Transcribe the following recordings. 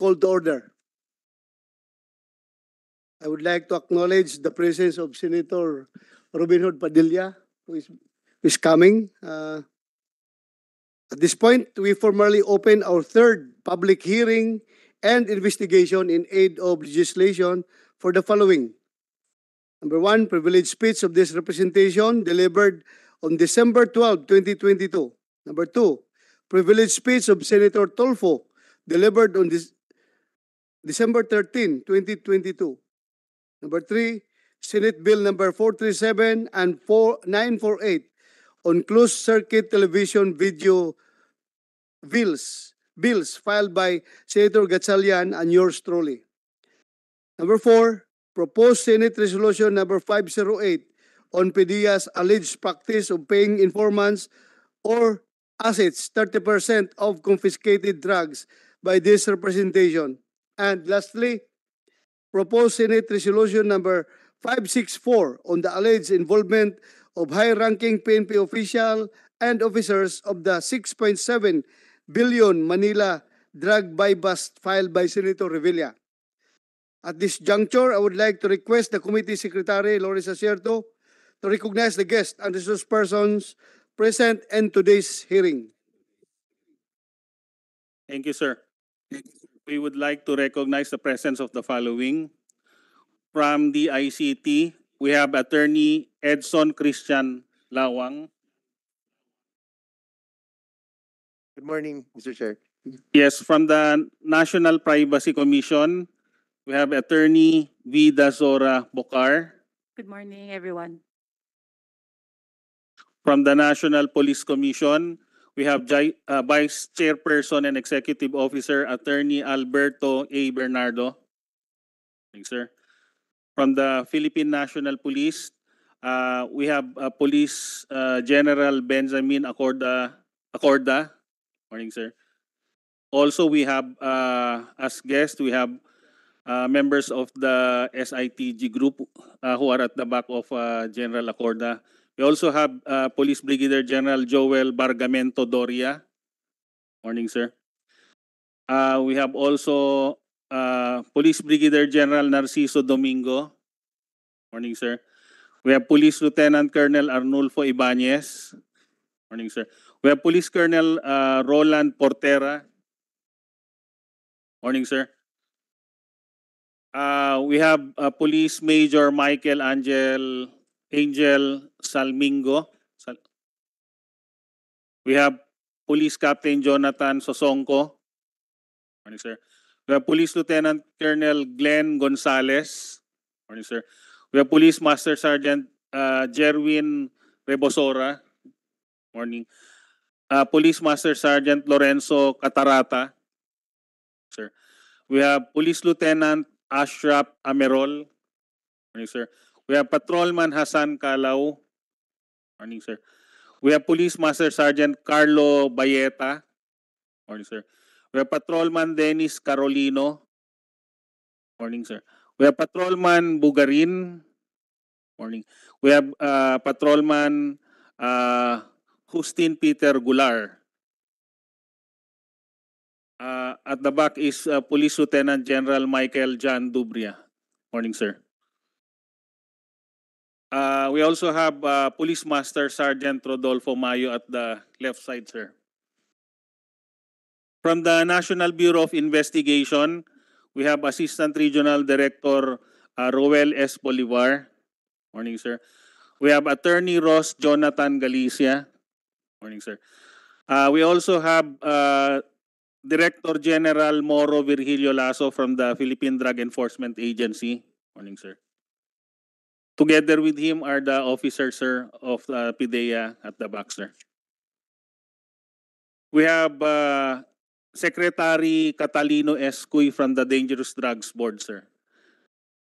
called order. I would like to acknowledge the presence of Senator Robin Hood Padilla, who is, who is coming. Uh, at this point, we formally open our third public hearing and investigation in aid of legislation for the following. Number one, privileged speech of this representation delivered on December 12, 2022. Number two, privileged speech of Senator Tolfo delivered on this December 13, 2022. Number 3, Senate Bill number 437 and 4948 on closed circuit television video bills bills filed by Senator Gatsalian and yours truly. Number 4, proposed Senate Resolution number 508 on PDEA's alleged practice of paying informants or assets 30% of confiscated drugs by this representation. And lastly, proposed Senate Resolution number 564 on the alleged involvement of high-ranking PNP official and officers of the 6.7 billion Manila drug buy-bust filed by Senator Revilla. At this juncture, I would like to request the Committee Secretary, Loris Acierto, to recognize the guests and resource persons present in today's hearing. Thank you, sir. Thank you. we would like to recognize the presence of the following. From the ICT, we have attorney Edson Christian Lawang. Good morning, Mr. Chair. Yes, from the National Privacy Commission, we have attorney Vida Zora Bokar. Good morning, everyone. From the National Police Commission, we have uh, Vice Chairperson and Executive Officer Attorney Alberto A. Bernardo. Thanks, sir. From the Philippine National Police, uh, we have uh, Police uh, General Benjamin Acorda. Acorda. Morning, sir. Also, we have uh, as guests, we have uh, members of the SITG group who are at the back of General Acorda. We also have uh, Police Brigadier General Joel Bargamento Doria. Morning, sir. Uh, we have also uh, Police Brigadier General Narciso Domingo. Morning, sir. We have Police Lieutenant Colonel Arnulfo Ibanez. Morning, sir. We have Police Colonel uh, Roland Portera. Morning, sir. Uh, we have uh, Police Major Michael Angel Angel Salmingo. We have Police Captain Jonathan Sosonko. Morning, sir. We have Police Lieutenant Colonel Glenn Gonzalez. Morning, sir. We have Police Master Sergeant uh, Jerwin Rebosora. Morning. Uh, Police Master Sergeant Lorenzo Catarata. Sir. We have Police Lieutenant Ashraf Amerol. Morning, sir. We have Patrolman Hassan Kalau, Morning, sir. We have Police Master Sergeant Carlo Bayeta. Morning, sir. We have Patrolman Dennis Carolino. Morning, sir. We have Patrolman Bugarin. Morning. We have uh, Patrolman uh, Justin Peter Gular. Uh, at the back is uh, Police Lieutenant General Michael John Dubria. Morning, sir. Uh, we also have uh, Police Master Sergeant Rodolfo Mayo at the left side, sir. From the National Bureau of Investigation, we have Assistant Regional Director uh, Roel S. Bolivar. Morning, sir. We have Attorney Ross Jonathan Galicia. Morning, sir. Uh, we also have uh, Director General Moro Virgilio Lasso from the Philippine Drug Enforcement Agency. Morning, sir. Together with him are the officers, sir, of the uh, PIDEA at the back, sir. We have uh, Secretary Catalino Escuy from the Dangerous Drugs Board, sir.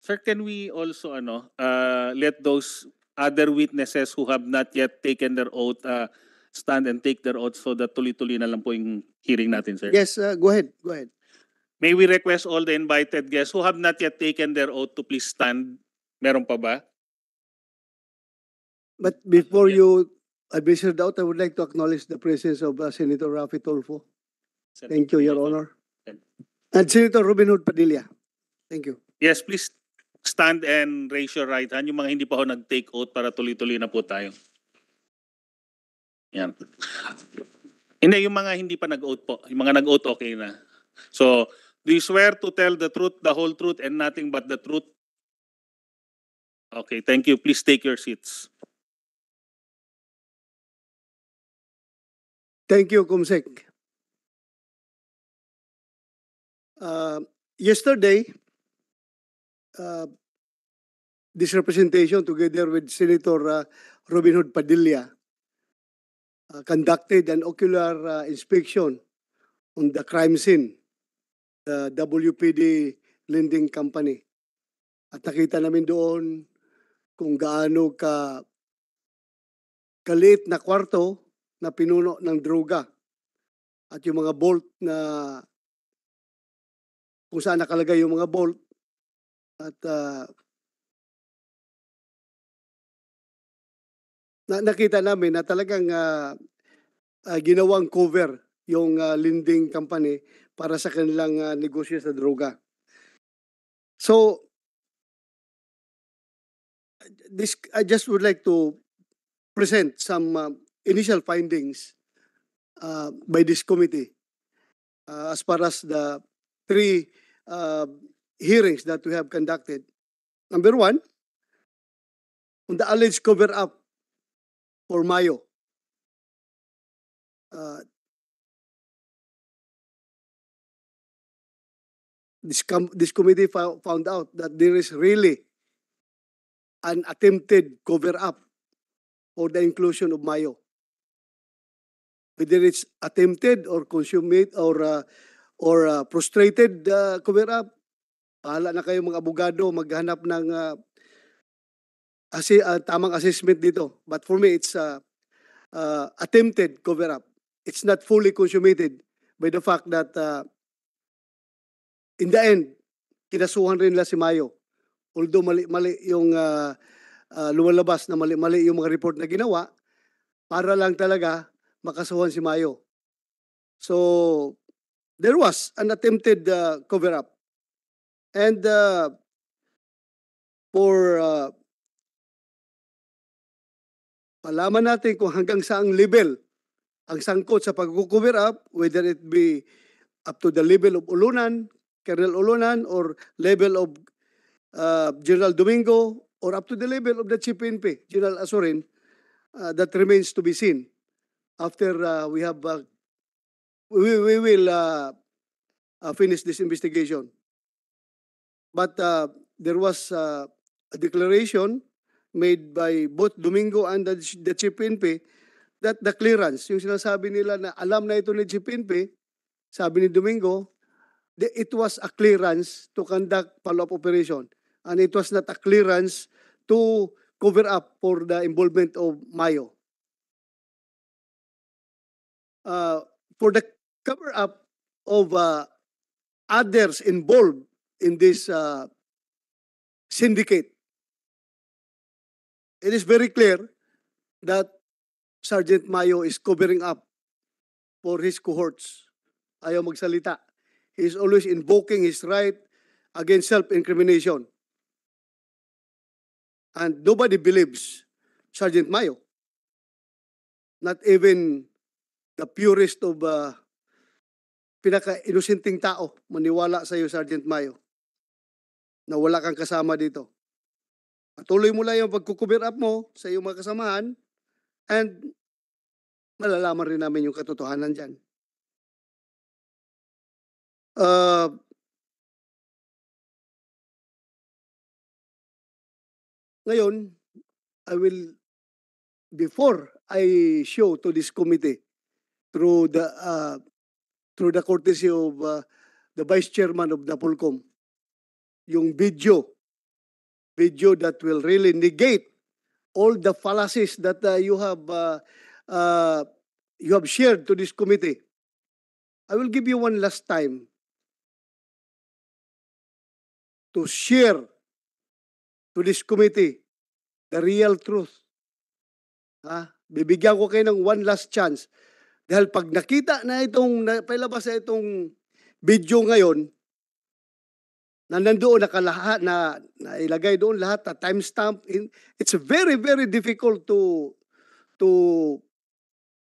Sir, can we also ano, uh, let those other witnesses who have not yet taken their oath uh, stand and take their oath so that tuloy-tuloy na lang po yung hearing natin, sir. Yes, uh, go ahead. Go ahead. May we request all the invited guests who have not yet taken their oath to please stand. Meron pa ba? But before ano you advise it out, I would like to acknowledge the presence of uh, Senator Rafi Tolfo. Thank you, Your Honor. And Senator Robin Hood Padilla. Thank you. Yes, please stand and raise your right hand. Yung mga hindi pa ho nag-take oath para tuloy-tuloy na po tayo. Yan. Hindi, yung mga hindi pa nag-oath po. Yung mga nag-oath, okay na. So, do you swear to tell the truth, the whole truth, and nothing but the truth? Okay, thank you. Please take your seats. Thank you, Kumsek. Uh, yesterday, uh, this representation together with Senator uh, Robin Hood Padilla uh, conducted an ocular uh, inspection on the crime scene, the WPD lending company. At nakita namin doon kung gaano ka kalit na kwarto na pinuno ng droga at yung mga bolt na kung saan nakalagay yung mga bolt at uh, na, nakita namin na talagang uh, uh, ginawang cover yung uh, lending company para sa kanilang uh, negosyo sa droga. So, this I just would like to present some uh, initial findings uh, by this committee uh, as far as the three uh, hearings that we have conducted. Number one, on the alleged cover up for Mayo. Uh, this, this committee found out that there is really an attempted cover up for the inclusion of Mayo whether it's attempted or consummate or uh, or uh, prostrated uh, cover up. Bahala na kayo mga abogado maghanap ng uh, asi uh, tamang assessment dito. But for me it's uh, uh, attempted cover up. It's not fully consummated by the fact that uh, in the end kinasuhan rin nila si Mayo. Although mali-mali yung uh, uh, lumalabas na mali-mali yung mga report na ginawa para lang talaga makasuhan si Mayo. So, there was an attempted uh, cover-up. And uh, for uh, malaman natin kung hanggang saang level ang sangkot sa pag-cover up, whether it be up to the level of Ulunan, Colonel Ulunan, or level of uh, General Domingo, or up to the level of the Chief PNP, General Asorin, uh, that remains to be seen after uh, we have uh, we, we will uh, uh, finish this investigation. But uh, there was uh, a declaration made by both Domingo and the, the Chief that the clearance, yung sinasabi nila na alam na ito ni Chief sabi ni Domingo, the, it was a clearance to conduct follow-up operation. And it was not a clearance to cover up for the involvement of Mayo. Uh, for the cover up of uh, others involved in this uh, syndicate. It is very clear that Sergeant Mayo is covering up for his cohorts. Ayaw magsalita. He is always invoking his right against self-incrimination. And nobody believes Sergeant Mayo. Not even the purest of uh, pinaka-inusinting tao maniwala sa iyo, Sergeant Mayo, na wala kang kasama dito. Patuloy mo lang yung pagkukuber up mo sa iyong mga kasamahan and malalaman rin namin yung katotohanan dyan. Uh, ngayon, I will, before I show to this committee through the uh, through the courtesy of uh, the vice chairman of the Polcom yung video video that will really negate all the fallacies that uh, you have uh, uh, you have shared to this committee I will give you one last time to share to this committee the real truth. Ha? Ah, bibigyan ko kayo ng one last chance dahil pag nakita na itong, pailabas na itong video ngayon, na nandoon nakalahat, na, na ilagay doon lahat, na timestamp, in, it's very, very difficult to, to,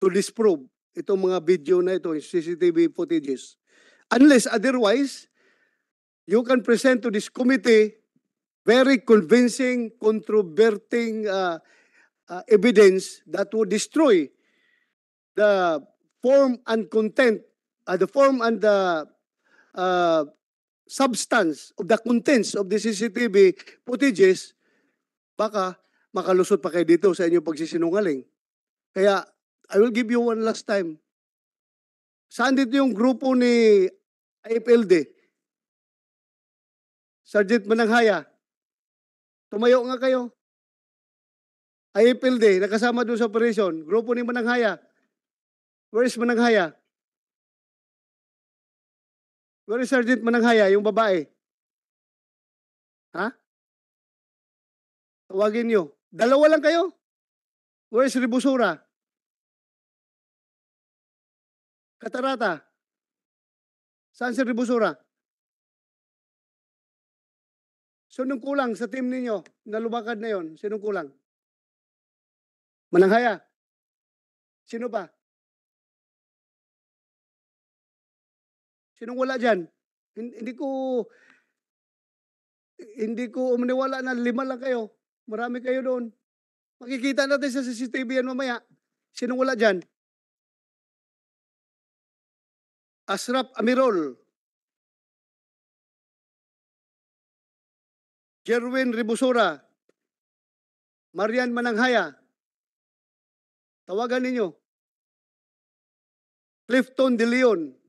to disprove itong mga video na ito, CCTV footages. Unless otherwise, you can present to this committee very convincing, controverting uh, uh, evidence that would destroy the form and content, uh, the form and the uh, substance of the contents of the CCTV footages, baka makalusot pa kayo dito sa inyong pagsisinungaling. Kaya, I will give you one last time. Saan dito yung grupo ni IPLD? Sergeant Mananghaya, tumayo nga kayo. IPLD, nakasama doon sa operation, grupo ni Mananghaya, Where is Mananghaya? Where is Sergeant Mananghaya, yung babae? Ha? Tawagin nyo. Dalawa lang kayo. Where is Ribusura? Katarata. Saan si Ribusura? Sinong kulang sa team ninyo na lumakad na yon? Sinong kulang? Mananghaya. Sino pa? Sinong wala dyan? Hindi ko, hindi ko umniwala na lima lang kayo. Marami kayo doon. Makikita natin sa CCTV yan mamaya. Sinong wala dyan? Asraf Amirol. Jerwin Ribusora. Marian Mananghaya. Tawagan ninyo. Clifton De Leon.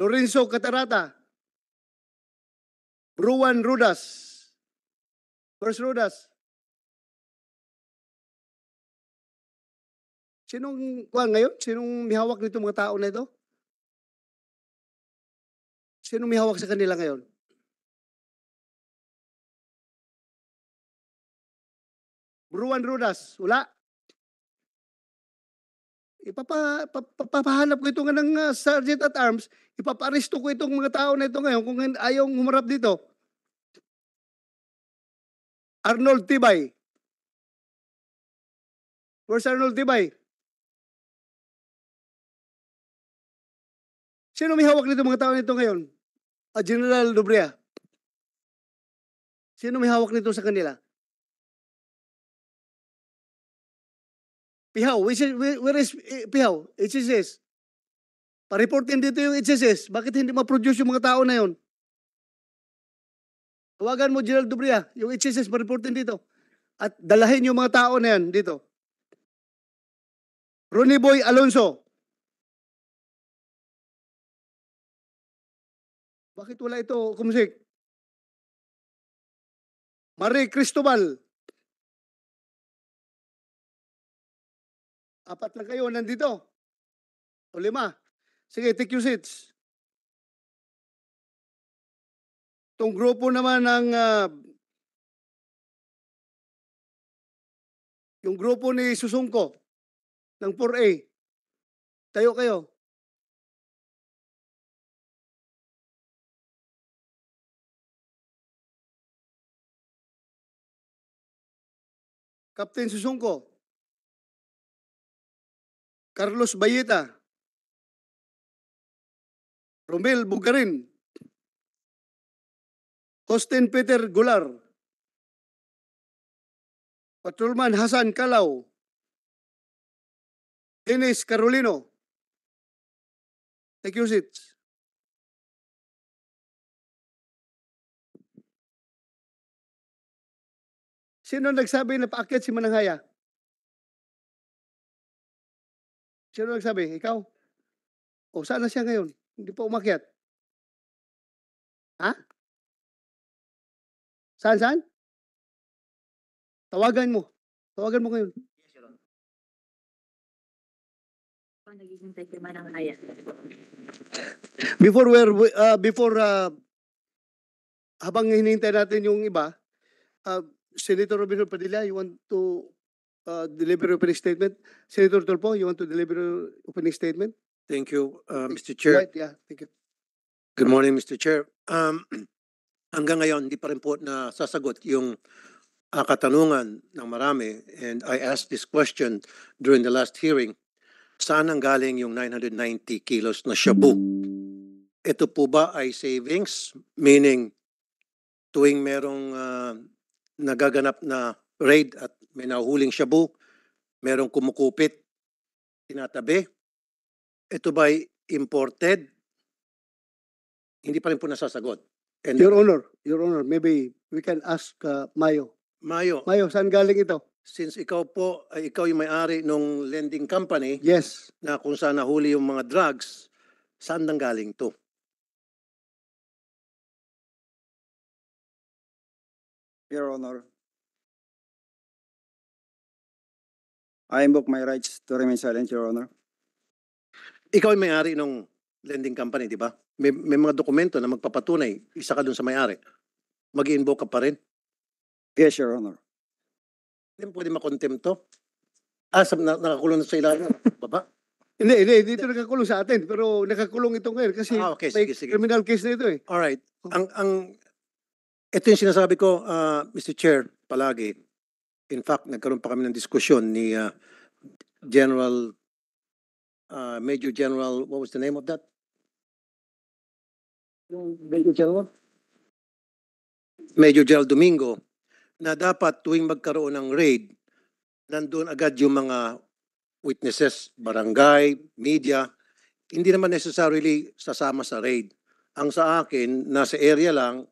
Lorenzo Catarata, Ruan Rudas. First Rodas. Sinong kuan ngayon? Sinong mihawak nito mga tao na ito? Sino mihawak sa kanila ngayon? Ruan Rodas, wala ipapa, ko ito nga ng uh, sergeant at arms, ipaparesto ko itong mga tao na ito ngayon kung ayaw humarap dito. Arnold Tibay. Where's Arnold Tibay? Sino may hawak nito mga tao nito ngayon? A ah, General Dubria. Sino may hawak nito sa kanila? Pihaw, which is, where is Pihaw? HSS. Pareportin dito yung HSS. Bakit hindi ma-produce yung mga tao na yon? Tawagan mo Gerald Dubria, yung HSS, pareportin dito. At dalahin yung mga tao na yan dito. Ronnie Boy Alonso. Bakit wala ito, Kumsik? Marie Cristobal. Apat lang kayo nandito. O lima. Sige, take your seats. Itong grupo naman ng uh, yung grupo ni Susungko ng 4A. Tayo kayo. Captain Susungko. Carlos Bayeta, Romel Bugarin, Hostin Peter Gular, Patrolman Hasan Kalaw, Dennis Carolino, Thank you, Sits. Sino nagsabi na paakyat si Manang Mananghaya? Sino nagsabi? Ikaw? O saan na siya ngayon? Hindi pa umakyat. Ha? Saan, saan? Tawagan mo. Tawagan mo ngayon. Yes, Your Before we're, uh, before, uh, habang hinihintay natin yung iba, uh, Senator Robinson Padilla, you want to uh, deliver opening statement. Senator Tolpo, you want to deliver opening statement? Thank you, uh, Mr. Chair. Right, yeah, thank you. Good morning, Mr. Chair. Um, hanggang ngayon, hindi pa rin po na sasagot yung uh, katanungan ng marami. And I asked this question during the last hearing. Saan ang galing yung 990 kilos na shabu? Ito po ba ay savings? Meaning, tuwing merong uh, nagaganap na raid at may nahuhuling shabu, merong kumukupit, tinatabi. Ito ba'y imported? Hindi pa rin po nasasagot. And Your Honor, Your Honor, maybe we can ask uh, Mayo. Mayo, Mayo, saan galing ito? since ikaw po, ay ikaw yung may-ari nung lending company Yes. na kung saan nahuli yung mga drugs, saan galing to? Your Honor, I invoke my rights to remain silent, Your Honor. Ikaw ay may-ari ng lending company, di ba? May, may mga dokumento na magpapatunay, isa ka dun sa may-ari. Mag-invoke ka pa rin? Yes, Your Honor. Hindi pwede makontempto? Ah, sa, na, nakakulong na sa ilalim, baba? Hindi, hindi, dito nakakulong sa atin, pero nakakulong ito ngayon kasi ah, okay, sige, sige. criminal case na ito eh. Alright. Ang, ang, ito yung sinasabi ko, uh, ah, Mr. Chair, palagi. In fact, nagkaroon pa kami ng diskusyon ni uh, General, uh, Major General, what was the name of that? Major General? Major General Domingo, na dapat tuwing magkaroon ng raid, nandun agad yung mga witnesses, barangay, media, hindi naman necessarily sasama sa raid. Ang sa akin, nasa area lang,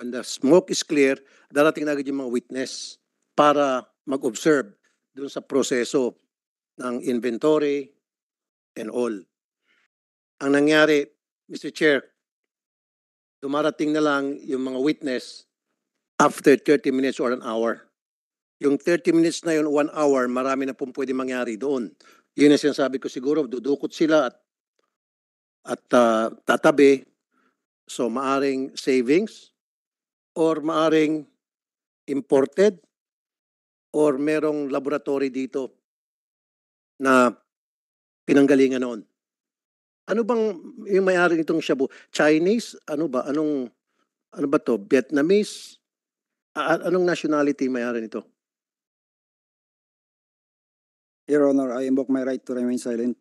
when the smoke is clear, darating na agad yung mga witness para mag-observe dun sa proseso ng inventory and all. Ang nangyari, Mr. Chair, dumarating na lang yung mga witness after 30 minutes or an hour. Yung 30 minutes na yun, 1 hour, marami na pong pwede mangyari doon. Yun ang sinasabi ko siguro, dudukot sila at, at uh, tatabi. So maaring savings or maaring imported or merong laboratory dito na pinanggalingan noon? Ano bang yung may-ari nitong shabu? Chinese? Ano ba? Anong ano ba to? Vietnamese? A- anong nationality may-ari nito? Your Honor, I invoke my right to remain silent.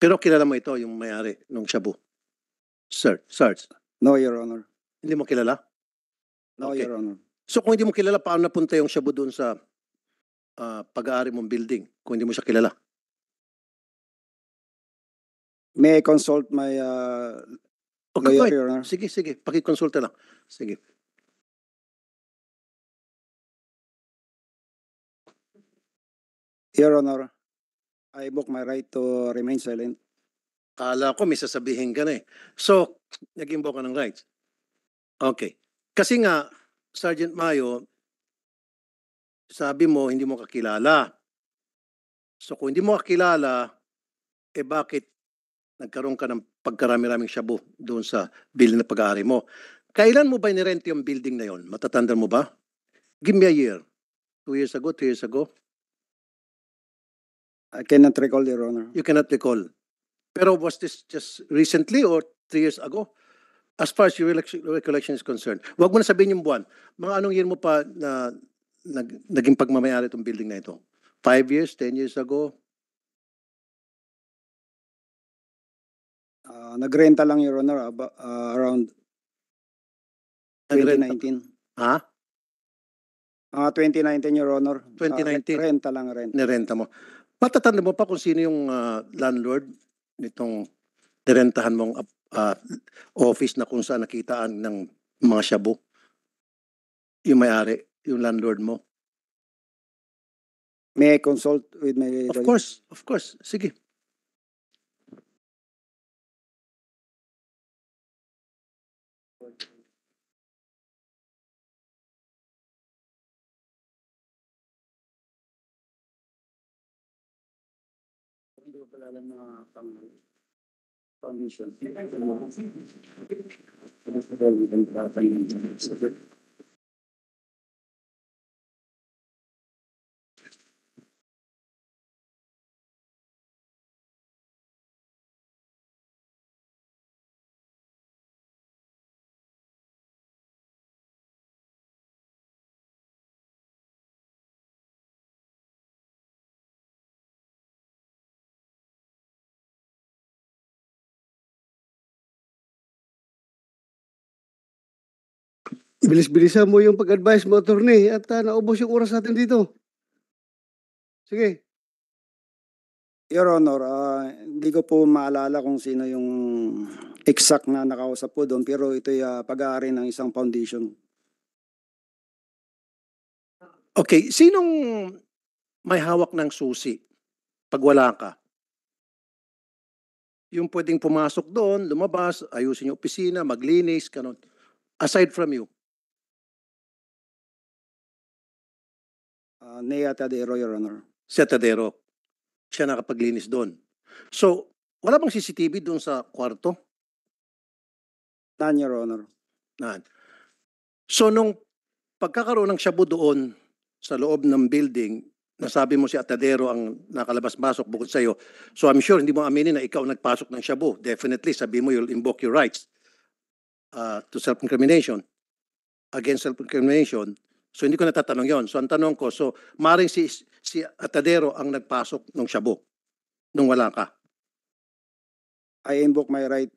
Pero kilala mo ito, yung may-ari ng shabu? Sir, sir. No, Your Honor. Hindi mo kilala? No, okay. Your Honor. So kung hindi mo kilala, paano napunta yung shabu doon sa uh, pag-aari mong building kung hindi mo siya kilala? May I consult my uh, okay, lawyer, Your Honor? Sige, sige. Pakikonsulta lang. Sige. Your Honor, I book my right to remain silent. Kala ko may sasabihin ka na eh. So, naging invoke ka ng rights. Okay. Kasi nga, Sergeant Mayo, sabi mo hindi mo kakilala. So kung hindi mo kakilala, eh bakit nagkaroon ka ng pagkarami-raming shabu doon sa building na pag-aari mo? Kailan mo ba inirent yung building na yon? Matatanda mo ba? Give me a year. Two years ago, three years ago. I cannot recall, Your Honor. You cannot recall. Pero was this just recently or three years ago? as far as your recollection is concerned, wag mo na sabihin yung buwan. Mga anong year mo pa na nag, naging pagmamayari itong building na ito? Five years, ten years ago? Uh, nagrenta lang, yung Honor, ab- uh, around 2019. Ha? Uh, 2019, Your Honor. 2019? Uh, renta lang, renta. Nirenta mo. Matatanda mo pa kung sino yung uh, landlord nitong nirentahan mong uh, office na kung saan nakitaan ng mga shabu. Yung may-ari, yung landlord mo. May I consult with my lawyer? Of course, of course. Sige. Hindi pala alam mga pangalan foundation. Bilis-bilisan mo yung pag-advise mo, attorney, at uh, naubos yung oras natin dito. Sige. Your Honor, uh, hindi ko po maalala kung sino yung exact na nakausap po doon, pero ito'y uh, pag-aari ng isang foundation. Okay, sinong may hawak ng susi pag wala ka? Yung pwedeng pumasok doon, lumabas, ayusin yung opisina, maglinis, kanon. Aside from you. Uh, Nea Tadero, Your Honor. Si Tadero. Siya nakapaglinis doon. So, wala bang CCTV doon sa kwarto? None, Your Honor. None. So, nung pagkakaroon ng shabu doon sa loob ng building, nasabi mo si Atadero ang nakalabas-masok bukod sa iyo. So I'm sure hindi mo aminin na ikaw nagpasok ng shabu. Definitely, sabi mo you'll invoke your rights uh, to self-incrimination, against self-incrimination. So hindi ko natatanong yon. So ang tanong ko, so maring si, si Atadero ang nagpasok ng shabu nung wala ka. I invoke my right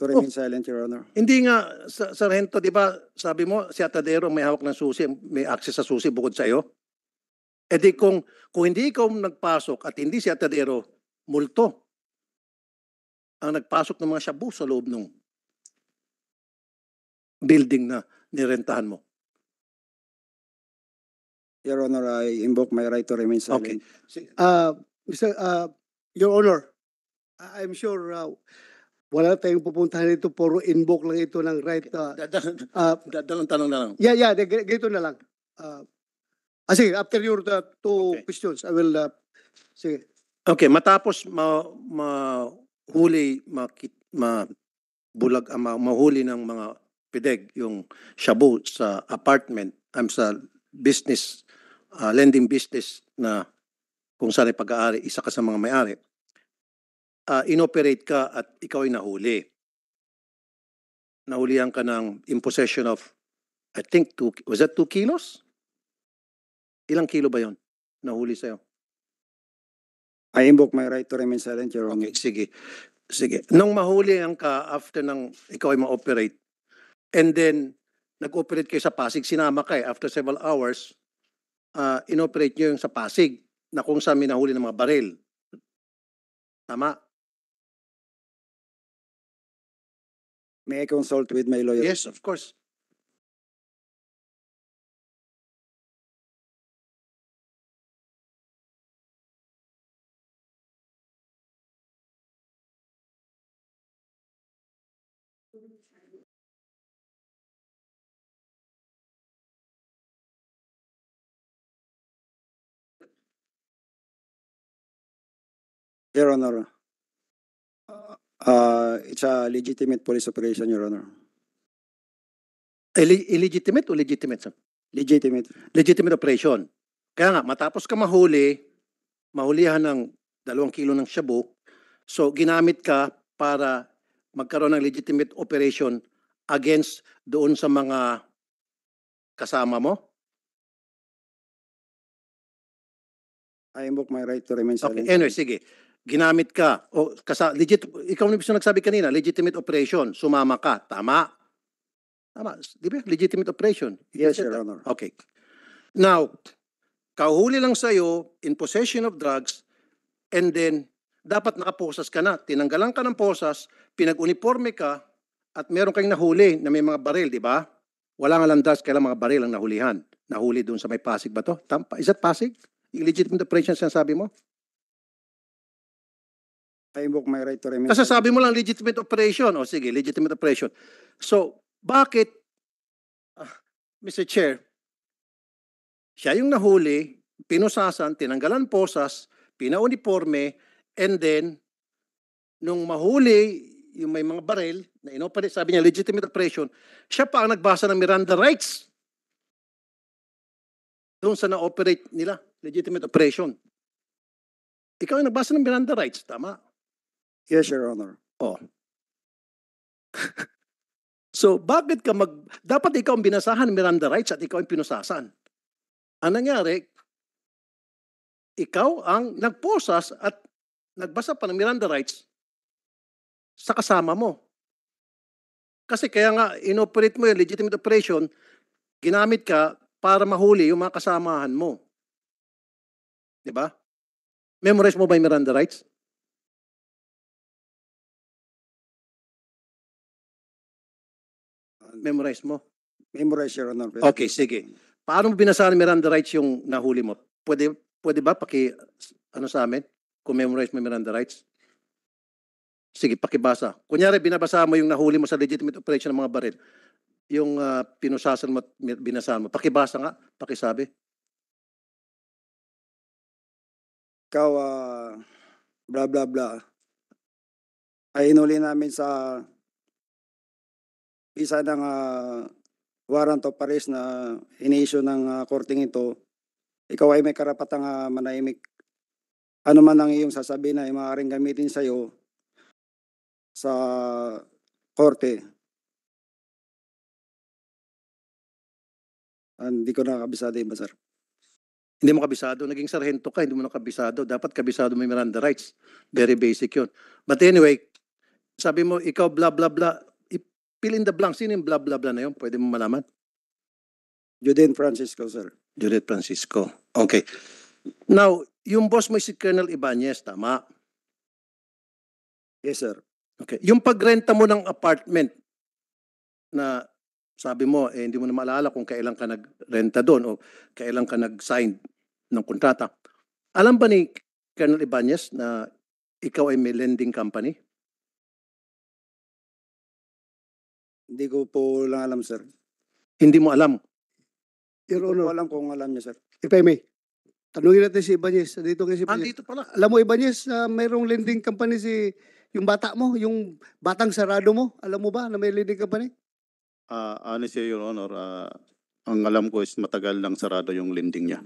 to remain oh. silent, Your Honor. Hindi nga, Sargento, di ba sabi mo si Atadero may hawak ng susi, may access sa susi bukod sa iyo? E eh, di kung, kung hindi ikaw nagpasok at hindi si Atadero, multo ang nagpasok ng mga shabu sa loob ng building na nirentahan mo. Your Honor, I invoke my right to remain Okay. silent. Uh, Mr. Uh, Your Honor, I'm sure uh, wala tayong pupuntahan ito, puro invoke lang ito ng right. Uh, Dadal- uh, Dadalang tanong na lang. yeah, yeah, de- ganito na lang. Uh, ah, sige, after your uh, two Okay. questions, I will, uh, sige. Okay, matapos ma mahuli makit ma bulag ah, ma, mahuli ng mga pideg yung shabu sa apartment I'm sa business uh, lending business na kung saan ay pag-aari, isa ka sa mga may-ari, uh, inoperate ka at ikaw ay nahuli. Nahulihan ka ng in possession of, I think, two, was that 2 kilos? Ilang kilo ba yon nahuli sa'yo? I invoke my right to remain silent, Your Honor. Okay, sige. Sige. Nung mahuli ang ka after nang ikaw ay ma-operate, and then nag-operate kayo sa Pasig, sinama ka eh, after several hours, uh, inoperate nyo yung sa Pasig na kung saan minahuli ng mga baril. Tama? May I consult with my lawyer? Yes, of course. Your Honor, uh, uh, it's a legitimate police operation, Your Honor. Illeg- illegitimate o legitimate, sir? Legitimate. Legitimate operation. Kaya nga, matapos ka mahuli, mahulihan ng dalawang kilo ng shabu, so ginamit ka para magkaroon ng legitimate operation against doon sa mga kasama mo? I invoke my right to remain silent. Okay, anyway, sige ginamit ka o kasa legit ikaw na mismo nagsabi kanina legitimate operation sumama ka tama tama di ba legitimate operation yes sir honor okay now kauhuli lang sa iyo in possession of drugs and then dapat nakaposas ka na tinanggalan ka ng posas pinag-uniforme ka at meron kang nahuli na may mga baril di ba wala nga landas drugs kailan mga baril ang nahulihan nahuli doon sa may Pasig ba to tama is that Pasig Illegitimate operation operation sabi mo I invoke my right to remain. Kasi sabi mo lang legitimate operation. O sige, legitimate operation. So, bakit, ah, Mr. Chair, siya yung nahuli, pinusasan, tinanggalan posas, pinauniforme, and then, nung mahuli, yung may mga baril, na inoperate, sabi niya, legitimate operation, siya pa ang nagbasa ng Miranda rights. Doon sa na-operate nila, legitimate operation. Ikaw yung nagbasa ng Miranda rights, tama? Yes, Your Honor. Oh. so, bakit ka mag... Dapat ikaw ang binasahan ng Miranda rights at ikaw ang pinusasan. Ang nangyari, ikaw ang nagposas at nagbasa pa ng Miranda rights sa kasama mo. Kasi kaya nga, inoperate mo yung legitimate operation, ginamit ka para mahuli yung mga kasamahan mo. Di ba? Memorize mo ba yung Miranda rights? memorize mo? Memorize, Your Honor. Okay, sige. Paano mo binasa Miranda rights yung nahuli mo? Pwede, pwede ba paki, ano sa amin? Commemorate mo Miranda rights? Sige, pakibasa. Kunyari, binabasa mo yung nahuli mo sa legitimate operation ng mga baril. Yung ah, pinusasan mo at mi- binasahan mo. Pakibasa nga, pakisabi. Ikaw, ah, blah, blah, blah. Ay inuli namin sa isa ng uh, warrant of arrest na inisyo ng uh, ah, korting ito, ikaw ay may karapatang uh, manahimik. Ano man ang iyong sasabihin ay maaaring gamitin sa iyo sa korte. Hindi ko nakakabisado yung sir. Hindi mo kabisado. Naging sarhento ka, hindi mo nakabisado. Dapat kabisado mo Miranda rights. Very basic yun. But anyway, sabi mo, ikaw bla bla bla, fill in the blanks. Sino yung blah, blah, blah na yun? Pwede mo malaman? Judith Francisco, sir. Judith Francisco. Okay. Now, yung boss mo si Colonel Ibanez, tama? Yes, sir. Okay. Yung pagrenta mo ng apartment na sabi mo, eh, hindi mo na maalala kung kailan ka nagrenta doon o kailan ka nag-sign ng kontrata. Alam ba ni Colonel Ibanez na ikaw ay may lending company? Hindi ko po lang alam, sir. Hindi mo alam. Your Hindi alam kung alam niya, sir. if I may, tanungin natin si Ibanez. Dito kay si Ibanez. Andito pala. Alam mo, Ibanez, na mayroong lending company si yung bata mo, yung batang sarado mo. Alam mo ba na may lending company? Ah, honestly, Your Honor, ah, ang alam ko is matagal lang sarado yung lending niya.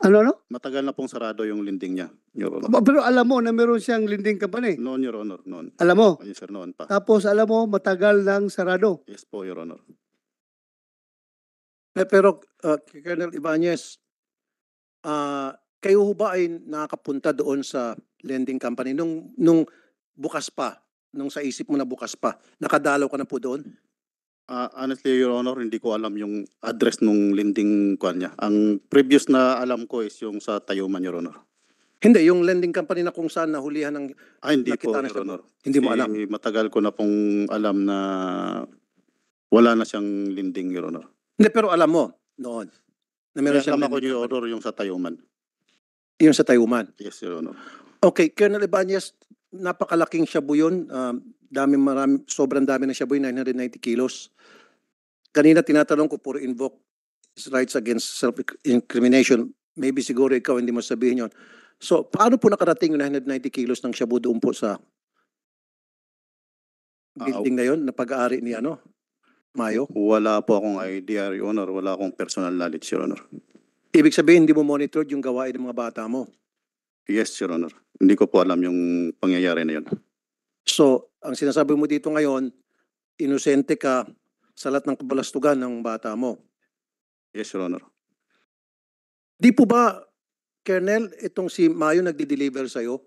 Ano, ano? Matagal na pong sarado yung linding niya, Your Pero alam mo na meron siyang linding company. Eh. Noon, Your Honor, noon. Alam mo. Yes, sir, noon pa. Tapos alam mo, matagal nang sarado. Yes po, Your Honor. Eh, pero, uh, Colonel Ibanez, ah, kayo ho ba ay nakakapunta doon sa lending company nung, nung bukas pa, nung sa isip mo na bukas pa, nakadalaw ka na po doon? Ah, honestly, Your Honor, hindi ko alam yung address nung lending kuan niya. Ang previous na alam ko is yung sa Tayuman, Your Honor. Hindi, yung lending company na kung saan nahulihan ng Ah, hindi po, na siya. Honor. Hindi mo alam. Matagal ko na pong alam na wala na siyang lending, Your Honor. Hindi, pero alam mo noon na meron Meron siyang alam ko, Your Honor, yung sa Tayuman. Yung sa Tayuman? Yes, Your Honor. Okay, Colonel Ibanez, napakalaking shabu yun. Um, dami marami, sobrang dami na siya boy, 990 kilos. Kanina tinatanong ko for invoke his rights against self-incrimination. Maybe siguro ikaw hindi mo sabihin yon. So, paano po nakarating yung 990 kilos ng shabu doon po sa ah, building na yon na pag-aari ni ano? Mayo? Wala po akong idea, Your Honor. Wala akong personal knowledge, Your Honor. Ibig sabihin, hindi mo monitored yung gawain ng mga bata mo? Yes, Your Honor. Hindi ko po alam yung pangyayari na yon. So, ang sinasabi mo dito ngayon, inosente ka sa lahat ng kabalastugan ng bata mo. Yes, Your Honor. Di po ba, Colonel, itong si Mayo nagdi-deliver sa'yo?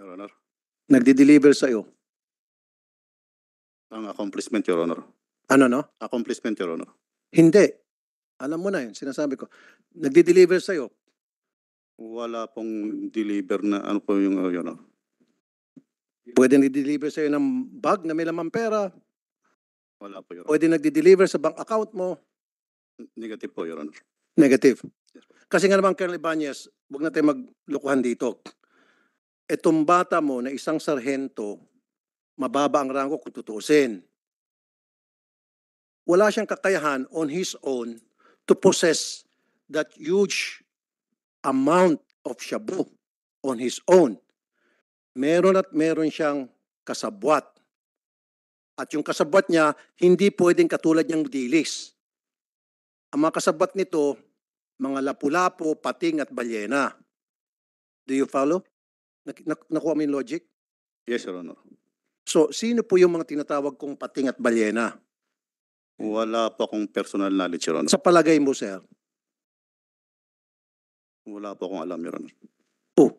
Your Honor. Nagdi-deliver sa'yo? Ang accomplishment, Your Honor. Ano, no? Accomplishment, Your Honor. Hindi. Alam mo na yun, sinasabi ko. Nagdi-deliver sa'yo. Wala pong deliver na ano po yung uh, yun. Oh. Pwede nag-deliver sa'yo ng bag na may lamang pera. Wala po, Your Honor. Pwede nag-deliver sa bank account mo. Negative po, Your Negative. Kasi nga naman, Colonel Ibanez, huwag natin maglukuhan dito. Itong bata mo na isang sarhento, mababa ang rango kung tutuusin. Wala siyang kakayahan on his own to possess that huge amount of shabu on his own. Meron at meron siyang kasabwat. At yung kasabwat niya, hindi pwedeng katulad niyang dilis. Ang mga kasabwat nito, mga lapu lapu pating at balyena. Do you follow? Nak- nak- nakuha mo yung logic? Yes, Your Honor. So, sino po yung mga tinatawag kong pating at balyena? Wala po akong personal knowledge, Your Honor. Sa palagay mo, sir, wala po akong alam, Your Honor. Oh,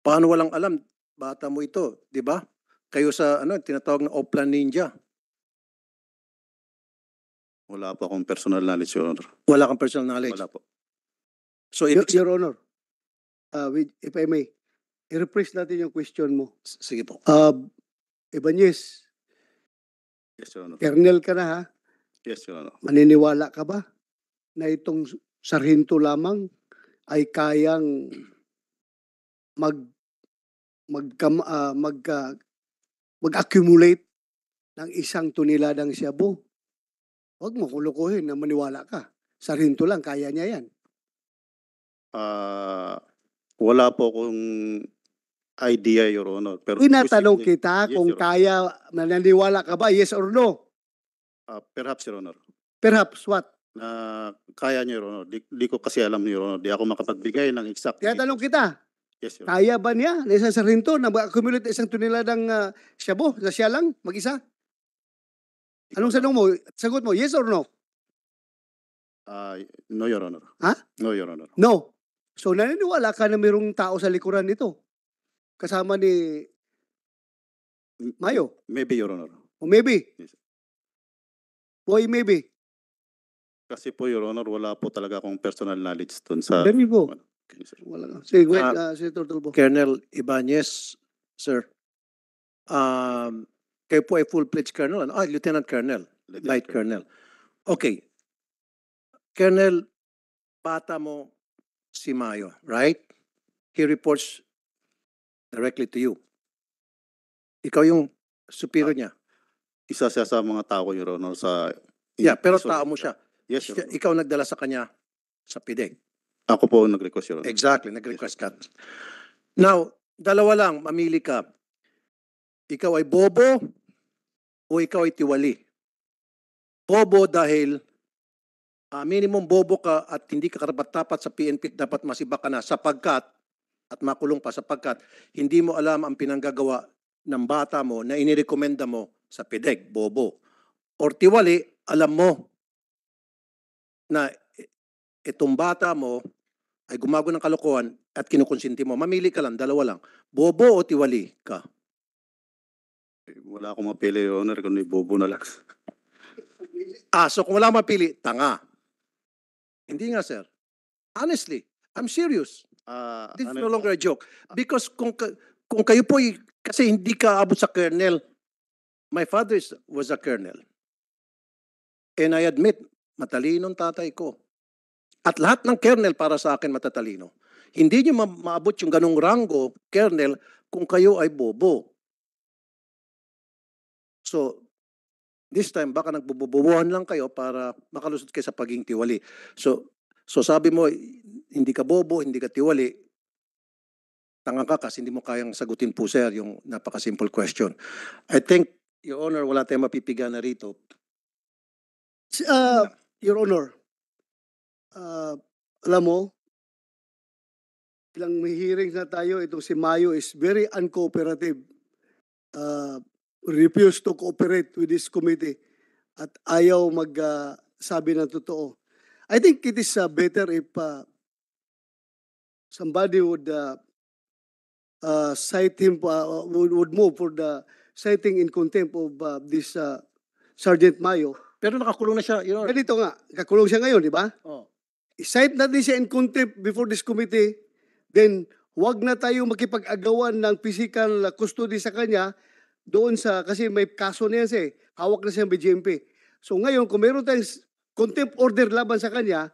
paano walang alam? Bata mo ito, di ba? Kayo sa ano, tinatawag na Oplan Ninja. Wala po akong personal knowledge, Your Honor. Wala kang personal knowledge? Wala po. So, Your, Your Honor, uh, with, if I may, i-rephrase natin yung question mo. S Sige po. Uh, Ibanez, yes, Your Honor. Colonel ka na ha? Yes, Your Honor. Maniniwala ka ba na itong sarhinto lamang ay kayang mag ah, mag uh, ah, magka mag-accumulate ng isang tuniladang shabu. Huwag mo kulukuhin na maniwala ka. Sa rinto lang, kaya niya yan. Uh, wala po akong idea, Your Honor. Pero Tinatanong kita yes, kung Your kaya, mananiwala ka ba, yes or no? Uh, perhaps, Your Honor. Perhaps what? na kaya niyo, Your Di, di ko kasi alam, Your Honor. Di ako makapagbigay ng exact. Kaya tanong kita, Yes, sir. kaya ba niya na isang sarhinto na accumulate isang tuniladang uh, ah, shabu na siya lang, mag-isa? Anong sanong mo? Sagot mo, yes or no? Ah, no, Your Honor. Ha? No, Your Honor. No. So naniniwala ka na mayroong tao sa likuran nito. Kasama ni Mayo. Maybe, Your Honor. O maybe. Yes. Boy, maybe. Kasi po, Your Honor, wala po talaga akong personal knowledge dun sa... There you go. sir. Wala na. Sige, wait, Ah. uh, Senator Colonel Ibanez, sir. Um, kayo po ay full-fledged colonel. Ano? Ah, Lieutenant Colonel. Lieutenant Light Colonel. Okay. Colonel, bata mo si Mayo, right? He reports directly to you. Ikaw yung superior ah, niya. Isa siya sa mga tao, Your Honor, sa... Yeah, pero tao mo siya. Yes, Your Ikaw nagdala sa kanya sa PIDEG. Ako po ang nag-request, Your Honor. Exactly, nag-request ka. Now, dalawa lang, mamili ka. Ikaw ay bobo o ikaw ay tiwali. Bobo dahil uh, minimum bobo ka at hindi ka karapat-dapat sa PNP, dapat masiba ka na sapagkat at makulong pa sapagkat hindi mo alam ang pinanggagawa ng bata mo na inirekomenda mo sa PIDEG, bobo. Or tiwali, alam mo na itong bata mo ay gumago ng kalokohan at kinukonsinti mo. Mamili ka lang, dalawa lang. Bobo o tiwali ka? Eh, wala akong mapili, Your Honor, kundi bobo na lang. ah, so kung wala mapili, tanga. Hindi nga, sir. Honestly, I'm serious. Uh, This is ano no longer a joke. Because kung, kung kayo po, kasi hindi ka abot sa colonel, my father was a colonel. And I admit, matalinong tatay ko. At lahat ng kernel para sa akin matatalino. Hindi nyo ma- maabot yung ganong rango, kernel, kung kayo ay bobo. So, this time, baka nagbububuhan lang kayo para makalusot kayo sa pagiging tiwali. So, so sabi mo, hindi ka bobo, hindi ka tiwali, tanga ka kasi hindi mo kayang sagutin po, sir, yung napakasimple question. I think, Your Honor, wala tayong mapipiga na rito. Uh, Your Honor, uh, alam mo, ilang may na tayo, itong si Mayo is very uncooperative. Uh, ah, refused to cooperate with this committee at ayaw magsabi ah, uh, ng totoo. I think it is uh, better if uh, somebody would uh, uh, cite him, uh, would, would move for the citing in contempt of uh, this uh, Sergeant Mayo. Pero nakakulong na siya, You know? Ganito eh, nga, kakulong siya ngayon, di ba? Oh. Cite natin siya in contempt before this committee, then wag na tayo makipag-agawan ng physical custody sa kanya doon sa, kasi may kaso na yan siya eh, hawak na siya ng BGMP. So ngayon, kung meron tayong contempt order laban sa kanya,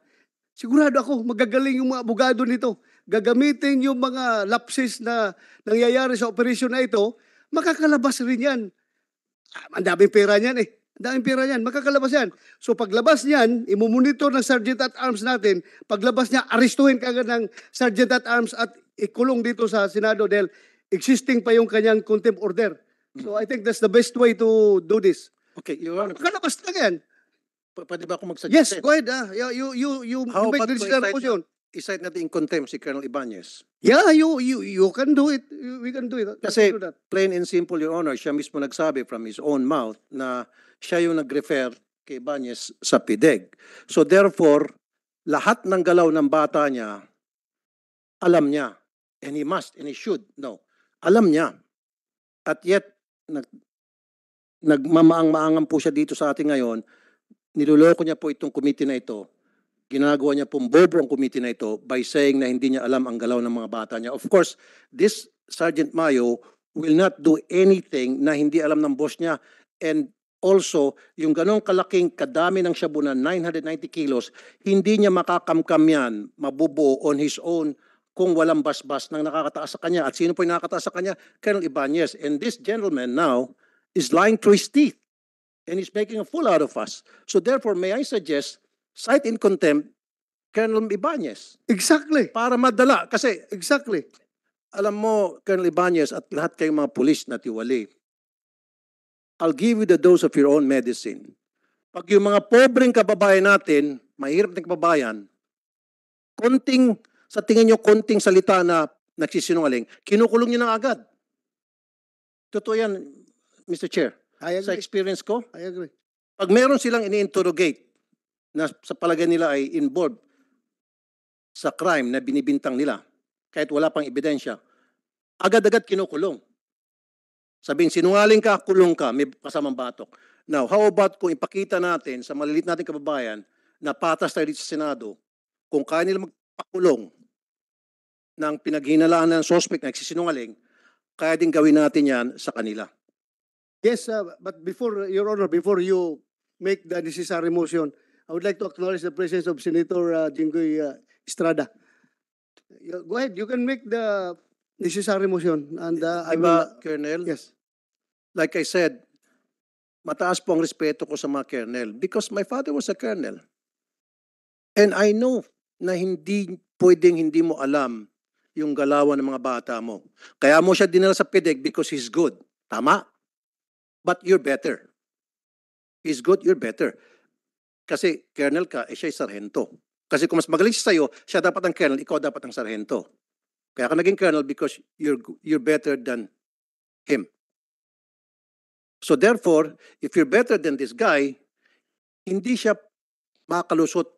sigurado ako magagaling yung mga abogado nito. Gagamitin yung mga lapses na nangyayari sa operasyon na ito, makakalabas rin yan. Ah, ang daming pera niyan eh. Ang daming pera yan. Makakalabas yan. So paglabas niyan, imumonitor ng Sergeant at Arms natin. Paglabas niya, aristuhin kagad ng Sergeant at Arms at ikulong dito sa Senado dahil existing pa yung kanyang contempt order. So I think that's the best way to do this. Okay, Your Honor. Makalabas talaga yan. P- pwede ba ako magsuggest? Yes, go ahead. Ah. You, you, you, you, How you make the decision po yun. natin in contempt si Colonel Ibanez. Yeah, you, you, you can do it. We can do it. Kasi do plain and simple, Your Honor, siya mismo nagsabi from his own mouth na siya yung nag-refer kay Banyes sa PIDEG. So therefore, lahat ng galaw ng bata niya, alam niya. And he must, and he should No. Alam niya. At yet, nag, nagmamaang-maangan po siya dito sa atin ngayon. Niloloko niya po itong committee na ito. Ginagawa niya pong bobo ang committee na ito by saying na hindi niya alam ang galaw ng mga bata niya. Of course, this Sergeant Mayo will not do anything na hindi alam ng boss niya and Also, yung ganong kalaking kadami ng shabunan, 990 kilos, hindi niya makakamkam yan, mabubuo on his own kung walang basbas ng nakakataas sa kanya. At sino po yung nakakataas sa kanya? Colonel Ibanez. And this gentleman now is lying through his teeth and is making a fool out of us. So therefore, may I suggest, cite in contempt Colonel Ibanez. Exactly. Para madala. Kasi, exactly. Alam mo, Colonel Ibanez at lahat kayong mga pulis na tiwali, I'll give you the dose of your own medicine. Pag yung mga pobreng kababayan natin, mahirap na kababayan, konting, sa tingin nyo, konting salita na nagsisinungaling, kinukulong nyo na agad. Totoo yan, Mr. Chair. Sa experience ko. I agree. Pag meron silang ini-interrogate na sa palagay nila ay involved sa crime na binibintang nila, kahit wala pang ebidensya, agad-agad kinukulong. Sabihin, sinungaling ka, kulong ka, may kasamang batok. Now, how about kung ipakita natin sa malilit nating kababayan na patas tayo dito sa Senado, kung kaya nila magpakulong ng pinaghinalaan ng suspect na nagsisinungaling, kaya din gawin natin yan sa kanila. Yes, uh, but before, uh, Your Honor, before you make the necessary motion, I would like to acknowledge the presence of Senator uh, Jingoy uh, Estrada. Go ahead, you can make the necessary motion and uh, I will... Uh, Colonel? Yes like I said, mataas po ang respeto ko sa mga colonel because my father was a colonel. And I know na hindi pwedeng hindi mo alam yung galawan ng mga bata mo. Kaya mo siya dinala sa PEDEC because he's good. Tama. But you're better. He's good, you're better. Kasi colonel ka, eh siya sarhento. Kasi kung mas magaling siya sa'yo, siya dapat ang colonel, ikaw dapat ang sarhento. Kaya ka naging colonel because you're, you're better than him. So therefore, if you're better than this guy, hindi siya makakalusot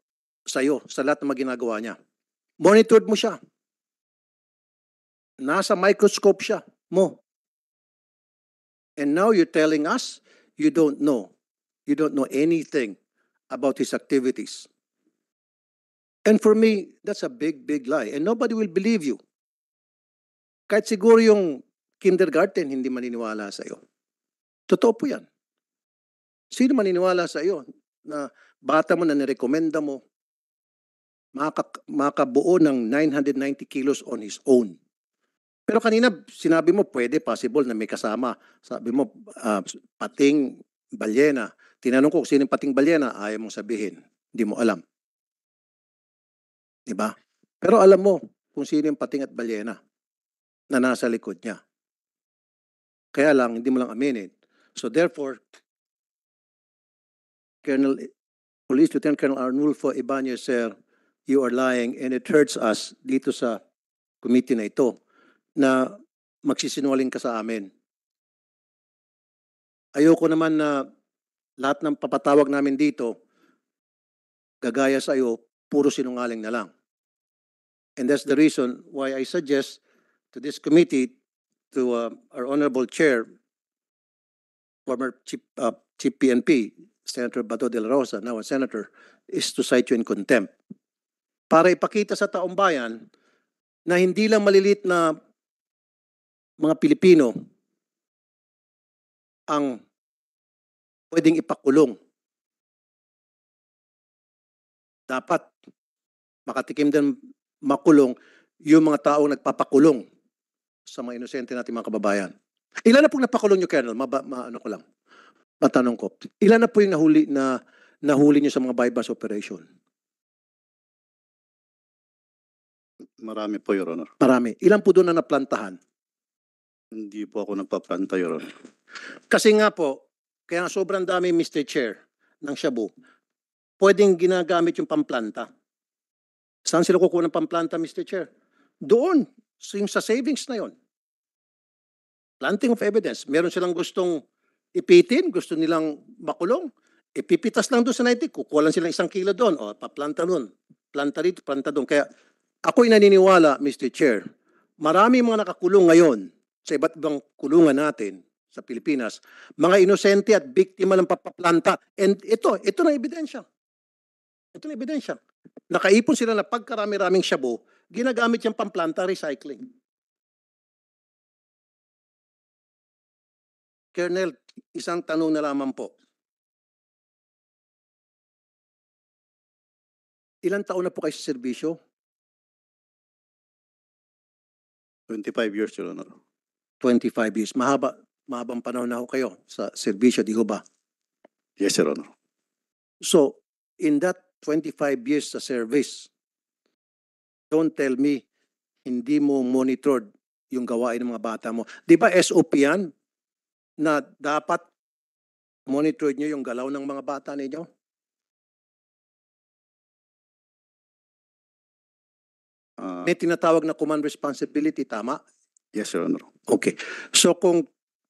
sa'yo sa lahat ng ginagawa niya. Monitored mo siya. Nasa microscope siya mo. And now you're telling us you don't know. You don't know anything about his activities. And for me, that's a big, big lie. And nobody will believe you. Kahit siguro yung kindergarten, hindi maniniwala sa'yo. Totoo po yan. Sino maniniwala sa iyo na bata mo na nirekomenda mo makak makabuo ng 990 kilos on his own? Pero kanina sinabi mo pwede possible na may kasama. Sabi mo uh, pating balyena. Tinanong ko sino yung pating balyena, ayaw mong sabihin. Hindi mo alam. 'Di ba? Pero alam mo kung sino yung pating at balyena na nasa likod niya. Kaya lang hindi mo lang aminin So therefore, Colonel, Police Lieutenant Colonel Arnulfo Ibanez, sir, you are lying and it hurts us dito sa committee na ito na magsisinwaling ka sa amin. Ayoko naman na lahat ng papatawag namin dito, gagaya sa iyo, puro sinungaling na lang. And that's the reason why I suggest to this committee, to uh, our honorable chair, former chief, uh, chief PNP, Senator Bato de la Rosa, now a senator, is to cite you in contempt. Para ipakita sa taong bayan na hindi lang malilit na mga Pilipino ang pwedeng ipakulong. Dapat makatikim din makulong yung mga taong nagpapakulong sa mga inosente nating mga kababayan. Ilan na pong napakulong nyo, Colonel? Maba, ma, ano ko lang. Matanong ko. Ilan na po yung nahuli na nahuli nyo sa mga bypass operation? Marami po, Your Honor. Marami. Ilan po doon na naplantahan? Hindi po ako nagpaplanta, Your Honor. Kasi nga po, kaya nga sobrang dami, Mr. Chair, ng shabu, pwedeng ginagamit yung pamplanta. Saan sila kukuha ng pamplanta, Mr. Chair? Doon, yung sa savings na yon planting of evidence. Meron silang gustong ipitin, gusto nilang makulong. Ipipitas lang doon sa 90, kukuha lang silang isang kilo doon, o paplanta doon, planta rito, planta doon. Kaya ako'y naniniwala, Mr. Chair, marami mga nakakulong ngayon sa iba't ibang kulungan natin sa Pilipinas, mga inosente at biktima ng papaplanta. And ito, ito na ebidensya. Ito na ebidensya. Nakaipon sila na pagkarami-raming shabu, ginagamit yung pamplanta recycling. Colonel, isang tanong na lamang po. Ilan taon na po kayo sa serbisyo? 25 years, Your Honor. 25 years. Mahaba, mahabang panahon na ho kayo sa serbisyo, di ho ba? Yes, Your Honor. So, in that 25 years sa service, don't tell me hindi mo monitored yung gawain ng mga bata mo. Di ba SOP yan? na dapat monitor nyo yung galaw ng mga bata ninyo? Uh, May tinatawag na command responsibility, tama? Yes, Sir Honor. Okay. So kung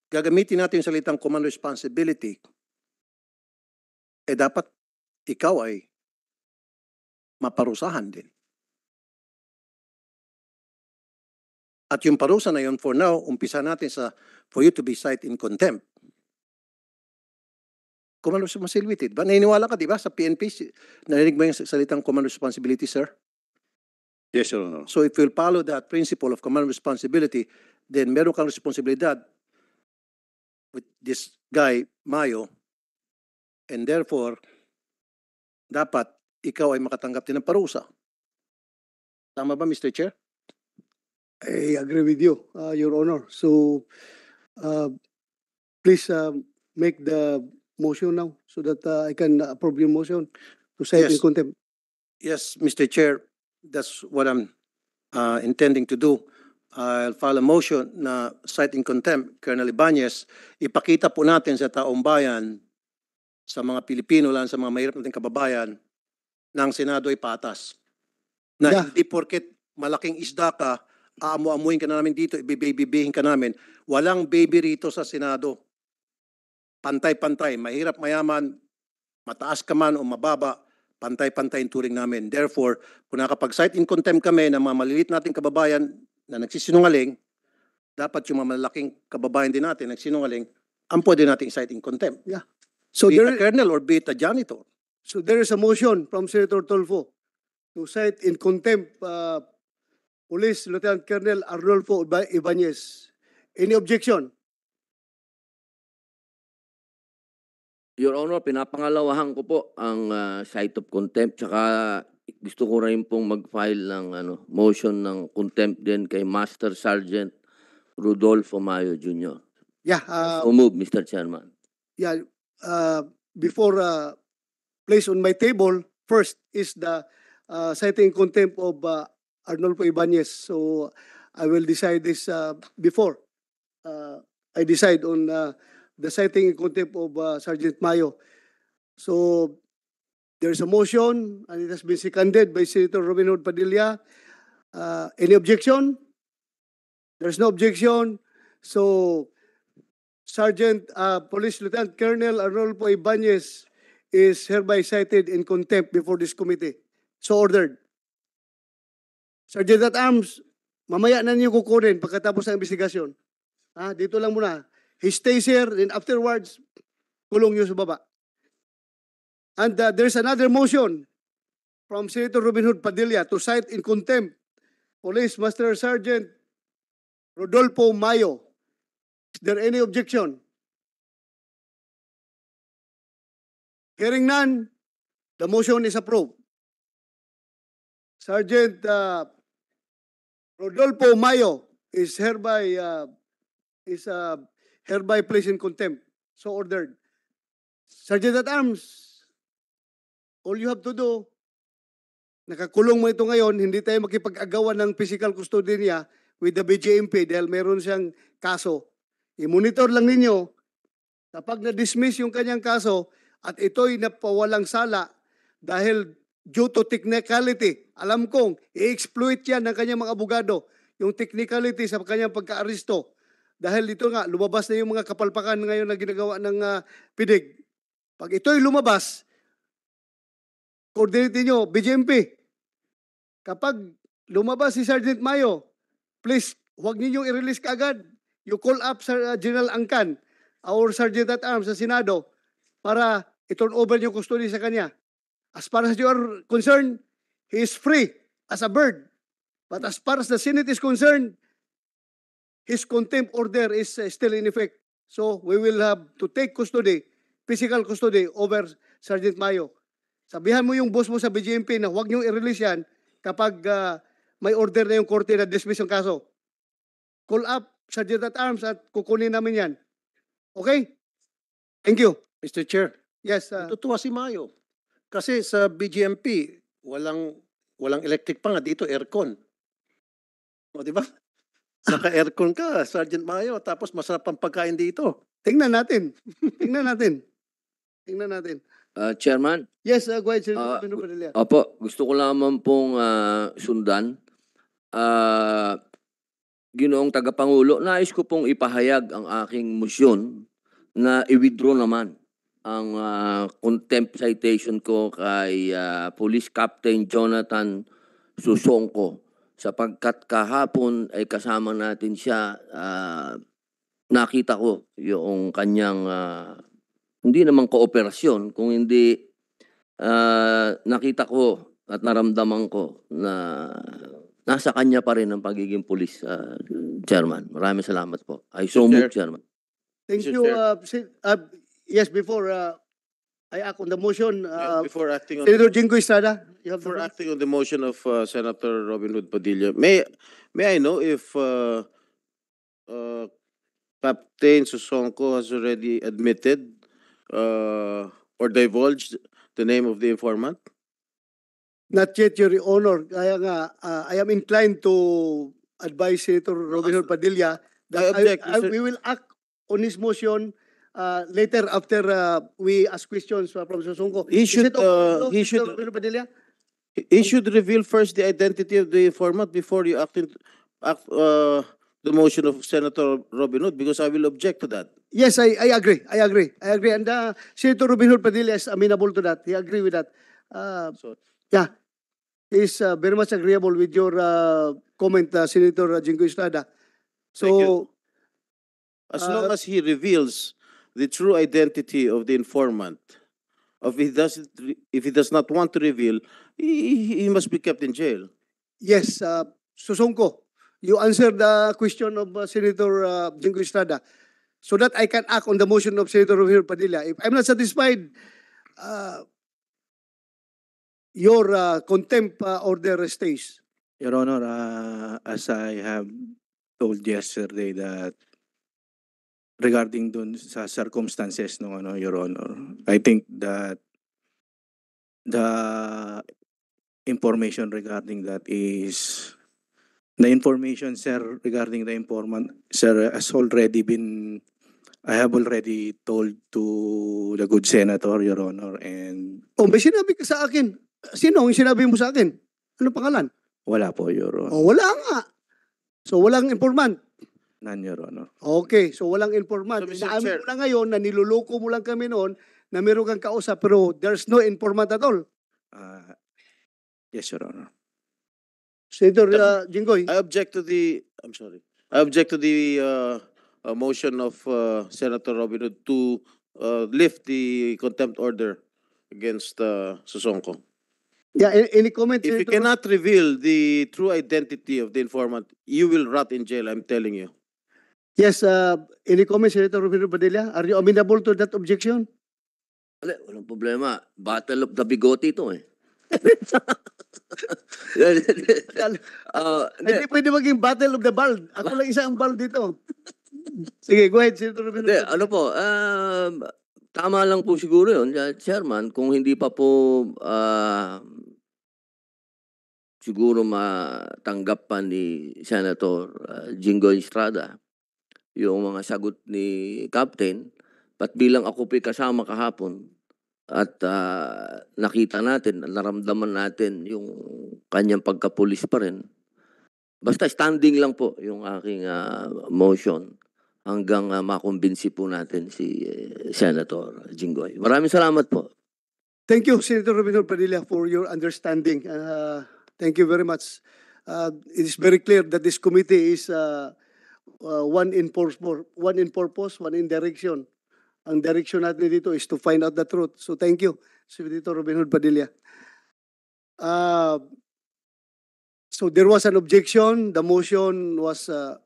gagamitin natin yung salitang command responsibility, eh dapat ikaw ay maparusahan din. At yung parusa na yun, for now, umpisa natin sa for you to be cited in contempt. Common responsibility. Ba? Naniniwala ka, di ba, sa PNP? Narinig mo yung salitang command responsibility, sir? Yes, sir. Honor. So if you'll follow that principle of command responsibility, then meron kang responsibilidad with this guy, Mayo, and therefore, dapat ikaw ay makatanggap din ng parusa. Tama ba, Mr. Chair? I agree with you, uh, Your Honor. So, uh, please uh, make the motion now so that uh, I can approve your motion to cite yes. in contempt. Yes, Mr. Chair, that's what I'm uh, intending to do. I'll file a motion na cite in contempt, Colonel Ibanez. Ipakita po natin sa taong bayan, sa mga Pilipino lang, sa mga mahirap nating kababayan, ng Senado ay patas. Na yeah. hindi porket malaking isda ka, aamu-amuhin ka na namin dito, ibibibihin ka namin. Walang baby rito sa Senado. Pantay-pantay, mahirap mayaman, mataas ka man o mababa, pantay-pantay ang turing namin. Therefore, kung nakapag-cite in contempt kami ng mga malilit nating kababayan na nagsisinungaling, dapat yung mga malalaking kababayan din natin nagsinungaling, ang pwede natin cite in contempt. Yeah. So be there, it a colonel or be it a janitor. So there is a motion from Senator Tolfo to cite in contempt uh, Police Lieutenant Colonel Arnulfo Ibanez. Any objection? Your Honor, pinapangalawahan ko po ang ah, site of contempt tsaka gusto ko rin pong mag-file ng ano, motion ng contempt din kay Master Sergeant Rodolfo Mayo Jr. Yeah, uh, move, Mr. Chairman. yeah, uh, before uh, placed on my table, first is the uh, citing contempt of uh, Arnolfo Ibanez. So I will decide this uh, before uh, I decide on uh, the citing in contempt of uh, Sergeant Mayo. So there's a motion and it has been seconded by Senator Robin Hood Padilla. Uh, any objection? There's no objection. So Sergeant uh, Police Lieutenant Colonel Arnolfo Ibanez is hereby cited in contempt before this committee. So ordered. Sergeant at Arms, mamaya na niyo kukunin pagkatapos ng investigasyon. Ha? Dito lang muna. He stays here and afterwards, kulong niyo sa baba. And uh, there's another motion from Senator Robin Hood Padilla to cite in contempt Police Master Sergeant Rodolfo Mayo. Is there any objection? Hearing none, the motion is approved. Sergeant uh, Rodolfo Mayo is hereby uh, is uh, hereby placed in contempt. So ordered. Sergeant at Arms, all you have to do, nakakulong mo ito ngayon, hindi tayo makipag-agawan ng physical custody niya with the BJMP dahil meron siyang kaso. I-monitor lang ninyo, kapag na-dismiss yung kanyang kaso at ito'y napawalang sala dahil due to technicality. Alam kong, i-exploit yan ng kanyang mga abogado, yung technicality sa kanyang pagka-aristo. Dahil dito nga, lumabas na yung mga kapalpakan ngayon na ginagawa ng uh, ah, PIDIG. Pag ito'y lumabas, coordinate niyo BJMP. Kapag lumabas si Sergeant Mayo, please, huwag ninyong i-release kaagad. You call up Sir, uh, General Angkan, our Sergeant at Arms sa Senado, para i-turn over yung custody sa kanya. As far as you are concerned, he is free as a bird. But as far as the Senate is concerned, his contempt order is uh, still in effect. So we will have to take custody, physical custody over Sergeant Mayo. Sabihan mo yung boss mo sa BGMP na huwag niyong i-release yan kapag uh, may order na yung korte na dismiss yung kaso. Call up Sergeant at Arms at kukunin namin yan. Okay? Thank you. Mr. Chair. Yes. Uh, Tutuwa si Mayo. Kasi sa BGMP, walang walang electric pa nga dito, aircon. O di ba? Saka aircon ka, Sergeant Mayo, tapos masarap ang pagkain dito. Tingnan natin. Tingnan natin. Tingnan natin. Uh, Chairman? Yes, uh, go ahead, Sir. Uh, ah, opo, gusto ko lamang pong uh, sundan. Uh, ginoong tagapangulo, nais ko pong ipahayag ang aking motion na i-withdraw naman ang uh, contempt citation ko kay uh, Police Captain Jonathan Susongko sapagkat kahapon ay kasama natin siya uh, nakita ko yung kanyang uh, hindi naman kooperasyon kung hindi uh, nakita ko at naramdaman ko na nasa kanya pa rin ang pagiging pulis uh, chairman. Maraming salamat po. I so much chairman. Thank you uh Yes, before uh, I act on the motion, uh, Before acting on, Senator Jingo you have the before acting on the motion of uh, Senator Robin Hood Padilla, may, may I know if uh, uh, Captain Susonko has already admitted uh, or divulged the name of the informant? Not yet, Your Honor. uh, I am inclined to advise Senator Hood Padilla that I, object, I, we will act on his motion uh, later after uh, we ask questions uh, from Susungko. He should, okay, uh, he should, Padilla? He should reveal first the identity of the format before you act, in, act uh, the motion of Senator Robin Hood because I will object to that. Yes, I, I agree. I agree. I agree. And uh, Senator Robin Hood Padilla is amenable to that. He agree with that. Uh, so, yeah. He's uh, very much agreeable with your uh, comment, uh, Senator Jingo Estrada. So, as long uh, as he reveals the true identity of the informant. If he doesn't, if he does not want to reveal, he, he must be kept in jail. Yes, uh, Susongko, you answered the question of uh, Senator uh, Estrada, so that I can act on the motion of Senator Rogelio Padilla. If I'm not satisfied, uh, your uh, contempt uh, order stays. Your Honor, uh, as I have told yesterday that regarding dun sa circumstances ng ano your honor i think that the information regarding that is the information sir regarding the informant sir has already been I have already told to the good senator your honor and Oh, may sinabi ka sa akin. Sino ang sinabi mo sa akin? Ano pangalan? wala po your honor. Oh, wala nga. So, walang informant. None, Your Honor. Okay, so walang informant. So, Inaamin mo na ngayon na niluloko mo lang kami noon na meron kang kausap pero there's no informant at all. Uh, yes, Your Honor. Senator uh, Jinggoy. I object to the, I'm sorry, I object to the uh, uh, motion of uh, Senator Robin Hood to uh, lift the contempt order against uh, Susongko. Yeah, any comment? If you cannot reveal the true identity of the informant, you will rot in jail, I'm telling you. Yes, uh, any comment, Senator Rufino Padilla? Are you amenable to that objection? Wala, walang problema. Battle of the bigote ito eh. uh, pwede maging battle of the bald. Ako lang isa ang bald dito. Sige, go ahead, Senator Rufino. Hindi, ano po, um, tama lang po siguro yun, Chairman, kung hindi pa po uh, siguro matanggap pa ni Senator uh, Jingo Estrada yung mga sagot ni Captain. At bilang ako po'y kasama kahapon at uh, nakita natin, naramdaman natin yung kanyang pagkapulis pa rin. Basta standing lang po yung aking uh, motion hanggang uh, makumbinsi po natin si uh, Senator Jingoy. Maraming salamat po. Thank you, Senator Robinson Padilla, for your understanding. Uh, thank you very much. Uh, it is very clear that this committee is uh, uh, one in purpose, one in purpose, one in direction. Ang direction natin dito is to find out the truth. So thank you, Senator Robin Hood Padilla. Uh, so there was an objection. The motion was uh,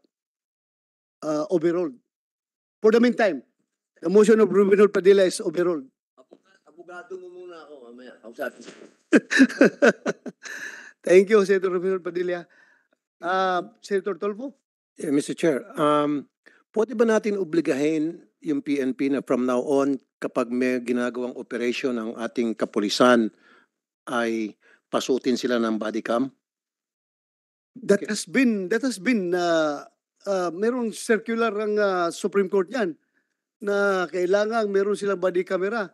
uh, overruled. For the meantime, the motion of Robin Hood Padilla is overruled. Abogado mo muna ako mamaya. Thank you, Senator Robin Hood Padilla. Uh, Senator Tolpo? Eh, Mr. Chair, um, pwede ba natin obligahin yung PNP na from now on kapag may ginagawang operation ng ating kapulisan ay pasutin sila ng body cam? That has been that has been uh, uh, merong circular ang uh, Supreme Court yan na kailangan meron silang body camera.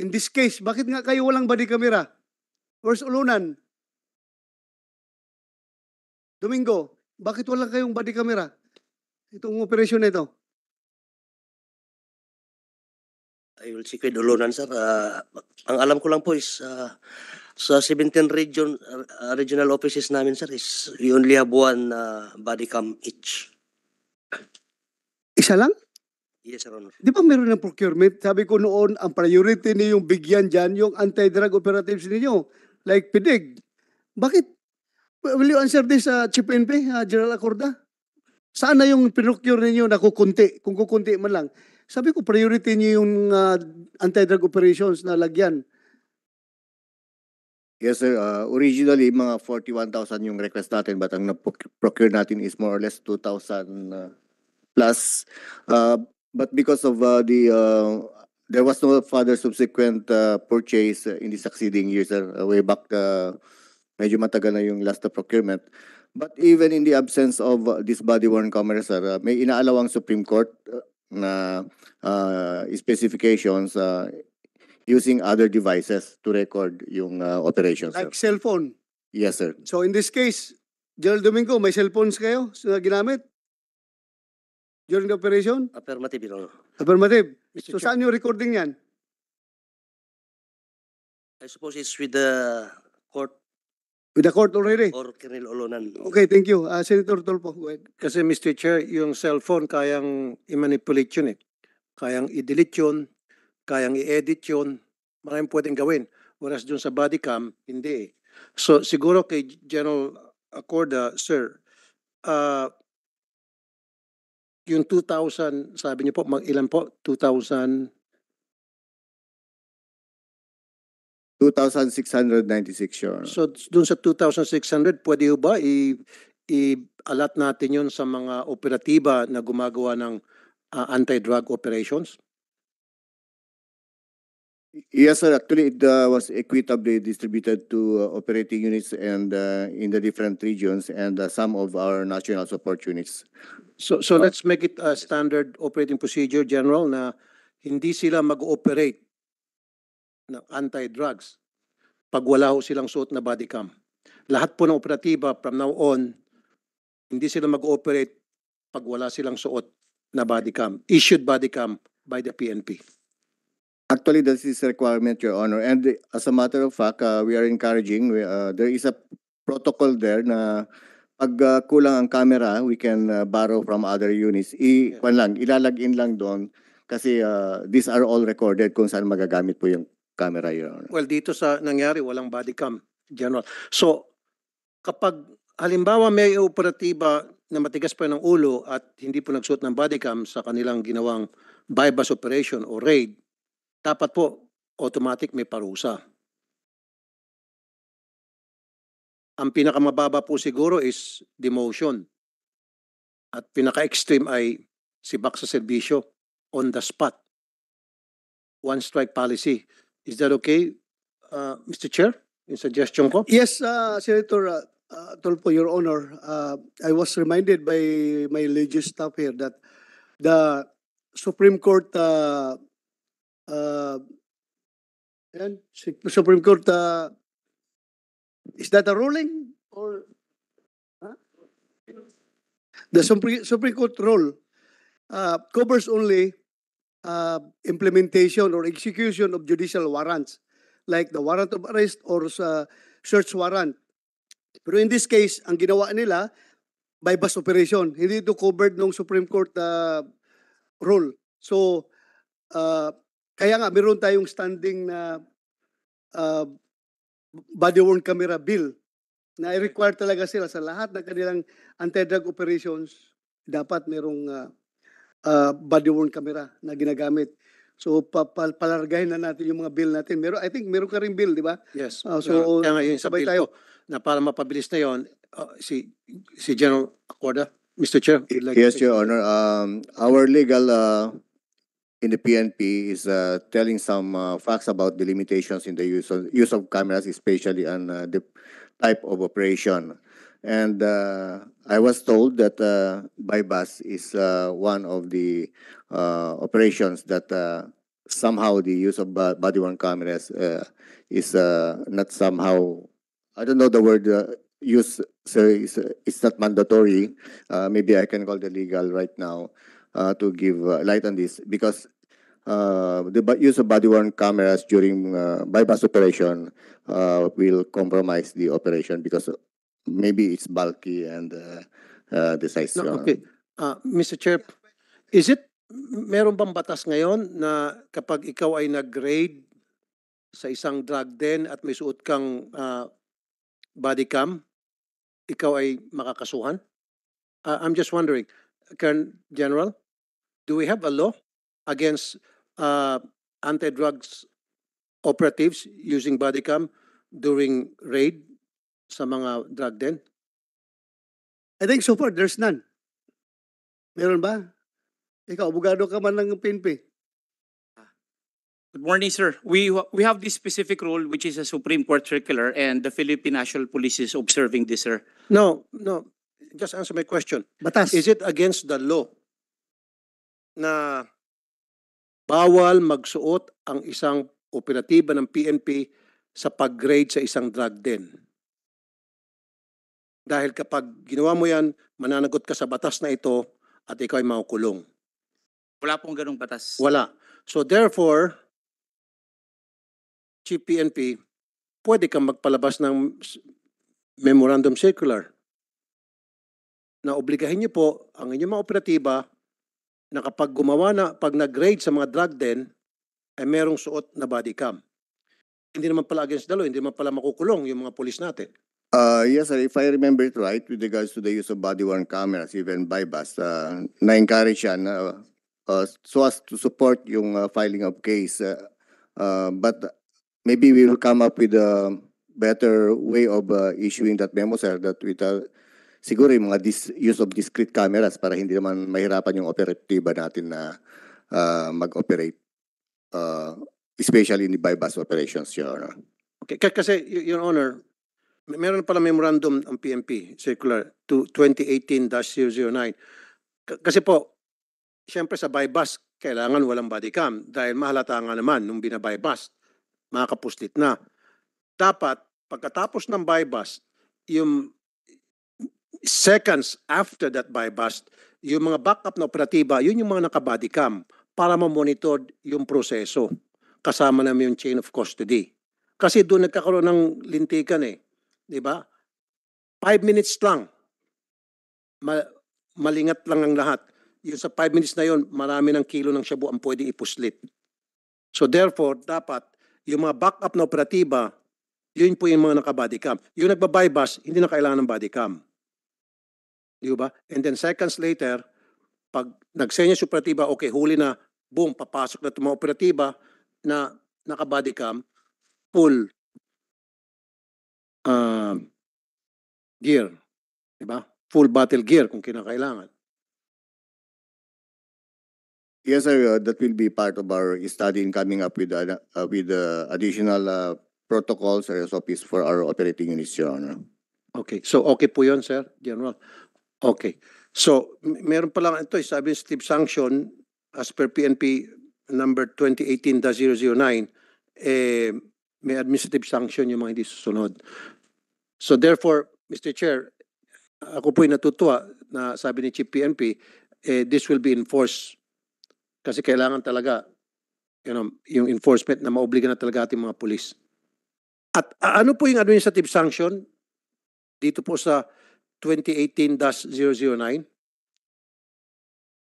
In this case, bakit nga kayo walang body camera? Where's Ulunan? Domingo, bakit wala kayong body camera? Itong operasyon na ito. I will seek with ulunan, sir. Ah, ang alam ko lang po is ah, sa 17 region, ah, regional offices namin, sir, is we only have one ah, body cam each. Isa lang? Yes, Your Honor. Di ba meron ng procurement? Sabi ko noon, ang priority ninyong bigyan dyan yung anti-drug operatives ninyo, like PIDIG. Bakit Will you answer this, uh, Chief NP, uh, General Acorda? Sana yung pinocure ninyo na kukunti, kung kukunti man lang? Sabi ko, priority niyo yung uh, anti-drug operations na lagyan. Yes, sir. Uh, originally, mga 41,000 yung request natin but ang procure natin is more or less 2,000 uh, plus. Uh, but because of uh, the uh, there was no further subsequent uh, purchase in the succeeding years, uh, way back uh, medyo matagal na yung last procurement. But even in the absence of uh, this body-worn camera, sir, uh, may inaalaw ang Supreme Court uh, na uh, specifications uh, using other devices to record yung uh, operations. Like sir. cellphone? Yes, sir. So in this case, General Domingo, may cellphones kayo na ginamit? During the operation? Affirmative, Your Affirmative. Mr. So Chair. saan yung recording yan? I suppose it's with the court With the court already? or Colonel Olonan. Okay, thank you. Uh, Senator Tolpo, go ahead. Kasi Mr. Chair, yung cellphone kayang i-manipulate yun eh. Kayang i-delete yun, kayang i-edit yun. Maraming pwedeng gawin. Whereas dun sa body cam, hindi eh. So siguro kay General Accorda, sir, uh, yung 2,000, sabi niyo po, mag ilan po? 2,000, 2,696, Your So doon sa 2,600, pwede ho ba i- i-alat natin yun sa mga operatiba na gumagawa ng uh, anti-drug operations? Yes, sir. Actually, it uh, was equitably distributed to uh, operating units and uh, in the different regions and uh, some of our national support units. So, so let's make it a standard operating procedure, General, na hindi sila mag-operate ng anti-drugs pag wala ho silang suot na body cam. Lahat po ng operatiba from now on, hindi sila mag operate pag wala silang suot na body cam, issued body cam by the PNP. Actually, this is a requirement, Your Honor. And as a matter of fact, uh, we are encouraging, we, uh, there is a protocol there na pag uh, kulang ang camera, we can uh, borrow from other units. I, yeah. lang, ilalagin lang doon kasi uh, these are all recorded kung saan magagamit po yung camera, Your Honor. Well, dito sa nangyari, walang body cam, General. So, kapag halimbawa may operatiba na matigas pa ng ulo at hindi po nagsuot ng body cam sa kanilang ginawang bypass operation o raid, dapat po automatic may parusa. Ang pinakamababa po siguro is demotion. At pinaka-extreme ay sibak sa serbisyo on the spot. One strike policy. Is that okay, uh, Mr. Chair? You suggest Chongko? Yes, uh, Senator uh, uh Tolpo, Your Honor. Uh, I was reminded by my legal staff here that the Supreme Court uh, uh, and Supreme Court uh, is that a ruling or huh? the Supreme Court rule uh, covers only uh, implementation or execution of judicial warrants, like the warrant of arrest or sa search warrant. Pero in this case, ang ginawa nila, by bypass operation. Hindi ito covered ng Supreme Court uh, rule. So, uh, kaya nga, meron tayong standing na uh, body-worn camera bill na i-require talaga sila sa lahat ng kanilang anti-drug operations, dapat merong uh, uh, body worn camera na ginagamit. So papal palargahin na natin yung mga bill natin. Meron I think meron ka rin bill, di ba? Yes. Uh, so kaya ngayon sa bill tayo. ko na para mapabilis na yon uh, ah, si si General Acorda, Mr. Chair. Like yes, Your Honor. Um, our legal uh, in the PNP is uh, telling some uh, facts about the limitations in the use of, use of cameras, especially on uh, the type of operation. And uh, I was told that uh, by bus is uh, one of the operations that somehow the use of body-worn cameras is not somehow, I don't know the word use, so it's, it's not mandatory. maybe I can call the legal right now to give light on this because uh, the use of body-worn cameras during uh, bypass operation uh, will compromise the operation because maybe it's bulky and uh, the uh, size. No, okay. Ah, Mr. Chair, is it meron bang batas ngayon na kapag ikaw ay nag-grade sa isang drug den at may suot kang uh, body cam, ikaw ay makakasuhan? Uh, I'm just wondering, Colonel General, do we have a law against uh, anti-drugs operatives using body cam during raid sa mga drug den? I think so far, there's none. Meron ba? Ikaw, abogado ka man ng PNP. Ah. Good morning, sir. We we have this specific rule, which is a Supreme Court circular, and the Philippine National Police is observing this, sir. No, no. Just answer my question. Batas. Is it against the law na bawal magsuot ang isang operatiba ng PNP sa pag-grade sa isang drug den? Dahil kapag ginawa mo yan, mananagot ka sa batas na ito at ikaw ay makukulong. Wala pong ganong batas. Wala. So therefore, Chief PNP, pwede kang magpalabas ng memorandum circular na obligahin niyo po ang inyong mga operatiba na kapag gumawa na, pag nag-grade sa mga drug den, ay eh, merong suot na body cam. Hindi naman pala against the law, hindi naman pala makukulong yung mga polis natin. Uh, yes, sir. If I remember it right, with regards to the use of body-worn cameras, even by bus, uh, na-encourage yan uh, uh, so as to support yung uh, filing of case. Uh, uh, but maybe we will come up with a better way of uh, issuing that memo, sir, that with uh, siguro yung mga dis- use of discrete cameras para hindi naman mahirapan yung operatiba natin na uh, mag-operate, uh, especially in the bypass operations, Your Honor. Okay, kasi, Your Honor, meron pala memorandum ang PMP, Circular 2018-009. Kasi po, siyempre sa bypass, kailangan walang body cam dahil mahalata nga naman nung binabypass, makakapuslit na. Dapat, pagkatapos ng bypass, yung seconds after that bypass, yung mga backup na operatiba, yun yung mga nakabody cam para mamonitor yung proseso kasama namin yung chain of custody. Kasi doon nagkakaroon ng lintikan eh. Di ba? Five minutes lang. Ma- malingat lang ang lahat. Yung sa five minutes na yon, marami ng kilo ng shabu ang pwedeng ipuslit. So therefore, dapat yung mga backup na operatiba, yun po yung mga naka-body cam. Yung nagba hindi na kailangan ng body cam. Di ba? And then seconds later, pag nagsenya sa operatiba, okay, huli na, boom, papasok na itong mga operatiba na naka-body cam, full uh, gear, 'di ba? Full battle gear kung kinakailangan. Yes, sir. Uh, that will be part of our study in coming up with uh, with uh, additional uh, protocols or SOPs for our operating units, Your Honor. Okay. So, okay po yun, sir? General. Okay. So, meron pa lang ito, sabi Steve Sanction, as per PNP number 2018-009, eh, may administrative sanction yung mga hindi susunod. So therefore, Mr. Chair, ako po'y natutuwa na sabi ni Chief PNP, eh, this will be enforced. Kasi kailangan talaga you know, yung enforcement na maobliga na talaga ating mga pulis. At uh, ano po yung administrative sanction dito po sa 2018-009?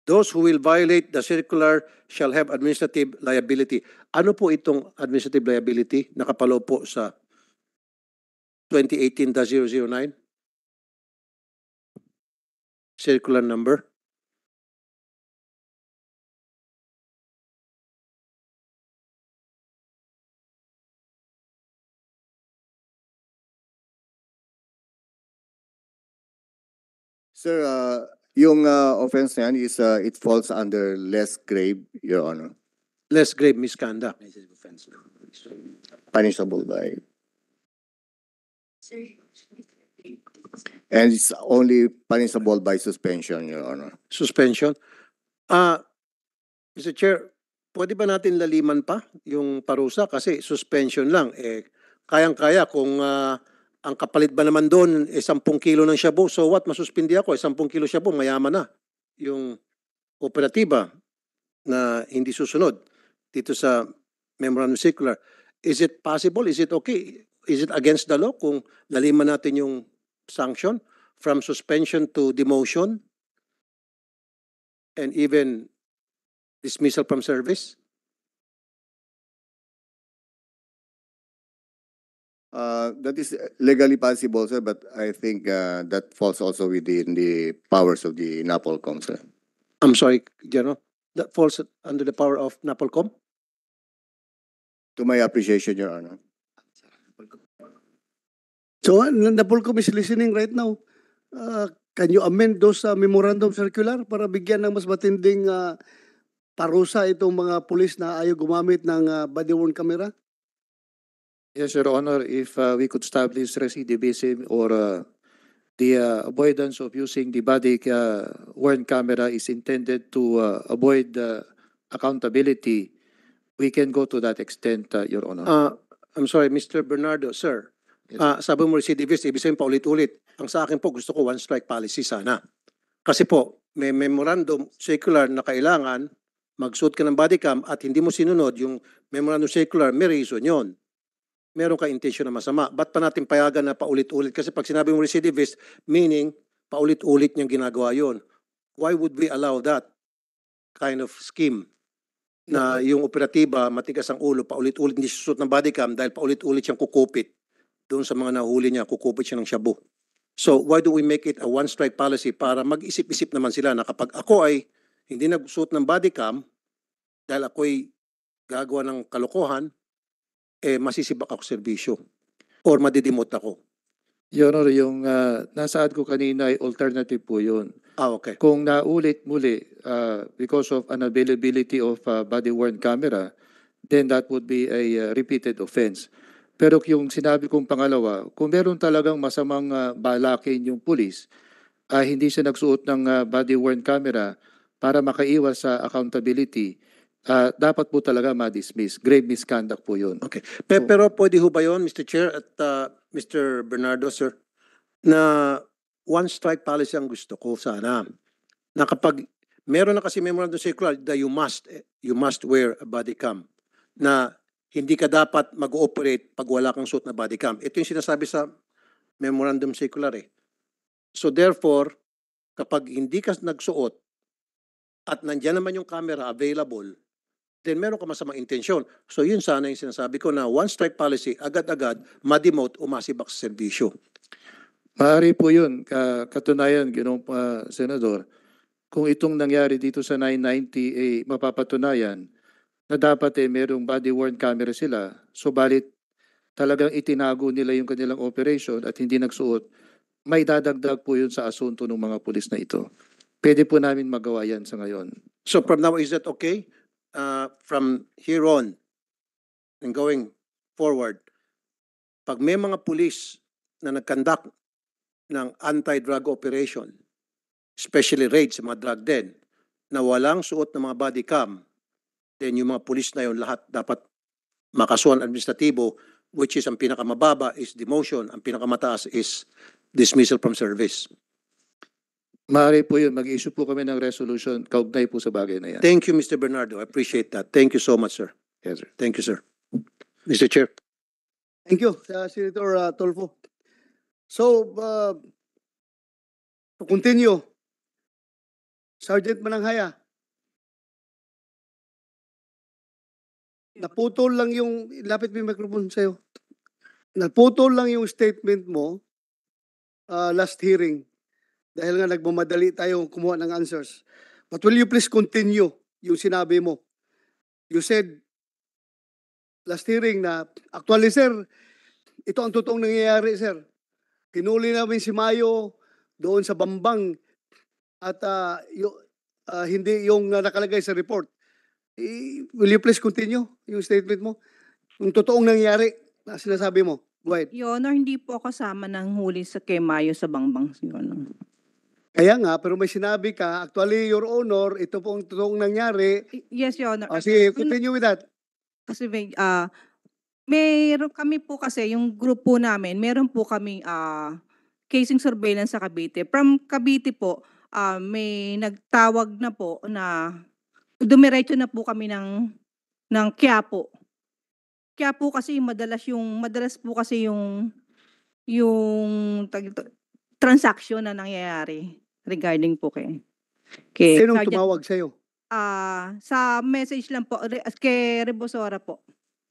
Those who will violate the circular shall have administrative liability. Ano po itong administrative liability nakapalo po sa 2018-009, circular number. Sir, uh, yung uh, offense na is uh, it falls under less grave, Your Honor. Less grave misconduct. Punishable by And it's only punishable by suspension, Your Honor. Suspension. Ah, Mr. Chair, pwede ba natin laliman pa yung parusa? Kasi suspension lang. Eh, kayang-kaya kung ah, ang kapalit ba naman doon, eh, 10 kilo ng shabu. So what, masuspindi ako, eh, 10 kilo shabu, mayaman na. Yung operatiba na hindi susunod dito sa memorandum circular. Is it possible? Is it okay? is it against the law kung laliman natin yung sanction from suspension to demotion and even dismissal from service? Uh, that is legally possible, sir, but I think uh, that falls also within the powers of the NAPOLCOM, sir. I'm sorry, General. That falls under the power of NAPOLCOM? To my appreciation, Your Honor. So, the ah, Napolcom is listening right now. Uh, can you amend those uh, memorandum circular para bigyan ng mas matinding uh, parusa itong mga pulis na ayaw gumamit ng uh, body-worn camera? Yes, Your Honor. If uh, we could establish recidivism or uh, the uh, avoidance of using the body-worn uh, camera is intended to uh, avoid uh, accountability, we can go to that extent, uh, Your Honor. Uh, I'm sorry, Mr. Bernardo, sir. Ah, sabi mo recidivist, ibig sabihin paulit-ulit. Ang sa akin po, gusto ko one strike policy sana. Kasi po, may memorandum circular na kailangan magsuot ka ng body cam at hindi mo sinunod yung memorandum circular, may reason yun. Meron ka intention na masama. Ba't pa natin payagan na paulit-ulit? Kasi pag sinabi mo recidivist, meaning paulit-ulit niyang ginagawa yon. Why would we allow that kind of scheme? na yung operatiba matigas ang ulo paulit-ulit hindi susot ng body cam dahil paulit-ulit siyang kukupit doon sa mga nahuli niya, kukupit siya ng shabu. So why do we make it a one-strike policy para mag-isip-isip naman sila na kapag ako ay hindi nagsuot ng body cam dahil ako'y gagawa ng kalokohan, eh masisibak ako serbisyo or madidimot ako. Your Honor, yung uh, ah, nasaad ko kanina ay alternative po yun. Ah, okay. Kung naulit muli uh, because of an availability of uh, ah, body-worn camera, then that would be a uh, repeated offense. Pero yung sinabi kong pangalawa, kung meron talagang masamang uh, ah, balakin yung pulis, uh, hindi siya nagsuot ng uh, ah, body-worn camera para makaiwas sa accountability, uh, dapat po talaga ma-dismiss. Grave misconduct po yun. Okay. Pe so, pero pwede ho ba yun, Mr. Chair at uh, Mr. Bernardo, sir, na one-strike policy ang gusto ko sana. Na kapag meron na kasi memorandum circular that you must, eh, you must wear a body cam na hindi ka dapat mag-ooperate pag wala kang suit na body cam. Ito yung sinasabi sa memorandum circular eh. So therefore, kapag hindi ka nagsuot at nandiyan naman yung camera available, then meron ka masamang intensyon. So yun sana yung sinasabi ko na one strike policy, agad-agad, ma-demote o masibak sa serbisyo. Maaari po yun. Katunayan, ginong pa, ah, Senador, kung itong nangyari dito sa 990 ay eh, mapapatunayan, na dapat eh merong body-worn camera sila. So balit talagang itinago nila yung kanilang operation at hindi nagsuot, may dadagdag po yun sa asunto ng mga pulis na ito. Pwede po namin magawa yan sa ngayon. So from now, is that okay? Uh, from here on and going forward, pag may mga pulis na nagkandak ng anti-drug operation, especially raids sa mga drug den, na walang suot ng mga body cam, then yung mga pulis na yon lahat dapat makasuhan administratibo which is ang pinakamababa is demotion, ang pinakamataas is dismissal from service. Maaari po yun, mag-issue po kami ng resolution, kaugnay po sa bagay na yan. Thank you, Mr. Bernardo. I appreciate that. Thank you so much, sir. Yes, sir. Thank you, sir. Mr. Chair. Thank you, uh, Senator uh, Tolfo. So, uh, to continue, Sergeant Mananghaya. Naputol lang yung, lapit may microphone sa'yo. Naputol lang yung statement mo uh, last hearing dahil nga nagmamadali tayo kumuha ng answers. But will you please continue yung sinabi mo? You said last hearing na actually sir, ito ang totoong nangyayari sir. Kinuli namin si Mayo doon sa Bambang at uh, ah, y- uh, ah, hindi yung uh, nakalagay sa report. Eh, will you please continue yung statement mo? Yung totoong nangyari na sinasabi mo. Go Your Honor, hindi po ako sama ng huli sa kay Mayo sa Bangbang, Your Honor. Kaya nga, pero may sinabi ka, actually, Your Honor, ito po ang totoong nangyari. Yes, Your Honor. Oh, sige, continue with that. Kasi may, uh, meron kami po kasi, yung group po namin, meron po kami uh, ah, casing surveillance sa Cavite. From Cavite po, uh, may nagtawag na po na dumiretso na po kami ng ng Quiapo. Quiapo kasi madalas yung madalas po kasi yung yung transaction na nangyayari regarding po kay kay Sino tumawag sa iyo? Ah, uh, sa message lang po re, kay Rebosora po.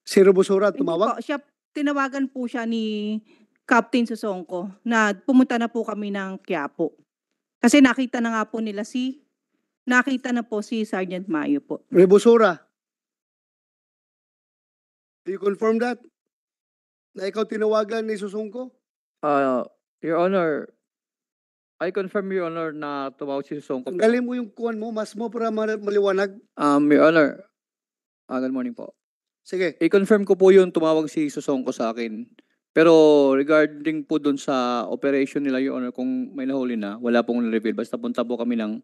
Si Rebosora tumawag? Hindi po, siya tinawagan po siya ni Captain Susongko na pumunta na po kami ng Quiapo. Kasi nakita na nga po nila si Nakita na po si Sergeant Mayo po. Rebusura. Do you confirm that? Na ikaw tinawagan ni Susungko? Uh, Your Honor, I confirm, Your Honor, na tumawag si Susong. Tanggalin mo yung kuwan mo, mas mo para maliwanag. Um, Your Honor, ah, good morning po. Sige. I-confirm ko po yung tumawag si Susong sa akin. Pero regarding po dun sa operation nila, Your Honor, kung may nahuli na, wala pong na-reveal. Basta punta po kami ng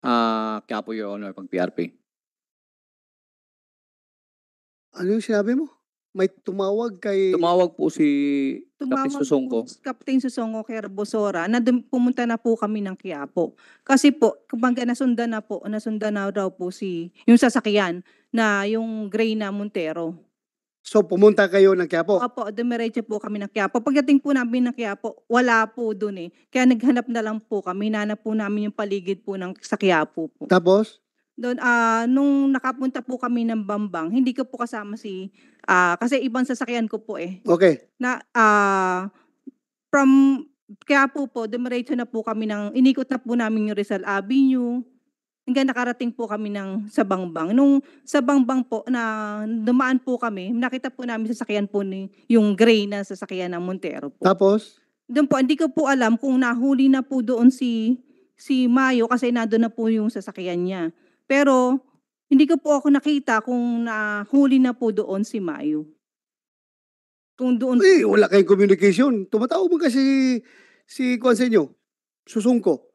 Ah, Kapo Your Honor, pag PRP. Ano yung sinabi mo? May tumawag kay... Tumawag po si Kapis Susongko. po Captain Susongo kay Bosora na pumunta na po kami ng Quiapo. Kasi po, kumbaga nasundan na po, nasundan na raw po si, yung sasakyan na yung gray na Montero. So pumunta kayo ng Quiapo? Opo, dumiretso po kami ng Quiapo. Pagdating po namin ng Quiapo, wala po doon eh. Kaya naghanap na lang po kami. Hinanap po namin yung paligid po ng, sa Quiapo po. Tapos? Doon, ah nung nakapunta po kami ng Bambang, hindi ko po kasama si, ah kasi ibang sasakyan ko po eh. Okay. Na, ah from, kaya po po, dumiretso na po kami ng, inikot na po namin yung Rizal Avenue, hanggang nakarating po kami ng sa Bangbang. Nung sa Bangbang po, na dumaan po kami, nakita po namin sasakyan po ni, yung gray na sasakyan ng Montero po. Tapos? Doon po, hindi ko po alam kung nahuli na po doon si, si Mayo kasi nandoon na po yung sasakyan niya. Pero hindi ko po ako nakita kung nahuli na po doon si Mayo. Kung doon... Eh, wala kayong communication. Tumatawag mo kasi si Kwan sa inyo. Susungko.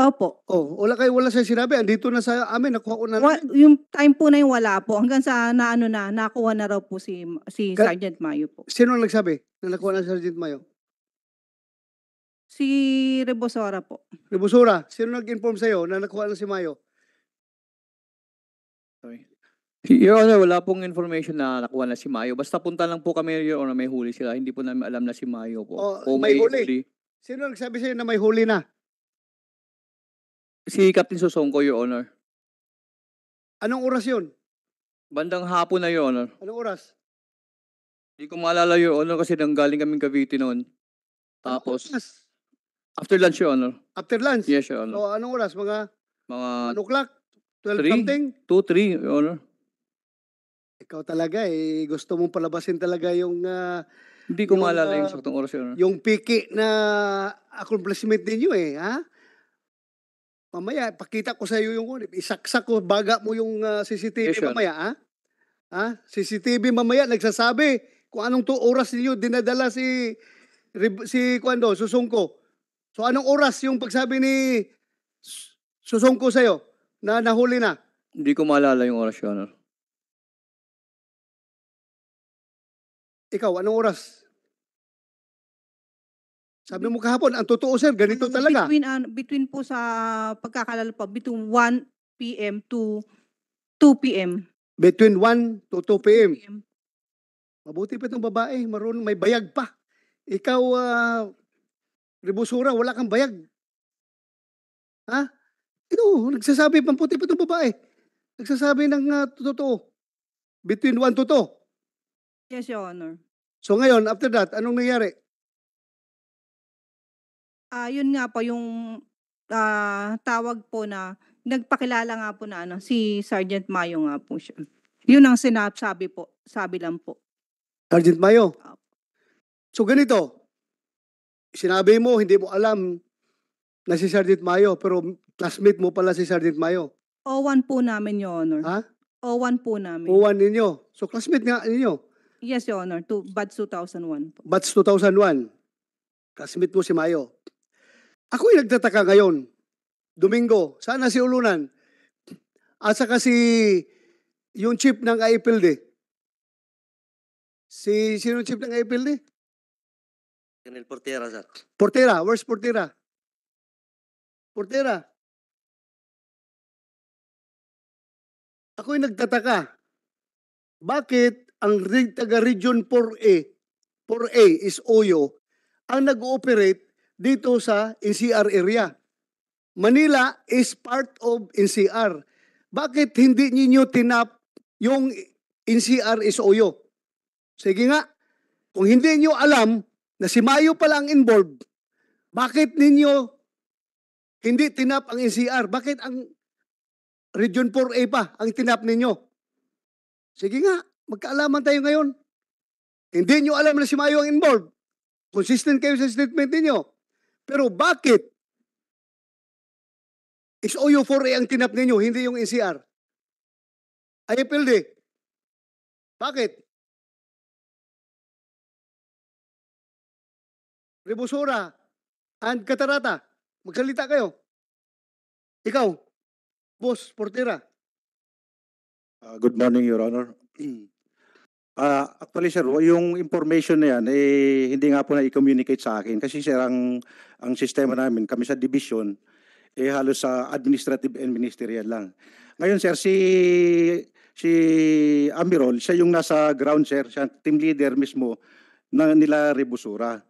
Opo. Oh, wala kayo wala sa sinabi. Andito na sa amin, nakuha ko na. Wa- namin. yung time po na yung wala po hanggang sa naano na nakuha na raw po si si Ka- Sergeant Mayo po. Sino ang nagsabi na nakuha na si Sergeant Mayo? Si Rebosora po. Rebusura, sino nag-inform sa'yo na nakuha na si Mayo? Your Honor, wala pong information na nakuha na si Mayo. Basta punta lang po kami, Your Honor, may huli sila. Hindi po namin alam na si Mayo po. Oh, may huli. Sino ang nagsabi sa'yo na may huli na? Si Captain Susongko, Your Honor. Anong oras yun? Bandang hapon na, Your Honor. Anong oras? Hindi ko maalala, Your Honor, kasi nanggaling kaming Cavite noon. Tapos, oras? after lunch, Your Honor. After lunch? Yes, Your Honor. So, anong oras? Mga Mga ano o'clock? 12 something? 2-3, Your Honor. Ikaw talaga eh. Gusto mong palabasin talaga yung... Uh, Hindi ko yung, maalala yung ah, saktong oras, Your Honor. Yung piki na accomplishment ninyo eh, ha? Mamaya, pakita ko sa iyo yung, isaksak ko, baga mo yung uh, ah, CCTV yes, mamaya, ha? Ah. Ha? CCTV mamaya, nagsasabi kung anong to oras niyo dinadala si, si Kwando, Susungko. So, anong oras yung pagsabi ni Susungko sa'yo na nahuli na? Hindi ko maalala yung oras, Your Honor. Ikaw, anong oras? Sabi mo kahapon, ang totoo sir, ganito Ano, talaga. Between, ano, between po sa pagkakalala po, between 1 p.m. to 2 p.m. Between 1 to 2 p.m. Mabuti pa itong babae, marunong may bayag pa. Ikaw, ah, ribusura, wala kang bayag. Ha? Ito, nagsasabi, pamputi pa itong babae. Nagsasabi ng ah, totoo. Between 1 to 2. Yes, Your Honor. So ngayon, after that, anong nangyari? Ah, yun nga po yung, ah, tawag po na nagpakilala nga po na ano, si Sergeant Mayo nga po siya. Yun ang sinab po, sabi lang po. Sergeant Mayo, so ganito, sinabi mo, hindi mo alam na si Sergeant Mayo, pero classmate mo pala si Sergeant Mayo. O1 po namin, Your Honor. Ha? O1 po namin. O1 ninyo. So classmate nga ninyo. Yes, Your Honor. To, batch 2001 po. Batch 2001. Classmate mo si Mayo. Ako'y nagtataka ngayon. Domingo, sana si Ulunan. Asa kasi yung chief ng IPLD? Si sino chief ng IPLD? Colonel Portera, sir. Portera, where's Portera? Portera. Ako'y nagtataka. Bakit ang taga Region 4A, 4A is Oyo, ang nag-ooperate dito sa NCR area. Manila is part of NCR. Bakit hindi ninyo tinap yung NCR is Oyo? Sige nga, kung hindi niyo alam na si Mayo pala ang involved, bakit ninyo hindi tinap ang NCR? Bakit ang Region 4A pa ang tinap ninyo? Sige nga, magkaalaman tayo ngayon. Hindi nyo alam na si Mayo ang involved. Consistent kayo sa statement ninyo. Pero bakit is OU4A ang tinap ninyo, hindi yung NCR? E IPLD. bakit? Rebusora and Katarata, magkalita kayo. Ikaw, boss, portera. Uh, good morning, Your Honor. Uh, actually sir, yung information na yan, eh, hindi nga po na-communicate i sa akin kasi sir, ang, ang sistema namin, kami sa division, eh, halos sa administrative and ministerial lang. Ngayon sir, si, si Amirol, siya yung nasa ground sir, siya team leader mismo na nila Rebusura.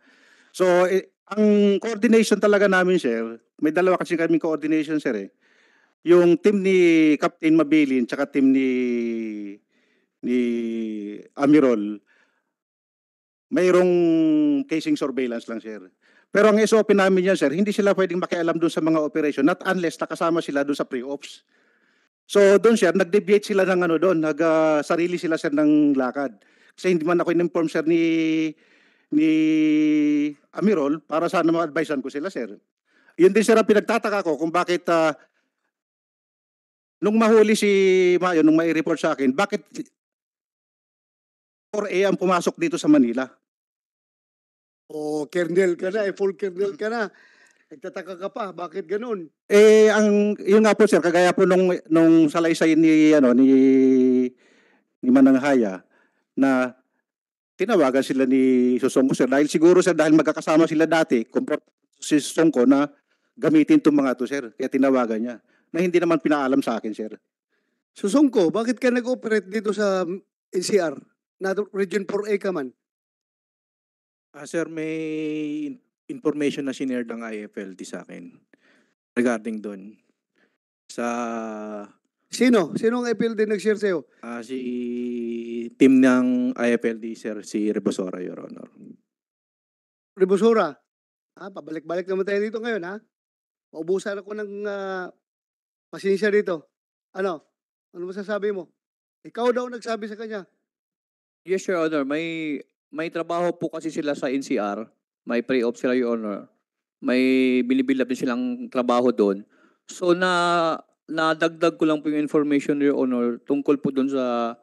So, eh, ang coordination talaga namin sir, may dalawa kasi kami coordination sir eh. Yung team ni Captain Mabilin, tsaka team ni ni Amirol, mayroong casing surveillance lang, sir. Pero ang SOP namin yan, sir, hindi sila pwedeng makialam doon sa mga operation, not unless nakasama sila doon sa pre-ops. So doon, sir, nag-deviate sila ng ano doon, nag, uh, sila, sir, ng lakad. Kasi hindi man ako in-inform, sir, ni, ni Amirol para sana ma-advisean ko sila, sir. Yun din, sir, ang pinagtataka ko kung bakit uh, nung mahuli si Mayo, nung mai-report sa akin, bakit 4 a.m. pumasok dito sa Manila. Oh, kernel ka na, eh, full kernel mm. ka na. Nagtataka ka pa, bakit ganun? Eh, ang, yun nga po sir, kagaya po nung, nung salaysay ni, ano, ni, ni Mananghaya, na tinawagan sila ni Susongko sir. Dahil siguro sir, dahil magkakasama sila dati, comfort si Susongko na gamitin itong mga to sir. Kaya tinawagan niya. Na hindi naman pinaalam sa akin sir. Susongko, bakit ka nag-operate dito sa NCR? na Region 4A ka man? Ah, sir, may information na sinare ng IFLT sa akin regarding doon. Sa... Sino? Sino ang IFLT nag-share sa'yo? Ah, si team ng IFLD, sir, si Rebosora, Your Honor. Rebosora? Ah, pabalik-balik naman tayo dito ngayon, ha? Maubusan ako ng uh, ah, pasinsya dito. Ano? Ano masasabi mo? Ikaw daw nagsabi sa kanya, Yes, Your Honor. May, may trabaho po kasi sila sa NCR. May pre-op sila, Your Honor. May binibuild up din silang trabaho doon. So, na nadagdag ko lang po yung information, Your Honor, tungkol po doon sa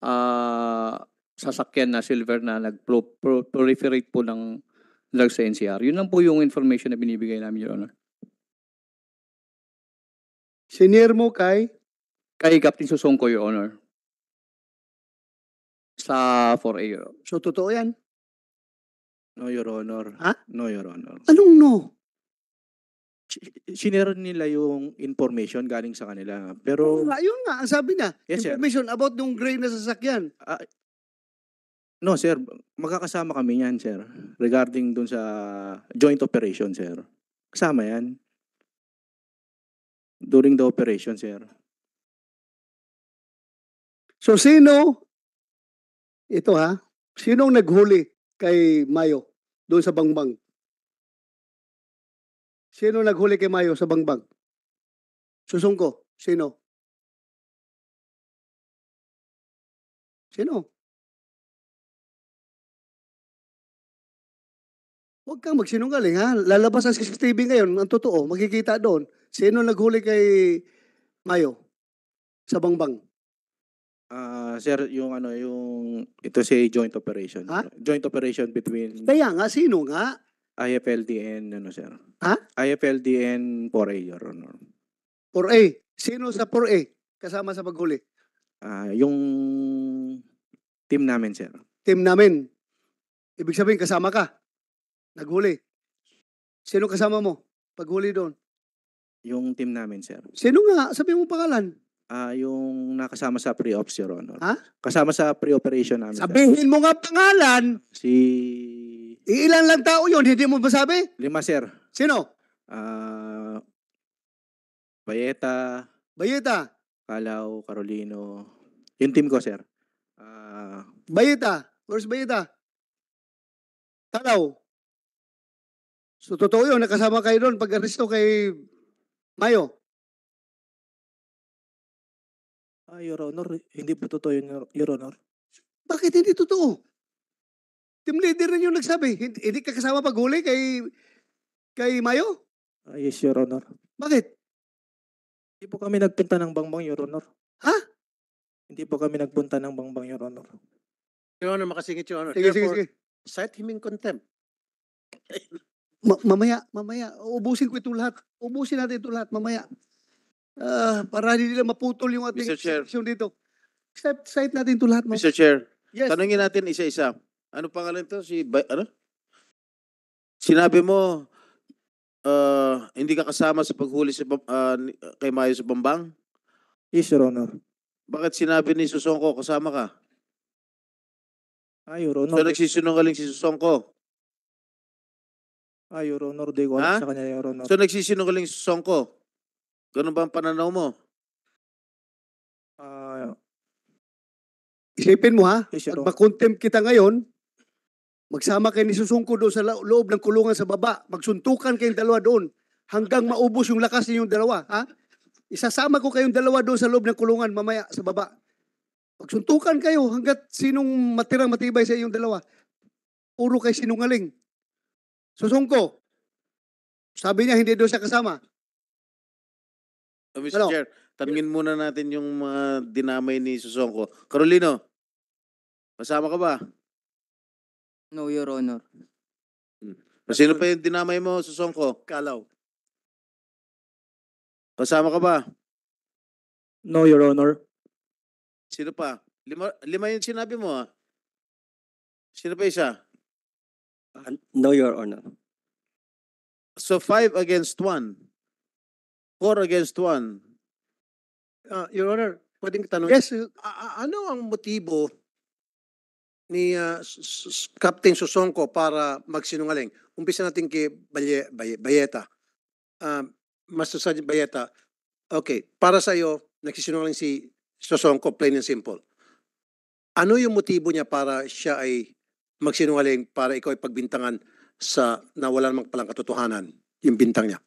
uh, sasakyan na silver na nag-proliferate po ng drugs sa NCR. Yun lang po yung information na binibigay namin, Your Honor. Senior mo kay? Kay Captain Susongko, Your Honor sa 4A, Your So, totoo yan? No, Your Honor. Ha? No, Your Honor. Anong no? Sinera nila yung information galing sa kanila. Pero, Oo nga, yun nga, ang sabi niya. Yes, sir. information about yung gray na sasakyan. ah, no, sir. Magkakasama kami yan, sir. Regarding dun sa joint operation, sir. Kasama yan. During the operation, sir. So, sino ito ha, sinong naghuli kay Mayo doon sa Bangbang? Sino naghuli kay Mayo sa Bangbang? Susungko, sino? Sino? Huwag kang magsinungaling ha. Lalabas ang CCTV ngayon, ang totoo, makikita doon. Sino naghuli kay Mayo sa Bangbang? Ah, sir, yung ano, yung ito si joint operation. Ha? Joint operation between Kaya nga, sino nga? IFLD and ano, sir. Ha? IFLD and 4A, Your Honor. a Sino sa 4A? Kasama sa paghuli. Ah, yung team namin, sir. Team namin. Ibig sabihin, kasama ka. Naghuli. Sino kasama mo? Paghuli doon. Yung team namin, sir. Sino nga? Sabi mo pangalan. Ah, yung nakasama sa pre-ops, Your Honor. Ha? Kasama sa pre-operation namin. Sabihin mo nga pangalan. Si... Ilan lang tao yun? Hindi mo ba sabi? Lima, sir. Sino? Ah... Bayeta, Bayeta. Calao, Carolino. Yung team ko, sir. Ah... Bayeta. Where's Bayeta? Talaw. So, totoo yun. Nakasama kayo doon pag-aresto kay Mayo. Ah, Your Honor, hindi po totoo yun, Your- Honor. Bakit hindi totoo? Team leader na yung nagsabi. Hindi, hindi ka kasama pag huli kay, kay Mayo? Ah, yes, Your Honor. Bakit? Hindi po kami nagpunta ng bangbang, Your Honor. Ha? Hindi po kami nagpunta ng bangbang, Your Honor. Your Honor, makasingit, Your Honor. Sige, sige, Therefore, sige. cite him in contempt. Ma- mamaya, mamaya. Ubusin ko ito lahat. Ubusin natin ito lahat mamaya ah, para hindi nila maputol yung ating Mr. Chair. exception dito. Cite, cite natin ito lahat. Ma'am. Mr. Chair, Yes. tanungin natin isa-isa. Ano pangalan ito? Si, ano? Sinabi mo, uh, hindi ka kasama sa paghuli sa, Bam- ah, ah, kay Mayo sa Bambang? Yes, Your Honor. Bakit sinabi ni Susongko kasama ka? Ay, Your So Honor. nagsisinungaling si Susongko. Ay, Your Honor. Di ko alam sa kanya, Your Honor. So nagsisinungaling si Susongko. Ganun ba ang pananaw mo? Ah, Isipin mo ha, Yes, makontempt kita ngayon, magsama kayo ni Susungko doon sa loob ng kulungan sa baba, magsuntukan kayong dalawa doon hanggang maubos yung lakas ninyong dalawa, ha? Isasama ko kayong dalawa doon sa loob ng kulungan mamaya sa baba. Magsuntukan kayo hanggat sinong matirang matibay sa inyong dalawa. Puro kay sinungaling. Susungko. Sabi niya hindi doon siya kasama. Uh, Mr. Ano? Chair, tanungin muna natin yung mga dinamay ni Susongko. Carolino, kasama ka ba? No, Your Honor. Hmm. Sino pa yung dinamay mo, Susongko? Kalaw. Kasama ka ba? No, Your Honor. Sino pa? Lima, lima yung sinabi mo, ha? Ah. Sino pa isa? Uh, no, Your Honor. So, five against one. Four against one. Uh, Your Honor, pwedeng tanong? Yes, a- ano ang motibo ni uh, S- S- Captain Susongko para magsinungaling? Umpisa natin kay Baye, Baye, Bayeta. Uh, Master Sergeant Bayeta, okay, para sa iyo, nagsisinungaling si Susongko, plain and simple. Ano yung motibo niya para siya ay magsinungaling para ikaw ay pagbintangan sa nawalan palang katotohanan yung bintang niya?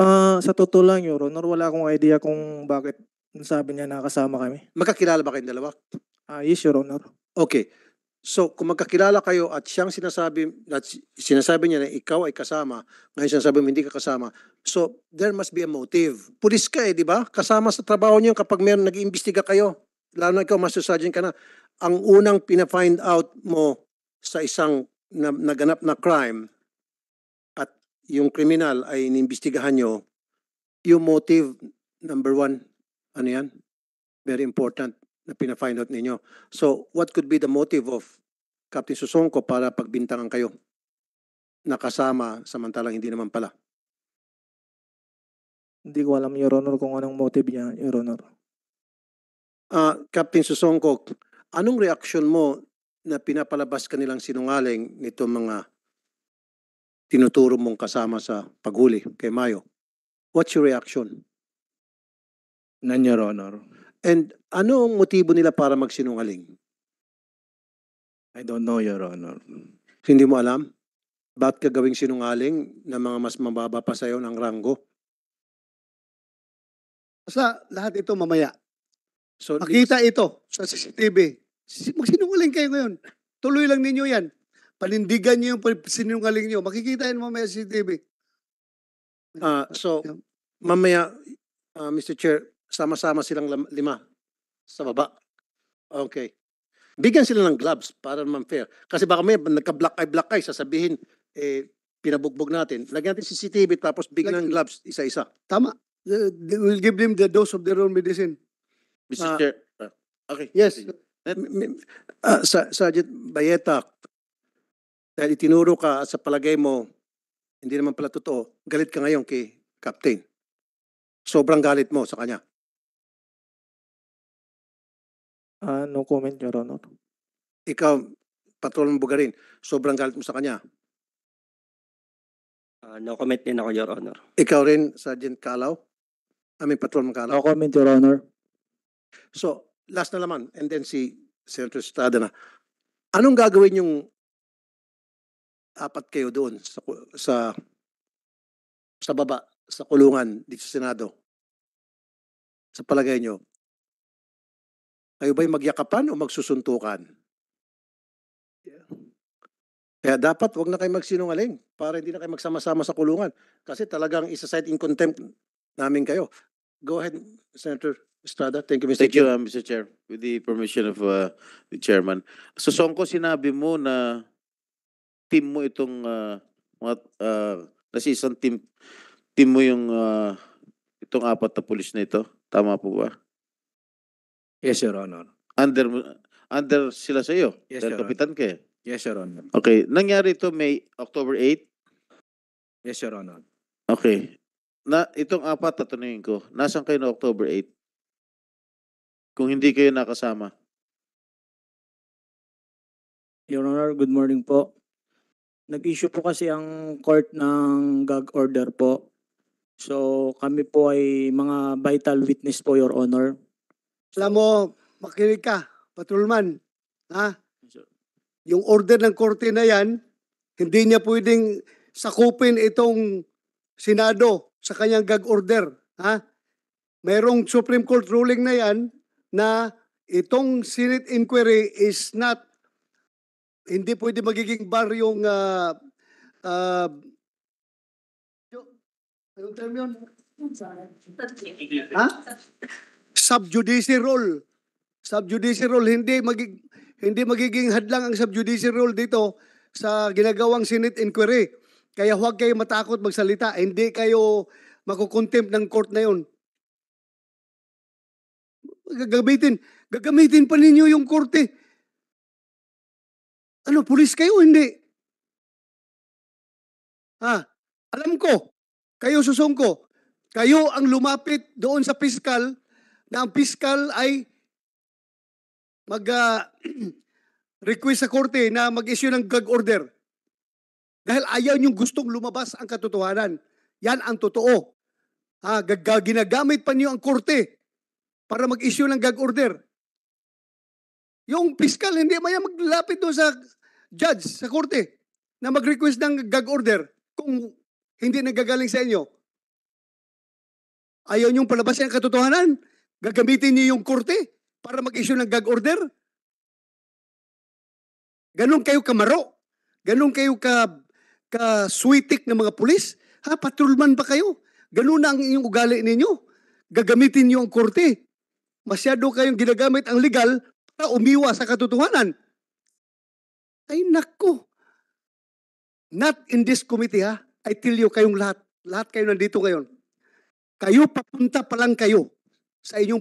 Ah, sa totoo lang, Your Honor, wala akong idea kung bakit sabi niya nakasama kami. Magkakilala ba kayong dalawa? Ah, yes, Your Honor. Okay. So, kung magkakilala kayo at siyang sinasabi, at sinasabi niya na ikaw ay kasama, ngayon sinasabi mo hindi ka kasama, so there must be a motive. Pulis ka eh, di ba? Kasama sa trabaho niyo kapag meron nag-iimbestiga kayo, lalo na ikaw, Master Sergeant ka na, ang unang pina-find out mo sa isang na, naganap na crime yung kriminal ay inimbestigahan nyo, yung motive, number one, ano yan? Very important na pina-find out ninyo. So, what could be the motive of Captain Susongko para pagbintangan kayo? Nakasama, samantalang hindi naman pala. Hindi ko alam, Your Honor, kung anong motive niya, Your Honor. Uh, Captain Susongko, anong reaction mo na pinapalabas kanilang sinungaling nito mga tinuturo mong kasama sa paghuli kay Mayo. What's your reaction? None, Your Honor. And ano ang motibo nila para magsinungaling? I don't know, Your Honor. Hindi mo alam? Ba't ka gawing sinungaling na mga mas mababa pa sa'yo ng ranggo? Basta lahat ito mamaya. So, Makita ito sa CCTV. Magsinungaling kayo ngayon. Tuloy lang ninyo yan. Panindigan niyo yung sinungaling niyo. Makikita yun mamaya CCTV. Uh, ah, so, mamaya, uh, ah, Mr. Chair, sama-sama silang lima sa baba. Okay. Bigyan sila ng gloves para naman fair. Kasi baka may nagka-black eye, black eye, sasabihin, eh, pinabugbog natin. Lagyan natin CCTV tapos bigyan like, ng gloves isa-isa. Tama. Uh, we'll give them the dose of their own medicine. Mr. Uh, ah. Chair. Uh, okay. Yes. Let, uh, Sergeant Bayeta, dahil itinuro ka sa palagay mo, hindi naman pala totoo, galit ka ngayon kay Captain. Sobrang galit mo sa kanya. Ah, no comment, Your Honor. Ikaw, Patrolman Bugarin, sobrang galit mo sa kanya. Ah, no comment din ako, Your Honor. Ikaw rin, Sergeant Kalaw. I mean, Patrolman Kalaw. No comment, Your Honor. So, last na naman, and then si Senator Estrada na. Anong gagawin yung apat kayo doon sa sa sa baba sa kulungan dito sa Senado. Sa palagay nyo, kayo ba'y magyakapan o magsusuntukan? Yeah. Kaya dapat wag na kayo magsinungaling para hindi na kayo magsama-sama sa kulungan kasi talagang isa-side in contempt namin kayo. Go ahead, Senator Estrada. Thank you, Mr. Thank Chair. you, uh, Mr. Chair. With the permission of uh, the Chairman. So, Songko, sinabi mo na team mo itong uh, mga uh, kasi isang team team mo yung uh, itong apat na pulis na ito. Tama po ba? Yes, Your Honor. Under under sila sa iyo. Yes, Your kapitan ka eh. Yes, Your Honor. Okay. Nangyari ito May October 8? Yes, Your Honor. Okay. Na, itong apat, tatanungin ko, Nasaan kayo na October 8? Kung hindi kayo nakasama. Your Honor, good morning po. Nag-issue po kasi ang court ng gag order po. So kami po ay mga vital witness po, Your Honor. Alam mo, makinig ka, patrolman. Ha? Yung order ng korte na yan, hindi niya pwedeng sakupin itong Senado sa kanyang gag order. Ha? Merong Supreme Court ruling na yan na itong Senate inquiry is not hindi pwede magiging bar yung uh, uh, anong term yun? Ha? Subjudice rule. Subjudice role. Hindi, magig hindi magiging hadlang ang subjudice role dito sa ginagawang Senate inquiry. Kaya huwag kayo matakot magsalita. Hindi kayo makukontempt ng court na yun. Gagamitin. Gagamitin pa ninyo yung korte. Eh ano, pulis kayo? Hindi. Ha? Alam ko, kayo susungko. Kayo ang lumapit doon sa piskal na ang piskal ay mag-request ah, uh, sa korte na mag-issue ng gag order. Dahil ayaw niyong gustong lumabas ang katotohanan. Yan ang totoo. Ha, ginagamit pa niyo ang korte para mag-issue ng gag order. Yung piskal, hindi maya maglapit doon sa judge sa korte na mag-request ng gag order kung hindi nagagaling sa inyo. Ayaw niyong palabasin ang katotohanan? Gagamitin niyo yung korte para mag-issue ng gag order? Ganon kayo kamaro? Ganon kayo ka, kasuitik ng mga pulis? Ha, patrolman ba kayo? Ganun na ang inyong ugali ninyo. Gagamitin niyo ang korte. Masyado kayong ginagamit ang legal para umiwa sa katotohanan. Ay nako. Not in this committee ha. I tell you kayong lahat. Lahat kayo nandito ngayon. Kayo papunta pa lang kayo sa inyong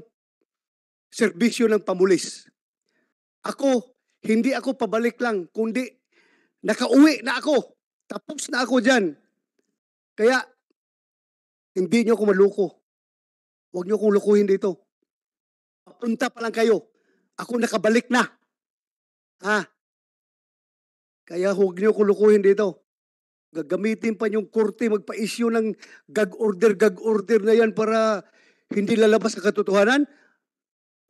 serbisyo ng pamulis. Ako, hindi ako pabalik lang, kundi nakauwi na ako. Tapos na ako dyan. Kaya, hindi nyo ako maluko. Huwag nyo akong lukuhin dito. Papunta pa lang kayo. Ako nakabalik na. Ha? Kaya huwag niyo kulukuhin dito. Gagamitin pa yung korte, magpa-issue ng gag order, gag order na yan para hindi lalabas sa katotohanan.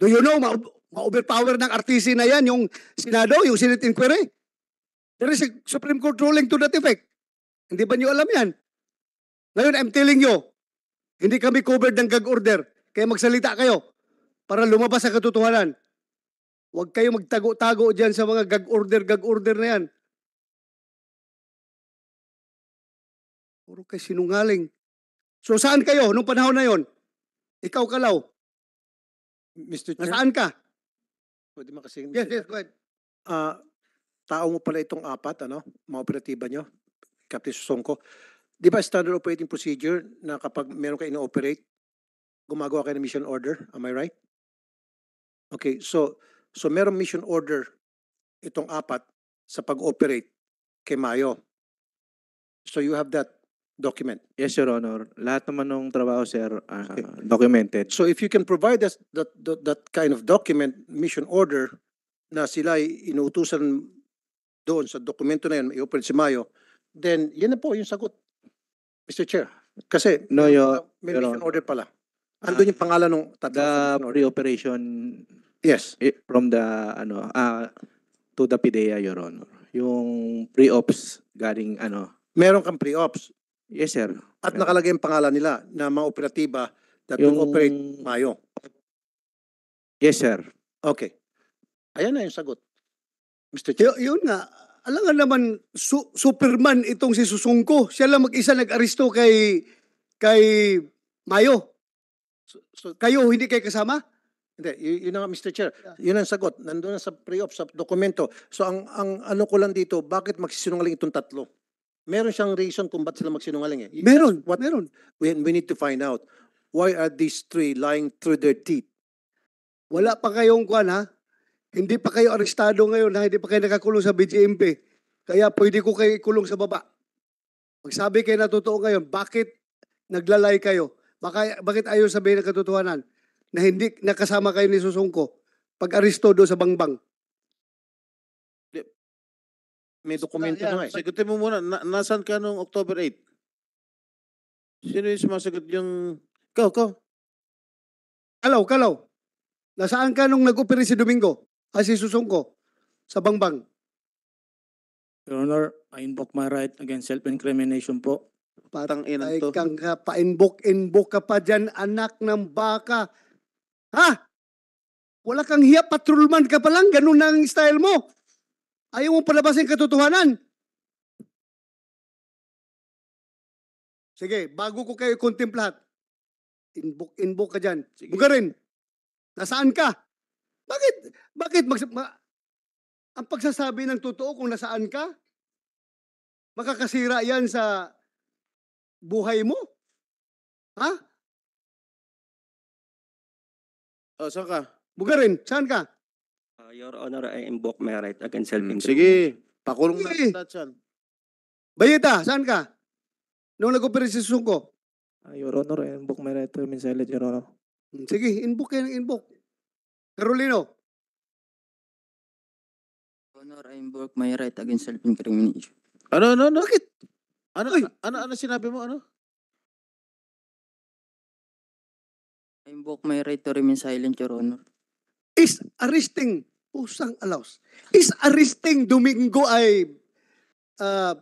Do you know, ma-overpower ma ng RTC na yan, yung Senado, yung Senate Inquiry. There is a Supreme Court ruling to that effect. Hindi ba niyo alam yan? Ngayon, I'm telling you, hindi kami covered ng gag order. Kaya magsalita kayo para lumabas sa katotohanan. Huwag kayo magtago-tago dyan sa mga gag order, gag order na yan. Puro kay sinungaling. So saan kayo nung panahon na yon? Ikaw, Kalaw, Mr. Chair, nasaan ka? pwede makasing... Yes, yes, go ahead. Ah, tao mo pala itong apat, ano, mga operatiba nyo, Captain Susongko. Di ba standard operating procedure na kapag meron ka ino-operate, gumagawa kayo ng mission order? Am I right? Okay, so, so meron mission order itong apat sa pag-operate kay Mayo. So you have that document. Yes, Your Honor. Lahat naman ng trabaho, sir, uh, ah, okay. documented. So if you can provide us that, that, that kind of document, mission order, na sila inuutusan doon sa dokumento na yun, i-open si Mayo, then yan na po yung sagot, Mr. Chair. Kasi no, your, uh, may mission Honor. order pala. Andun uh, yung pangalan ng tatlo. The pre-operation yes. from the, ano, uh, to the PDEA, Your Honor. Yung pre-ops galing, ano, Meron kang pre-ops. Yes, sir. At Yeah. nakalagay ang pangalan nila na mga operatiba that will operate Mayo. Yes, sir. Okay. Ayan na yung sagot. Mr. Chair. Y- yun nga, alam nga naman, su- Superman itong si Susungko. Siya lang mag-isa nag-aristo kay, kay Mayo. So, so kayo, hindi kayo kasama? Hindi, yun na nga Mr. Chair. Yun ang sagot. Nandun na sa pre-op, sa dokumento. So ang, ang ano ko lang dito, bakit magsisinungaling itong tatlo? meron siyang reason kung ba't sila magsinungaling eh. Meron, what, meron. We, we need to find out. Why are these three lying through their teeth? Wala pa kayong kwan ha? Hindi pa kayo arestado ngayon ha? Hindi pa kayo nakakulong sa BGMP. Kaya pwede ko kayo ikulong sa baba. Magsabi kayo na totoo ngayon, bakit naglalay kayo? Baka, bakit ayaw sabihin ng katotohanan na hindi nakasama kayo ni Susungko pag aristo do sa bangbang? May dokumento na nga. eh. Sagutin mo muna, na, nasan ka noong October 8? Sino yung sumasagot yung... Go, go. Kalaw, kalaw. Nasaan ka nung nag-opera si Domingo? Ah, si Susungko? Sa Bangbang. Your Honor, I invoke my right against self-incrimination po. Patang inang Ay, to. kang ka, paimbok-imbok ka pa dyan, anak ng baka. Ha? Wala kang hiya, patrolman ka pa lang. Ganun na ang style mo. Ayaw mong palabasin katotohanan. Sige, bago ko kayo kontemplahat, inbook, inbook ka dyan. Sige. Bugarin. Nasaan ka? Bakit? Bakit? Mag, ma- ang pagsasabi ng totoo kung nasaan ka, makakasira yan sa buhay mo? Ha? O, oh, saan ka? Bugarin, saan ka? Uh, Your Honor, I invoke my right against hmm, self-incrimination. Sige, pakulong na Sige. lahat Bayita, saan ka? Nung nag-opera si Sungko. Ah, Your Honor, I invoke my right to remain silent, Your Honor. Hmm, sige, inbook kayo ng inbook. Carolino, Honor, I invoke my right against self-incrimination. Ano, ano, ano? Bakit? Ano, Uy! ano, ano sinabi mo? Ano? I invoke my right to remain silent, Your Honor. is arresting Pusang alaws. Is arresting Domingo ay uh,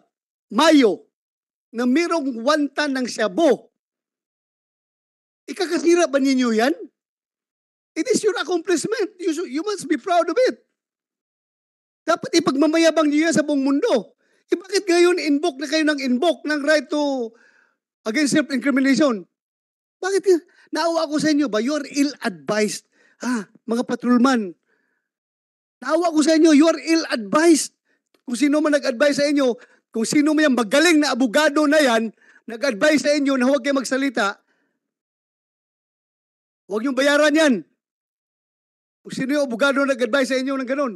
Mayo na merong wanta ng Siabo. Ikakasira ba ninyo yan? It is your accomplishment. You, you must be proud of it. Dapat ipagmamayabang niyo yan sa buong mundo. E bakit ngayon invoke na kayo ng invoke ng right to against self-incrimination? Bakit? Naawa ako sa inyo ba? You are ill-advised. Ah, mga patrolman, Tawa ko sa inyo, you are ill-advised. Kung sino man nag-advise sa inyo, kung sino man yung magaling na abogado na yan, nag-advise sa inyo na huwag kayo magsalita, huwag niyong bayaran yan. Kung sino yung abogado na nag-advise sa inyo ng ganun.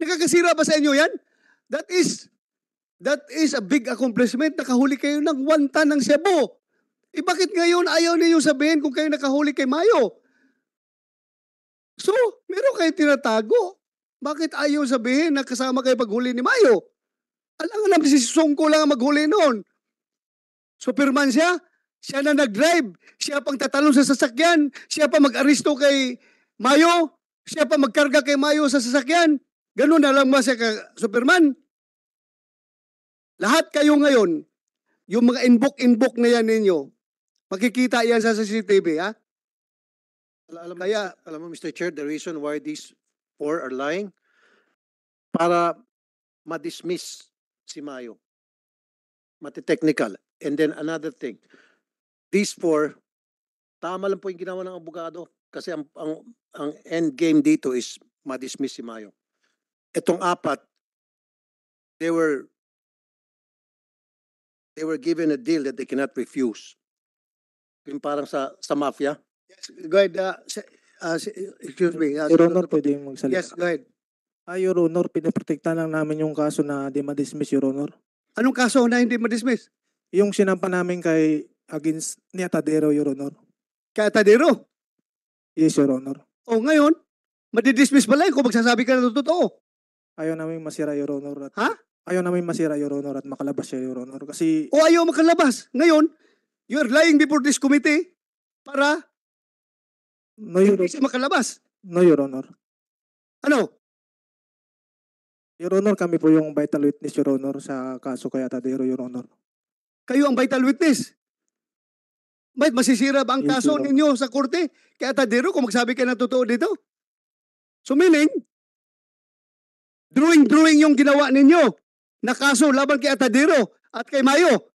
Nakakasira ba sa inyo yan? That is, that is a big accomplishment. Nakahuli kayo ng wanta ton ng Cebu. Eh bakit ngayon ayaw ninyo sabihin kung kayo nakahuli kay Mayo? So, meron kayo tinatago. Bakit ayaw sabihin na kasama kayo paghuli ni Mayo? Alam naman si Sungko lang ang maghuli noon. Superman siya. Siya na nag-drive. Siya pang tatalong sa sasakyan. Siya pa mag-aristo kay Mayo. Siya pa magkarga kay Mayo sa sasakyan. Ganun na lang ba siya ka Superman? Lahat kayo ngayon, yung mga inbook-inbook na yan ninyo, makikita yan sa CCTV, ha? Alam, Kaya, alam mo Mr. Chair, the reason why these four are lying, para ma-dismiss si Mayo. Mati-technical. And then another thing, these four, tama lang po yung ginawa ng abogado kasi ang, ang, ang end game dito is ma-dismiss si Mayo. Itong apat, they were they were given a deal that they cannot refuse. Yung parang sa, sa mafia, Yes, go ahead. Uh, uh, excuse me. Uh, Your Honor, pwede yung magsalita. Yes, go ahead. Ah, Your Honor, pinaprotekta lang namin yung kaso na di ma-dismiss, Your Honor. Anong kaso na hindi ma-dismiss? Yung sinampa namin kay against ni Atadero, Your Honor. Kay Atadero? Yes, Your Honor. O ngayon, madidismiss pala yun kung magsasabi ka na totoo. Ayaw namin masira, Your Honor. At ha? Ayaw namin masira, Your Honor, at makalabas siya, Your Honor. Kasi... O ayaw makalabas. Ngayon, you are lying before this committee para No, Your Hindi siya makalabas. No, Your Honor. Ano? Your Honor, kami po yung vital witness, Your Honor, sa kaso kay Atadero, Your Honor. Kayo ang vital witness. Ba't masisira ba ang Yes, kaso ninyo sa korte? kay Atadero kung magsabi kayo ng totoo dito. So meaning, drawing-drawing yung ginawa ninyo na kaso laban kay Atadero at kay Mayo.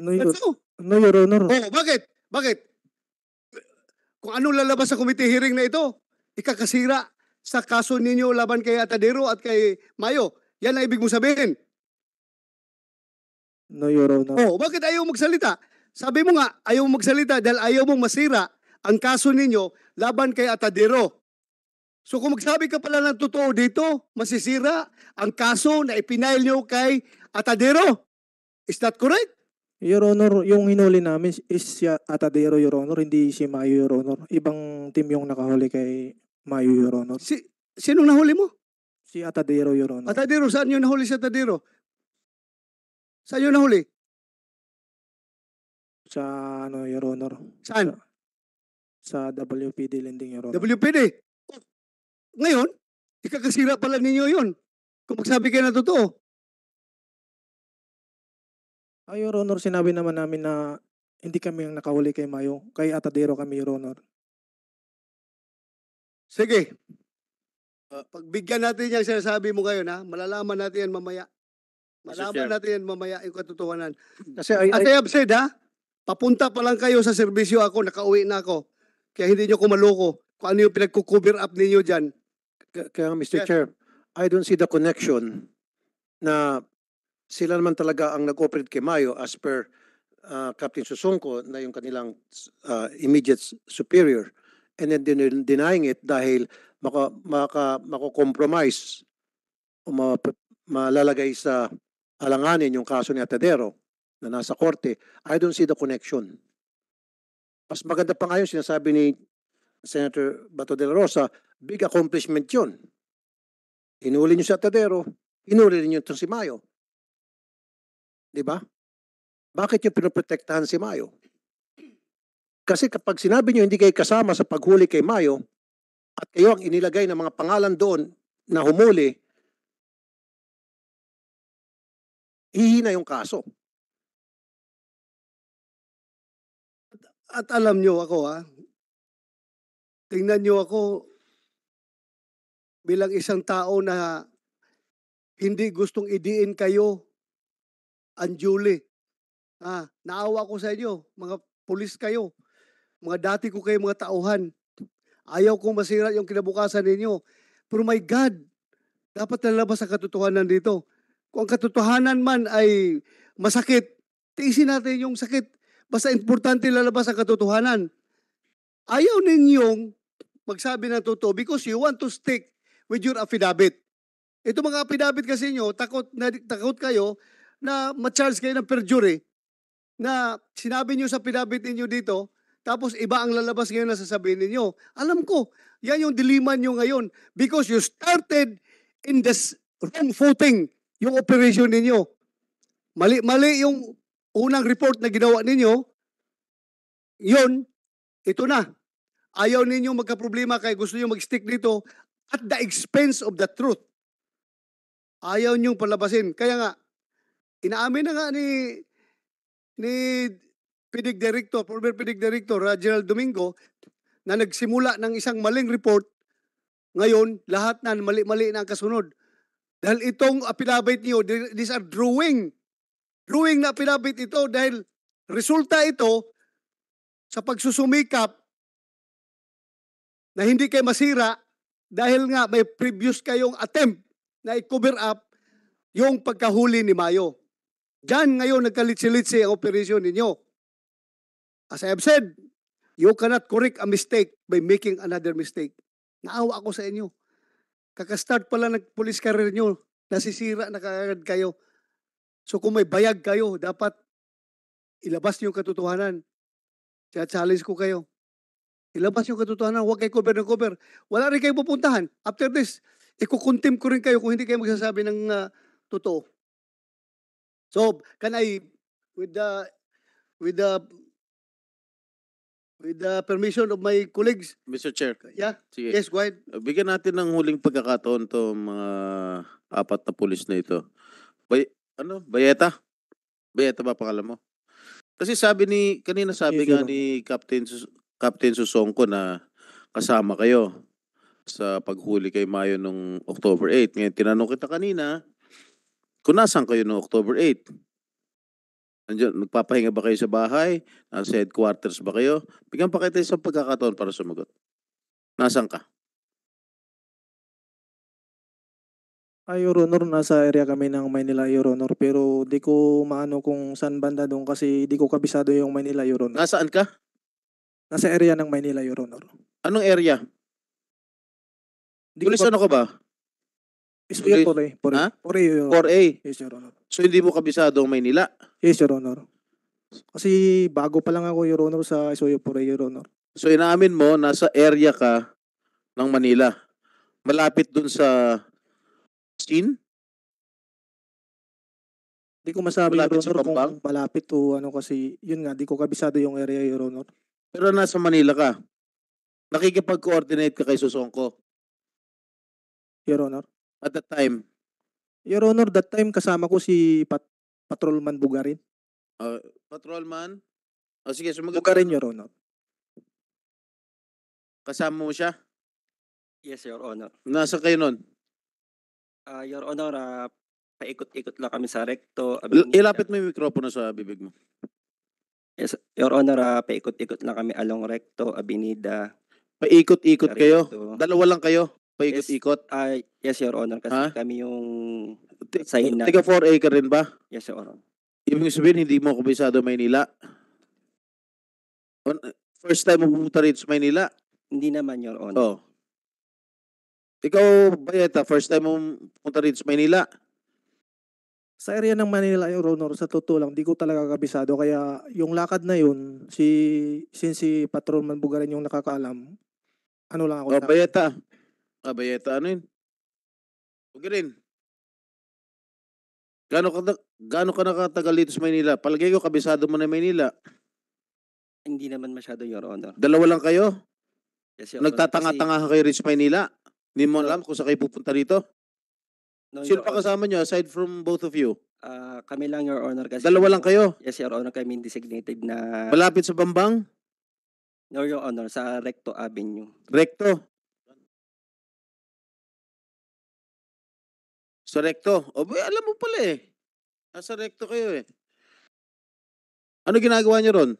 No, Your, no, Your Honor. Oh, bakit? Bakit? Kung anong lalabas sa committee hearing na ito, ikakasira sa kaso ninyo laban kay Atadero at kay Mayo. Yan ang ibig mong sabihin. No, Your Honor. Oh, bakit ayaw magsalita? Sabi mo nga, ayaw magsalita dahil ayaw mong masira ang kaso ninyo laban kay Atadero. So kung magsabi ka pala ng totoo dito, masisira ang kaso na ipinail nyo kay Atadero. Is that correct? Your Honor, yung hinuli namin is si Atadero, Your Honor, hindi si Mayo, Your Honor. Ibang team yung nakahuli kay Mayo, Your Honor. Si, sinong nahuli mo? Si Atadero, Your Honor. Atadero, saan yung nahuli si Atadero? Saan yung nahuli? Sa ano, Your Honor. Saan? Sa, sa WPD lending, Your Honor. WPD? Ngayon, ikakasira pala ninyo yun. Kung magsabi kayo na totoo. Ay, ah, Your Honor, sinabi naman namin na hindi kami ang nakahuli kay Mayo. Kay Atadero kami, Your Honor. Sige. Ah, pagbigyan natin yung sinasabi mo ngayon, ha? Malalaman natin yan mamaya. Malalaman natin yan mamaya yung katotohanan. Kasi ay, At I have said, ha? Papunta pa lang kayo sa serbisyo ako, nakauwi na ako. Kaya hindi nyo kumaloko. kung ano yung pinagko-cover up ninyo dyan. K- Kaya Mr. Yes. Chair, I don't see the connection na sila naman talaga ang nag-operate kay Mayo as per uh, Captain Susunko na yung kanilang uh, immediate superior and then den- denying it dahil maka, maka, mako-compromise o ma, malalagay sa alanganin yung kaso ni Atadero na nasa korte, I don't see the connection. Mas maganda pa ngayon sinasabi ni Senator Bato de la Rosa, big accomplishment yun. Hinuli niyo si Atadero, hinuli niyo itong si Mayo Di ba? Bakit yung pinoprotektahan si Mayo? Kasi kapag sinabi nyo hindi kayo kasama sa paghuli kay Mayo at kayo ang inilagay ng mga pangalan doon na humuli, hihina yung kaso. At, at alam nyo ako ha, tingnan nyo ako bilang isang tao na hindi gustong idiin kayo unduly. Ah, naawa ko sa inyo, mga pulis kayo. Mga dati ko kayo mga tauhan. Ayaw kong masira yung kinabukasan ninyo. Pero my God, dapat nalabas ang katotohanan dito. Kung ang katotohanan man ay masakit, tiisin natin yung sakit. Basta importante lalabas ang katotohanan. Ayaw ninyong magsabi ng totoo because you want to stick with your affidavit. Ito mga affidavit kasi nyo, takot, na, takot kayo na ma-charge kayo ng perjury na sinabi niyo sa pinabit niyo dito, tapos iba ang lalabas ngayon na sasabihin niyo. Alam ko, yan yung dilema niyo ngayon because you started in this wrong footing yung operation niyo. Mali, mali yung unang report na ginawa ninyo, yun, ito na. Ayaw ninyo magka-problema kaya gusto niyo mag-stick dito at the expense of the truth. Ayaw niyong palabasin. Kaya nga, inaamin na nga ni ni Pidig Director, former Pidig Director, uh, Domingo, na nagsimula ng isang maling report, ngayon, lahat na mali-mali na ang kasunod. Dahil itong apinabit niyo, these are drawing. Drawing na apinabit ito dahil resulta ito sa pagsusumikap na hindi kayo masira dahil nga may previous kayong attempt na i-cover up yung pagkahuli ni Mayo. Diyan ngayon nagkalitsilitsi ang operasyon ninyo. As I have said, you cannot correct a mistake by making another mistake. Naawa ako sa inyo. Kakastart pala ng police career nyo, nasisira na kagad kayo. So kung may bayag kayo, dapat ilabas niyo yung katotohanan. Kaya challenge ko kayo. Ilabas yung katotohanan, huwag kayo cover ng cover. Wala rin kayong pupuntahan. After this, ikukuntim ko rin kayo kung hindi kayo magsasabi ng uh, totoo. So can I, with the with the with the permission of my colleagues? Mr. Chair. Yeah. Sige. Yes, go ahead. Uh, bigyan natin ng huling pagkakataon to mga apat na pulis na ito. Bay ano? Bayeta? Bayeta ba pangalan mo? Kasi sabi ni kanina sabi nga ni Captain Captain Susongko na kasama kayo sa paghuli kay Mayo nung October 8. Ngayon tinanong kita kanina, kung kayo no October 8? Nandiyan, nagpapahinga ba kayo sa bahay? Nasa headquarters ba kayo? Bigyan pa kita isang pagkakataon para sumagot. Nasaan ka? Ay, ah, Your Honor, nasa area kami ng Manila, Your Honor. Pero di ko maano kung saan banda doon kasi di ko kabisado yung Manila, Your Honor. Nasaan ka? Nasa area ng Manila, Your Honor. Anong area? Di Tulisan ko, ako ba? Yes, okay. po pore. Por, ha? Por A, Your Yes, Your Honor. So, hindi mo kabisado ang Maynila? Yes, Your Honor. Kasi bago pa lang ako, Your Honor, sa Isoyo Pore, Your Honor. So, inaamin mo, nasa area ka ng Manila. Malapit dun sa scene? Hindi ko masabi, malapit Your Honor, kung malapit to ano kasi. Yun nga, di ko kabisado yung area, Your Honor. Pero nasa Manila ka? Nakikipag-coordinate ka kay Susongko? Your Honor? at that time? Your Honor, that time kasama ko si Pat Patrolman Bugarin. Uh, patrolman? Oh, sige, sumagot. Bugarin, Your Honor. Kasama mo siya? Yes, Your Honor. Nasa kayo nun? Uh, Your Honor, uh, paikot-ikot lang kami sa recto. Abing, ilapit mo yung mikropono sa bibig mo. Yes, Your Honor, uh, paikot-ikot lang kami along recto, Abinida. Paikot-ikot kayo? Dalawa lang kayo? paikot-ikot? Uh, yes, Your Honor. Kasi Ha? kami yung sign na. Tiga 4 acre rin ba? Yes, Your Honor. Ibig sabihin, hindi mo kumbisado Maynila? On- First time mo pumunta rito sa Maynila? Hindi naman, Your Honor. Oh. Ikaw, Bayeta, first time mo pumunta rito sa Maynila? Sa area ng Manila, Your Honor, sa totoo lang, di ko talaga kabisado. Kaya yung lakad na yun, si, since si Patrolman Bugarin yung nakakaalam, ano lang ako. O, oh, Bayeta, Abayeta ano yun? Huwag rin. Gaano ka, na, gaano ka nakatagal dito sa Maynila? Palagay ko, kabisado mo na Maynila. Hindi naman masyado, Your Honor. Dalawa lang kayo? Yes, Your Honor, Nagtatanga-tanga kayo rin sa Maynila? Hindi mo alam kung sa kayo pupunta rito? No, Sino Your pa Honor. kasama nyo aside from both of you? Ah, kami lang, Your Honor. Kasi Dalawa lang kayo? Yes, Your Honor. Kami designated na... Malapit sa Bambang? No, Your Honor. Sa Recto Avenue. Recto? Sa recto? O, ba, eh, alam mo pala eh. Nasa recto kayo eh. Ano ginagawa niyo ron?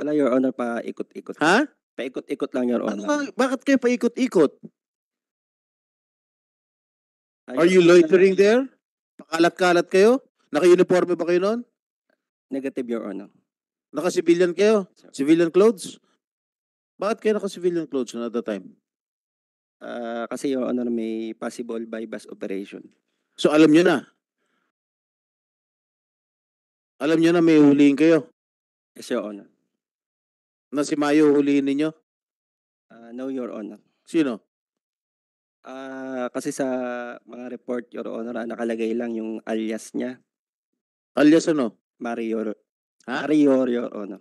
Wala, Your Honor, paikot-ikot. Ha? Paikot-ikot lang, Your ano Honor. Ano, bakit kayo paikot-ikot? Ah, Are you loitering there? Pakalat-kalat kayo? Naka-uniforme ba kayo noon? Negative, Your Honor. Naka-civilian kayo? Sir. Civilian clothes? Bakit kayo naka-civilian clothes noon at time? Ah, kasi Your Honor, may possible bypass operation. So alam nyo na. Alam nyo na may huliin kayo. Yes, Your Honor. Na si Mayo huliin ninyo. Ah, no, Your Honor. Sino? Ah, kasi sa mga report, Your Honor, ah, nakalagay lang yung alias niya, Alias ano? Mario. Ha? Mario, Your Honor.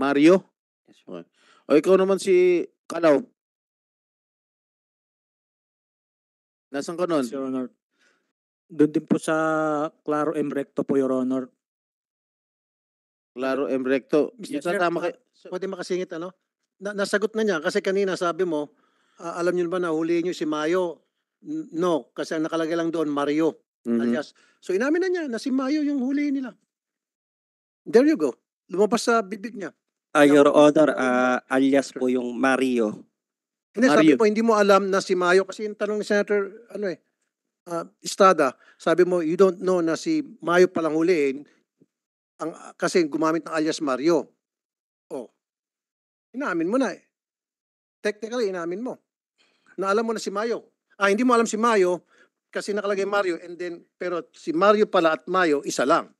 Mario? Yes, Your O ikaw naman si Kalaw. Nasaan ka nun? Your Honor. Doon din po sa Claro M. Recto po, Your Honor. Claro M. Recto. Yes, sir. Tama kayo. Pwede makasingit ano? Na, nasagot na niya kasi kanina sabi mo, ah, alam niyo ba na huli niyo si Mayo? No, kasi ang nakalagay lang doon Mario Mhm. alias. So inamin na niya na si Mayo yung huli nila. There you go. Lumabas sa bibig niya. Ah, Your Honor, ah, alias po yung Mario. Hindi, Are sabi mo, hindi mo alam na si Mayo, kasi yung tanong ni Senator, ano eh, uh, Estrada, sabi mo, you don't know na si Mayo palang huli eh, ang, kasi gumamit ng alias Mario. Oh, inamin mo na eh. Technically, inamin mo. Na alam mo na si Mayo. Ah, hindi mo alam si Mayo kasi nakalagay Mario and then, pero si Mario pala at Mayo, isa lang.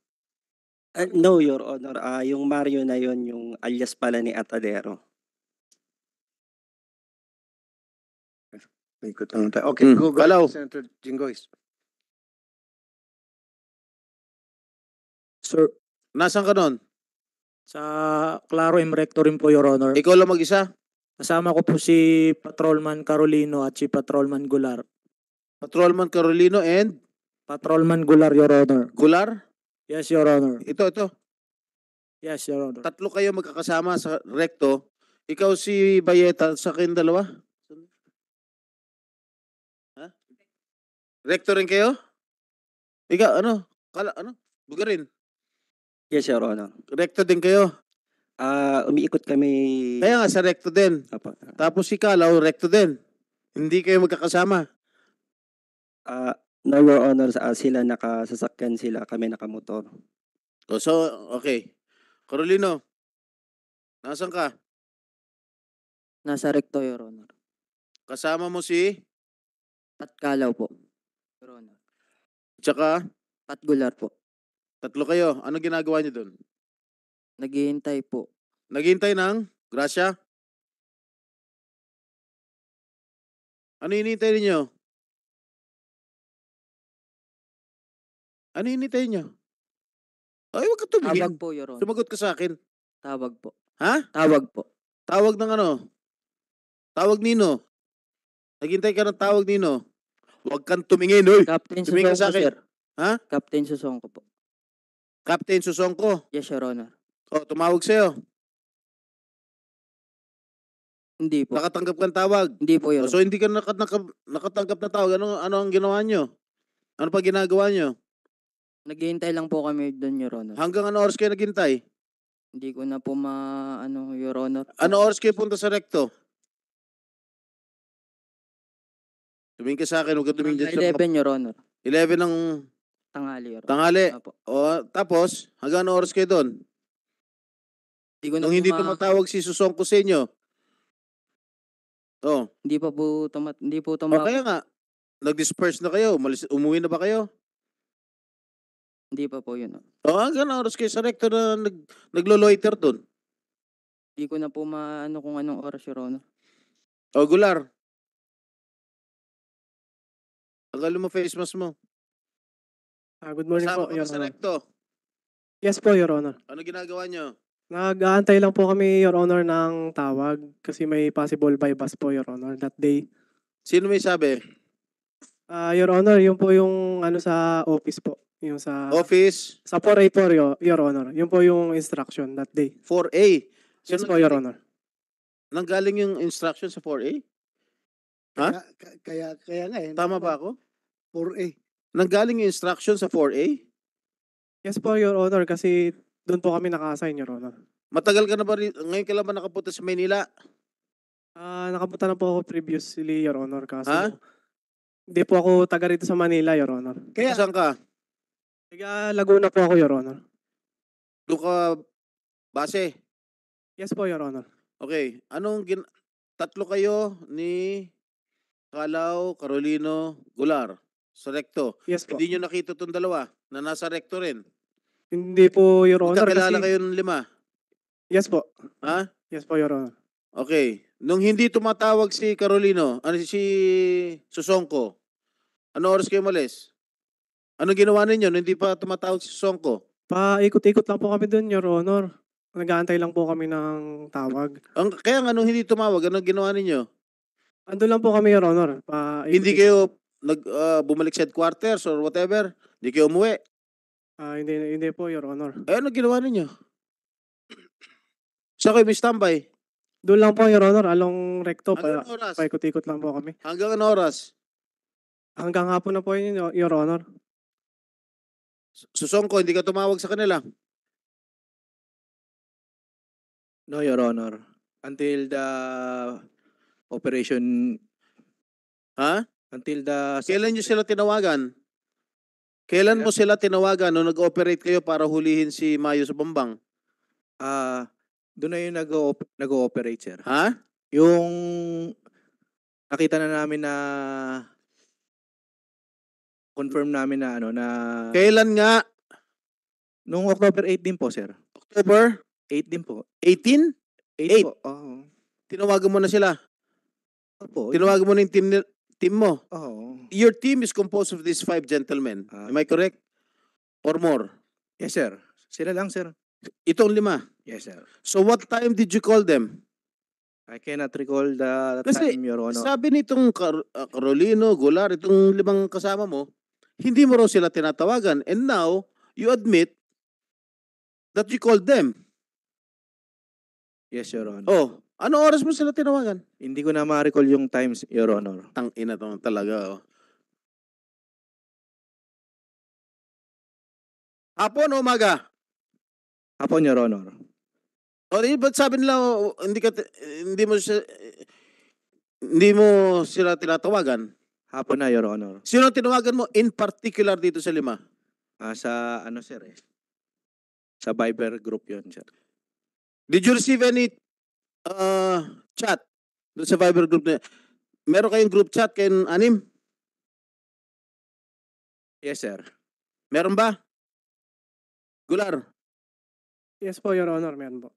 Uh, no, Your Honor. Uh, yung Mario na yon yung alias pala ni Atadero. We could on Okay, Mm. go, go, Senator Jinggois. Sir, Nasaan ka nun? sa Claro M. Rector rin po, Your Honor. Ikaw lang mag-isa? Kasama ko po si Patrolman Carolino at si Patrolman Gular. Patrolman Carolino and Patrolman Gular, Your Honor. Gular? Yes, Your Honor. Ito, ito. Yes, Your Honor. Tatlo kayo magkakasama sa recto. Ikaw si Bayeta, sa kayong dalawa? Rector rin kayo? Ikaw, ano? Kala, ano? Buga rin. Yes, Your Honor. Recto din kayo. Ah, umiikot kami. Kaya nga, sa recto din. Apo. Tapos si Kalaw, recto din. Hindi kayo magkakasama. Ah, no, Your Honor, sa ah, sila nakasasakyan sila, kami nakamotor. O, oh, So, okay. Carolino, nasan ka? Nasa recto, Your Honor. Kasama mo si Tatkalaw po. Corona. Tsaka, Patgular po. tatlo kayo. Ano ginagawa niyo doon? Naghihintay po. Naghihintay ng Gracia? Ano hinihintay ninyo? Ano hinihintay niyo? Ay, wag ka tumingin. Tawag po, Your Sumagot ka sa akin. Tawag po. Ha? Tawag po. Tawag ng ano? Tawag nino. Naghintay ka ng tawag nino. Huwag kang tumingin, oy. Captain Tumingin ka sa akin. Ha? Captain Susongko po. Captain Susongko. Yes, Your Honor. O, oh, tumawag sa'yo. Hindi po. Nakatanggap kang tawag. Hindi po, Your Honor. Oh, so, hindi ka nakat- naka- nakatanggap na tawag. Ano, ano ang ginawa nyo? Ano pa ginagawa nyo? Naghihintay lang po kami doon, Your Honor. Hanggang ano oras kayo naghintay? Hindi ko na po ma... Ano, Your Honor. Ano oras kayo punta sa recto? Tumingin ka sa akin, huwag ka tumingin dyan sa... 11, Your Honor. 11 ng tanghali, Your Honor. tanghali. O, tapos, hanggang anong oras kayo doon? Hindi ko na Nung hindi puma- tumatawag si Susong ko sa inyo. To. Hindi pa po tumat hindi po O kaya nga, nag-disperse na kayo. Umalis, umuwi na ba kayo? Hindi pa po 'yun. O, hanggang anong oras kayo sa rector na nag, naglo-loiter doon? Hindi ko na po maano kung anong oras, Your Honor. O, Gular, Tagal mo face mask mo. Ah, good morning Kasama po, Your ka sa Honor. recto. Yes po, Your Honor. Ano ginagawa nyo? Nag-aantay lang po kami, Your Honor, ng tawag kasi may possible bypass po, Your Honor, that day. Sino may sabi? Ah, Your Honor, yun po yung ano sa office po. Yung sa Office sa 484, Your, Your Honor. Yun po yung instruction that day. 4A. Yes Sino po, Your Honor. Nanggaling yung instruction sa 4A? Ha? Kaya, kaya, kaya nga eh. Tama ba ako? 4A. Nanggaling yung instruction sa 4A? Yes po, Your Honor, kasi doon po kami naka-assign, Your Honor. Matagal ka na ba rin, ngayon ka lang ba nakapunta sa Maynila? Ah, nakapunta na po ako previously, Your Honor, kasi Ha? hindi po ako taga rito sa Manila, Your Honor. Kaya, Saan ka? Taga Laguna po ako, Your Honor. Doon ka base. Yes po, Your Honor. Okay. Anong gin... Tatlo kayo ni Kalaw, Carolino, Gular sa recto. Yes po. Hindi nyo nakita itong dalawa na nasa recto rin. Hindi po, Your Honor. Magkakilala kasi... kayo ng lima? Yes po. Ha? Yes po, Your Honor. Okay. Nung hindi tumatawag si Carolino, ano si Susongko, ano oras kayo malis? Ano ginawa ninyo nung hindi pa tumatawag si Susongko? Paikot-ikot lang po kami doon, Your Honor. Nagaantay lang po kami ng tawag. Ang, kaya nga nung hindi tumawag, ano ginawa ninyo? Ando lang po kami, Your Honor. Pa, Hindi kayo nag, ah, bumalik sa headquarters or whatever? Hindi kayo umuwi? Ah, hindi, hindi po, Your Honor. Eh, ano ginawa ninyo? Saan kayo may standby? Doon lang po, Your Honor. Along recto. Hanggang Pa, oras? paikot-ikot lang po kami. Hanggang ano oras? Hanggang hapon na po yun, Your- Your Honor. Susongko, hindi ka tumawag sa kanila. No, Your Honor. Until the Operation Ha? Until the Kailan niyo sila tinawagan? Kailan mo sila tinawagan no nag-operate kayo para hulihin si Mayo sa Bambang? Ah, doon na yung nag-o- nag-ooperate, sir. Ha? Yung nakita na namin na confirm namin na ano na Kailan nga? nung October 8 din po, sir. October 8 din po. 18? 8, Eight? po. Oo. Tinawagan mo na sila. Opo. Tinawag mo na yung team, team mo. Oo. Your team is composed of these five gentlemen. Ah. Am I correct? Or more? Yes, sir. Sila lang, sir. Itong lima. Yes, sir. So what time did you call them? I cannot recall the Kasi time, Your Honor. Sabi nitong Car- ah, Carolino, Golar, itong limang kasama mo, hindi mo raw sila tinatawagan. And now, you admit that you called them. yes, Your Honor. Oh, ano oras mo sila tinawagan? Hindi ko na ma-recall yung times, Your Honor. Tang ina to talaga. Oh. Hapon o umaga? Hapon, Your Honor. O, oh, di ba't sabi nila, oh, oh hindi, ka, hindi mo hindi mo sila tinatawagan? Hapon na, Your Honor. Sino tinawagan mo in particular dito sa lima? Ah, sa ano, sir eh. Sa Viber group yon sir. Did you receive any uh, chat doon sa Viber group na Meron kayong group chat kayong anim? Yes, sir. Meron ba? Gular? Yes po, Your Honor. Meron po.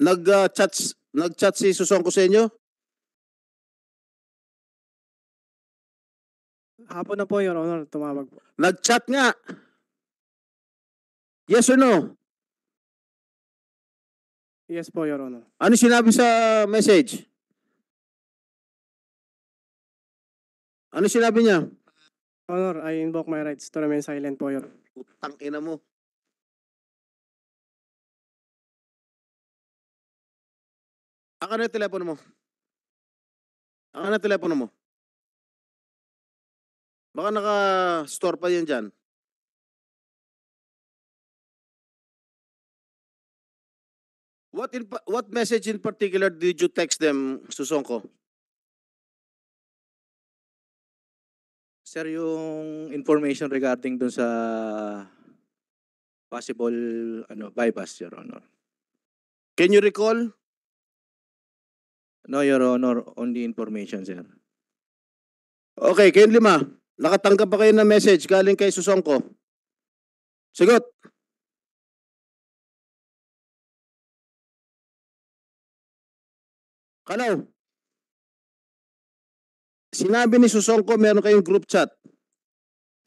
Nag-chat ah, uh, nag-chat si Susongko sa inyo? Hapon na po, Your Honor. Tumawag po. Nag-chat nga. Yes or no? Yes po, Your Honor. Ano sinabi sa message? Ano sinabi niya? Honor, I invoke my rights to remain silent po, Your Honor. Putang ina mo. Ang ano yung telepono mo? Ang ano yung telepono mo? Baka naka-store pa yan dyan. What in what message in particular did you text them, Susongko? Sir, yung information regarding dun sa possible ano bypass, Your Honor. Can you recall? No, Your Honor. Only information, sir. Okay, kayong lima. Nakatanggap pa kayo ng message galing kay Susongko? Sigot. Hello. sinabi ni Susongko meron kayong group chat.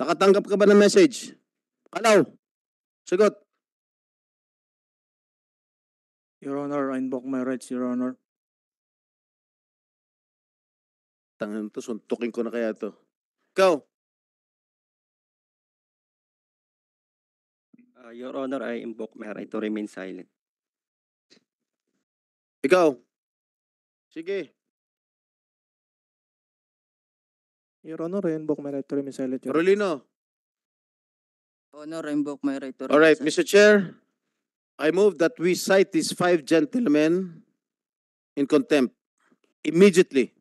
Nakatanggap ka ba ng message? Hello. sagot. Your Honor, I invoke my rights, Your Honor. Tangan to, suntukin ko na kaya to. Go. Uh, Your Honor, I invoke my right to remain silent. Ikaw. Sige. Your Honor, I invoke my right to remain silent. Your Honor. Rainbow, Honor, I my right to remain All right, silent. Mr. Chair, I move that we cite these five gentlemen in contempt immediately.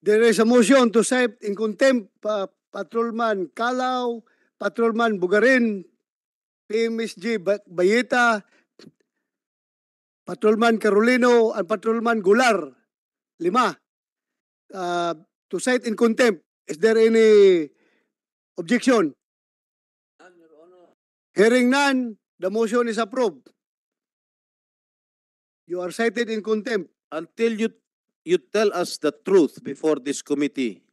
There is a motion to cite in contempt uh, Patrolman Kalaw, Patrolman Bugarin, PMSG Bayeta, Patrolman Carolino and Patrolman Gular, lima. Uh, to cite in contempt, is there any objection? Hearing none, the motion is approved. You are cited in contempt. Until you, you tell us the truth before this committee,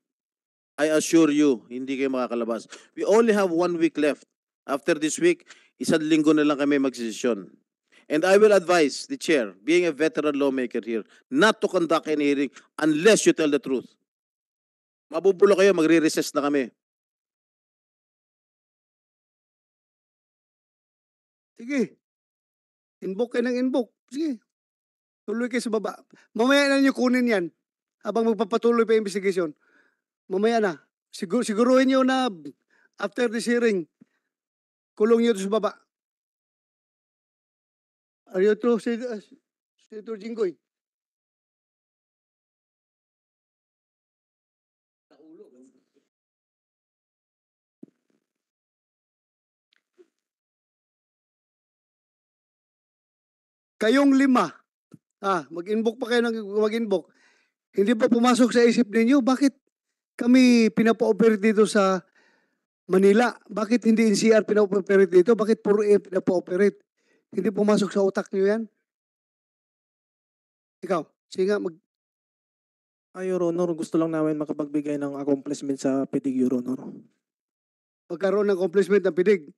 I assure you, hindi kayo makakalabas. We only have one week left. After this week, isang linggo na lang kami magsisisyon. And I will advise the chair, being a veteran lawmaker here, not to conduct any hearing unless you tell the truth. Mabubulo kayo, magre-recess na kami. Sige. Inbook kayo ng inbook. Sige. Tuloy kayo sa baba. Mamaya na niyo kunin yan habang magpapatuloy pa yung investigation. Mamaya na. Siguro, siguruhin niyo na after this hearing, kulong niyo sa baba. Are you through, ah, Senator, Senator Kayong lima, ah, mag-inbook pa kayo ng mag-inbook, hindi pa pumasok sa isip ninyo, bakit kami pinapa-operate dito sa Manila? Bakit hindi NCR pinapa-operate dito? Bakit puro pinapa-operate? Hindi pumasok sa utak niyo yan? Ikaw, sige nga, mag... Ay, ah, Your Honor, gusto lang namin makapagbigay ng accomplishment sa pidig, Your Honor. Magkaroon ng accomplishment ng pidig?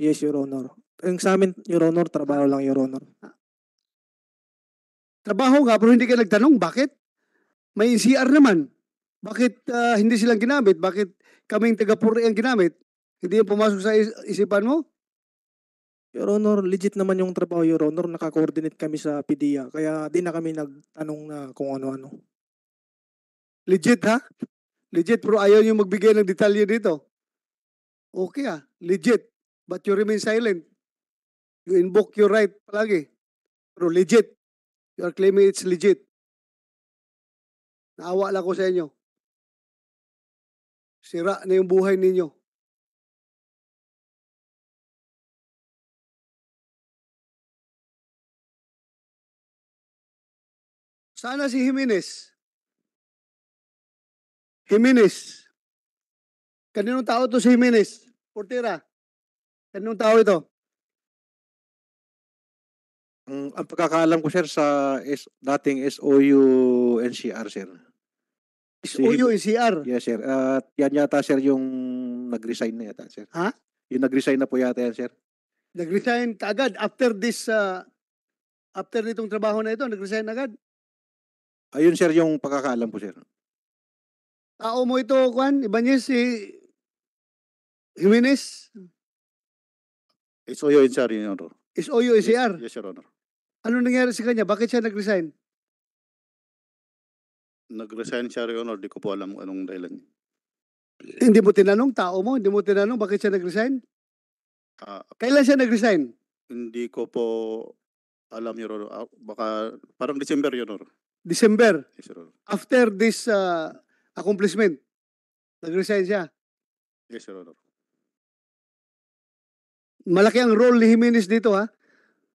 Yes, Your Honor. Ang sa amin, Your Honor, trabaho lang, Your Honor. Trabaho nga, pero hindi ka nagtanong, bakit? May CR naman. Bakit uh, hindi silang ginamit? Bakit kaming taga-puri ang ginamit? Hindi yung pumasok sa isipan mo? Your Honor, legit naman yung trabaho, Your Honor. Naka-coordinate kami sa PDIA. Kaya di na kami nagtanong na kung ano-ano. Legit, ha? Legit, pero ayaw nyo magbigay ng detalye dito. Okay, ah. Legit. But you remain silent. You invoke your right palagi. Pero legit. You are claiming it's legit. Naawa lang ko sa inyo. Sira na yung buhay ninyo. Sana si Jimenez. Jimenez. Kaninong tao to si Jimenez? Portera. Kaninong tao ito? Ang, ang pagkakaalam ko, sir, sa S, dating SOU NCR, sir. SOU NCR? Yes, sir. At yan yata, sir, yung nag-resign na yata, sir. Ha? Yung nag-resign na po yata yan, sir. Nag-resign kaagad after this, uh, after nitong trabaho na ito, nag-resign agad? Ayun sir yung pagkakaalam ko sir. Tao ah, mo ito, Juan, niya si Jimenez, It's Oyo in sir, Your Honor. is Oyo ECR. Yes, sir, Honor. Ano nangyari sa kanya? Bakit siya nag-resign? Nag-resign siya, Your Honor. Di ko po alam anong dahilan niya. Hindi mo tinanong tao mo, hindi mo tinanong bakit siya nag-resign? Ah, Kailan siya nag-resign? hindi ko po alam, Your Honor. Ah, baka parang December, Your Honor. December. Yes, Your After this uh, accomplishment, nag-resign siya. Yes, Your Honor. Malaki ang role ni Jimenez dito ha.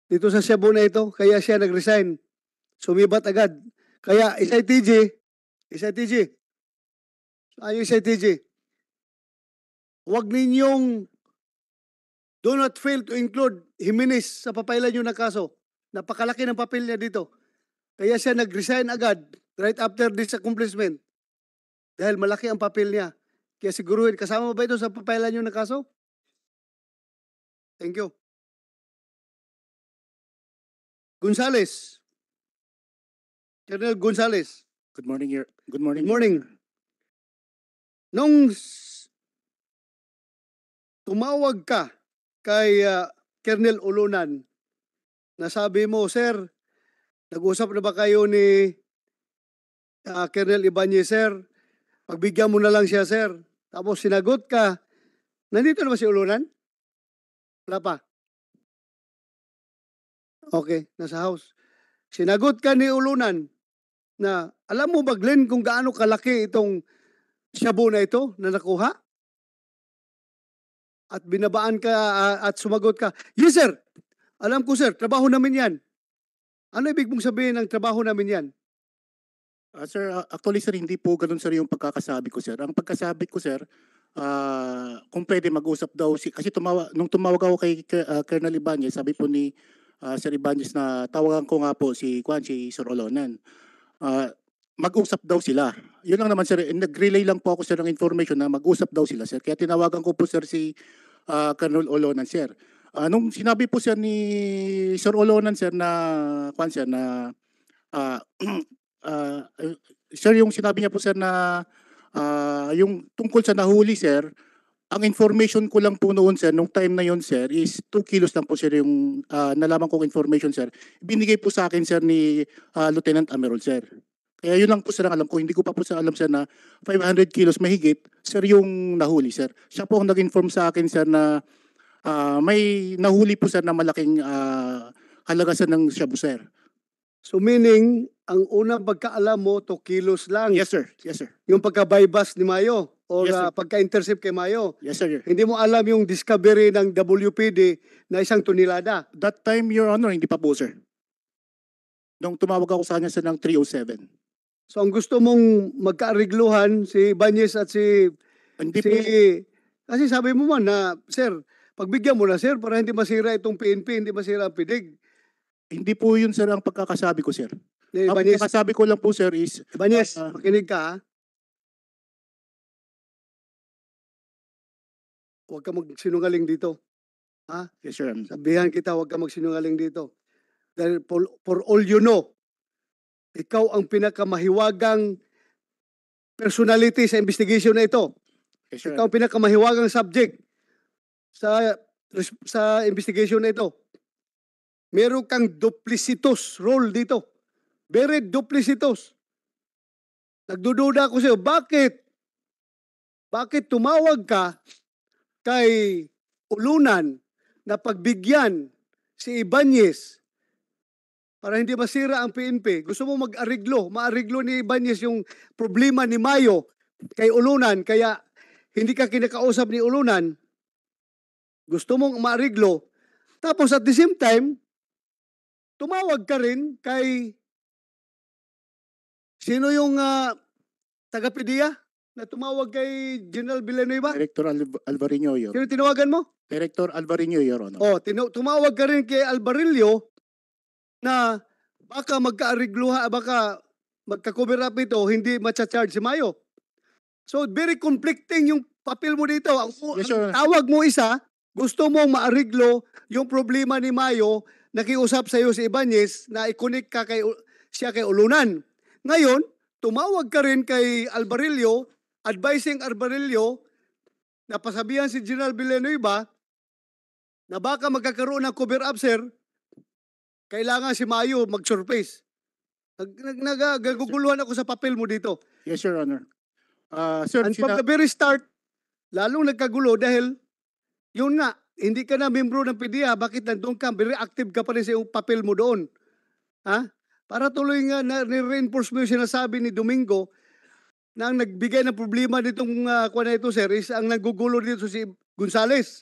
Dito sa Cebu na ito, kaya siya nag-resign. Sumibat agad. Kaya isa TJ, isa TJ. Ayun isa TJ. Huwag ninyong do not fail to include Jimenez sa papailan nyo na kaso. Napakalaki ng papel niya dito. Kaya siya nag-resign agad right after this accomplishment. Dahil malaki ang papel niya. Kaya siguruhin, kasama ba ito sa papailan niyo ng kaso? Thank you. Gonzales. Colonel Gonzales. Good morning, Your Good morning. Good morning. Nung tumawag ka kay uh, Colonel Ulunan, nasabi mo, Sir, Nag-usap na ba kayo ni uh, Colonel Ibanez, sir? Pagbigyan mo na lang siya, sir. Tapos sinagot ka. Nandito na ba si Ulunan? Wala pa. Okay, nasa house. Sinagot ka ni Ulunan na alam mo ba Glenn kung gaano kalaki itong shabu na ito na nakuha? At binabaan ka uh, at sumagot ka, Yes sir, alam ko sir, trabaho namin yan. Ano ibig mong sabihin ng trabaho namin yan? Uh, sir, ah, actually sir, hindi po ganun sir yung pagkakasabi ko sir. Ang pagkasabi ko sir, uh, kung pwede mag-usap daw si kasi tumawa nung tumawag ako kay uh, Colonel Ibanez, sabi po ni uh, Sir Ibanez na tawagan ko nga po si Kwan si Sir Olonan. Uh, mag-usap daw sila. Yun lang naman sir, eh, nag-relay lang po ako sir ng information na mag-usap daw sila sir. Kaya tinawagan ko po sir si uh, Colonel Olonan sir. Uh, nung sinabi po siya ni Sir Olonan sir na kwan siya na uh, uh, sir yung sinabi niya po sir na uh, yung tungkol sa nahuli sir ang information ko lang po noon sir, nung time na yon sir, is 2 kilos lang po sir yung uh, nalaman kong information sir. Binigay po sa akin sir ni uh, Lieutenant Amerol sir. Kaya yun lang po sir ang alam ko. Hindi ko pa po sir alam sir na 500 kilos mahigit sir yung nahuli sir. Siya po ang nag-inform sa akin sir na uh, may nahuli po sir na malaking uh, ah, halaga sa ng shabu sir. So meaning, ang unang pagkaalam mo, to kilos lang. Yes sir, yes sir. Yung pagka-bypass ni Mayo or yes, uh, pagka-intercept kay Mayo. Yes sir. Hindi mo alam yung discovery ng WPD na isang tonelada. That time, Your Honor, hindi pa po sir. Nung tumawag ako sa kanya sa ng 307. So ang gusto mong magka magkaarigluhan si Banyes at si... Hindi si, po. Kasi sabi mo man na, sir, Pagbigyan mo na, sir, para hindi masira itong PNP, hindi masira ang PIDIG. E hindi po yun, sir, ang pagkakasabi ko, sir. Eh, ang pagkakasabi ko lang po, sir, is... Banyes, uh, ah, makinig ka, ha? Huwag ka magsinungaling dito. Ha? Yes, sir. Sabihan kita, huwag ka magsinungaling dito. Dahil for, for all you know, ikaw ang pinakamahiwagang personality sa investigation na ito. Yes, Ikaw ang pinakamahiwagang subject sa sa investigation na ito. Meron kang duplicitous role dito. Very duplicitous. Nagdududa ako sa'yo, bakit? Bakit tumawag ka kay ulunan na pagbigyan si Ibanez para hindi masira ang PNP? Gusto mo mag-ariglo, maariglo ni Ibanez yung problema ni Mayo kay ulunan, kaya hindi ka kinakausap ni ulunan, gusto mong maariglo, tapos at the same time, tumawag ka rin kay sino yung uh, ah, taga-pedia na tumawag kay General Villanueva? Director Al- Alvarinho, Your Sino tinawagan mo? Director Alvarinho, Your Honor. Oh, tinu- tumawag ka rin kay Alvarillo na baka magkaarigluha, baka magka-cover up ito, hindi matcha-charge si Mayo. So, very conflicting yung papel mo dito. Ang, yes, ang tawag mo isa, gusto mong maariglo yung problema ni Mayo, nakiusap sa iyo si Ibanez na ikunik ka kay, siya kay Ulunan. Ngayon, tumawag ka rin kay Albarillo, advising Albarillo, napasabihan si General Villanueva na baka magkakaroon ng cover up, sir, kailangan si Mayo mag-surface. Nagagaguguluhan nag, nag, ako sa papel mo dito. Yes, Your Honor. Uh, sir, And from the very start, lalong nagkagulo dahil yun na, hindi ka na membro ng PDA, bakit nandun ka? Very active ka pa rin sa iyong papel mo doon. Ha? Para tuloy nga na reinforce mo yung sinasabi ni Domingo na ang nagbigay ng problema nitong uh, ah, kuha na ito, sir, is ang nanggugulo dito si Gonzales.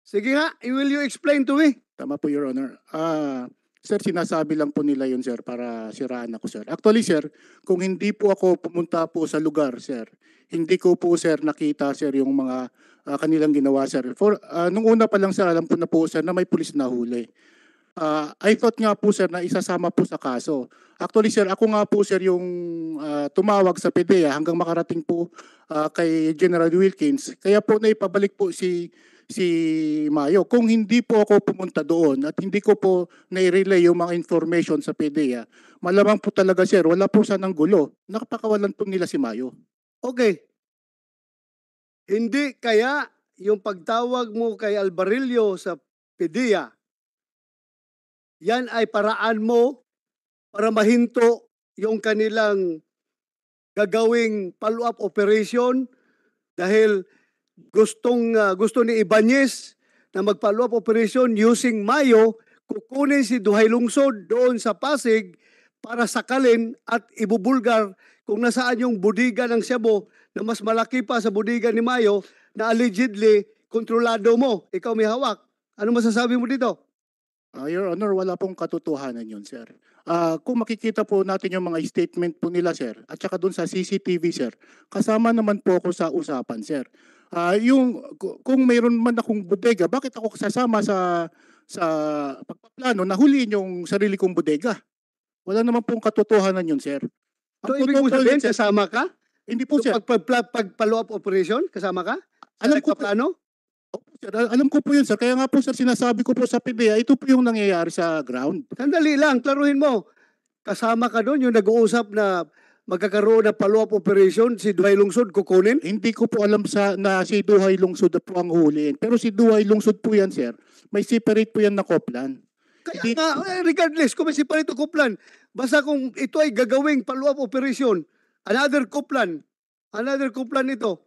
Sige nga, will you explain to me? Tama po, Your Honor. Ah... Uh, Sir, sinasabi lang po nila yun, sir, para siraan ako, sir. Actually, sir, kung hindi po ako pumunta po sa lugar, sir, hindi ko po, sir, nakita, sir, yung mga uh, kanilang ginawa, sir. For, uh, nung una pa lang, sir, alam po na po, sir, na may pulis na huli. Uh, I thought nga po, sir, na isasama po sa kaso. Actually, sir, ako nga po, sir, yung uh, tumawag sa PDEA hanggang makarating po uh, kay General Wilkins. Kaya po naipabalik po si si Mayo. Kung hindi po ako pumunta doon at hindi ko po nai-relay yung mga information sa PDEA, malamang po talaga sir, wala po sanang gulo. Nakapakawalan po nila si Mayo. Okay. Hindi kaya yung pagtawag mo kay Albarillo sa PDEA, yan ay paraan mo para mahinto yung kanilang gagawing follow-up operation dahil gustong uh, gusto ni Ibanez na magpa-follow operation using Mayo, kukunin si Duhay Lungsod doon sa Pasig para sakalin at ibubulgar kung nasaan yung budiga ng Cebu na mas malaki pa sa budiga ni Mayo na allegedly kontrolado mo. Ikaw may hawak. Ano masasabi mo dito? Uh, Your Honor, wala pong katotohanan yun, sir. Uh, kung makikita po natin yung mga statement po nila, sir, at saka doon sa CCTV, sir, kasama naman po ako sa usapan, sir. Uh, yung kung mayroon man akong bodega, bakit ako kasama sa sa pagpaplano na huliin yung sarili kong bodega? Wala naman pong katotohanan yun, sir. Ang so, ibig mo sabihin, sir, kasama ka? Hindi po, so, sir. Pag, follow-up operation, kasama ka? Sa alam ko, plano? Sir, alam ko po yun, sir. Kaya nga po, sir, sinasabi ko po sa PBA, ito po yung nangyayari sa ground. Sandali lang, klaruhin mo. Kasama ka doon, yung nag-uusap na magkakaroon ng follow-up operation si Duhay Lungsod kukunin? Hindi ko po alam sa na si Duhay Lungsod po ang huliin. Pero si Duhay Lungsod po yan, sir. May separate po yan na koplan. Kaya Hindi, nga, eh, regardless kung may separate o koplan, basta kung ito ay gagawing follow-up operation, another koplan, another koplan ito,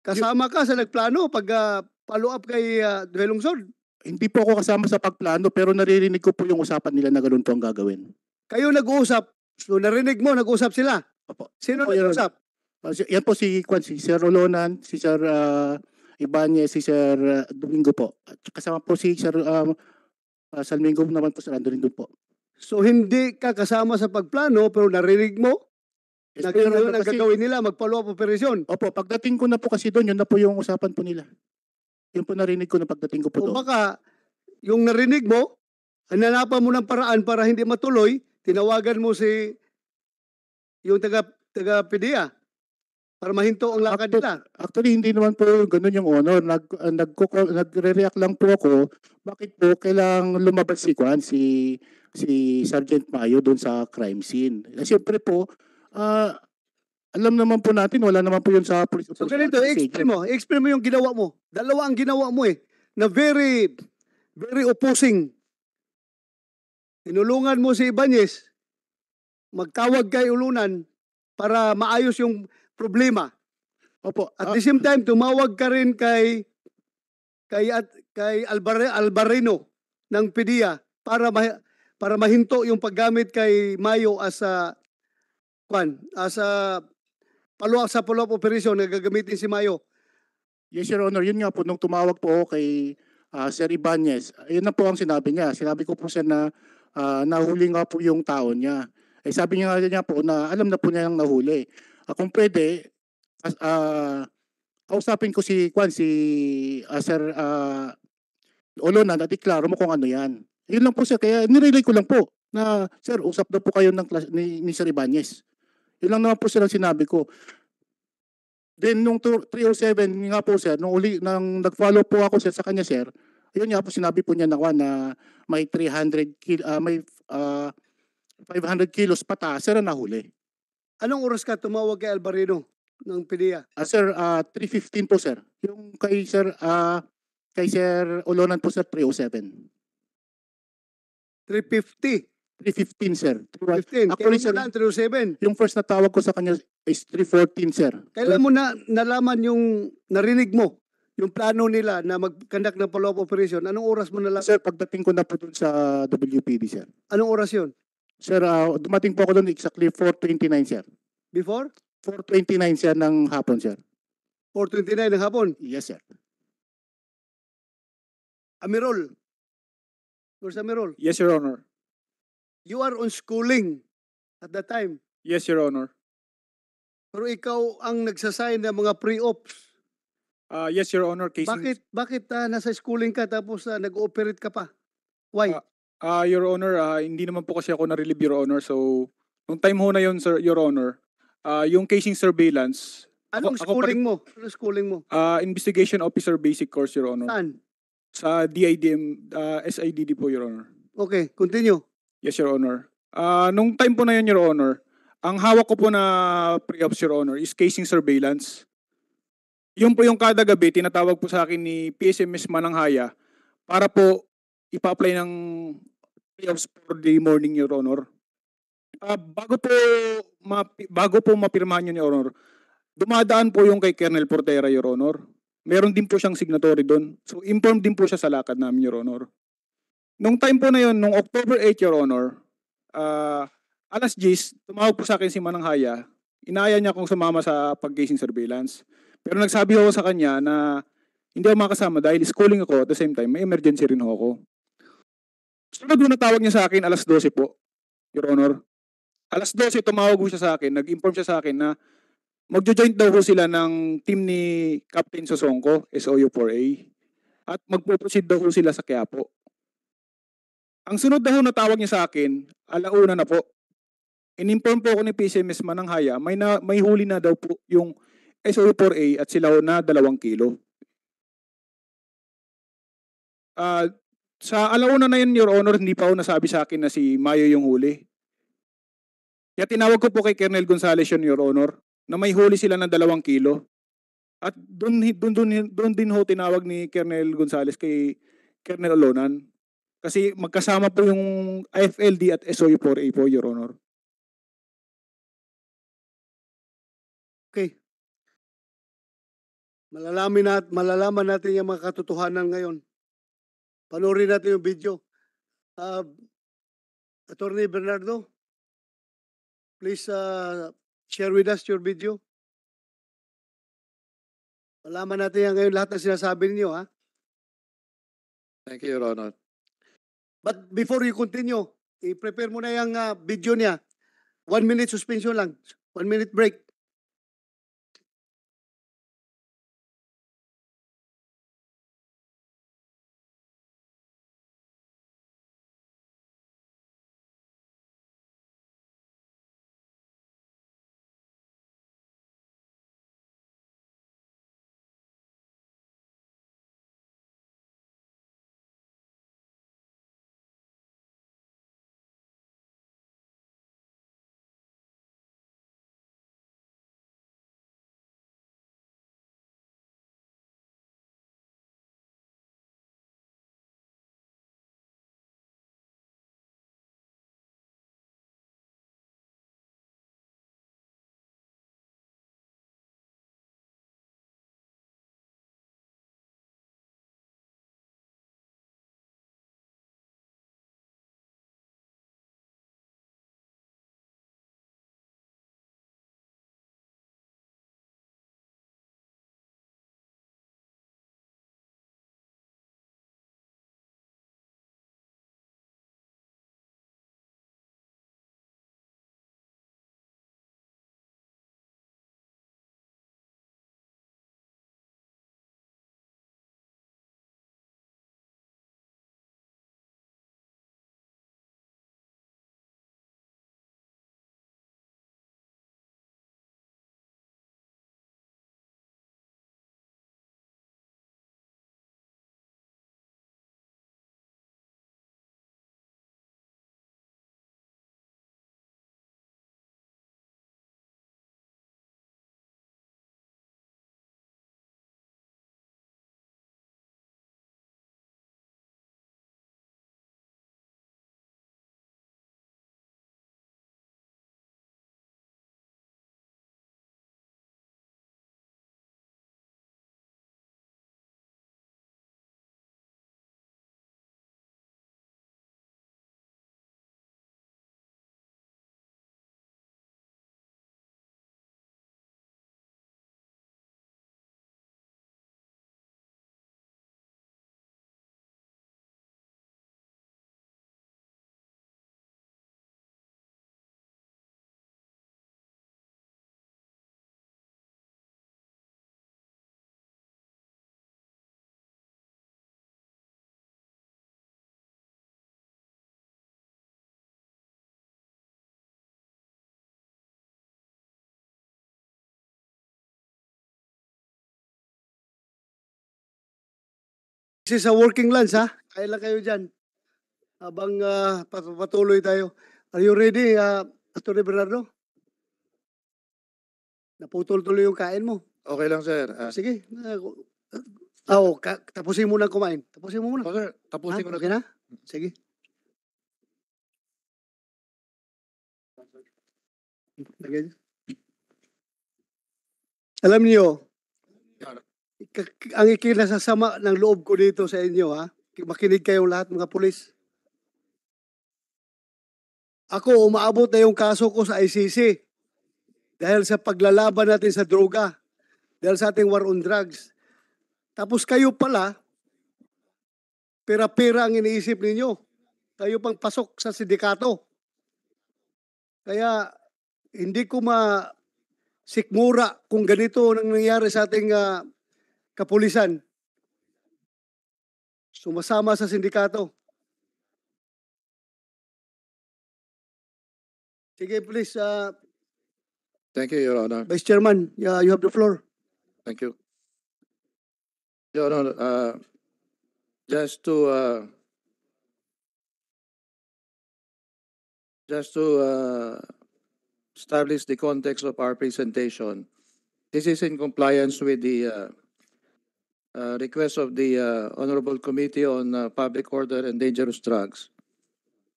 kasama ka sa nagplano pag uh, follow-up kay uh, ah, Duhay Lungsod? Hindi po ako kasama sa pagplano pero naririnig ko po yung usapan nila na ganun po ang gagawin. Kayo nag-uusap, So narinig mo, nag-usap sila. Opo. Sino Opo, nag-usap? Ah, yan po si, Kwan, si Sir Olonan, si Sir uh, Ibanez, si Sir uh, Domingo po. At kasama po si Sir um, uh, Salmingo naman po, Sir Andrew doon po. So hindi ka kasama sa pagplano pero narinig mo Yes, na pero yun ang kasi- gagawin nila, magpalo-up operasyon. Opo, pagdating ko na po kasi doon, yun na po yung usapan po nila. Yun po narinig ko na pagdating ko po O doon. baka yung narinig mo, hanapan mo ng paraan para hindi matuloy, tinawagan mo si yung taga taga PDEA para mahinto ang lakad actually, nila. Actually, hindi naman po ganoon yung honor. Nag, uh, nagko, nagre-react lang po ako. Bakit po kailang lumabas si Kwan, si, si Sergeant Mayo doon sa crime scene? Kasi eh, syempre po, uh, alam naman po natin, wala naman po yun sa police. So ganito, explain mo. Explain mo yung ginawa mo. Dalawa ang ginawa mo eh. Na very, very opposing inulungan mo si Ibanyes, magtawag kay Ulunan para maayos yung problema. Opo. At ah. the same time, tumawag ka rin kay kay at kay Albare, Albarino ng PDEA para ma, para mahinto yung paggamit kay Mayo as a kwan, as a follow sa follow-up operation na gagamitin si Mayo. Yes, Your Honor. Yun nga po, nung tumawag po ako kay uh, Sir Ibanez, yun na po ang sinabi niya. Sinabi ko po siya na uh, nahuli nga po yung taon niya. Eh sabi niya niya po na alam na po niya yung nahuli. Uh, kung pwede, as, uh, kausapin ko si Kwan, si uh, Sir uh, Olonan at iklaro mo kung ano yan. Yun lang po sir, kaya nirelay ko lang po na sir, usap na po kayo ng class, ni, ni Sir Ibanez. Yun lang naman po sir ang sinabi ko. Then nung 307 nga po sir, nung uli nang nag-follow po ako sir sa kanya sir, yun nga po sinabi po niya na, na may 300 kilo, uh, may uh, ah, 500 kilos pataas, sir, na huli. Anong oras ka tumawag kay Albarino ng PDEA? Uh, ah, sir, uh, ah, 3.15 po, sir. Yung kay sir, uh, kay sir Olonan po, sir, 3.07. 3.50? 3.15, sir. 3.15. Actually, sir, na 3.07? Yung first na tawag ko sa kanya is 3.14, sir. Kailan mo na nalaman yung narinig mo yung plano nila na mag-conduct ng follow-up operation, anong oras mo na lang? Sir, pagdating ko na po dun sa WPD, sir. Anong oras yun? Sir, uh, dumating po ako doon exactly 4.29, sir. Before? 4.29, sir, ng hapon, sir. 4.29 ng hapon? Yes, sir. Amirol. Where's Amirol? Yes, Your Honor. You are on schooling at that time. Yes, Your Honor. Pero ikaw ang nagsasign ng mga pre-ops Uh, yes, Your Honor. Case bakit in... bakit uh, nasa schooling ka tapos uh, nag-ooperate ka pa? Why? Uh, uh, Your Honor, uh, hindi naman po kasi ako na-relieve, Your Honor. So, nung time ho na yun, Sir, Your Honor, uh, yung casing surveillance... Anong ako, schooling ako, mo? Anong schooling mo? Uh, investigation Officer Basic Course, Your Honor. Saan? Sa DIDM, uh, SIDD po, Your Honor. Okay, continue. Yes, Your Honor. Uh, nung time po na yun, Your Honor, ang hawak ko po na pre-ops, Your Honor, is casing surveillance. Yung po yung kada gabi, tinatawag po sa akin ni PSMS Mananghaya para po ipa-apply ng playoffs for the morning, Your Honor. Uh, bago po mapi, bago po mapirmahan yun, Your Honor, dumadaan po yung kay Colonel Portera, Your Honor. Meron din po siyang signatory doon. So, inform din po siya sa lakad namin, Your Honor. Nung time po na yun, nung October 8, Your Honor, uh, alas 10, tumawag po sa akin si Mananghaya. Inaya niya akong sumama sa pag-casing surveillance. Pero nagsabi ako sa kanya na hindi ako makasama dahil schooling ako at the same time, may emergency rin ako. Sunod na tawag niya sa akin, alas 12 po, Your Honor. Alas 12, tumawag ko siya sa akin, nag-inform siya sa akin na magjo-joint daw ko sila ng team ni Captain Sosongko, SOU4A, at magpo-proceed daw ko sila sa Quiapo. Ang sunod daw na tawag niya sa akin, alauna na po. in-inform po ako ni PCMS Mananghaya, may, na, may huli na daw po yung SO4A at silaw na 2 kilo. Uh, sa alauna na yun, Your Honor, hindi pa ako nasabi sa akin na si Mayo yung huli. Kaya tinawag ko po kay Colonel Gonzales yun, Your Honor, na may huli sila ng 2 kilo. At doon doon doon doon din ho tinawag ni Colonel Gonzales kay Colonel Olonan. Kasi magkasama po yung IFLD at SOU4A po, Your Honor. Malalaman, nat malalaman natin yung mga katotohanan ngayon. Panoorin natin yung video. Uh, ah, Attorney Bernardo, please uh, share with us your video. Malaman natin yan ngayon lahat ng sinasabi niyo ha? Thank you, Your Honor. But before you continue, i-prepare mo na yung uh, video niya. One minute suspension lang. One minute break. This is a working lunch, ha? Kaya lang kayo dyan. Habang uh, patuloy tayo. Are you ready, uh, Atty. Bernardo? Naputol tuloy yung kain mo. Okay lang, sir. Uh, Sige. Uh, uh, oh, tapusin mo na kumain. Tapusin mo muna. Oh, sir. Tapusin ha? ko na. Okay na? Sige. Alam niyo, ang ikinasasama ng loob ko dito sa inyo ha. Makinig kayong lahat mga pulis. Ako, umaabot na yung kaso ko sa ICC dahil sa paglalaban natin sa droga, dahil sa ating war on drugs. Tapos kayo pala, pera-pera ang iniisip ninyo. Kayo pang pasok sa sindikato. Kaya hindi ko ma sikmura kung ganito nang nangyari sa ating uh, kapulisan, sumasama sa sindikato. Sige, please. Uh, Thank you, Your Honor. Vice Chairman, yeah, you have the floor. Thank you. Your Honor, uh, just to uh, just to uh, establish the context of our presentation, this is in compliance with the uh, uh, request of the uh, Honorable Committee on uh, Public Order and Dangerous Drugs.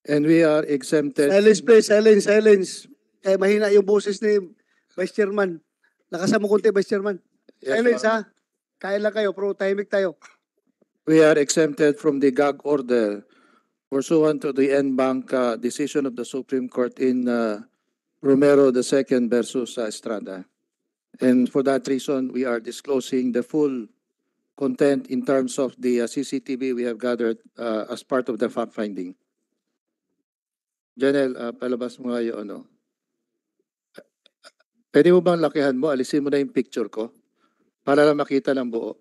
And we are exempted. Silence please, silence, silence. Eh, mahina yung boses ni Vice Chairman. Lakasan mo konti, Vice Chairman. Yes, silence ha. Kaya lang kayo, pero timing tayo. We are exempted from the gag order pursuant to the en bank uh, decision of the Supreme Court in uh, Romero II versus uh, Estrada. And for that reason, we are disclosing the full content in terms of the uh, CCTV we have gathered uh, as part of the fact-finding. Janel, uh, palabas mo nga yung ano. Pwede mo bang lakihan mo? Alisin mo na yung picture ko para lang makita ng buo.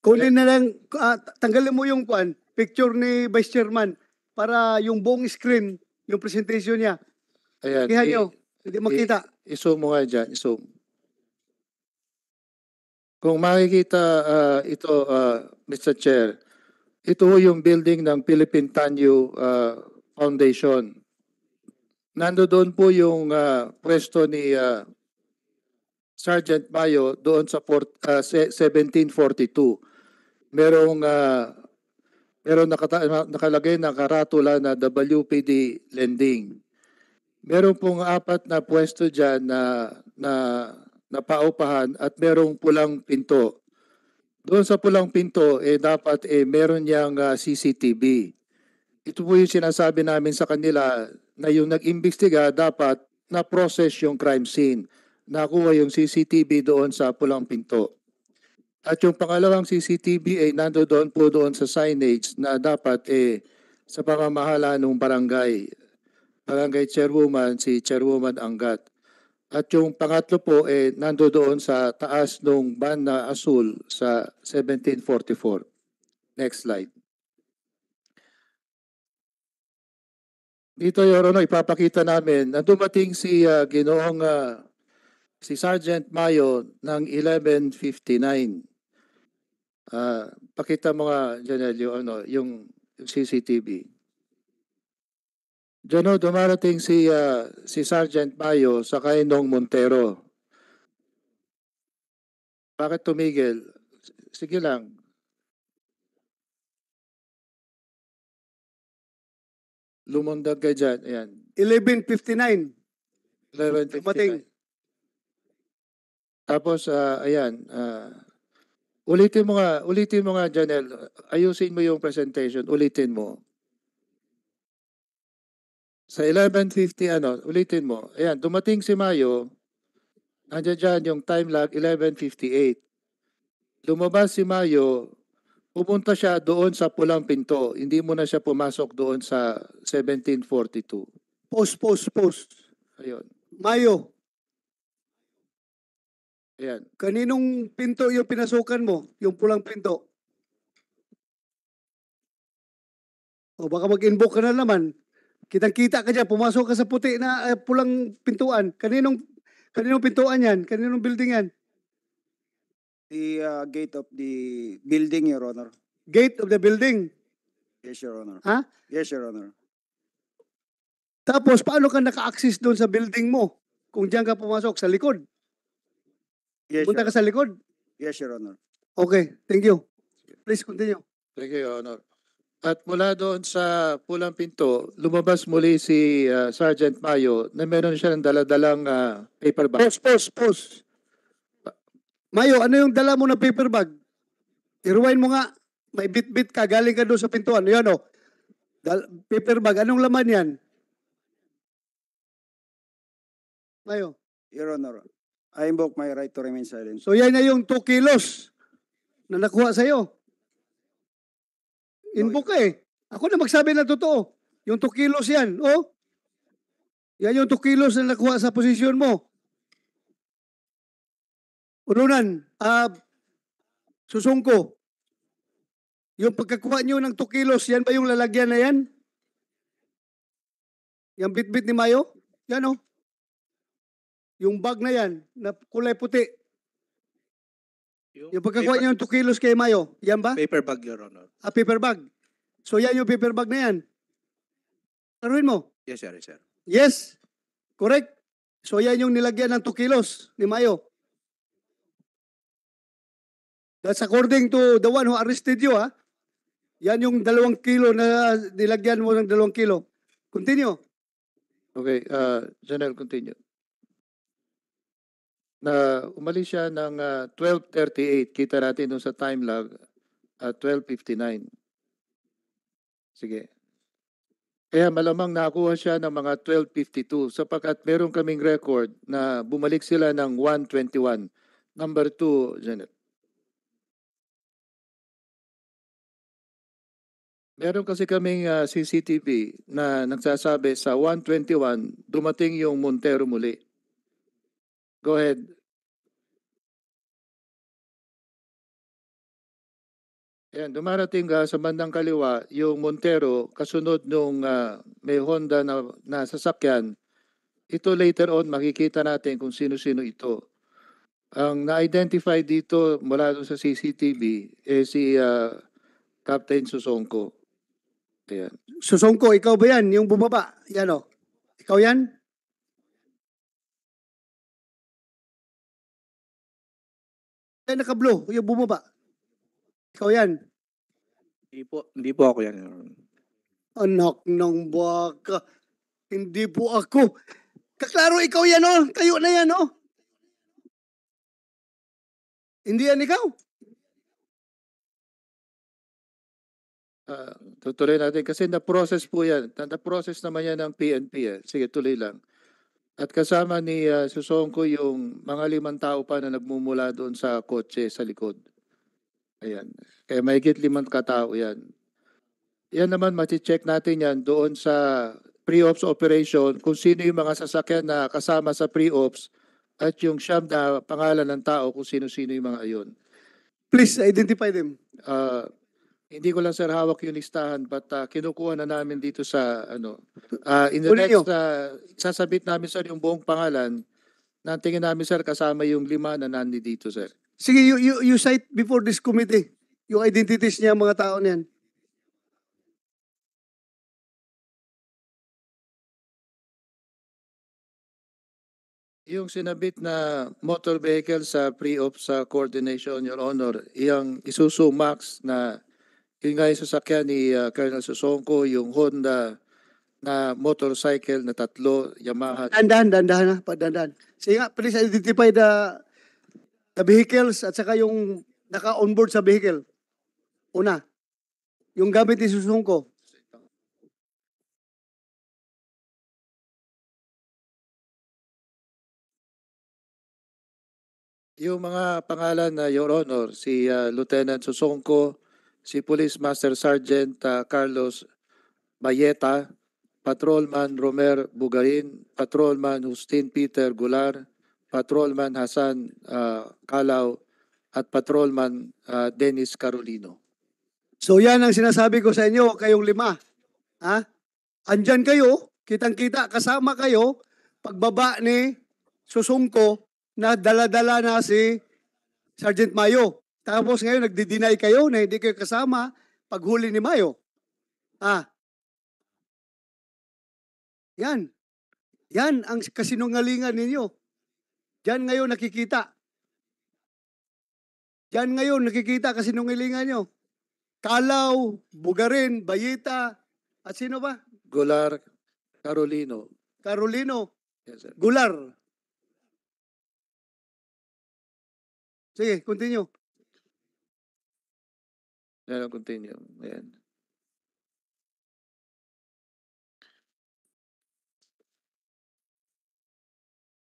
Kunin na lang, uh, tanggalin mo yung kuan, picture ni Vice Chairman para yung buong screen, yung presentation niya. Ayan. Kaya nyo, hindi makita. I- mo nga dyan, iso kung makikita uh, ito, uh, ah, Mr. Chair, ito yung building ng Philippine Tanyu uh, Foundation. Nando doon po yung uh, pwesto ni uh, Sergeant Mayo doon sa port, uh, 1742. Merong uh, meron nakata- nakalagay na karatula na WPD lending. Meron pong apat na pwesto diyan na na na paupahan at merong pulang pinto. Doon sa pulang pinto, eh, dapat eh, meron niyang uh, ah, CCTV. Ito po yung sinasabi namin sa kanila na yung nag-imbestiga dapat na-process yung crime scene. Nakuha yung CCTV doon sa pulang pinto. At yung pangalawang CCTV ay eh, nando doon po doon sa signage na dapat eh, sa pamamahala ng barangay. Barangay Chairwoman, si Chairwoman Angat. At yung pangatlo po, eh, nando doon sa taas ng ban na asul sa 1744. Next slide. Dito, Your Honor, ipapakita namin na dumating si uh, Ginoong uh, si Sergeant Mayo ng 1159. Uh, ah, pakita mo nga, Janel, yung, ano, yung CCTV. Jano, dumarating si, uh, si Sergeant Mayo sa kainong Montero. Bakit tumigil? Sige lang. Lumundag ka dyan. Ayan. 11.59. 11.59. Tapos, uh, ayan. Uh, ulitin mo nga, ulitin mo nga, Janel. Ayusin mo yung presentation. Ulitin mo. Sa 11.50, ano, ulitin mo. Ayan, dumating si Mayo, andyan dyan yung time lag, 11.58. Lumabas si Mayo, pupunta siya doon sa pulang pinto. Hindi mo na siya pumasok doon sa 1742. Post, post, post. Ayun. Mayo. Ayan. Kaninong pinto yung pinasukan mo? Yung pulang pinto? O baka mag-invoke ka na naman. Kitang-kita ka dyan, pumasok ka sa puti na uh, pulang pintuan. Kaninong, kaninong pintuan yan? Kaninong building yan? The uh, gate of the building, Your Honor. Gate of the building? Yes, Your Honor. Ha? Yes, Your Honor. Tapos, paano ka naka-access doon sa building mo? Kung diyan ka pumasok, sa likod? Yes, Punta ka sa likod? Yes, Your Honor. Okay, thank you. Please continue. Thank you, Your Honor. At mula doon sa pulang pinto, lumabas muli si ah, Sergeant Mayo na meron siya ng daladalang ah, paper bag. Post, post, post. Mayo, ano yung dala mo na paper bag? i mo nga. May bit-bit ka. Galing ka doon sa pintuan. Yan o. Oh. paper bag. Anong laman yan? Mayo. Your Honor, I invoke my right to remain silent. So yan na yung 2 kilos na nakuha sa'yo. Inbook eh. Ako na magsabi na totoo. Yung 2 kilos yan, oh. Yan yung 2 kilos na nakuha sa posisyon mo. Urunan, uh, ah, susungko. Yung pagkakuha nyo ng 2 kilos, yan ba yung lalagyan na yan? Yung bitbit ni Mayo? Yan oh. Yung bag na yan, na kulay puti. Yung pagkakuha niya ng 2 kilos kay Mayo, yan ba? Paper bag, Your Honor. Ah, paper bag. So yan yung paper bag na yan. Laruin mo. Yes, sir, yes, sir. Yes, correct. So yan yung nilagyan ng 2 kilos ni Mayo. That's according to the one who arrested you, ha? Yan yung dalawang kilo na nilagyan mo ng dalawang kilo. Continue. Okay, uh, General, continue na umalis siya ng uh, ah, 12.38. Kita natin doon sa time log, uh, ah, 12.59. Sige. Kaya malamang nakuha siya ng mga 12.52 sapagkat meron kaming record na bumalik sila ng 1.21. Number 2, Janet. Meron kasi kaming uh, ah, CCTV na nagsasabi sa 1.21 dumating yung Montero muli. Go ahead. Yan, dumarating ka ah, sa bandang kaliwa, yung Montero, kasunod nung ah, may Honda na, na sasakyan, ito later on makikita natin kung sino-sino ito. Ang na-identify dito mula doon sa CCTV eh si ah, Captain Susongko. Ayan. Susongko, ikaw ba yan? Yung bumaba? Yan o. Oh. Ikaw yan? ay naka-blow, yung bumaba. Ikaw yan. Hindi po, hindi po ako yan. Anak ng baka. Hindi po ako. Kaklaro, ikaw yan, oh. Kayo na yan, oh. Hindi yan ikaw. Uh, tutuloy natin kasi na-process po yan. Na-process naman yan ng PNP. Eh. Sige, tuloy lang. At kasama ni uh, ah, Susongko yung mga limang tao pa na nagmumula doon sa kotse sa likod. Ayan. Kaya mahigit limang katao yan. Yan naman, mati-check natin yan doon sa pre-ops operation kung sino yung mga sasakyan na kasama sa pre-ops at yung siyam na pangalan ng tao kung sino-sino yung mga ayon. Please identify them. Uh, hindi ko lang sir hawak yung listahan but uh, kinukuha na namin dito sa ano uh, in the Uli next uh, sasabit namin sir yung buong pangalan na tingin namin sir kasama yung lima na nandi dito sir. Sige, you, you, you cite before this committee yung identities niya mga tao niyan. Yung sinabit na motor vehicle sa pre-op sa coordination, Your Honor, yung Isuzu Max na yun nga yung sasakyan ni uh, Colonel Susongko, yung Honda na motorcycle na tatlo, Yamaha. Dandahan, dandahan ha, padandahan. Sige nga, please identify the, the vehicles at saka yung naka-onboard sa vehicle. Una, yung gamit ni Susungko. Yung mga pangalan na Your Honor, si uh, Lieutenant Susongko, si Police Master Sergeant uh, Carlos Bayeta, Patrolman Romer Bugarin, Patrolman Justin Peter Gular, Patrolman Hasan uh, ah, Kalaw, at Patrolman uh, Dennis Carolino. So yan ang sinasabi ko sa inyo, kayong lima. Ha? Andyan kayo, kitang-kita, kasama kayo, pagbaba ni Susungko na daladala na si Sergeant Mayo. Tapos ngayon nagdi-deny kayo na hindi kayo kasama paghuli ni Mayo. Ah. Yan. Yan ang kasinungalingan ninyo. Yan ngayon nakikita. Yan ngayon nakikita kasinungalingan nyo. Kalaw, Bugarin, Bayita, at sino ba? Gular, Carolino. Carolino. Yes, Gular. Sige, continue. Ayan, continue. Ayan.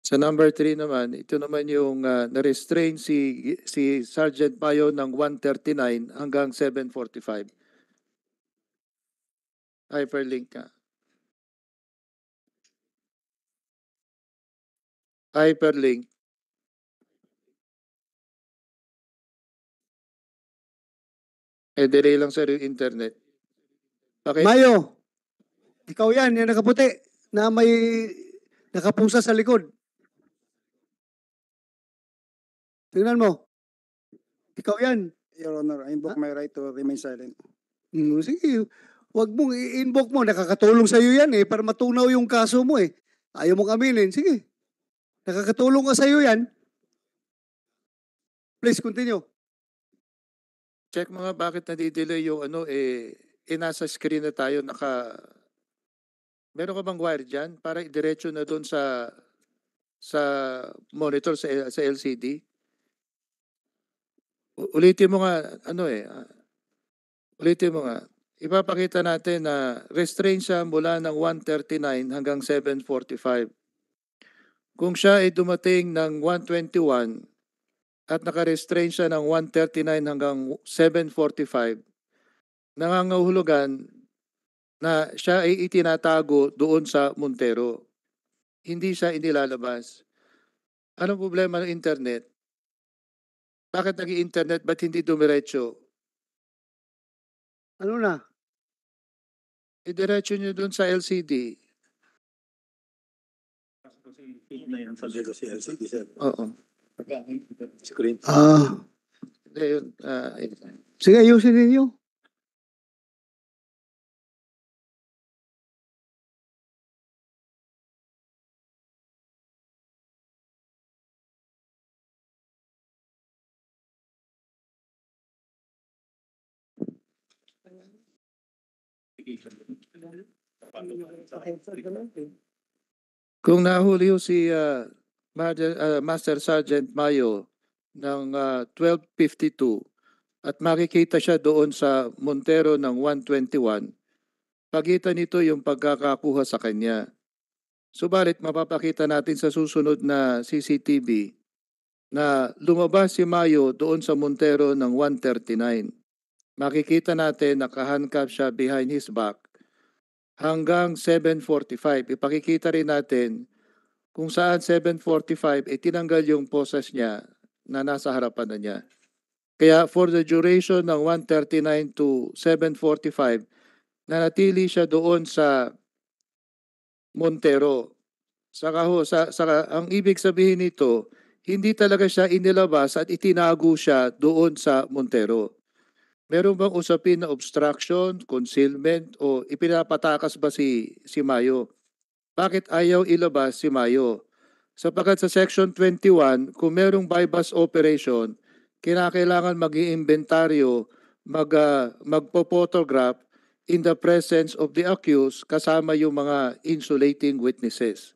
Sa number 3 naman, ito naman yung uh, na-restrain si, si Sergeant Payo ng 139 hanggang 745. Hyperlink ka. Hyperlink. Eh, delay lang sir yung internet. Okay? Mayo, ikaw yan, yung nakaputi, na may nakapusa sa likod. Tingnan mo. Ikaw yan. Your Honor, I invoke my right to remain silent. Mm, sige, wag mong i-invoke mo. Nakakatulong sa'yo yan eh, para matunaw yung kaso mo eh. Ayaw mong aminin, sige. Nakakatulong ka sa'yo yan. Please continue. Check mga nga bakit nadidelay yung ano eh, inasa eh, nasa screen na tayo naka Meron ka bang wire diyan para idiretso na doon sa sa monitor sa sa LCD? U ulitin mo nga ano eh. Ah, ulitin mo nga. Ipapakita natin na restrain siya mula ng 139 hanggang 745. Kung siya ay dumating ng 121, at nakarestrain siya ng 139 hanggang 745, nangangahulugan na siya ay itinatago doon sa Montero. Hindi siya inilalabas. Anong problema ng internet? Bakit nag internet Ba't hindi dumiretso? Ano na? Idiretso nyo doon sa LCD. Kasi na yan sa LCD, sir. Oo. Screen. Ah. Uh, uh, sige, ayusin ninyo. Kung nahuli si uh, Master, ah, Master Sergeant Mayo ng uh, ah, 1252 at makikita siya doon sa Montero ng 121. Pagitan nito yung pagkakakuha sa kanya. Subalit mapapakita natin sa susunod na CCTV na lumabas si Mayo doon sa Montero ng 139. Makikita natin nakahandcuff siya behind his back hanggang 7.45. Ipakikita rin natin kung saan 745, eh, tinanggal yung poses niya na nasa harapan na niya. Kaya for the duration ng 139 to 745, nanatili siya doon sa Montero. Saka ho, sa, saka, ang ibig sabihin nito, hindi talaga siya inilabas at itinago siya doon sa Montero. Meron bang usapin na obstruction, concealment, o ipinapatakas ba si, si Mayo? bakit ayaw ilabas si Mayo? Sapagkat sa Section 21, kung merong bypass operation, kinakailangan mag inventaryo mag, uh, magpo-photograph in the presence of the accused kasama yung mga insulating witnesses.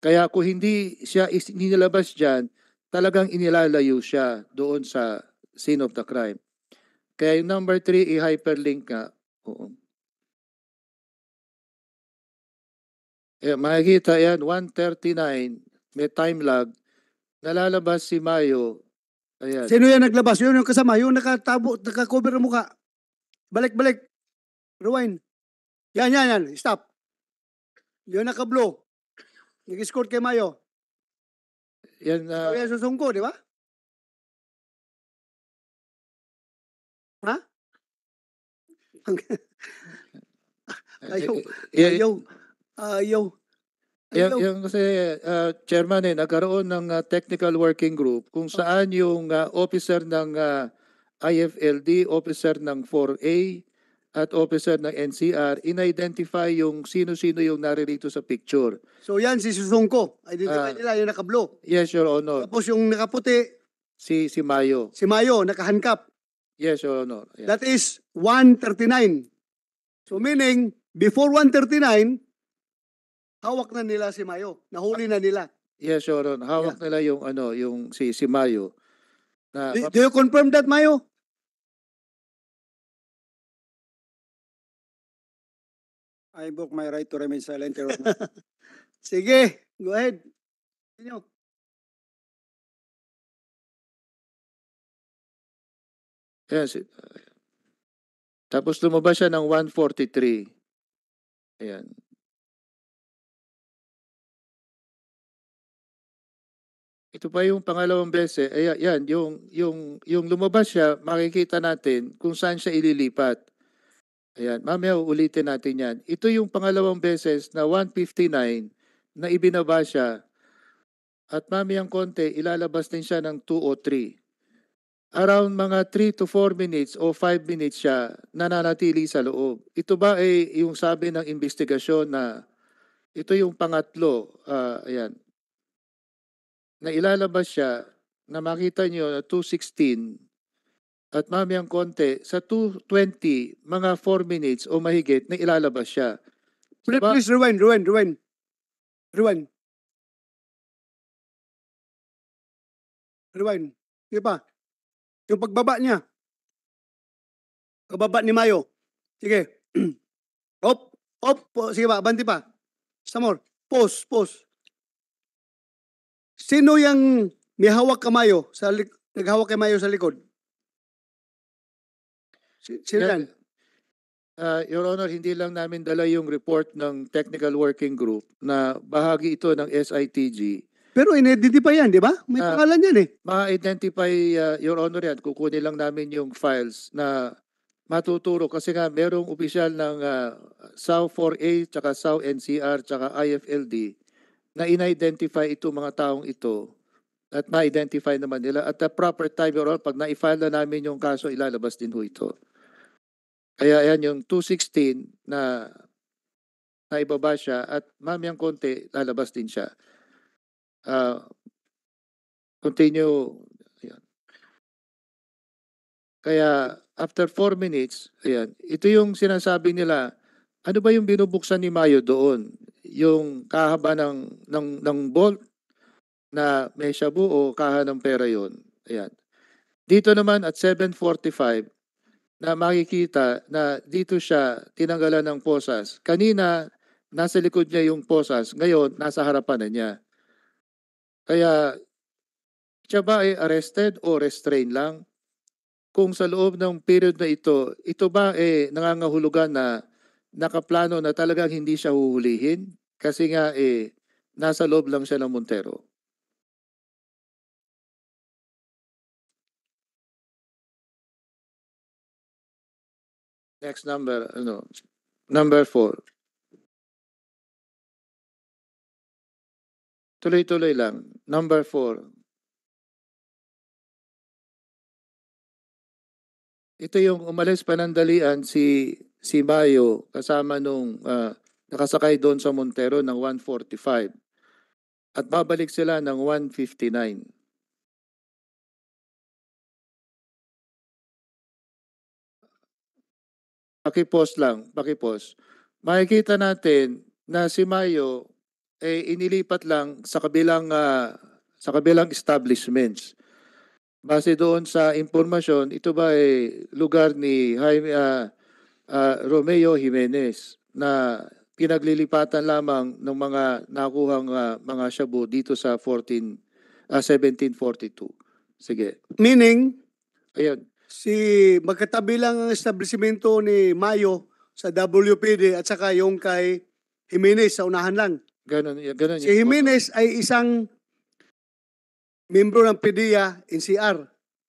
Kaya kung hindi siya inilabas dyan, talagang inilalayo siya doon sa scene of the crime. Kaya yung number three, i-hyperlink nga. Oo. Eh, makikita yan, 1.39, may time lag. Nalalabas si Mayo. Ayan. Sino yan naglabas? Yun yung kasama, yung nakatabo, nakakover ang mukha. Balik, balik. Rewind. Yan, yan, yan. Stop. Yun nakablow. Nag-score kay Mayo. Yan. Uh, ah. so, yan susungko, di ba? Ha? Eh, eh, Ayaw. Eh, Ayaw. Ayaw. Ayaw. Y- yung kasi uh, chairman eh, nagkaroon ng uh, technical working group kung oh. saan yung uh, officer ng uh, IFLD, officer ng 4A, at officer ng NCR, in-identify yung sino-sino yung naririto sa picture. So yan, si Susungko. Identify uh, nila yung nakablo. Yes, Your Honor. Tapos yung nakaputi. Si, si Mayo. Si Mayo, nakahankap. Yes, Your Honor. Yeah. That is 139. So meaning, before 139, hawak na nila si Mayo. Nahuli na nila. Yes, Your Honor. Hawak yeah. nila yung ano, yung si si Mayo. Na, do, do you confirm that, Mayo? I book my right to remain silent, Your Honor. Sige, go ahead. Inyo. Yes. Uh, tapos lumabas siya ng 143. Ayan. Ito pa yung pangalawang beses. Eh, ay, yan, yung, yung, yung lumabas siya, makikita natin kung saan siya ililipat. Ayan, mamaya ulitin natin yan. Ito yung pangalawang beses na 159 na ibinaba siya. At mamayang konti, ilalabas din siya ng 2 o 3. Around mga 3 to 4 minutes o 5 minutes siya nananatili sa loob. Ito ba ay yung sabi ng investigasyon na ito yung pangatlo, uh, ayan, na ilalabas siya na makita niyo na 216 at mamayang konti, sa 2.20, mga 4 minutes o mahigit na ilalabas siya. Please, diba? please rewind, rewind, rewind. Rewind. Rewind. Sige pa. Yung pagbaba niya. Pagbaba ni Mayo. Sige. op, op. Sige pa, abanti pa. Some more. Pause, pause. Sino yung may hawak kamayo sa lik- naghawak kamayo sa likod? Si- Sino yan? Uh, Your Honor, hindi lang namin dala yung report ng Technical Working Group na bahagi ito ng SITG. Pero in-identify yan, di ba? May Ah. pangalan yan eh. Ma-identify, uh, Your Honor, yan. Kukunin lang namin yung files na matuturo kasi nga merong opisyal ng uh, SAO 4A, tsaka SAO NCR, tsaka IFLD na in-identify ito mga taong ito at ma-identify naman nila at the proper time or all, pag na-file na namin yung kaso, ilalabas din ho ito. Kaya ayan yung 216 na naibaba siya at mamayang konti, lalabas din siya. Uh, continue. Ayan. Kaya after 4 minutes, ayan, ito yung sinasabi nila ano ba yung binubuksan ni Mayo doon? Yung kahaba ng, ng, ng bolt na may shabu o kaha ng pera yon Ayan. Dito naman at 745, na makikita na dito siya tinanggalan ng posas. Kanina, nasa likod niya yung posas. Ngayon, nasa harapan na niya. Kaya, siya ba ay arrested o restrained lang? Kung sa loob ng period na ito, ito ba ay nangangahulugan na nakaplano na talagang hindi siya huhulihin kasi nga eh, nasa loob lang siya ng Montero. Next number, ano, number 4. Tuloy-tuloy lang. Number 4. Ito yung umalis panandalian si si Bayo kasama nung uh, nakasakay doon sa Montero ng 145 at babalik sila ng 159. Pakipost lang, pakipost. Makikita natin na si Mayo eh, inilipat lang sa kabilang uh, sa kabilang establishments. Base doon sa impormasyon, ito ba ay eh, lugar ni Jaime uh, uh, Romeo Jimenez na pinaglilipatan lamang ng mga nakuhang uh, mga shabu dito sa 14 uh, 1742. Sige. Meaning ayun. Si magkatabi lang ang establishmento ni Mayo sa WPD at saka yung kay Jimenez sa unahan lang. Ganun, ganun. Si Jimenez ay isang membro ng PDEA NCR.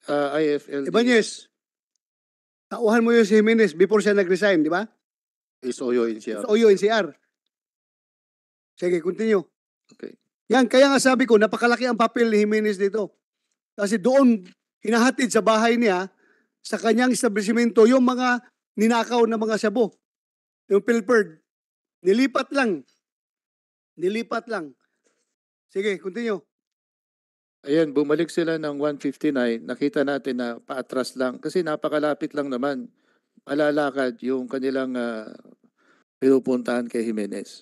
Uh, ah, IFL. Ibanez tauhan mo yung si Jimenez before siya nag-resign, di ba? Is Oyo NCR. Is Oyo NCR. Sige, continue. Okay. Yan, kaya nga sabi ko, napakalaki ang papel ni Jimenez dito. Kasi doon, hinahatid sa bahay niya, sa kanyang establishmento, yung mga ninakaw na mga sabo. Yung pilfered. Nilipat lang. Nilipat lang. Sige, continue. Ayan, bumalik sila ng 159. Nakita natin na paatras lang kasi napakalapit lang naman. Alalakad yung kanilang uh, pinupuntahan kay Jimenez.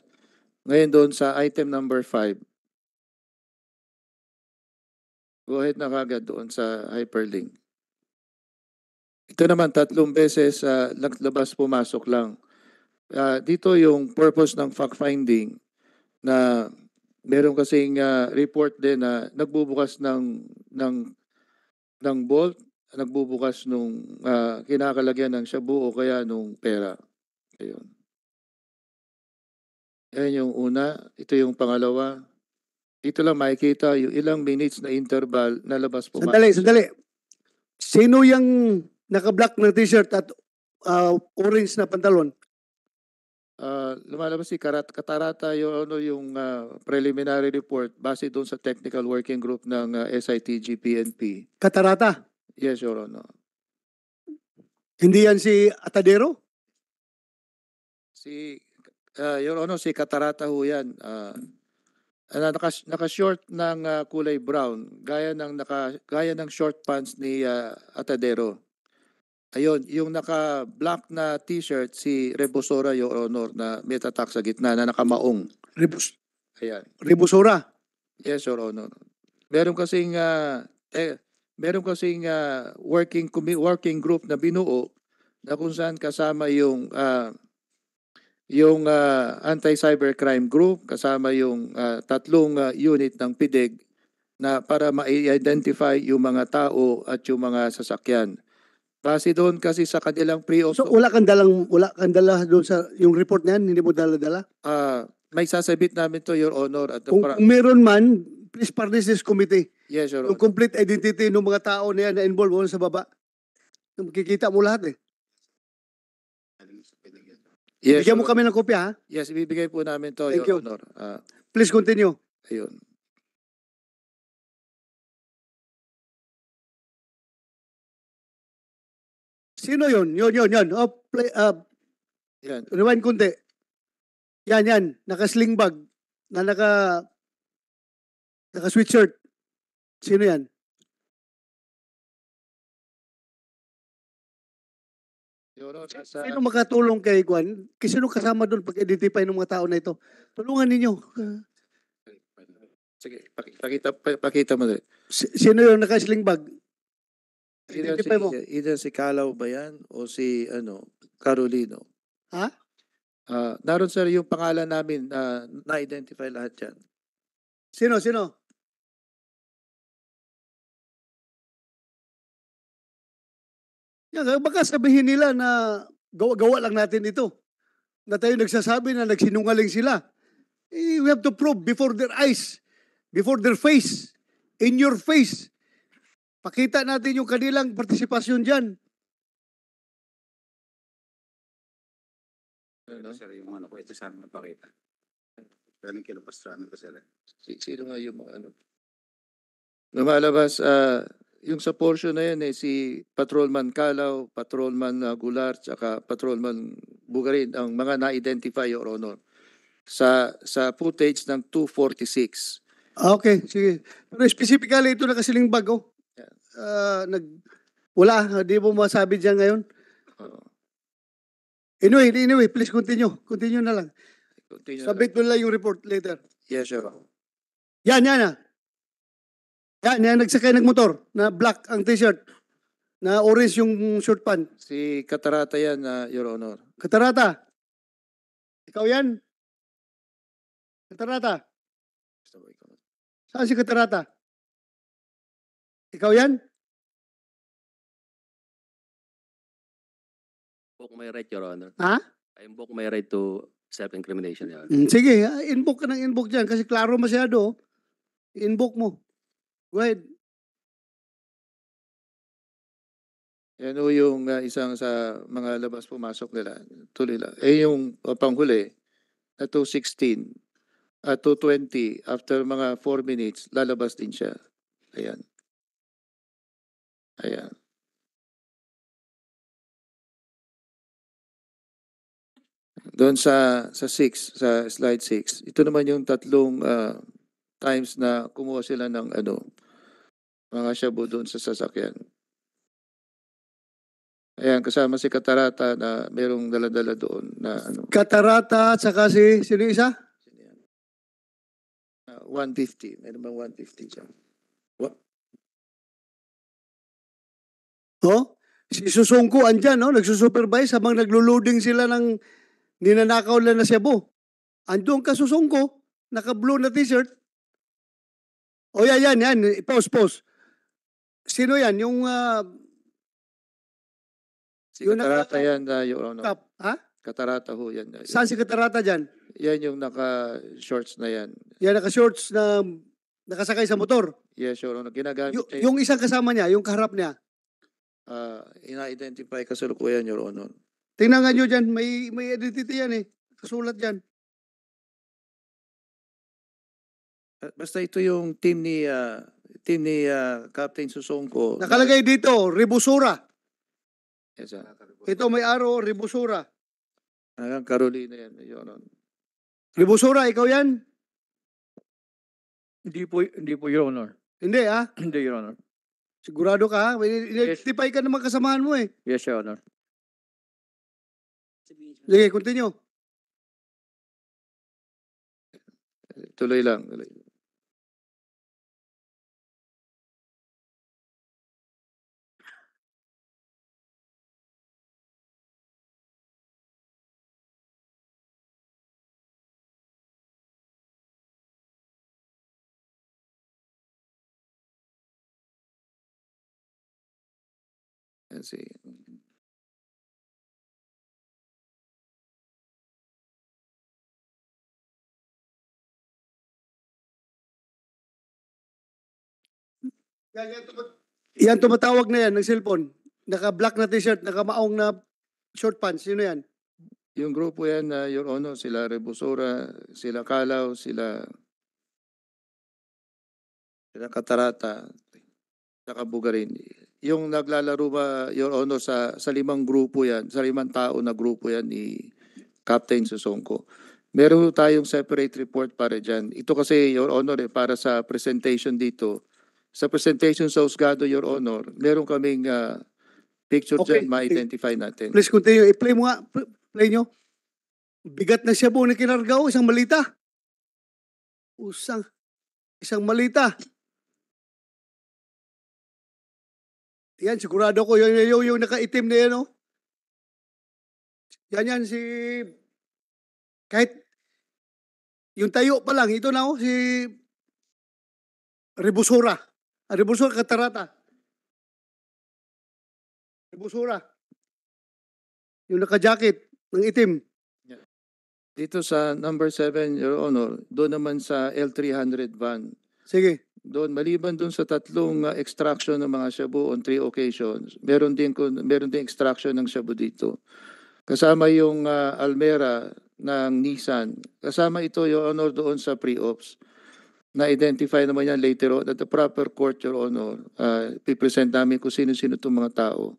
Ngayon doon sa item number 5. Go ahead na kagad doon sa hyperlink. Ito naman tatlong beses uh, ah, labas pumasok lang. Uh, dito yung purpose ng fact finding na meron kasing uh, report din na nagbubukas ng ng ng Bolt, nagbubukas nung uh, kinakalagyan ng shabu o kaya nung pera. Ayun. Ayan yung una, ito yung pangalawa. Dito lang makikita yung ilang minutes na interval na labas po. Sandali, sandali. Sino yung naka-black na t-shirt at uh, orange na pantalon? uh, lumalabas si Karat Katarata yung ano yung uh, preliminary report base doon sa technical working group ng uh, ah, SITG PNP. Katarata? Yes, Your Honor. Hindi yan si Atadero? Si uh, Your Honor, si Katarata ho yan. Uh, na naka, naka short ng uh, kulay brown gaya ng naka gaya ng short pants ni uh, Atadero. Ayun, yung naka-black na t-shirt, si Rebusora, Your Honor, na may tatak sa gitna, na nakamaong. Rebus Ayan. Rebusora. Yes, Your Honor. Meron kasing, ah, eh, meron kasing ah, working, working group na binuo na kung saan kasama yung ah, yung ah, anti-cybercrime group, kasama yung ah, tatlong ah, unit ng PIDEG na para ma-identify yung mga tao at yung mga sasakyan. Base doon kasi sa kanilang pre-op. So wala kang dalang wala kang dala doon sa yung report na yan, hindi mo dala-dala? Ah, may sasabit namin to your honor at the Kung para- meron man, please parties this committee. Yes, your honor. Yung complete identity ng mga tao na yan na involved wala sa baba. Makikita mo lahat eh. Yes, Bigyan mo kami ng kopya ha. Yes, ibibigay po namin to Thank your you. honor. Ah, Please continue. ayun. Sino yun? Yun, yun, yun. Oh, play, uh, yan. Rewind kunti. Yan, yan. Naka-sling bag. Na naka... Naka-sweatshirt. Sino yan? Sino makatulong kay Juan? Kasi sino kasama doon pag-identify ng mga tao na ito? Tulungan ninyo. Sige, pakita, pakita, pakita mo doon. Sino yung naka-sling bag? Either, si, either si Kalaw ba yan o si ano, Carolino. Ha? Uh, naroon sir yung pangalan namin uh, na-identify lahat yan. Sino, sino? Yan, baka sabihin nila na gawa-gawa lang natin ito. Na tayo nagsasabi na nagsinungaling sila. Eh, we have to prove before their eyes, before their face, in your face, Pakita natin yung kanilang partisipasyon dyan. Ito, sir, yung ano ko, ito saan mapakita. napakita. Galing kilo Pastrano ko, sir. Sino nga yung ano? Lumalabas, ah, yung sa portion na yan eh, si Patrolman Kalaw, Patrolman ah, Gular, tsaka Patrolman Bugarin, ang mga na-identify, or Honor, sa, sa footage ng 246. Ah, okay, sige. Pero specifically, ito na kasi bago. Oh uh, nag wala, hindi mo masabi diyan ngayon. Anyway, anyway, please continue. Continue na lang. Continue Submit mo lang yung report later. Yes, sir. Yan, yan na. Ah. Yan, yan, nagsakay ng motor na black ang t-shirt. Na orange yung short pan. Si Katarata yan, uh, Your Honor. Katarata? Ikaw yan? Katarata? Saan si Katarata? Ikaw yan? Invoke my right, Your Honor. Ha? I invoke my right to self-incrimination, Your Honor. Hmm, sige, ah, invoke ka ng invoke dyan kasi klaro masyado. Oh. Invoke mo. Go ahead. Yan o yung uh, isang sa mga labas pumasok nila, tuloy lang. Eh yung uh, panghuli, na 216, at uh, 220, after mga 4 minutes, lalabas din siya. Ayan. Ayan. Doon sa sa 6, sa slide 6. Ito naman yung tatlong uh, times na kumuha sila ng ano mga shabu doon sa sasakyan. Ayan, kasama si Katarata na mayroong daladala doon na ano. Katarata at saka si, sino isa? Uh, 150. Meron bang 150 siya? What? Oh, si Susungko andyan, no? nagsusupervise habang naglo-loading sila ng ninanakaw lang na Cebu. Andun ka Susungko, naka-blue na t-shirt. O oh, yan, yan, yan. Pause, pause. Sino yan? Yung... Uh, si yung Katarata naka, yan, uh, Your Honor. Kap, ha? Katarata ho yan. Uh, Saan si Katarata dyan? Yan yung naka-shorts na yan. Yan, naka-shorts na nakasakay sa motor. Yes, Your Honor. Ginagamit. Y- yung isang kasama niya, yung kaharap niya uh, ina-identify kasalukuyan, Your Honor. Tingnan nga nyo dyan, may, may identity yan eh. Kasulat dyan. Ah, basta ito yung team ni uh, team ni uh, Captain Susongko. Nakalagay dito, Ribusura. Yes, Ito may aro, Ribusura. Hanggang Carolina yan, Your Honor. Ribusura, ikaw yan? Hindi po, hindi po, Your Honor. Hindi, ah? hindi, Your Honor. Sigurado ka? Identify ka naman mga kasamahan mo eh. Yes, Your Honor. Sige, continue. Tuloy lang. Tuloy. Tennessee Yan, yan, tumatawag na yan ng cellphone. Naka-black na t-shirt, naka-maong na short pants. Sino yan? Yung grupo yan, na Your Honor, sila Rebusora, sila Kalaw, sila sila Katarata, sila Bugarin yung naglalaro ba, Your Honor, sa, sa limang grupo yan, sa limang tao na grupo yan ni Captain Susongko. Meron tayong separate report para diyan Ito kasi, Your Honor, eh, para sa presentation dito. Sa presentation sa Osgado Your Honor, meron kaming uh, picture okay. dyan, ma-identify natin. Please continue. I-play mo nga. Play nyo. Bigat na siya po ni kinargao. Isang malita. Usang. Isang malita. Yan, sigurado ko. Yung, yung, yung nakaitim na yan, oh. Yan yan, si... Kahit yung tayo pa lang, ito na, oh, si Rebusura. Ah, Rebusura Katarata. Rebusura. Yung naka-jacket ng itim. Dito sa number 7, Your Honor, doon naman sa L300 van. Sige doon maliban doon sa tatlong uh, extraction ng mga shabu on three occasions, meron din meron din extraction ng shabu dito. Kasama yung uh, Almera ng Nissan. Kasama ito yung honor doon sa pre-ops. Na-identify naman yan later on at the proper court your honor. Uh, ah, i-present namin kung sino-sino itong mga tao.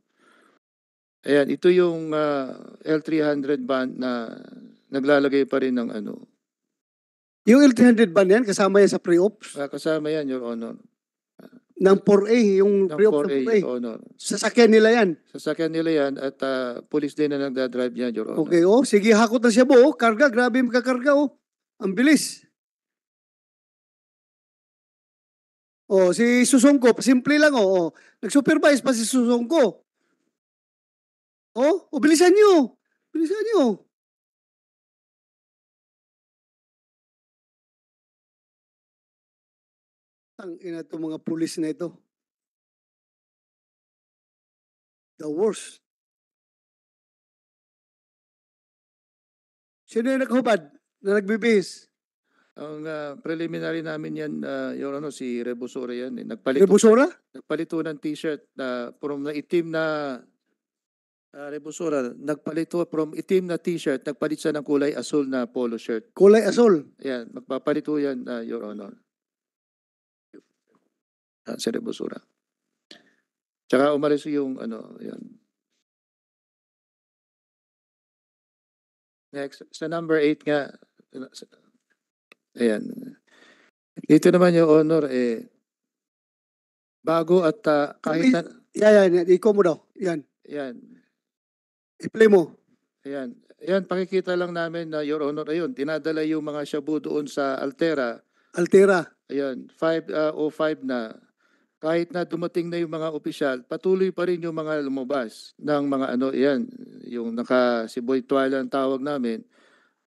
Ayan, ito yung uh, L300 band na naglalagay pa rin ng ano, yung L300 ba na Kasama yan sa pre-ops? Ah, kasama yan, Your Honor. Ng 4A, yung pre-ops ng 4A, 4 nila yan. Sasakyan nila yan at ah, police din na nagdadrive yan, Your Honor. Okay, oh. Sige, hakot na siya buo. Oh. Karga, grabe yung kakarga, oh. Ang bilis. Oh, si Susongko, simple lang, oh. oh. Nag-supervise pa si Susongko. Oh, oh bilisan niyo. Bilisan nyo. Tang ina to mga pulis na ito. The worst. Sino yung naghubad na nagbibis? Ang uh, preliminary namin yan, uh, ah, yung ano, si Rebusora yan. Eh. Nagpalito, Rebusora? Nagpalito ng t-shirt na from na itim na uh, ah, Rebusora. Nagpalito from itim na t-shirt, nagpalit siya ng kulay asul na polo shirt. Kulay asul? Yan, magpapalito yan, uh, Your Honor. Cerebosura. Tsaka umalis yung ano, yun. Next, sa number 8 nga, ayan. Dito naman yung honor, eh, bago at uh, kahit... Na, yeah, yan, yan. Ikaw mo daw. Yan. Yan. I-play mo. Ayan. Ayan, pakikita lang namin na Your Honor, ayun, dinadala yung mga shabu doon sa Altera. Altera. Ayan, 505 uh, ah, na kahit na dumating na yung mga opisyal, patuloy pa rin yung mga lumabas ng mga ano, yan, yung naka si Boy Twala ang tawag namin.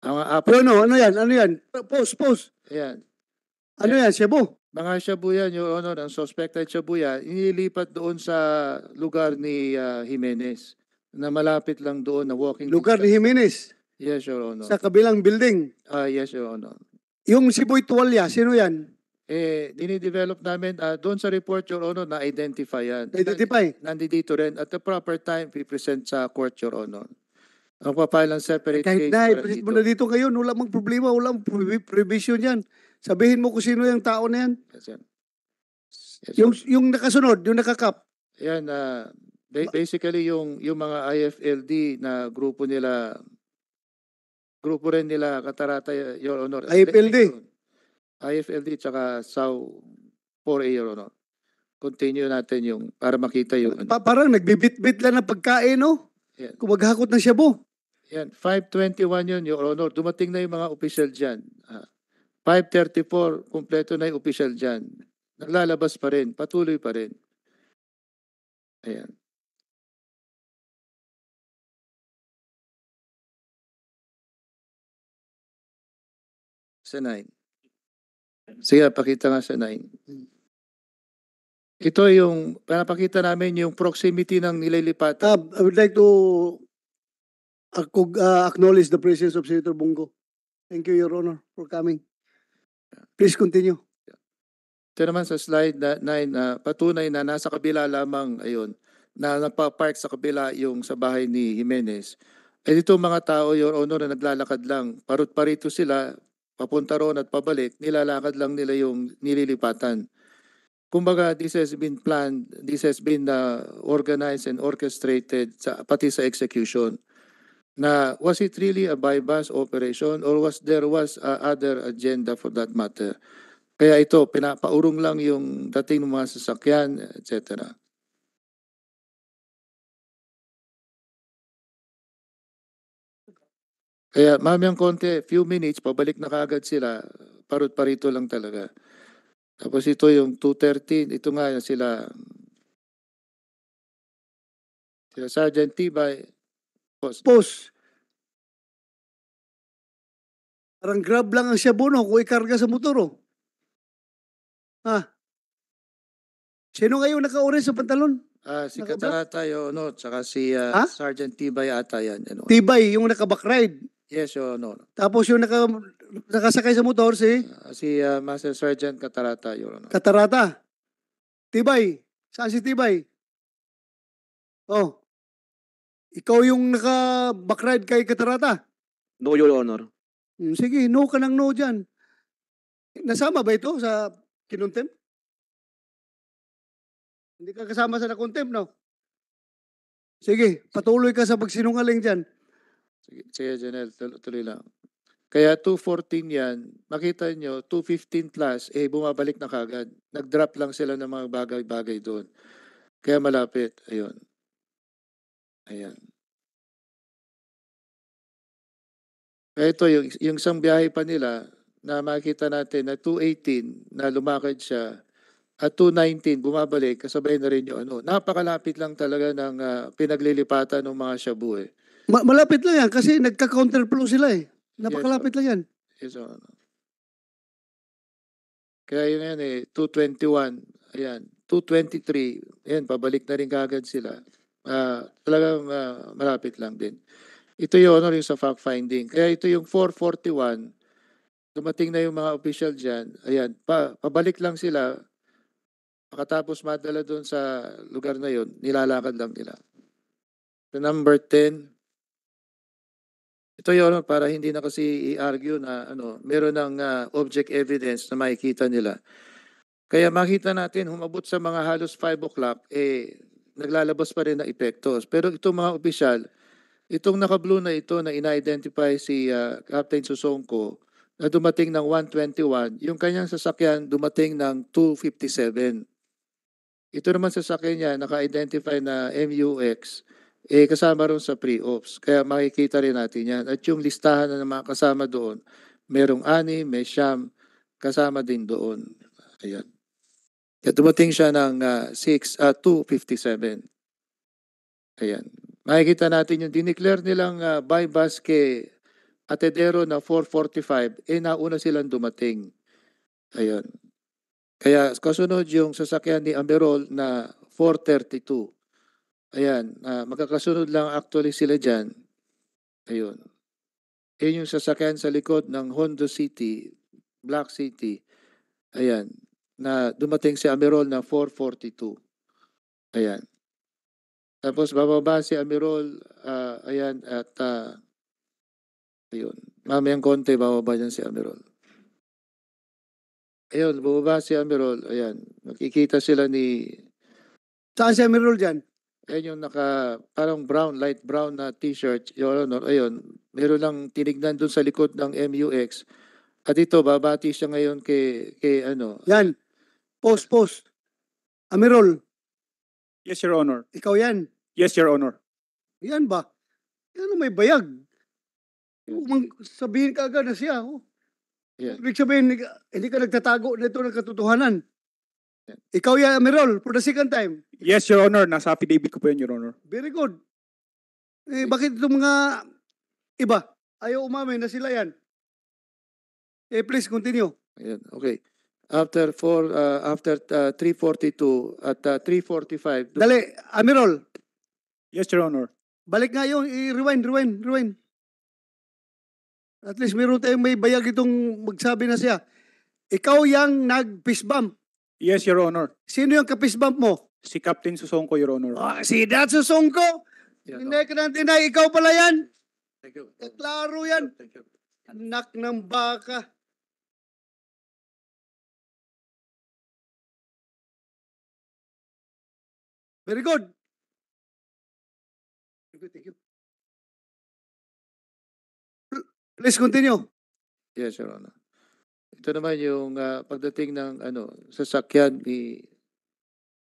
Ang apat, Ano, oh, ano yan? Ano yan? Post, post. Ayan. Ano yan, Cebu? mga shabu yan, Your Honor, ang suspected shabu yan, inilipat doon sa lugar ni ah, Jimenez na malapit lang doon na walking Lugar ni Jimenez Yes, Your Honor. sa kabilang building. Ah, yes, Your Honor. Yung si Boy Tuwalya, sino yan? eh, dinidevelop namin uh, doon sa report, Your Honor, na-identify yan. Identify? Nandito rin. At the proper time, we-present sa court, Your Honor. Ang papayal ng separate Kahit case. Kahit na, present mo na dito ngayon, wala mang problema, wala mang prevision yan. Sabihin mo kung sino yung tao na yan. Yes, yan. Yes, yung, yung nakasunod, yung nakakap. Yan, uh, basically yung, yung mga IFLD na grupo nila, grupo rin nila Katarata, Your Honor. IFLD? IFLD tsaka SAO 4A or ano. Continue natin yung para makita yung ano. parang nagbibit-bit lang ng pagkain, no? Yan. Kumaghakot ng shabu. Yan, 521 yun, Your Honor. Dumating na yung mga official dyan. 534, ah, kumpleto na yung official dyan. Naglalabas pa rin, patuloy pa rin. Ayan. Sa 9. Sige, pakita nga sa 9. Ito yung, para pinapakita namin yung proximity ng nilalipatan. Tab, ah, I would like to uh, acknowledge the presence of Senator Bungo. Thank you, Your Honor, for coming. Please continue. Ito naman sa slide 9, uh, ah, patunay na nasa kabila lamang, ayun, na nagpa-park sa kabila yung sa bahay ni Jimenez. At ito mga tao, Your Honor, na naglalakad lang. parut parito sila, papunta roon at pabalik, nilalakad lang nila yung nililipatan. Kumbaga, this has been planned, this has been uh, organized and orchestrated sa, pati sa execution. Na was it really a bypass operation or was there was uh, other agenda for that matter? Kaya ito, pinapaurong lang yung dating ng mga sasakyan, etc. Kaya mamayang konti, few minutes, pabalik na kaagad sila. Parot-parito lang talaga. Tapos ito yung 213, ito nga yung sila, sila Sergeant Tibay. Post. Post. Parang grab lang ang siyabono kung ikarga sa motor, oh. Ha? Sino ngayon naka-orange sa pantalon? Ah, si Katarata yun, no? Tsaka si ah, Ha? Sergeant Tibay ata yan. Ano? Tibay, yung nakabackride. Yes, Your Honor. Tapos yung naka, nakasakay sa motor si Ah, si ah, Master Sergeant Catarata, Your Honor. Katarata. Tibay. Saan si Tibay? Oh. Ikaw yung naka backride kay Katarata. No, Your Honor. Hmm, sige, no ka ng no dyan. Nasama ba ito sa kinuntem? Hindi ka kasama sa nakuntem, no? Sige, patuloy ka sa pagsinungaling dyan. Sige, sige Janelle, tuloy lang. Kaya 214 yan, makita nyo, 215 plus, eh bumabalik na kagad. Nag-drop lang sila ng mga bagay-bagay doon. Kaya malapit, ayun. Ayan. Kaya ito, yung, yung isang biyahe pa nila, na makita natin na 218 na lumakad siya, at 219 bumabalik, kasabay na rin yung ano. Napakalapit lang talaga ng uh, pinaglilipatan ng mga shabu eh. Ma- malapit lang yan kasi nagka-counterflow sila eh. Napakalapit yes, lang yan. Yes, Your Honor. Kaya yun yan eh, 221, ayan, 223, ayan, pabalik na rin kagad sila. Uh, talagang uh, malapit lang din. Ito yun, honor, yung sa fact-finding. Kaya ito yung 441, dumating na yung mga official dyan, ayan, pa, pabalik lang sila, Pagkatapos madala doon sa lugar na yon, nilalakad lang nila. The number 10, ito yun, para hindi na kasi i-argue na ano, meron ng uh, object evidence na makikita nila. Kaya makita natin, humabot sa mga halos 5 o'clock, eh, naglalabas pa rin na epektos. Pero itong mga opisyal, itong naka-blue na ito na ina-identify si uh, Captain Susongko, na dumating ng 121, yung kanyang sasakyan dumating ng 257. Ito naman sasakyan niya, naka-identify na MUX, eh, kasama rin sa pre-ops. Kaya makikita rin natin yan. At yung listahan na mga kasama doon, merong ani, may siyam, kasama din doon. Ayan. Kaya dumating siya ng uh, 6, uh, 257. Ayan. Makikita natin yung dineclare nilang uh, buy bus kay Atedero na 445, eh nauna silang dumating. Ayan. Kaya kasunod yung sasakyan ni Amerol na 432. Ayan, uh, magkakasunod lang actually sila dyan. Ayun. Ayun yung sasakyan sa likod ng Hondo City, Black City. Ayan, na dumating si Amirol na 442. Ayan. Tapos bababa si Amirol, uh, ah, ayan, at uh, ayun. Mamayang konti, bababa dyan si Amirol. Ayun, bababa si Amirol, ayan. Nakikita sila ni... Saan si Amirol dyan? Ayun yung naka, parang brown, light brown na t-shirt, Your Honor. Ayun, meron lang tinignan dun sa likod ng MUX. At ito, babati siya ngayon kay, kay ano. Yan. Post, post. Amirol, Yes, Your Honor. ikaw yan. Yes, Your Honor. Yan ba? Ano may bayag? Umang sabihin ka agad na siya. Oh. Yan. Ibig sabihin, hindi ka- hindi ka nagtatago na ito ng katotohanan. Ikaw, ya, Merol, for the second time. Yes, Your Honor. Nasa affidavit ko po yun, Your Honor. Very good. Eh, bakit itong mga iba? Ayaw umamin na sila yan. Eh, please, continue. okay. After four, uh, after uh, 342 at uh, 345. Dali, Amirol. Yes, Your Honor. Balik nga yung, i-rewind, rewind, rewind. At least meron tayong may bayag itong magsabi na siya. Ikaw yung nag-fist bump. Yes, Your Honor. Sino yung kapisbamp mo? Si Captain Susongko, Your Honor. Ah, si Dad Susongko? Hindi ka nang tinay, ikaw pala yan. Thank you. Klaro yan. Thank you. Anak ng baka. Very good. Thank you. Thank you. Please continue. Yes, Your Honor ito naman yung uh, pagdating ng ano sasakyan ni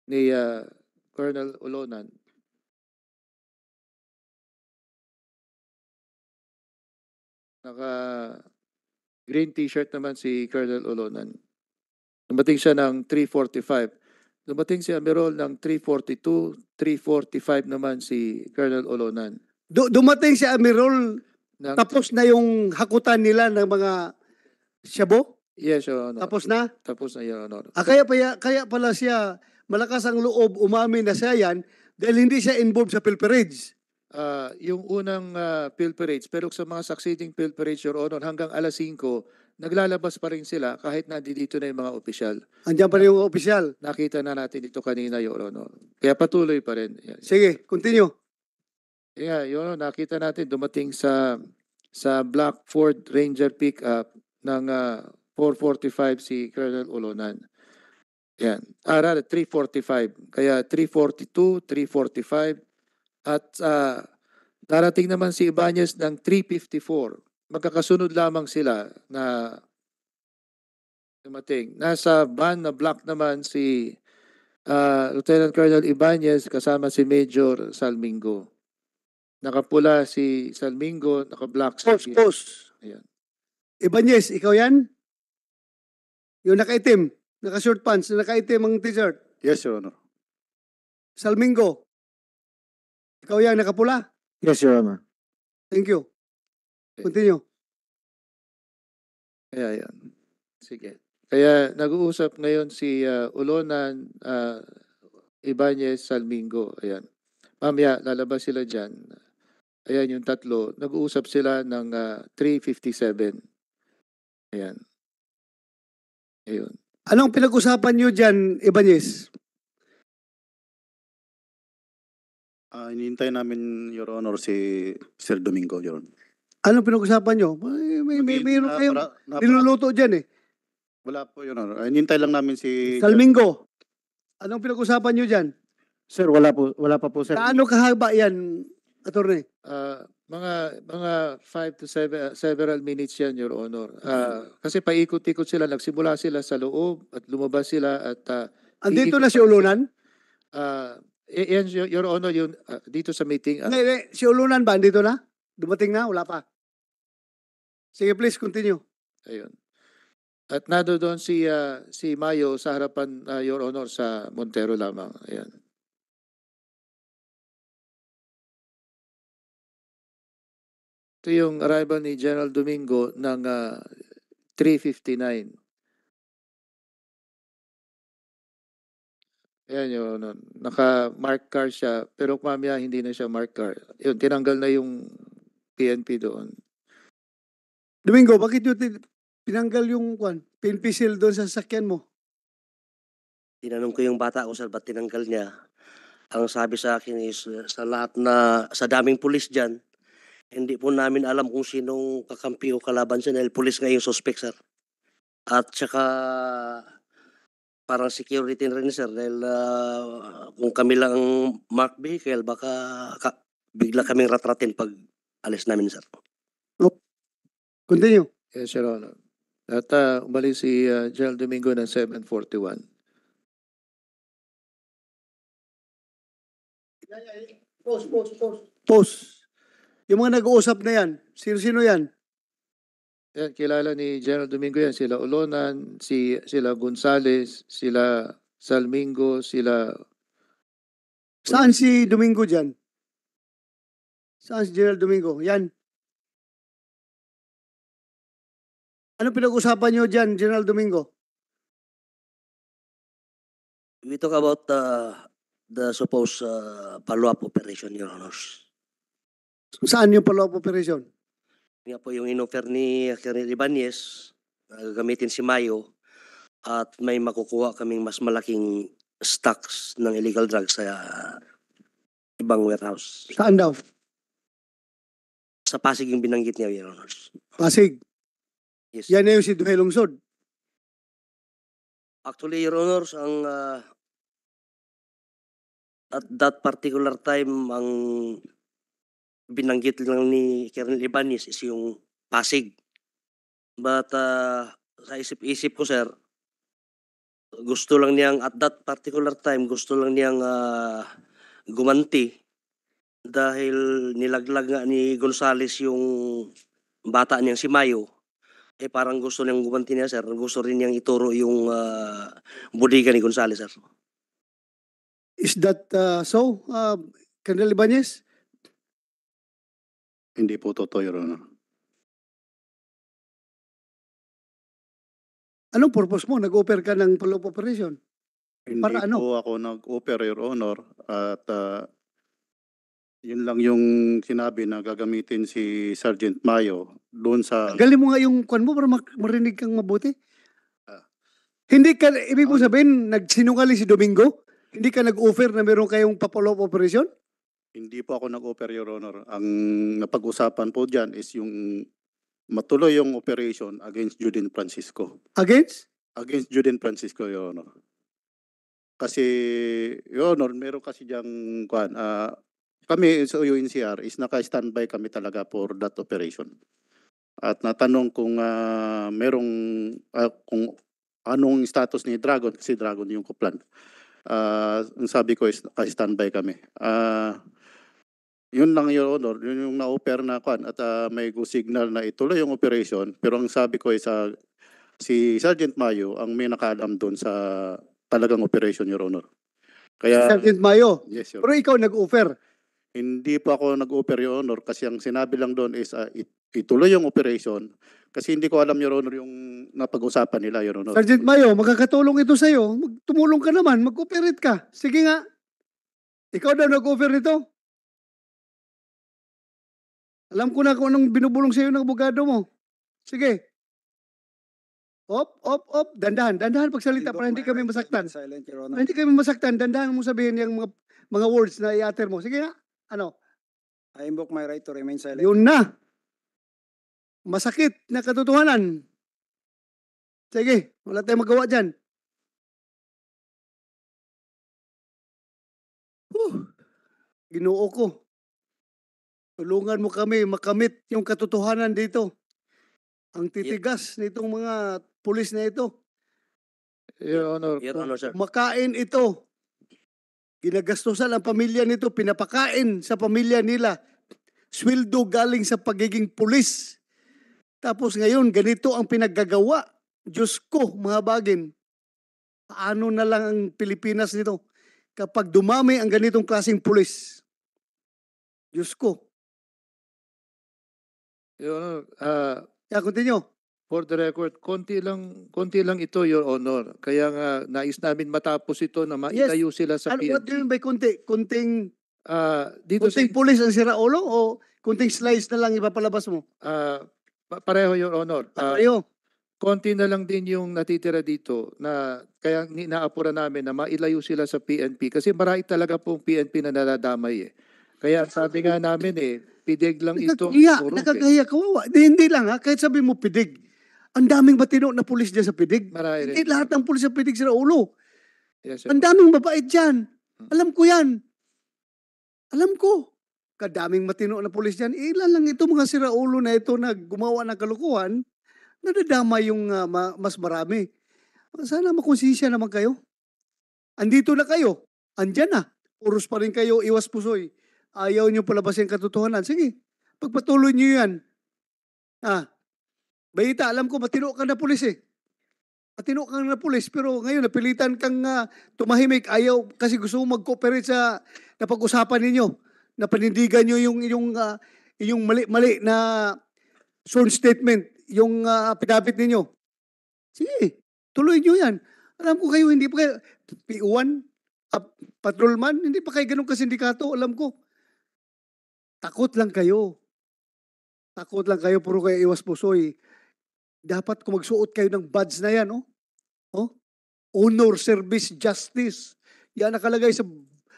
ni uh, Colonel Ulonan. Naka green t-shirt naman si Colonel Ulonan. Dumating siya ng 345. Dumating si Amirol ng 342, 345 naman si Colonel Olonan. Du- dumating si Amirol ng, tapos na yung hakutan nila ng mga Shabo? Yes, Your Honor. Tapos na? Tapos na, Your Honor. Ah, kaya, pala, kaya pala siya, malakas ang loob umamin na siya yan dahil hindi siya involved sa pilferage. Ah, yung unang ah, pilferage, pero sa mga succeeding pilferage, Your Honor, hanggang alas 5, naglalabas pa rin sila kahit nandito na yung mga opisyal. Andiyan pa rin yung opisyal. Nakita na natin dito kanina, Your Honor. Kaya patuloy pa rin. Sige, continue. Yeah, yun, nakita natin dumating sa sa Black Ford Ranger pickup ng ah, 445 si Colonel Olonan. Yan. Ah, rather, 345. Kaya 342, 345. At uh, darating naman si Ibanez ng 354. Magkakasunod lamang sila na dumating. Nasa van na black naman si uh, Lieutenant Colonel Ibanez kasama si Major Salmingo. Nakapula si Salmingo, naka-black si... Post, post. Ayan. Ibanez, ikaw yan? Yung nakaitim, naka-short pants, nakaitim ang t-shirt. Yes, Your Honor. Salmingo, ikaw yan, nakapula. Yes, Your Honor. Thank you. Eh. Continue. Kaya yan. Sige. Kaya nag-uusap ngayon si uh, Ulonan, uh, Ibanez, Salmingo. Ayan. Mamaya, lalabas sila dyan. Ayan yung tatlo. Nag-uusap sila ng uh, 357. Ayan. Ayun. Anong pinag-usapan nyo dyan, Ibanez? Uh, ah, inintay namin, Your Honor, si Sir Domingo, Your Honor. Anong pinag-usapan nyo? May, may, may, mayroon kayong niluluto dyan eh. Wala po, Your Honor. Ah, inintay lang namin si... Salmingo, anong pinag-usapan nyo dyan? Sir, wala po, wala pa po, sir. Kaano kahaba yan, Attorney, uh, ah, mga mga 5 to 7 uh, several minutes yan your honor. Uh, kasi paikot-ikot sila, nagsimula sila sa loob at lumabas sila at uh, Andito na si Ulunan? Uh, yan your, your honor yung uh, dito sa meeting. Uh, Hindi, hindi. si Ulunan ba andito na? Dumating na, wala pa. Sige, please continue. ayun. At nado doon si uh, si Mayo sa harapan uh, your honor sa Montero lamang. Ayan. Ito yung arrival ni General Domingo ng uh, ah, 359. Ayan yun. Ano, naka-mark car siya. Pero mamaya hindi na siya mark car. Yun, tinanggal na yung PNP doon. Domingo, bakit yun tinanggal yung kwan, PNP seal doon sa sasakyan mo? Tinanong ko yung bata ko, sa ba't tinanggal niya? Ang sabi sa akin is, sa lahat na, sa daming pulis dyan, hindi po namin alam kung sinong kakampi o kalaban siya dahil pulis nga yung suspect, sir. At saka parang security na rin, sir. Dahil ah, kung kami lang ang mark vehicle, baka ka- bigla kaming ratratin pag alis namin, sir. Oh, continue. Yes, Your Honor. At uh, ah, umalis si uh, General Domingo ng 741. Post, post, post. Post. Yung mga nag-uusap na yan, sino-sino yan? Yan, kilala ni General Domingo yan. Sila Ulonan, si, sila Gonzales, sila Salmingo, sila... Saan si Domingo dyan? Saan si General Domingo? Yan. Ano pinag-usapan nyo dyan, General Domingo? We talk about uh, the supposed uh, follow-up operation, Your Honors. Saan yung follow-up operation? Nga po yung inoffer ni Colonel Ibanez, uh, gamitin si Mayo at may makukuha kaming mas malaking stocks ng illegal drugs sa uh, ibang warehouse. Saan daw? Sa Pasig yung binanggit niya, Your Honors. Pasig? Yes. Yan na yung si Duhe Lungsod. Actually, Your Honors, ang uh, at that particular time, ang binanggit lang ni Karen Ibanez is yung Pasig. But uh, sa isip-isip ko sir, gusto lang niyang at that particular time gusto lang niyang uh, gumanti dahil nilaglag nga ni Gonzales yung bata niyang si Mayo eh parang gusto niyang gumanti niya sir gusto rin niyang ituro yung uh, bodega ni Gonzales sir Is that uh, so uh, Colonel Ibanez? Hindi po totoo, Your Anong purpose mo? Nag-offer ka ng follow-up operation? Hindi Para ano? po ako nag-offer, Your Honor. At ah, yun lang yung sinabi na gagamitin si Sergeant Mayo doon sa... Galing mo nga yung kwan mo para marinig kang mabuti. Ah. Hindi ka, ibig mo ah. sabihin, nagsinungaling si Domingo? Hindi ka nag-offer na meron kayong pa operation? Hindi po ako nag-offer, Your Honor. Ang napag-usapan po dyan is yung matuloy yung operation against Juden Francisco. Against? Against Juden Francisco, Your Honor. Kasi, Your Honor, meron kasi dyan, kwan, uh, kami sa so UNCR is naka-standby kami talaga for that operation. At natanong kung uh, merong uh, kung anong status ni Dragon kasi Dragon yung kuplan. Uh, ang sabi ko is naka-standby kami. Uh, yun lang yun, Honor. Yun yung na-offer na kwan at ah, may go signal na ituloy yung operation. Pero ang sabi ko ay sa si Sergeant Mayo ang may nakaalam doon sa talagang operation, Your Honor. Kaya, Sergeant Mayo. yes, Pero ikaw nag-offer. Hindi pa ako nag-offer, Your Honor, kasi ang sinabi lang doon is ah, it- ituloy yung operation kasi hindi ko alam, Your Honor, yung napag-usapan nila, Your Honor. Sergeant Mayo, magkakatulong ito sa'yo. Tumulong ka naman, mag-operate ka. Sige nga. Ikaw daw nag-offer nito. Alam ko na kung anong binubulong sa iyo ng abogado mo. Sige. Op, op, op. Dandahan. Dandahan pagsalita para hindi kami masaktan. Silent, Your Para hindi kami masaktan. Dandahan mo sabihin yung mga, mga words na i-utter mo. Sige na. Ano? I invoke my right to remain silent. Yun na. Masakit na katotohanan. Sige. Wala tayong magawa dyan. Whew. Ginoo ko. Tulungan mo kami makamit yung katotohanan dito. Ang titigas yep. nitong mga pulis na ito. Your Honor. Your Honor, sir. Makain ito. Ginagastosan ang pamilya nito, pinapakain sa pamilya nila. Sweldo galing sa pagiging pulis. Tapos ngayon, ganito ang pinaggagawa. Diyos ko, mga bagin. Paano na lang ang Pilipinas nito kapag dumami ang ganitong klaseng pulis? Diyos ko, Your Honor, uh, yeah, continue. For the record, konti lang, konti lang ito, Your Honor. Kaya nga, nais namin matapos ito na maitayo yes. sila sa PNP. What do you mean by konti? Kunting, uh, dito kunting si... pulis ang siraolo o kunting slice na lang ipapalabas mo? Uh, pareho, Your Honor. Uh, pareho. Konti na lang din yung natitira dito na kaya ninaapura namin na mailayo sila sa PNP kasi marami talaga pong PNP na nadadamay eh. Kaya sabi nga namin eh, Pidig lang ito. Nakakaya, nakakaya, kawawa. Hindi, hindi lang ha, kahit sabi mo pidig. Ang daming matino na pulis dyan sa pidig. Marami rin. Hindi lahat ng pulis sa pidig sila ulo. Yes, Ang daming mabait dyan. Hmm. Alam ko yan. Alam ko. Kadaming matino na pulis dyan. Ilan lang ito mga siraulo na ito na gumawa ng kalukuhan. Nadadama yung uh, ma- mas marami. Sana makonsensya naman kayo. Andito na kayo. Andyan na. Puros pa rin kayo, iwas pusoy ayaw niyo palabasin katotohanan, sige, pagpatuloy niyo yan. Ah, Bayita, alam ko, matino ka na pulis eh. Matino ka na pulis, pero ngayon napilitan kang uh, tumahimik. Ayaw kasi gusto mo mag-cooperate sa napag-usapan ninyo. Na panindigan nyo yung, yung, uh, yung mali-mali na sworn statement, yung uh, pinapit ninyo. Sige, tuloy niyo yan. Alam ko kayo, hindi pa kayo, P1, uh, patrolman, hindi pa kayo ganun kasindikato, alam ko. Takot lang kayo. Takot lang kayo, puro kayo iwas pusoy. Eh. Dapat kung magsuot kayo ng badge na yan, oh. oh? Honor, service, justice. Yan nakalagay sa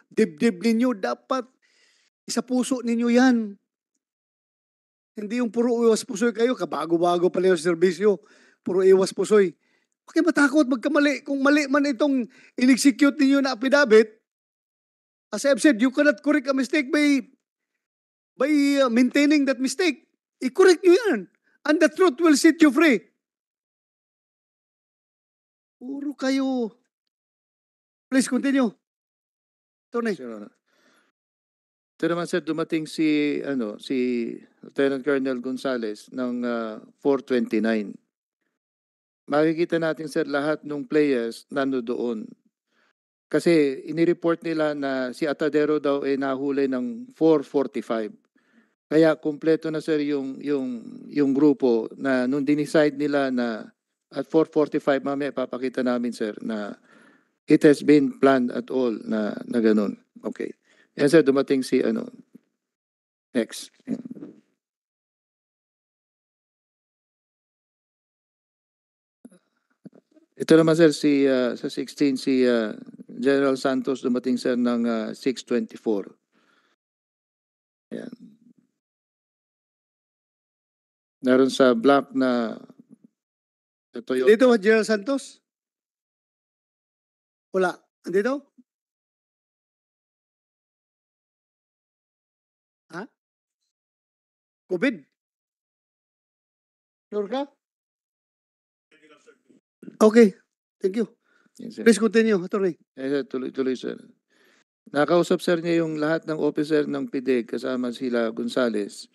dibdib ninyo. Dapat isa puso ninyo yan. Hindi yung puro iwas pusoy kayo, kabago-bago pala yung serbisyo. Puro iwas pusoy. Eh. Huwag kayo matakot, magkamali. Kung mali man itong in-execute ninyo na apidabit, as I've said, you cannot correct a mistake by by uh, maintaining that mistake. I-correct nyo yan. And the truth will set you free. Puro kayo. Please continue. Tony. Sure. Uh, ito naman sir, dumating si, ano, si Lieutenant Colonel Gonzales ng uh, 429. Makikita natin sir, lahat ng players nando doon. Kasi inireport nila na si Atadero daw ay nahuli ng 445. Kaya kumpleto na sir yung yung yung grupo na nung dinicide nila na at 445 mamaya ipapakita namin sir na it has been planned at all na na ganun. Okay. Yan sir dumating si ano next. Ito naman sir si uh, sa 16 si uh, General Santos dumating sir ng uh, ah, 6.24. Ayan. Naroon sa block na sa Toyota. Dito ba General Santos? Wala. Andito? Ha? COVID? Sure ka? Okay. Thank you. Yes, sir. Please continue, Atty. Yes, Tuloy-tuloy, sir. Nakausap, sir, niya yung lahat ng officer ng PIDEG kasama sila Gonzales.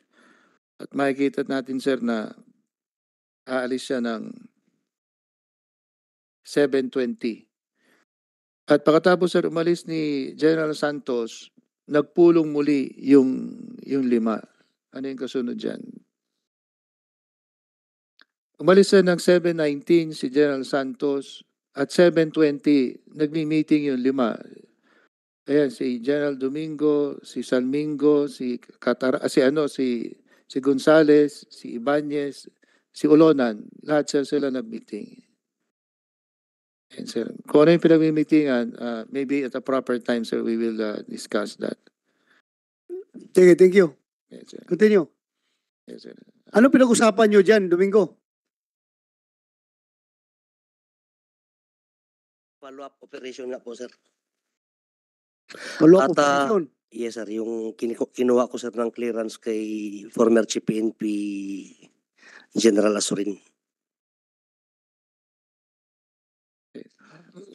At makikita natin, sir, na aalis siya ng 7.20. At pagkatapos, sir, umalis ni General Santos, nagpulong muli yung, yung lima. Ano yung kasunod dyan? Umalis na ng 7.19 si General Santos at 7.20, nagmi-meeting yung lima. Ayan, si General Domingo, si Salmingo, si Katar ah, si ano, si, si Gonzales, si Ibanez, si Ulonan. Lahat sila sila nag-meeting. And sir, kung ano yung pinag-meetingan, uh, maybe at a proper time, sir, we will uh, discuss that. Sige, thank you. Yes, sir. Continue. Yes, sir. Ano pinag-usapan nyo dyan, Domingo? follow-up operation nga po, sir. Follow-up ah, operation? yes, sir. Yung kin- kinuha ko, sir, ng clearance kay former Chief PNP General Asurin.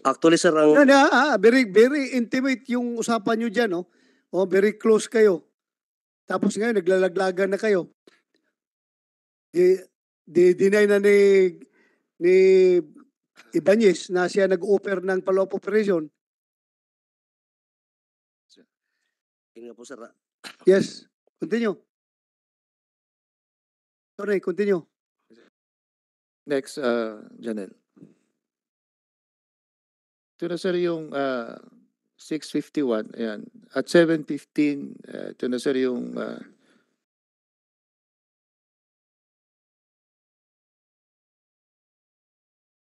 Actually, sir, ang... Yeah, yeah, ah, very, very intimate yung usapan nyo dyan, no? Oh. oh, very close kayo. Tapos ngayon, naglalaglagan na kayo. Di, di, deny na ni, ni Ibanez eh, na siya nag-offer ng palop operation. Yun po, sir. Ah. Yes, continue. Sorry, continue. Next, uh, Janelle. Ito na sir yung uh, 6.51, ayan. At 7.15, uh, ito na sir yung uh,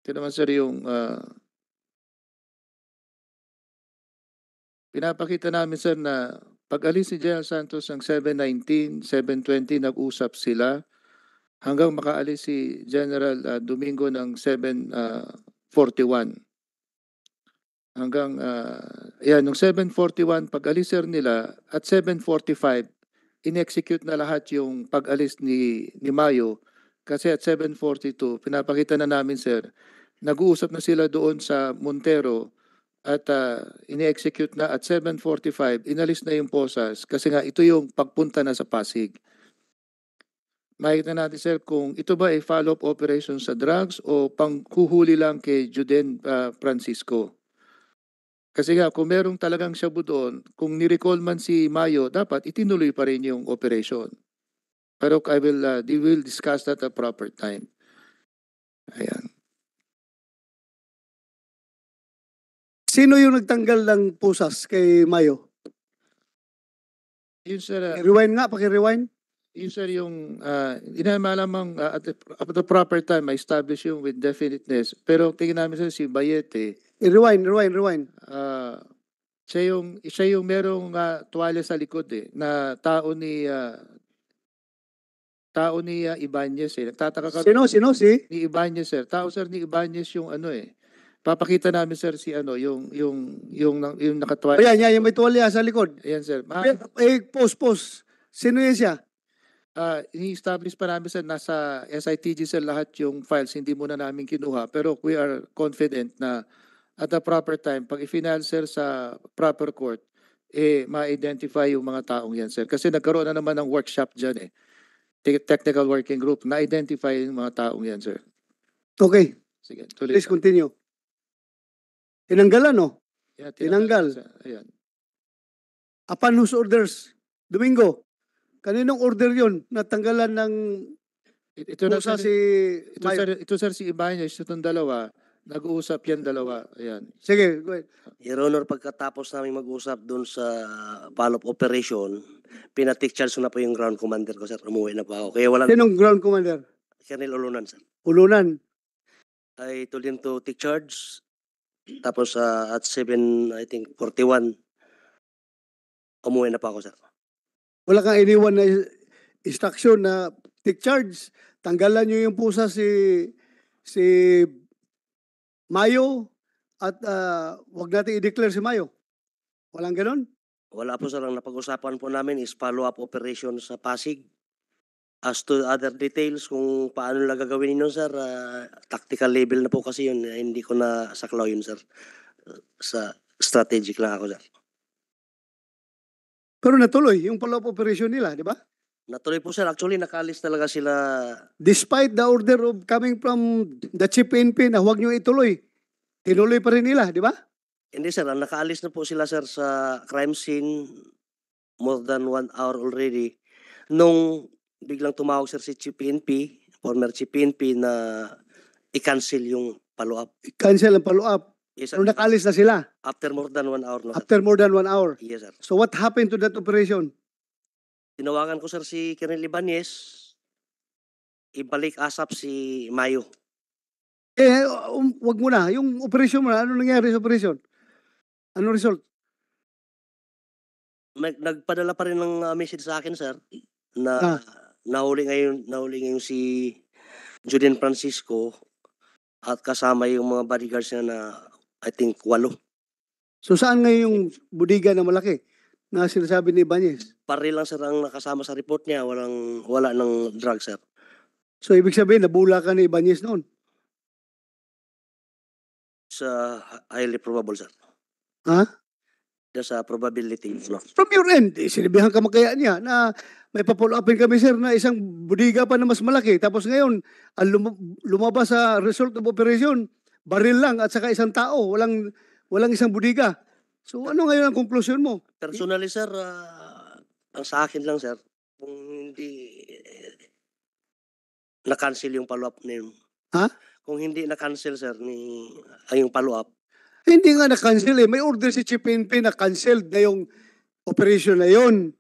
Ito naman sir yung uh, pinapakita namin sir na pag alis ni General Santos ng 7.19, 7.20 nag-usap sila hanggang makaalis si General uh, Domingo ng 7.41. Ah, hanggang, uh, yan, nung 7.41 pag-alis sir nila at 7.45 in-execute na lahat yung pag-alis ni, ni Mayo kasi at 7.42 pinapakita na namin sir nag-uusap na sila doon sa Montero at uh, ini-execute na at 7.45, inalis na yung posas kasi nga ito yung pagpunta na sa Pasig. Makita na natin sir kung ito ba ay follow-up operation sa drugs o pangkuhuli lang kay Juden uh, Francisco. Kasi nga kung merong talagang shabu doon, kung ni-recall man si Mayo, dapat itinuloy pa rin yung operation. Pero I will, uh, ah, they will discuss that at proper time. Ayan. Sino yung nagtanggal ng pusas kay Mayo? Yun sir, uh, Rewind nga, paki-rewind. yun sir yung uh, ah, inamalamang uh, ah, at, the, at the proper time, ma-establish yung with definiteness. Pero tingin namin sir, si Bayete, rewind rewind, rewind. ah, siya yung siya yung merong uh, tuwalya sa likod eh na tao ni ah, tao ni ah, Ibanez eh. Nagtataka ka Sino, sino, si? ni Ibanez sir. Tao sir ni Ibanez yung ano eh. Papakita namin sir si ano, yung yung yung yung, yung nakatuwa. Ayan, yan, may tuwalya sa likod. Ayan sir. Ma eh, post, post. Sino yan siya? uh, ini-establish pa namin sir, nasa SITG sir lahat yung files, hindi muna namin kinuha. Pero we are confident na at the proper time, pag i-final sir sa proper court, eh, ma-identify yung mga taong yan sir. Kasi nagkaroon na naman ng workshop dyan eh. Technical working group, na-identify yung mga taong yan sir. Okay. Sige, tuloy. Please continue. Tinanggalan, no? Yeah, tinanggal. tinanggal. Ayan. Upon whose orders? Domingo, kaninong order yon natanggalan ng It, ito na si ito, sir, ito sir si Ibanez, itong dalawa, nag-uusap yan dalawa. Ayan. Sige, go ahead. Your Honor, pagkatapos namin mag-usap doon sa follow-up operation, pinatik charge na po yung ground commander ko, sir. Umuwi na po ako. Kaya walang... Sinong ground commander? Colonel Ulunan, sir. Ulunan? I told him to take charge tapos, ah, at 7, I think 41, umuwi na po ako, sir. Wala kang iniwan na instruction na take charge. Tanggalan nyo yung pusa si si Mayo at ah, wag natin i-declare si Mayo. Walang ganun? Wala po, sir. Ang napag-usapan po namin is follow-up operation sa Pasig. As to other details kung paano lang gagawin ninyo sir, ah, tactical level na po kasi yun. Eh, hindi ko na saklaw yun sir. Sa strategic lang ako sir. Pero natuloy yung follow-up operation nila, di ba? Natuloy po sir, actually nakalis talaga sila. Despite the order of coming from the chief NP na huwag nyo ituloy, tinuloy pa rin nila, di ba? Hindi sir, ah, nakaalis na po sila sir sa crime scene more than one hour already. Nung biglang tumawag sir si Chief PNP, former Chief PNP na i-cancel yung follow-up. i Cancel ang follow-up? Yes, sir. Nung nakalis na sila? After more than one hour. No, After more than one hour? Yes, sir. So what happened to that operation? Tinawagan ko, sir, si Colonel Ibanez. Ibalik asap si Mayo. Eh, um, wag muna. Yung operation mo na, ano nangyari sa operation? Ano result? Nagpadala pa rin ng uh, message sa akin, sir, na ah nahuli ngayon, nahuli ngayon si Julian Francisco at kasama yung mga bodyguards niya na I think walo. So saan ngayon yung budiga na malaki na sinasabi ni Banyes? Pare lang sir ang nakasama sa report niya, walang wala ng drug sir. So ibig sabihin nabula ka ni Banyes noon? It's uh, highly probable sir. Ha? sa probability. From your end, eh, sinabihan ka makaya niya na may pa-follow upin kami sir na isang budiga pa na mas malaki. Tapos ngayon, lumabas sa result of operation, baril lang at saka isang tao, walang walang isang budiga. So ano ngayon ang conclusion mo? Personally sir, uh, ang sa akin lang sir, kung hindi eh, na-cancel yung follow-up na yun. Ha? Kung hindi na-cancel sir ni ay ah, yung follow-up, hindi nga na-cancel eh. May order si Chipinpin na canceled na yung operation na yon.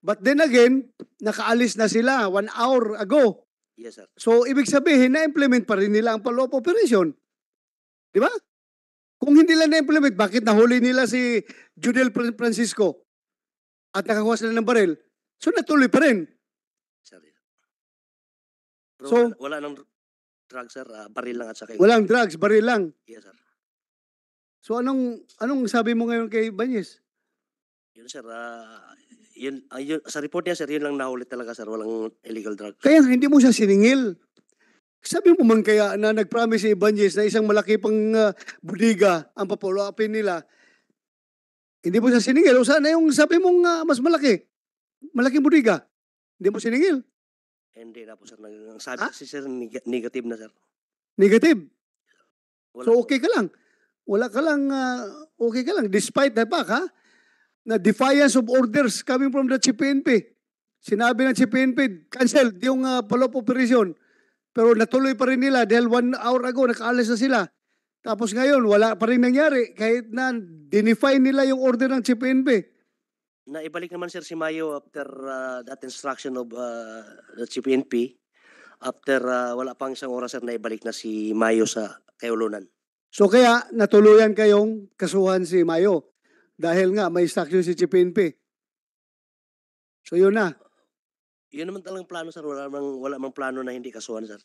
But then again, nakaalis na sila one hour ago. Yes, sir. So, ibig sabihin, na-implement pa rin nila ang follow-up operation. Di ba? Kung hindi lang na-implement, bakit nahuli nila si Judel Francisco at nakakuha sila ng baril? So, natuloy pa rin. Sorry. Bro, so, wala, wala ng drugs, sir. Uh, baril lang at saka... Walang drugs, baril lang. Yes, sir. So anong anong sabi mo ngayon kay Banyes? Yun sir, ah, yun, ah, yun, sa report niya sir, yun lang nahuli talaga sir, walang illegal drug. Kaya hindi mo siya siningil. Sabi mo man kaya na nag-promise si Ibanez na isang malaki pang ah, budiga ang papolo nila. Hindi mo siya siningil. O sana yung sabi mong ah, mas malaki. Malaking budiga. Hindi mo siningil. Hindi na po sir, Nag- sabi Ha? Ah? si sir neg- negative na sir. Negative. Wala So okay ka lang. Wala ka lang, uh, okay ka lang. Despite the fact, ha? Na defiance of orders coming from the CPNP. Sinabi ng CPNP, cancel yung uh, follow-up operation. Pero natuloy pa rin nila dahil one hour ago, nakaalis na sila. Tapos ngayon, wala pa rin nangyari kahit na dinify nila yung order ng CPNP. Naibalik naman Sir Simayo after uh, that instruction of uh, the CPNP. After uh, wala pang isang oras, Sir, naibalik na si Mayo sa Kaulunan. So kaya natuluyan kayong kasuhan si Mayo dahil nga may instruction si Chipinpi. So yun na. Yun naman talagang plano sir, wala mang wala mang plano na hindi kasuhan sir.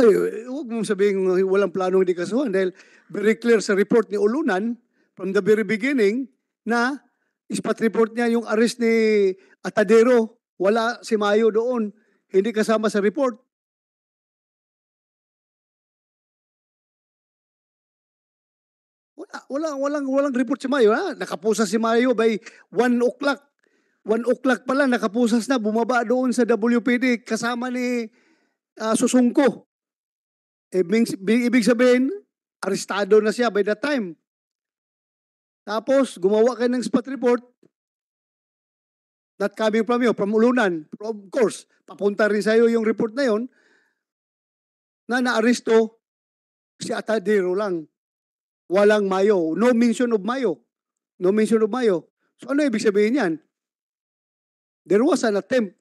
Ay, huwag mong sabihin walang plano hindi kasuhan dahil very clear sa report ni Ulunan from the very beginning na ispat report niya yung arrest ni Atadero. Wala si Mayo doon. Hindi kasama sa report. wala, walang, walang report si Mayo. Ha? Nakapusas si Mayo by 1 o'clock. 1 o'clock pala, nakapusas na, bumaba doon sa WPD kasama ni uh, Susungko. Eh, ibig, ibig sabihin, arestado na siya by that time. Tapos, gumawa kayo ng spot report, not coming from you, from Ulunan. Of course, papunta rin sa iyo yung report na yon na naaresto si Atadero lang. Walang Mayo. No mention of Mayo. No mention of Mayo. So ano ibig sabihin yan? There was an attempt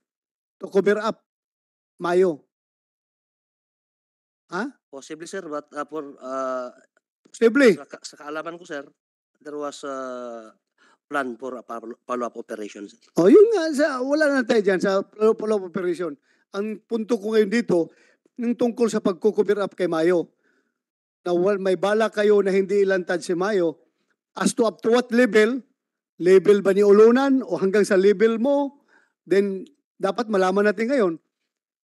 to cover up Mayo. Ha? Possibly sir, but uh, for uh, Possibly. Sa, sa kaalaman ko sir, there was a plan for a follow-up operation sir. Oh, yun nga. Sa, wala na tayo dyan sa follow-up operation. Ang punto ko ngayon dito, yung tungkol sa pagko-cover up kay Mayo na may bala kayo na hindi ilantad si Mayo, as to up to what level, level ba ni Ulunan o hanggang sa level mo, then dapat malaman natin ngayon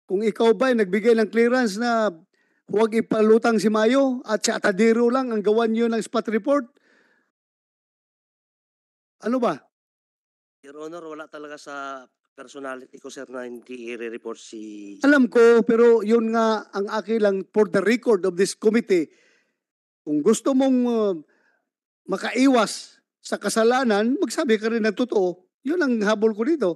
kung ikaw ba ay nagbigay ng clearance na huwag ipalutang si Mayo at si Atadiro lang ang gawan niyo ng spot report, ano ba? Your Honor, wala talaga sa personality ko sir na hindi i-report si... Alam ko, pero yun nga ang akin lang for the record of this committee. Kung gusto mong uh, makaiwas sa kasalanan, magsabi ka rin ng totoo. Yun ang habol ko dito.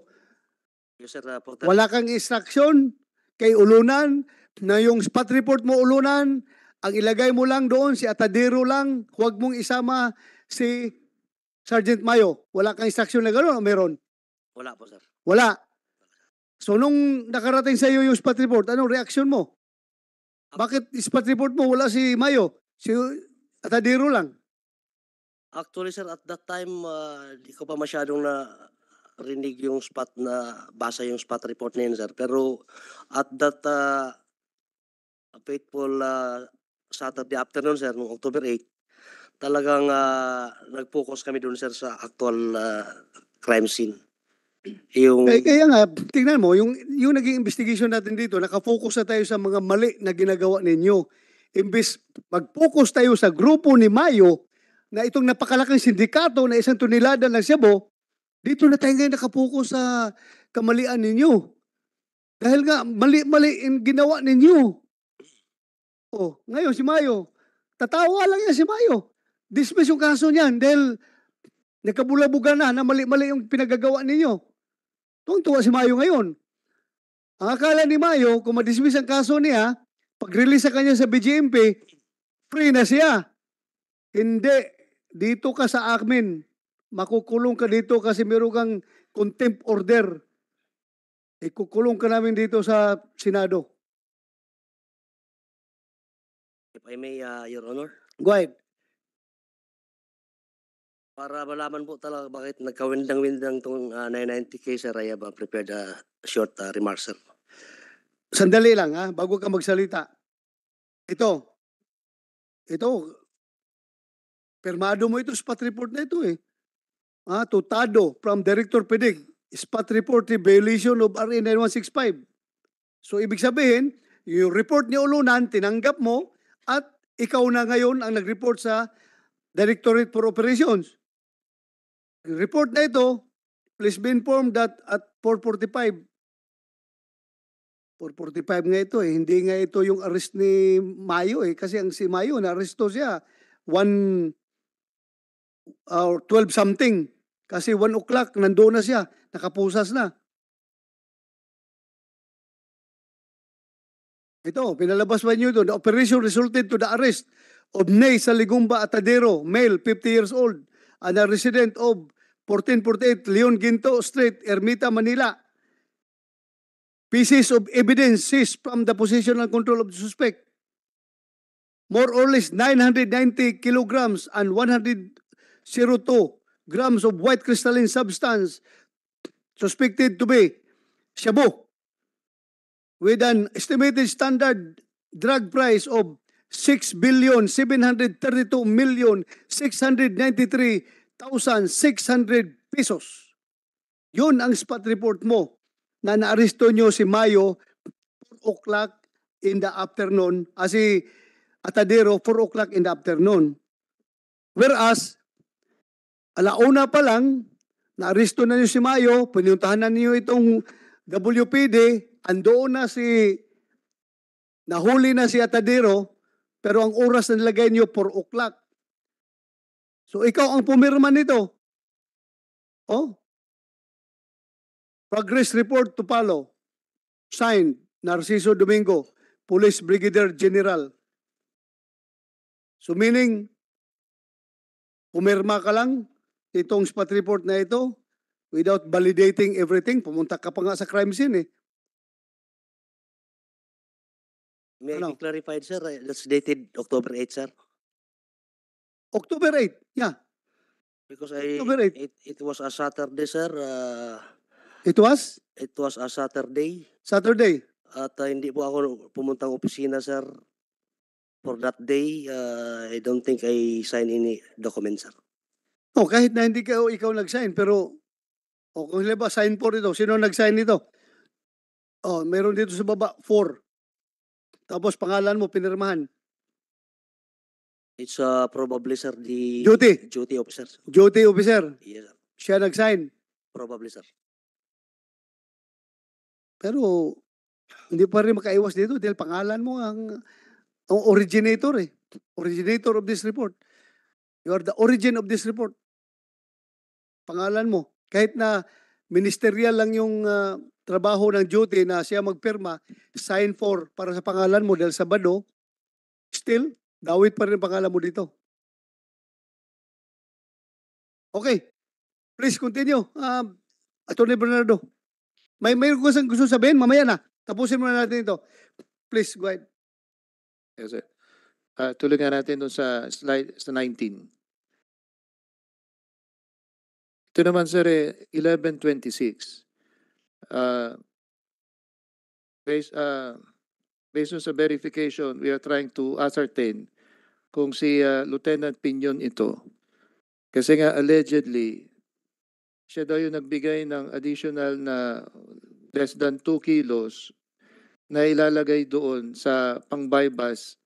Yes, sir, uh, the... Wala kang instruction kay Ulunan na yung spot report mo Ulunan, ang ilagay mo lang doon si Atadero lang, huwag mong isama si Sergeant Mayo. Wala kang instruction na gano'n o meron? Wala po, sir. Wala. So, nung nakarating sa iyo yung spot report, anong reaction mo? Bakit spot report mo? Wala si Mayo. Si Atadiro lang. Actually, sir, at that time, uh, di ko pa masyadong na rinig yung spot na basa yung spot report niyan sir. Pero at that uh, ah, faithful uh, ah, Saturday afternoon, sir, noong October 8, talagang uh, nag-focus kami doon, sir, sa actual uh, crime scene. Yung... Eh, kaya nga, tingnan mo, yung, yung naging investigation natin dito, nakafocus na tayo sa mga mali na ginagawa ninyo. Imbis mag-focus tayo sa grupo ni Mayo na itong napakalaking sindikato na isang tunilada ng Cebu, dito na tayo ngayon nakapokus sa kamalian ninyo. Dahil nga, mali-mali ang ginawa ninyo. Oh, ngayon si Mayo, tatawa lang yan si Mayo. Dismiss yung kaso niyan dahil nagkabulabugan na na mali-mali yung pinagagawa ninyo. Tuwang-tuwa si Mayo ngayon. Ang akala ni Mayo, kung madismiss ang kaso niya, pag-release sa kanya sa BGMP, free na siya. Hindi. Dito ka sa amin. Makukulong ka dito kasi meron kang contempt order. Ikukulong ka namin dito sa Senado. If I may, uh, Your Honor. Go ahead. Para malaman po talaga bakit nagkawindang-windang itong uh, 990K, Sir, I have prepared a ah, short uh, remarks, sir. Sandali lang, ha? Ah, bago ka magsalita. Ito. Ito. Permado mo ito, spot report na ito, eh. Ah, tutado from Director Pedig. Spot report ni violation of RA 9165. So, ibig sabihin, yung report ni Ulunan, tinanggap mo, at ikaw na ngayon ang nag-report sa Directorate for Operations report na ito, please be informed that at 4.45, 4.45 nga ito eh, hindi nga ito yung arrest ni Mayo eh, kasi ang si Mayo, na-arresto siya, 1 ah, or 12 something, kasi 1 o'clock, nandoon na siya, nakapusas na. Ito, pinalabas ba niyo ito? The operation resulted to the arrest of Ney Saligumba Atadero, male, 50 years old, and a resident of 1448 Leon Ginto Street, Ermita, Manila. Pieces of evidence from the possession and control of the suspect. More or less 990 kilograms and 102 grams of white crystalline substance suspected to be shabu with an estimated standard drug price of 6 billion 732 million 693 1,600 pesos. Yun ang spot report mo na naaresto nyo si Mayo 4 o'clock in the afternoon, as ah, si Atadero 4 o'clock in the afternoon. Whereas, alauna pa lang, naaresto na nyo si Mayo, pinuntahan na niyo itong WPD, andoon na si, nahuli na si Atadero, pero ang oras na nilagay niyo 4 o'clock. So ikaw ang pumirma nito. Oh? Progress report to follow. Signed, Narciso Domingo, Police Brigadier General. So meaning, pumirma ka lang itong spot report na ito without validating everything. Pumunta ka pa nga sa crime scene eh. May ano? I clarify, sir. That's dated October 8, sir. October 8, yeah. Because I, October 8. It, it was a Saturday, sir. Uh, it was? It was a Saturday. Saturday? At uh, hindi po ako pumuntang opisina, sir. For that day, uh, I don't think I signed any document, sir. Oh, kahit na hindi ka, ikaw nag-sign, pero oh, kung ba sign for ito, sino nag-sign nito? Oh, meron dito sa baba, 4. Tapos pangalan mo, pinirmahan. It's uh, probably, sir, the... Duty. Duty officer. Duty officer. Yes, sir. Siya nag-sign. Probably, sir. Pero, hindi pa rin makaiwas dito dahil pangalan mo ang, ang originator eh. Originator of this report. You are the origin of this report. Pangalan mo. Kahit na ministerial lang yung uh, trabaho ng duty na siya magpirma, sign for para sa pangalan mo dahil bado, still, Naawit pa rin ang pangalan mo dito. Okay. Please continue. Um, Attorney Bernardo. May mayroon ko gusto sabihin mamaya na. Tapusin muna natin ito. Please go ahead. Yes, sir. Uh, ah, tuloy nga natin doon sa slide sa 19. Ito naman sir, eh, 1126. Uh, ah, based, uh, based on sa verification, we are trying to ascertain kung si uh, Lieutenant Pinyon ito. Kasi nga allegedly, siya daw yung nagbigay ng additional na less than 2 kilos na ilalagay doon sa pang-bypass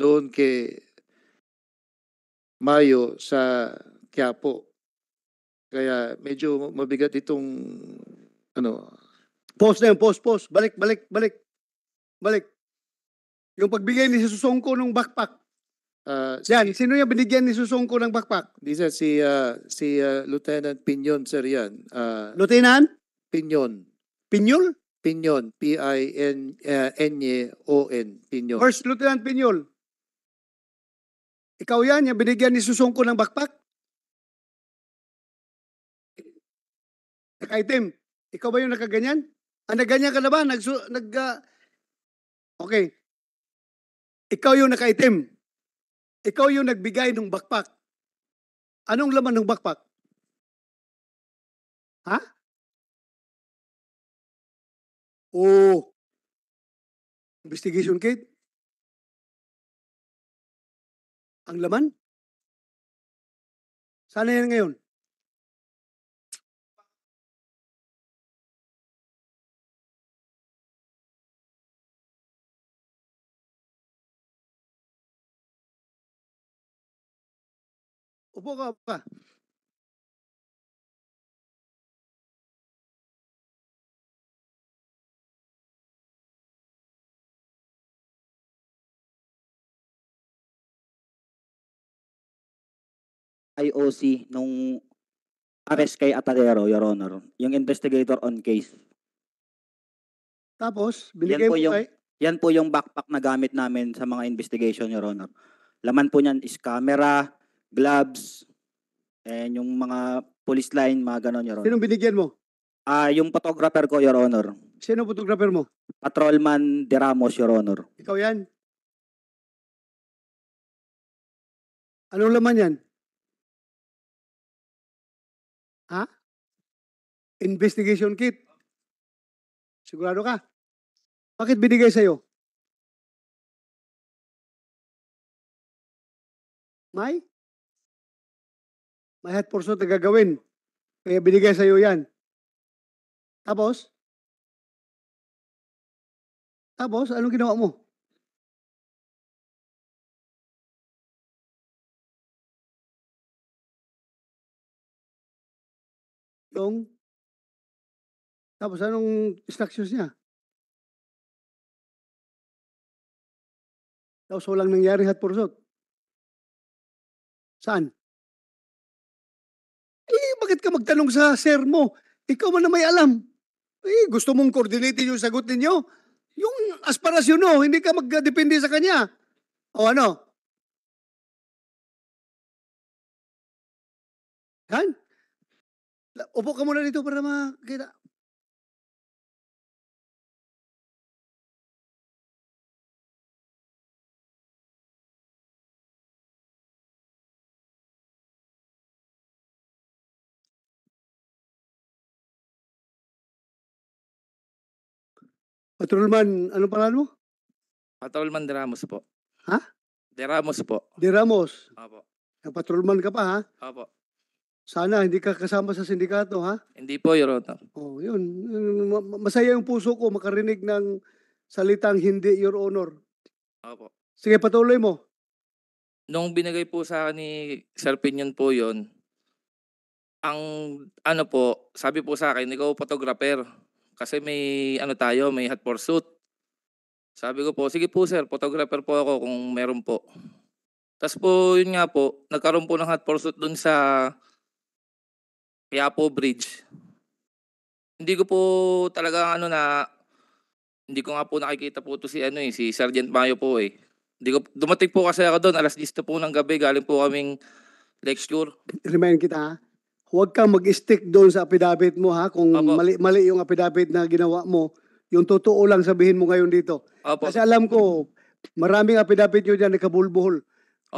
doon kay Mayo sa Quiapo. Kaya medyo mabigat itong ano. Post na yun, post, post. Balik, balik, balik. Balik. Yung pagbigay ni Susongko ng backpack. Uh, yan, sino yung binigyan ni Susongko ng backpack? Dito sir, si, uh, si uh, Lieutenant Pinyon, sir, yan. Uh, Lieutenant? Pinyon. Pinyol? Pinyon. P-I-N-N-O-N. y Pinyon. First Lieutenant Pinyol. Ikaw yan, yung binigyan ni Susongko ng backpack? Nakaitim. Ikaw ba yung nakaganyan? Ah, naganyan ka na ba? Nagsu, nag, uh, okay. Ikaw yung nakaitim. Ikaw yung nagbigay ng backpack. Anong laman ng backpack? Ha? Oh. Investigation kit? Ang laman? Sana yan ngayon. Upo ka pa. IOC nung arrest kay Atadero, Your Honor. Yung investigator on case. Tapos, binigay yan po yung, kay... Yan po yung backpack na gamit namin sa mga investigation, Your Honor. Laman po niyan is camera, gloves, and yung mga police line, mga ganon, Your Honor. Sinong binigyan mo? Ah, yung photographer ko, Your Honor. Sino photographer mo? Patrolman De Ramos, Your Honor. Ikaw yan? Anong laman yan? Ha? Investigation kit. Sigurado ka? Bakit binigay sa'yo? May? may hat pursuit na gagawin. Kaya binigay sa iyo yan. Tapos? Tapos, anong ginawa mo? Yung? Tapos, anong instructions niya? Tapos walang nangyari hot pursuit. Saan? Eh, bakit ka magtanong sa sir mo? Ikaw man na may alam. Eh, gusto mong coordinate yung sagot ninyo? Yung aspirasyon no, hindi ka magdepende sa kanya. O ano? Han? Upo ka muna dito para makita. Patrolman, ano pangalan mo? Patrolman De Ramos po. Ha? De Ramos po. De Ramos. Opo. Patrolman ka pa ha? Opo. Sana hindi ka kasama sa sindikato ha? Hindi po, Your Oh, yun. Masaya yung puso ko makarinig ng salitang hindi, Your Honor. Opo. Sige, patuloy mo. Nung binigay po sa akin ni Sir Pinion po yon ang ano po, sabi po sa akin, ikaw photographer. Kasi may ano tayo, may hot pursuit. Sabi ko po, sige po sir, photographer po ako kung meron po. Tapos po, yun nga po, nagkaroon po ng hot pursuit dun sa Quiapo Bridge. Hindi ko po talaga ano na hindi ko nga po nakikita po to si ano eh, si Sergeant Mayo po eh. Hindi ko dumating po kasi ako doon alas 10 po ng gabi, galing po kaming lecture. Remind kita ha, huwag kang mag-stick doon sa apidabit mo ha. Kung mali, mali yung apidabit na ginawa mo, yung totoo lang sabihin mo ngayon dito. Opo. Kasi alam ko, maraming apidabit yun yan, nakabulbuhol.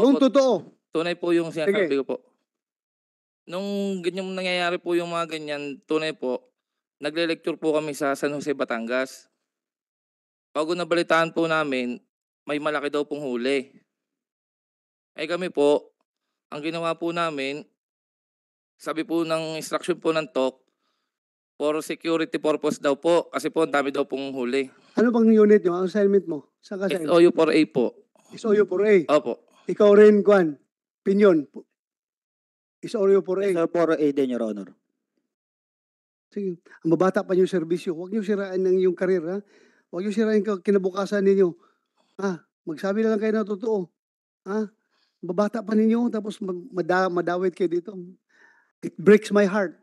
Yung totoo. Tunay po yung sinasabi ko po. Nung ganyan nangyayari po yung mga ganyan, tunay po, nagle-lecture po kami sa San Jose, Batangas. Bago nabalitaan po namin, may malaki daw pong huli. Eh kami po, ang ginawa po namin, sabi po ng instruction po ng TOC, for security purpose daw po, kasi po ang dami daw pong huli. Ano pang unit nyo? Ang assignment mo? Saan SOU 4A po. SOU 4A? Opo. Ikaw rin, Kwan, Pinyon, SOU 4A? SOU 4A din, Your Honor. Sige, ang mabata pa yung serbisyo. Huwag nyo sirain ng yung karir, ha? Huwag nyo sirain kinabukasan ninyo. Ha? Magsabi lang kayo ng totoo. Ha? Babata pa ninyo, tapos mada madawit kayo dito. It breaks my heart.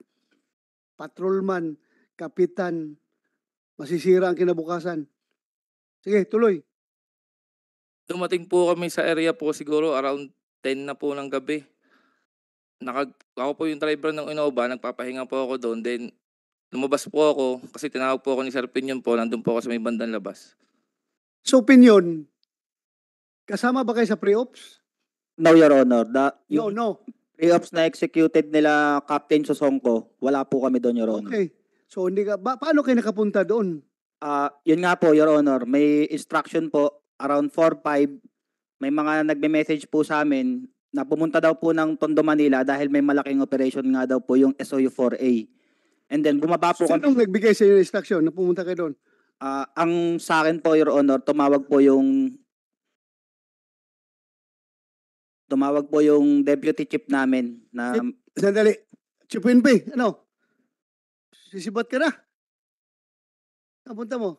Patrolman, kapitan, masisira ang kinabukasan. Sige, tuloy. Dumating po kami sa area po siguro around 10 na po ng gabi. Nakag ako po yung driver ng Innova, nagpapahinga po ako doon. Then lumabas po ako kasi tinawag po ako ni Sir Pinyon po, nandun po ako sa may bandang labas. So Pinyon, kasama ba kayo sa pre-ops? No, Your Honor. The, No, no. Playoffs na executed nila Captain Sosongko. Wala po kami doon, Your Honor. Okay. So hindi ka ba, paano kayo nakapunta doon? Ah, yun nga po, Your Honor. May instruction po around 4-5. May mga nagme-message po sa amin na pumunta daw po ng Tondo, Manila dahil may malaking operation nga daw po yung SOU-4A. And then bumaba po kami. sino nagbigay sa inyo ng instruction na pumunta kayo doon? Ah, ang sa akin po, Your Honor, tumawag po yung tumawag po yung deputy chief namin na... Eh, sandali, Chief Winby, ano? Sisibat ka na. Napunta mo.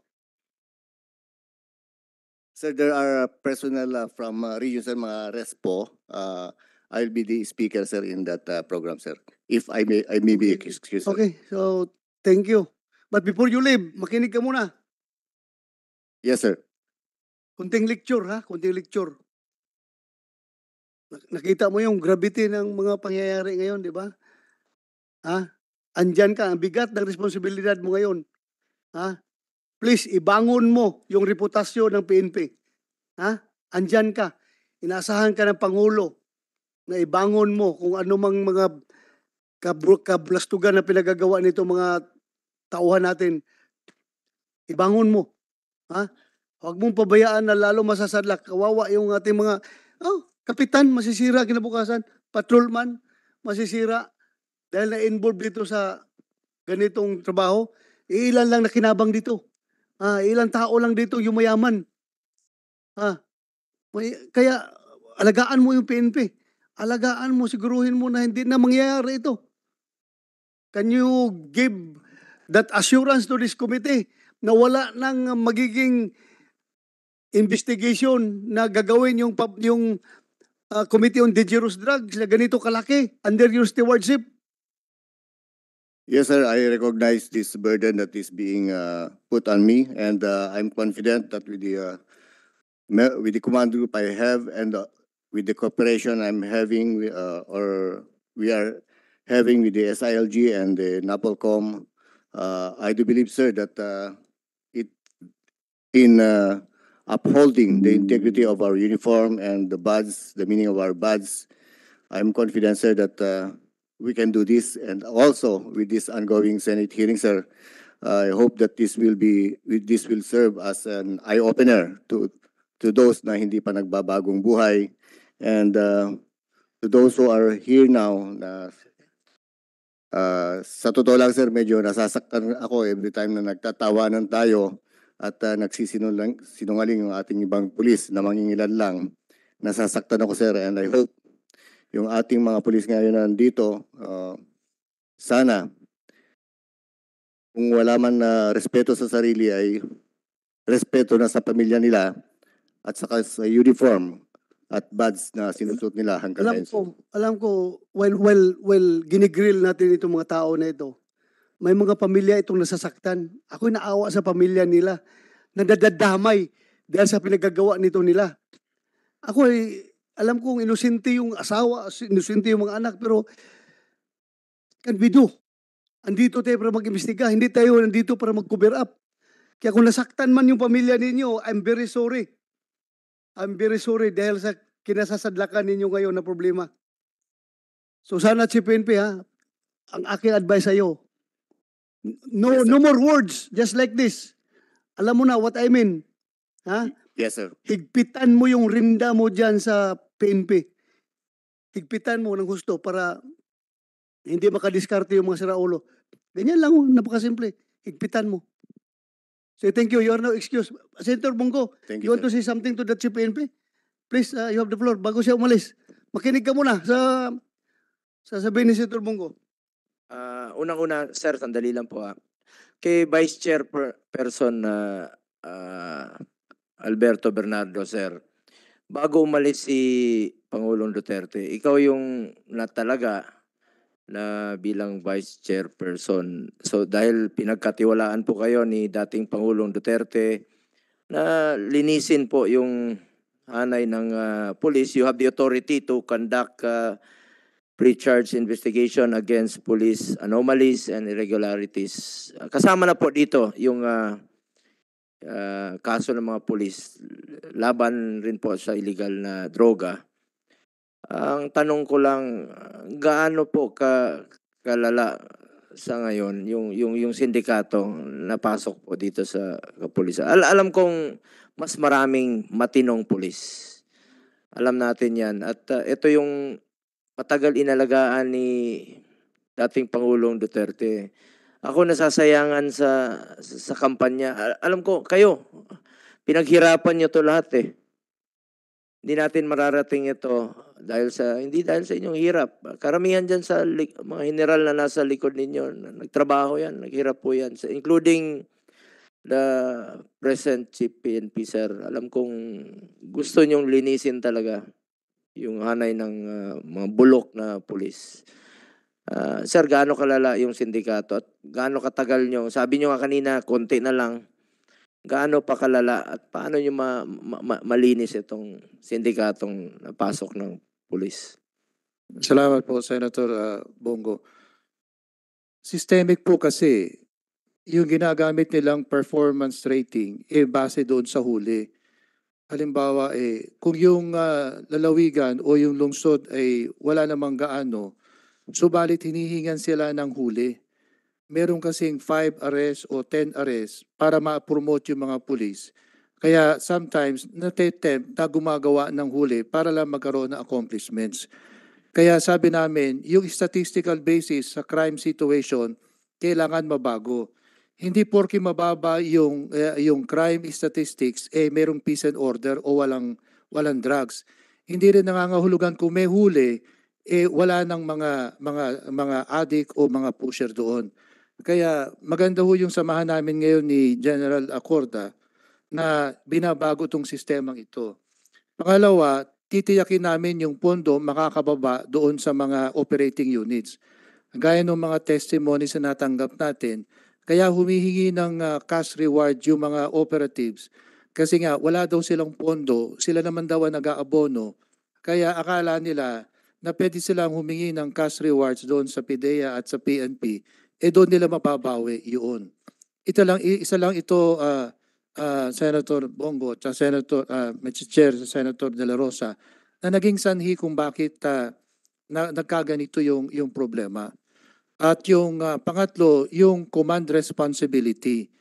Sir, there are uh, personnel uh, from uh, regions and mga respo. Uh, I'll be the speaker, sir, in that uh, program, sir. If I may, I may be excused. Okay, so thank you. But before you leave, makinig ka muna. Yes, sir. Kunting lecture, ha? Kunting lecture. Nakita mo yung gravity ng mga pangyayari ngayon, di ba? Ha? Andyan ka, ang bigat ng responsibilidad mo ngayon. Ha? Please, ibangon mo yung reputasyon ng PNP. Ha? Andyan ka. Inaasahan ka ng Pangulo na ibangon mo kung ano mang mga kablastugan na pinagagawa nito mga tauhan natin. Ibangon mo. Ha? Huwag mong pabayaan na lalo masasadlak. Kawawa yung ating mga, oh, Kapitan, masisira kinabukasan. Patrolman, masisira. Dahil na-involve dito sa ganitong trabaho, ilan lang na kinabang dito. Ah, ilang tao lang dito yung mayaman. Ah, may, kaya alagaan mo yung PNP. Alagaan mo, siguruhin mo na hindi na mangyayari ito. Can you give that assurance to this committee na wala nang magiging investigation na gagawin yung yung uh, Committee on Dangerous Drugs na ganito kalaki under your stewardship? Yes, sir. I recognize this burden that is being uh, put on me, and uh, I'm confident that with the uh, with the command group I have and uh, with the cooperation I'm having, uh, or we are having with the SILG and the NAPOLCOM, uh, I do believe, sir, that uh, it in uh, upholding the integrity of our uniform and the buds, the meaning of our buds. I'm confident, sir, that uh, we can do this. And also with this ongoing Senate hearing, sir, uh, I hope that this will be this will serve as an eye opener to to those na hindi pa nagbabagong buhay and uh, to those who are here now na uh, sa totoo lang sir medyo nasasaktan ako every time na nagtatawanan tayo at uh, nagsisinungaling sinungaling yung ating ibang pulis na mangingilan lang. Nasasaktan ako sir and I hope yung ating mga pulis ngayon nandito, uh, sana kung wala man na uh, respeto sa sarili ay respeto na sa pamilya nila at saka sa uniform at badge na sinusuot nila hanggang alam ngayon. Ko, alam ko, while, well, well, ginigril natin itong mga tao na ito, may mga pamilya itong nasasaktan. Ako naawa sa pamilya nila. Nadadadamay dahil sa pinagagawa nito nila. Ako ay, alam kong inosente yung asawa, inosente yung mga anak, pero can we do? Andito tayo para mag-imbestiga. Hindi tayo nandito para mag-cover up. Kaya kung nasaktan man yung pamilya ninyo, I'm very sorry. I'm very sorry dahil sa kinasasadlakan ninyo ngayon na problema. So sana si PNP ha, ang aking advice sa iyo, No, yes, no more words, just like this. Alam mo na what I mean. Ha? Yes, sir. Higpitan mo yung rinda mo dyan sa PNP. Higpitan mo ng gusto para hindi makadiskarte yung mga siraulo. Ganyan lang, oh, napakasimple. Higpitan mo. So thank you. You are now excused. Senator Bongo, thank you, you want sir. to say something to the Chief PNP? Please, uh, you have the floor. Bago siya umalis, makinig ka muna sa sasabihin ni Senator Bongo. Uh, unang-una, sir, sandali lang po ha. Ah. Kay Vice Chairperson na uh, uh, ah, Alberto Bernardo, sir, bago umalis si Pangulong Duterte, ikaw yung natalaga na bilang vice chairperson. So dahil pinagkatiwalaan po kayo ni dating Pangulong Duterte na linisin po yung hanay ng uh, police, you have the authority to conduct uh, pre-charge investigation against police anomalies and irregularities. Kasama na po dito yung uh, uh, kaso ng mga police laban rin po sa illegal na droga. Ang tanong ko lang gaano po ka kalala sa ngayon yung yung yung sindikato napasok po dito sa kapulisan. Al alam kong mas maraming matinong pulis. Alam natin 'yan at uh, ito yung matagal inalagaan ni dating Pangulong Duterte. Ako nasasayangan sa sa kampanya. Alam ko kayo pinaghirapan niyo to lahat eh. Hindi natin mararating ito dahil sa hindi dahil sa inyong hirap. Karamihan diyan sa mga general na nasa likod ninyo, nagtrabaho 'yan, naghirap po 'yan, so, including the present chief PNP sir. Alam kong gusto niyong linisin talaga yung hanay ng uh, mga bulok na pulis. Uh, sir, gaano kalala yung sindikato at gaano katagal nyo? Sabi nyo nga kanina, konti na lang. Gaano pa kalala at paano nyo ma- ma- malinis itong sindikatong napasok ng pulis? Salamat po, Senator uh, Bongo. Systemic po kasi, yung ginagamit nilang performance rating, eh base doon sa huli halimbawa eh, kung yung uh, lalawigan o yung lungsod ay wala namang gaano, subalit hinihingan sila ng huli. Meron kasing 5 arrests o 10 arrests para ma-promote yung mga pulis. Kaya sometimes natitempt na gumagawa ng huli para lang magkaroon ng accomplishments. Kaya sabi namin, yung statistical basis sa crime situation kailangan mabago. Hindi porke mababa yung eh, yung crime statistics eh merong peace and order o walang walang drugs. Hindi rin nangangahulugan kung may huli eh wala nang mga mga mga addict o mga pusher doon. Kaya maganda ho yung samahan namin ngayon ni General Acorda na binabago tong sistemang ito. Pangalawa, titiyakin namin yung pondo makakababa doon sa mga operating units. Gaya ng mga testimonies na natanggap natin, kaya humihingi ng uh, cash reward yung mga operatives kasi nga wala daw silang pondo, sila naman daw ang nag-aabono. Kaya akala nila na pwede silang humingi ng cash rewards doon sa PDEA at sa PNP, eh doon nila mapabawi yun. Ito lang, isa lang ito, uh, uh, Senator Bongo at Senator, uh, Chair, Senator De La Rosa, na naging sanhi kung bakit uh, na, nagkaganito yung, yung problema. At yung uh, pangatlo, yung command responsibility.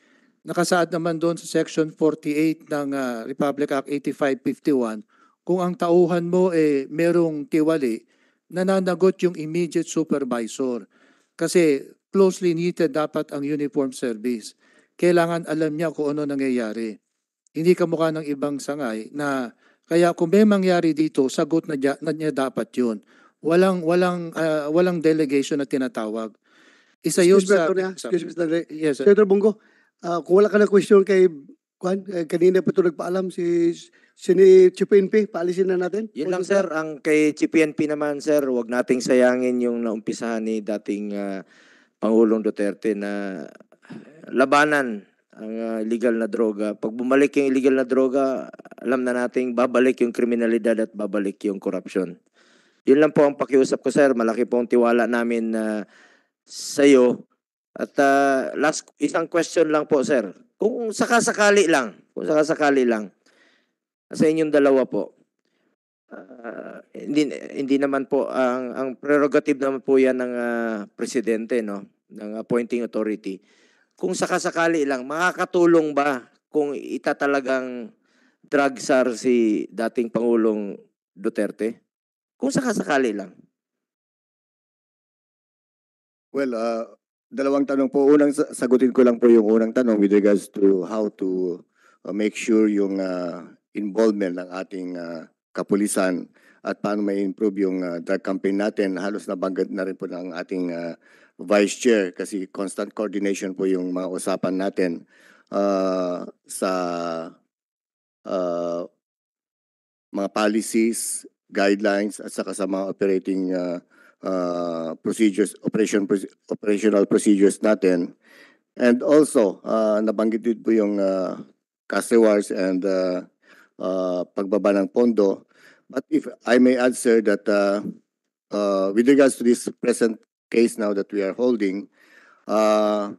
Nakasaad naman doon sa Section 48 ng uh, Republic Act 8551, kung ang tauhan mo eh merong tiwali, nananagot yung immediate supervisor. Kasi closely knitted dapat ang uniform service. Kailangan alam niya kung ano nangyayari. Hindi kamukha ng ibang sangay na kaya kung may mangyari dito, sagot na, na niya dapat yun. Walang walang uh, walang delegation na tinatawag. Isa yun sa... Excuse me, sa, Yes, sir. Senator Bongo, uh, kung wala ka na question kay Kwan, eh, kanina pa ito nagpaalam si si CPNP, paalisin na natin. Yun lang sir, ang kay CPNP naman sir, wag nating sayangin yung naumpisahan ni dating uh, Pangulong Duterte na labanan ang uh, illegal na droga. Pag bumalik yung illegal na droga, alam na nating babalik yung kriminalidad at babalik yung korupsyon. Yun lang po ang pakiusap ko, sir. Malaki po ang tiwala namin uh, sa iyo. At uh, last isang question lang po, sir. Kung sakasakali lang, kung sakasakali lang sa inyong dalawa po. Uh, hindi hindi naman po ang ang prerogative naman po 'yan ng uh, presidente, no, ng appointing authority. Kung sakasakali lang, makakatulong ba kung itatalagang drug sar si dating Pangulong Duterte? Kung sakasakali lang. Well, uh, dalawang tanong po. Unang sagutin ko lang po yung unang tanong with regards to how to uh, make sure yung uh, involvement ng ating uh, kapulisan at paano may improve yung uh, drug campaign natin. Halos nabanggat na rin po ng ating uh, vice chair kasi constant coordination po yung mga usapan natin uh, sa uh, mga policies guidelines at saka sa mga operating uh, uh, procedures, operation, operational procedures natin. And also, uh, nabanggit din po yung uh, casewars and uh, uh, pagbaba ng pondo. But if I may add, sir, that uh, uh, with regards to this present case now that we are holding, uh,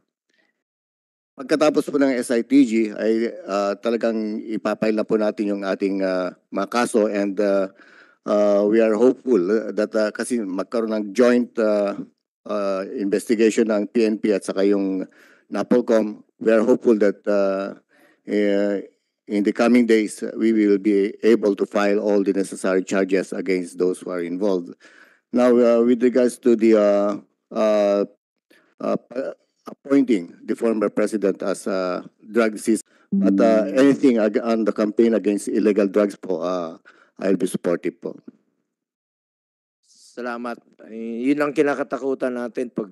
Pagkatapos po ng SITG ay uh, talagang ipapail na po natin yung ating uh, mga kaso and uh, uh, we are hopeful uh, that uh, kasi magkaroon ng joint uh, uh, investigation ng PNP at saka yung NAPOLCOM. We are hopeful that uh, eh, in the coming days we will be able to file all the necessary charges against those who are involved. Now, uh, with regards to the uh, uh, uh, appointing the former president as a drug season, but uh, anything on the campaign against illegal drugs po, uh, I'll be supportive po. Salamat. Yun ang kinakatakutan natin pag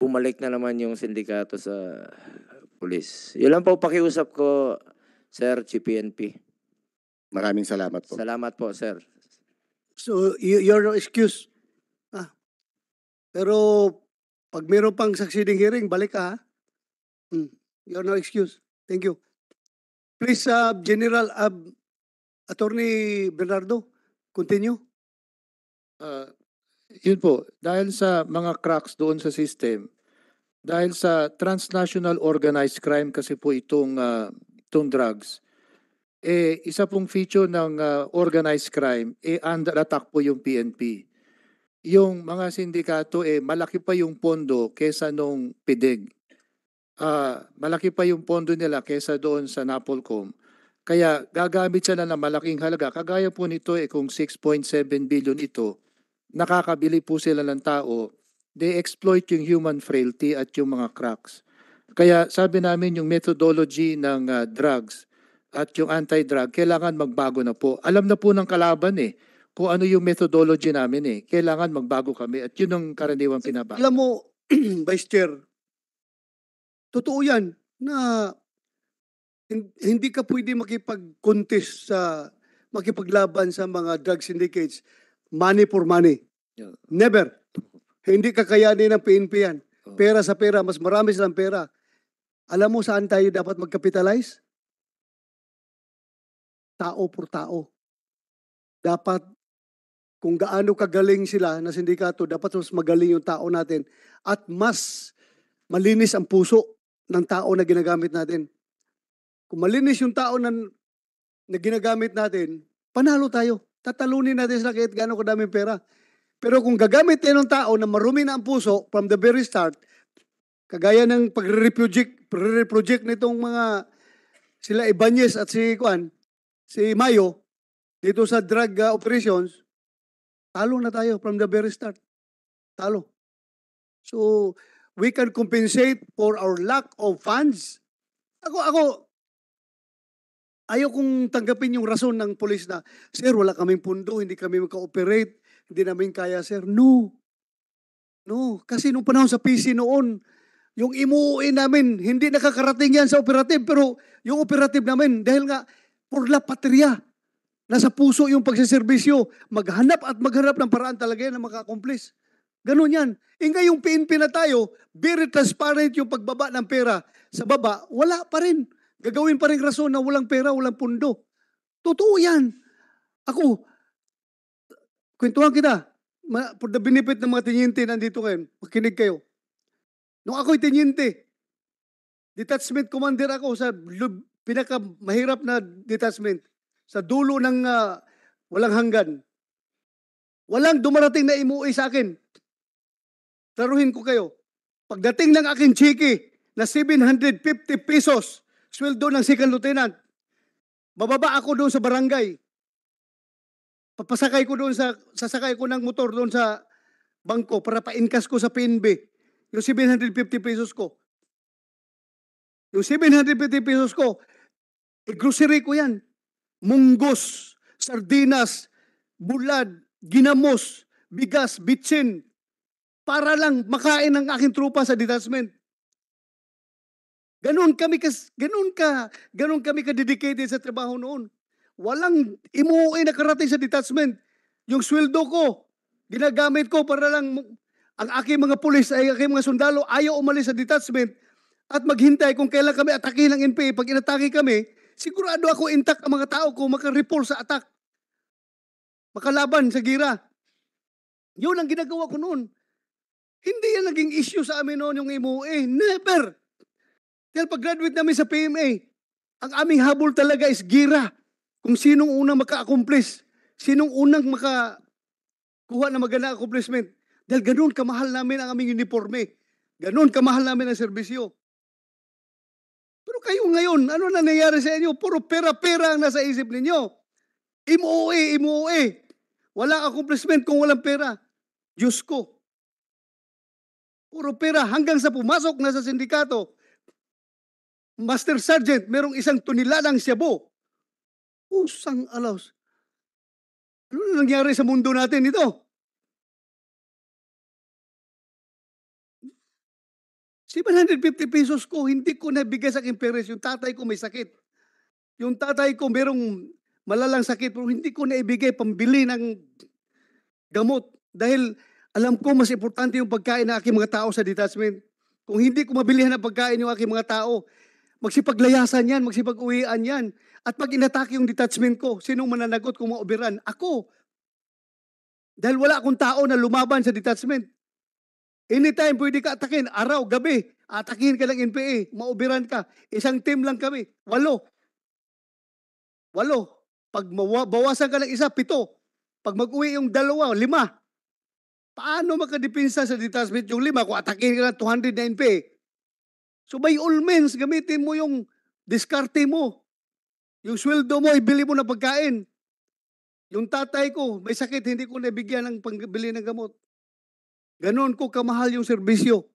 bumalik na naman yung sindikato sa pulis. Yun lang po pakiusap ko, Sir GPNP. Maraming salamat po. Salamat po, Sir. So, you're no excuse. Ah. Pero, pag meron pang succeeding hearing, balik ka. Hmm. You're no excuse. Thank you. Please, uh, General Ab Attorney Bernardo, continue. Uh, yun po, dahil sa mga cracks doon sa system, dahil sa transnational organized crime kasi po itong, uh, itong drugs, eh, isa pong feature ng uh, organized crime, eh, under attack po yung PNP. Yung mga sindikato, eh, malaki pa yung pondo kesa nung PIDIG. E uh, malaki pa yung pondo nila kesa doon sa NAPOLCOM kaya gagamit sila ng malaking halaga. Kagaya po nito eh, kung 6.7 billion ito, nakakabili po sila ng tao, they exploit yung human frailty at yung mga cracks. Kaya sabi namin yung methodology ng uh, drugs at yung anti-drug, kailangan magbago na po. Alam na po ng kalaban eh kung ano yung methodology namin eh. Kailangan magbago kami at yun ang karaniwang pinabago. Alam mo, Vice Chair, totoo yan na hindi ka pwede makipag-contest sa makipaglaban sa mga drug syndicates money for money. Yeah. Never. Hindi kakayanin ng PNP yan. Oh. Pera sa pera, mas marami silang pera. Alam mo saan tayo dapat mag-capitalize? Tao por tao. Dapat kung gaano kagaling sila na sindikato, dapat mas magaling yung tao natin at mas malinis ang puso ng tao na ginagamit natin. Kung malinis yung tao na, na ginagamit natin, panalo tayo. Tatalunin natin sila kahit gano'ng kadaming pera. Pero kung gagamit tayo ng tao na marumi na ang puso from the very start, kagaya ng pag-reproject project nitong mga sila Ibanez at si Kuan, si Mayo, dito sa drug uh, operations, talo na tayo from the very start. Talo. So, we can compensate for our lack of funds. Ako, ako, ayaw kong tanggapin yung rason ng polis na, Sir, wala kaming pundo, hindi kami magka-operate, hindi namin kaya, Sir. No. No. Kasi nung panahon sa PC noon, yung imuuwi namin, hindi nakakarating yan sa operative, pero yung operative namin, dahil nga, for la patria, nasa puso yung pagsiservisyo, maghanap at maghanap ng paraan talaga yan na makakumplis. Ganun yan. Ingay eh, yung PNP na tayo, very transparent yung pagbaba ng pera. Sa baba, wala pa rin. Gagawin pa rin rason na walang pera, walang pundo. Totoo yan. Ako, kwentuhan kita. for the benefit ng mga tinyente nandito ngayon, makinig kayo. Nung ako'y tinyente, detachment commander ako sa pinakamahirap na detachment sa dulo ng uh, walang hanggan. Walang dumarating na imuwi sa akin. Taruhin ko kayo. Pagdating ng akin chiki na 750 pesos, sweldo ng second lieutenant. Bababa ako doon sa barangay. Papasakay ko doon sa, sasakay ko ng motor doon sa bangko para pa-incas ko sa PNB. Yung 750 pesos ko. Yung 750 pesos ko, eh, grocery ko yan. Munggos, sardinas, bulad, ginamos, bigas, bitsin. Para lang makain ng aking trupa sa detachment. Ganun kami ka, ganun ka, ganun kami ka dedicated sa trabaho noon. Walang imuwi na karating sa detachment. Yung sweldo ko, ginagamit ko para lang ang aking mga pulis, ay aking mga sundalo, ayaw umalis sa detachment at maghintay kung kailan kami atakihin ng NPA. Pag inatake kami, sigurado ako intact ang mga tao ko makareport sa attack. Makalaban sa gira. Yun ang ginagawa ko noon. Hindi yan naging issue sa amin noon yung imuwi. Never! Dahil pag-graduate namin sa PMA, ang aming habol talaga is gira. Kung sinong unang maka-accomplish, sinong unang maka kuha ng magandang accomplishment. Dahil ganun kamahal namin ang aming uniforme. Ganun kamahal namin ang serbisyo. Pero kayo ngayon, ano na nangyayari sa inyo? Puro pera-pera ang nasa isip ninyo. MOA, MOA. Walang accomplishment kung walang pera. Diyos ko. Puro pera hanggang sa pumasok na sa sindikato. Master Sergeant, merong isang tuniladang siyabo. Usang alaws. Ano na nangyari sa mundo natin ito? Si 150 pesos ko, hindi ko nabigay sa imperes. Yung tatay ko may sakit. Yung tatay ko merong malalang sakit pero hindi ko naibigay pambili ng gamot. Dahil alam ko mas importante yung pagkain ng aking mga tao sa detachment. Kung hindi ko mabilihan ang pagkain yung aking mga tao, Magsipaglayasan yan, magsipag-uwian yan. At pag inatake yung detachment ko, sinong mananagot kung maoberan? Ako. Dahil wala akong tao na lumaban sa detachment. Anytime pwede ka atakin, araw, gabi, atakin ka ng NPA, maoberan ka. Isang team lang kami, walo. Walo. Pag bawasan ka ng isa, pito. Pag mag-uwi yung dalawa, lima. Paano makadepensa sa detachment yung lima kung atakin ka ng 200 na NPA? So by all means, gamitin mo yung diskarte mo. Yung sweldo mo, ibili mo na pagkain. Yung tatay ko, may sakit, hindi ko nabigyan ng pangbili ng gamot. Ganon ko kamahal yung serbisyo.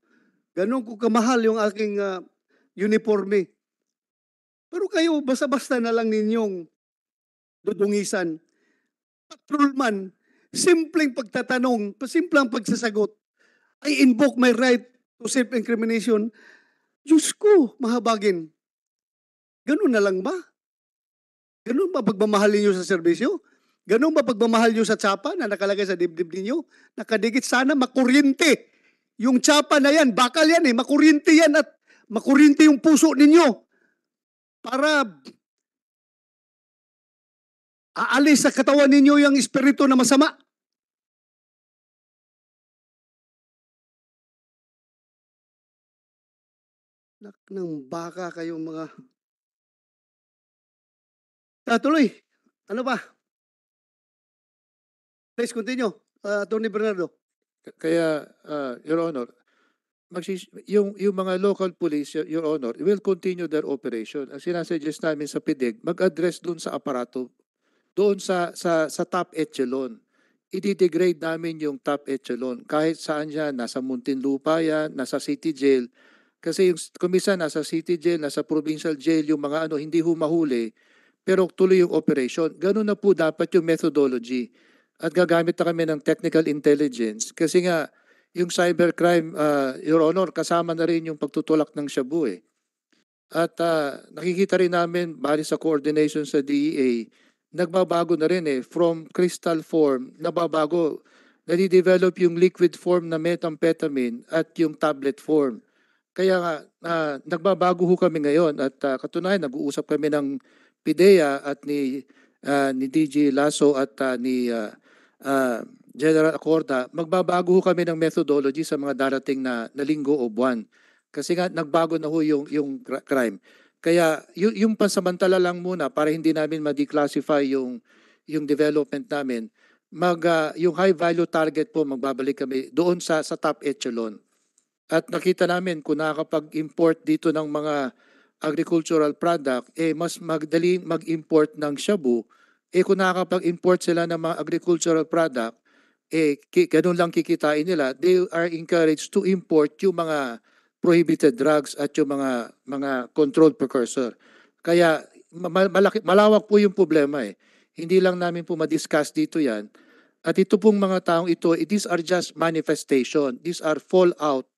Ganon ko kamahal yung aking uh, uniforme. Pero kayo, basta-basta na lang ninyong dudungisan. Patrolman, simpleng pagtatanong, simpleng pagsasagot, I invoke my right to self-incrimination Diyos ko, mahabagin. Ganun na lang ba? Ganun ba pagmamahal niyo sa serbisyo? Ganun ba pagmamahal niyo sa tsapa na nakalagay sa dibdib niyo? Nakadikit sana makuryente. Yung tsapa na yan, bakal yan eh, makuryente yan at makuryente yung puso ninyo. Para aalis sa katawan ninyo yung espiritu na masama. Nak ng baka kayong mga... Ah, tuloy. Ano ba? Please continue, uh, ah, Tony Bernardo. Kaya, uh, Your Honor, magsis- yung, yung mga local police, Your Honor, will continue their operation. Ang sinasuggest namin sa PIDIG, e mag-address doon sa aparato, doon sa, sa, sa top echelon i-degrade namin yung top echelon. Kahit saan siya, nasa Muntinlupa yan, nasa city jail, kasi yung kumisa nasa city jail, nasa provincial jail, yung mga ano, hindi humahuli, pero tuloy yung operation. Ganun na po dapat yung methodology. At gagamit na kami ng technical intelligence. Kasi nga, yung cybercrime, uh, Your Honor, kasama na rin yung pagtutulak ng shabu eh. At uh, nakikita rin namin, bali sa coordination sa DEA, nagbabago na rin eh, from crystal form, nababago, nadidevelop yung liquid form na methamphetamine at yung tablet form. Kaya nga, uh, nagbabago ho kami ngayon at uh, katunayan, nag-uusap kami ng PIDEA at ni, uh, ni DG Lasso at uh, ni uh, uh, General Acorda. Magbabago ho kami ng methodology sa mga darating na, na linggo o buwan. Kasi nga, nagbago na ho yung, yung crime. Kaya yung, yung pansamantala lang muna para hindi namin ma-declassify yung, yung development namin, mag, uh, yung high value target po, magbabalik kami doon sa, sa top echelon. At nakita namin kung nakakapag-import dito ng mga agricultural product, eh mas magdaling mag-import ng shabu. Eh kung nakakapag-import sila ng mga agricultural product, eh ganun lang kikitain nila. They are encouraged to import yung mga prohibited drugs at yung mga mga controlled precursor. Kaya malaki, malawak po yung problema eh. Hindi lang namin po ma-discuss dito yan. At ito pong mga taong ito, eh, these are just manifestation. These are fallout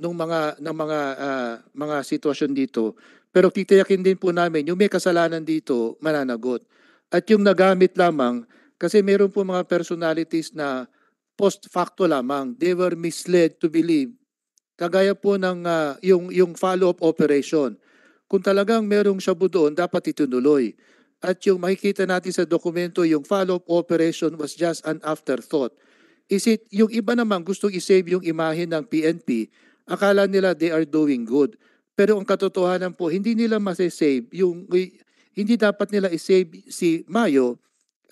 ng mga ng mga ah, mga sitwasyon dito. Pero titiyakin din po namin yung may kasalanan dito mananagot. At yung nagamit lamang kasi meron po mga personalities na post facto lamang they were misled to believe kagaya po ng ah, yung yung follow-up operation. Kung talagang merong shabu doon, dapat itinuloy. At yung makikita natin sa dokumento, yung follow-up operation was just an afterthought. Is it, yung iba naman gustong i-save yung imahe ng PNP, Akala nila they are doing good. Pero ang katotohanan po, hindi nila masisave yung, hindi dapat nila isave si Mayo.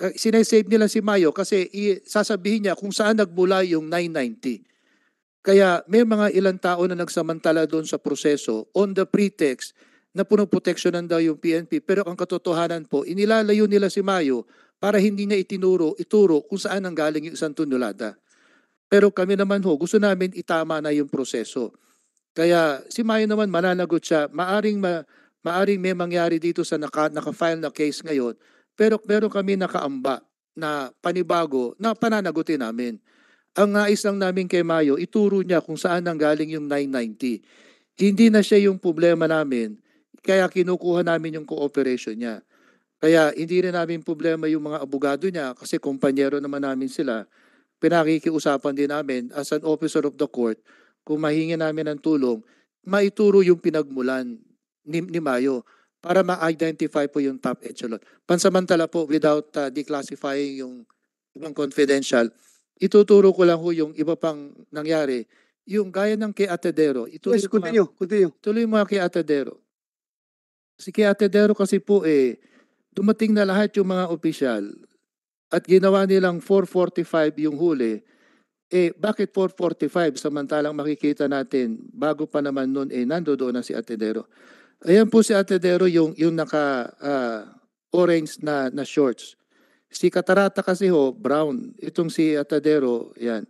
Uh, eh, sinesave nila si Mayo kasi sasabihin niya kung saan nagmula yung 990. Kaya may mga ilang tao na nagsamantala doon sa proseso on the pretext na punoproteksyonan daw yung PNP. Pero ang katotohanan po, inilalayo nila si Mayo para hindi niya itinuro, ituro kung saan ang galing yung isang tunulada. Pero kami naman ho, gusto namin itama na yung proseso. Kaya si Mayo naman mananagot siya, maaring, ma, maaring may mangyari dito sa naka, naka-file na case ngayon, pero meron kami nakaamba na panibago na pananagutin namin. Ang nais lang namin kay Mayo, ituro niya kung saan nanggaling yung 990. Hindi na siya yung problema namin, kaya kinukuha namin yung cooperation niya. Kaya hindi rin namin problema yung mga abogado niya kasi kumpanyero naman namin sila pinakikiusapan din namin as an officer of the court kung mahingi namin ng tulong, maituro yung pinagmulan ni, ni Mayo para ma-identify po yung top echelon. Pansamantala po, without uh, declassifying yung ibang confidential, ituturo ko lang ho yung iba pang nangyari. Yung gaya ng kay Atedero. Ituloy yes, continue, mga, continue. Tuloy mo kay Atedero. Si kay Atedero kasi po eh, dumating na lahat yung mga opisyal at ginawa nilang 445 yung huli, eh bakit 445 samantalang makikita natin bago pa naman noon eh nando doon na si Atedero. Ayan po si Atedero yung yung naka uh, orange na na shorts. Si Katarata kasi ho brown. Itong si Atedero, yan.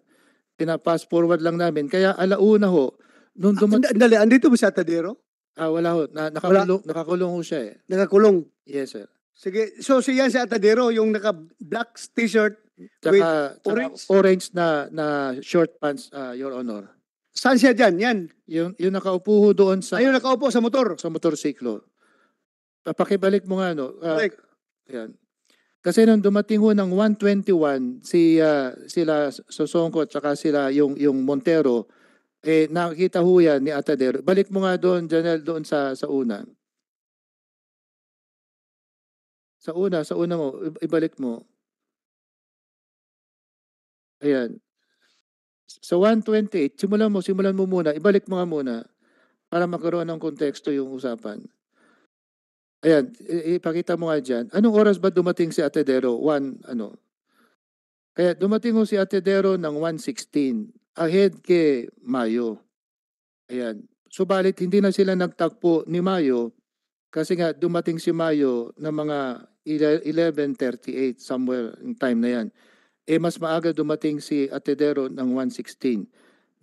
Pina-fast forward lang namin kaya alauna ho nung dumating. Ah, Dali, andito ba si Atedero? Ah, wala ho. Na, nakakulong, wala. nakakulong ho siya eh. Nakakulong? Yes, sir. Sige, so si yan si Atadero, yung naka-black t-shirt with orange. orange na, na short pants, uh, Your Honor. Saan siya dyan? Yan. Yung, yung nakaupo ho doon sa... Ayun, nakaupo sa motor. Sa motorsiklo. Pakibalik mo nga, no? Uh, ah, like, yan. Kasi nung dumating ho ng 121 si uh, sila Sosongko at saka sila yung yung Montero eh nakita ho yan ni Atadero. Balik mo nga doon Janel doon sa sa una. Sa una, sa una mo, ibalik mo. Ayan. Sa 128, simulan mo, simulan mo muna. Ibalik mo nga muna para magkaroon ng konteksto yung usapan. Ayan, ipakita mo nga dyan. Anong oras ba dumating si Ate Dero? One, ano? Kaya dumating ko si Ate Dero ng 1.16, ahead kay Mayo. Ayan. Subalit, hindi na sila nagtakpo ni Mayo kasi nga dumating si Mayo na mga 11.38 somewhere in time na yan. Eh mas maaga dumating si Atedero ng 1.16.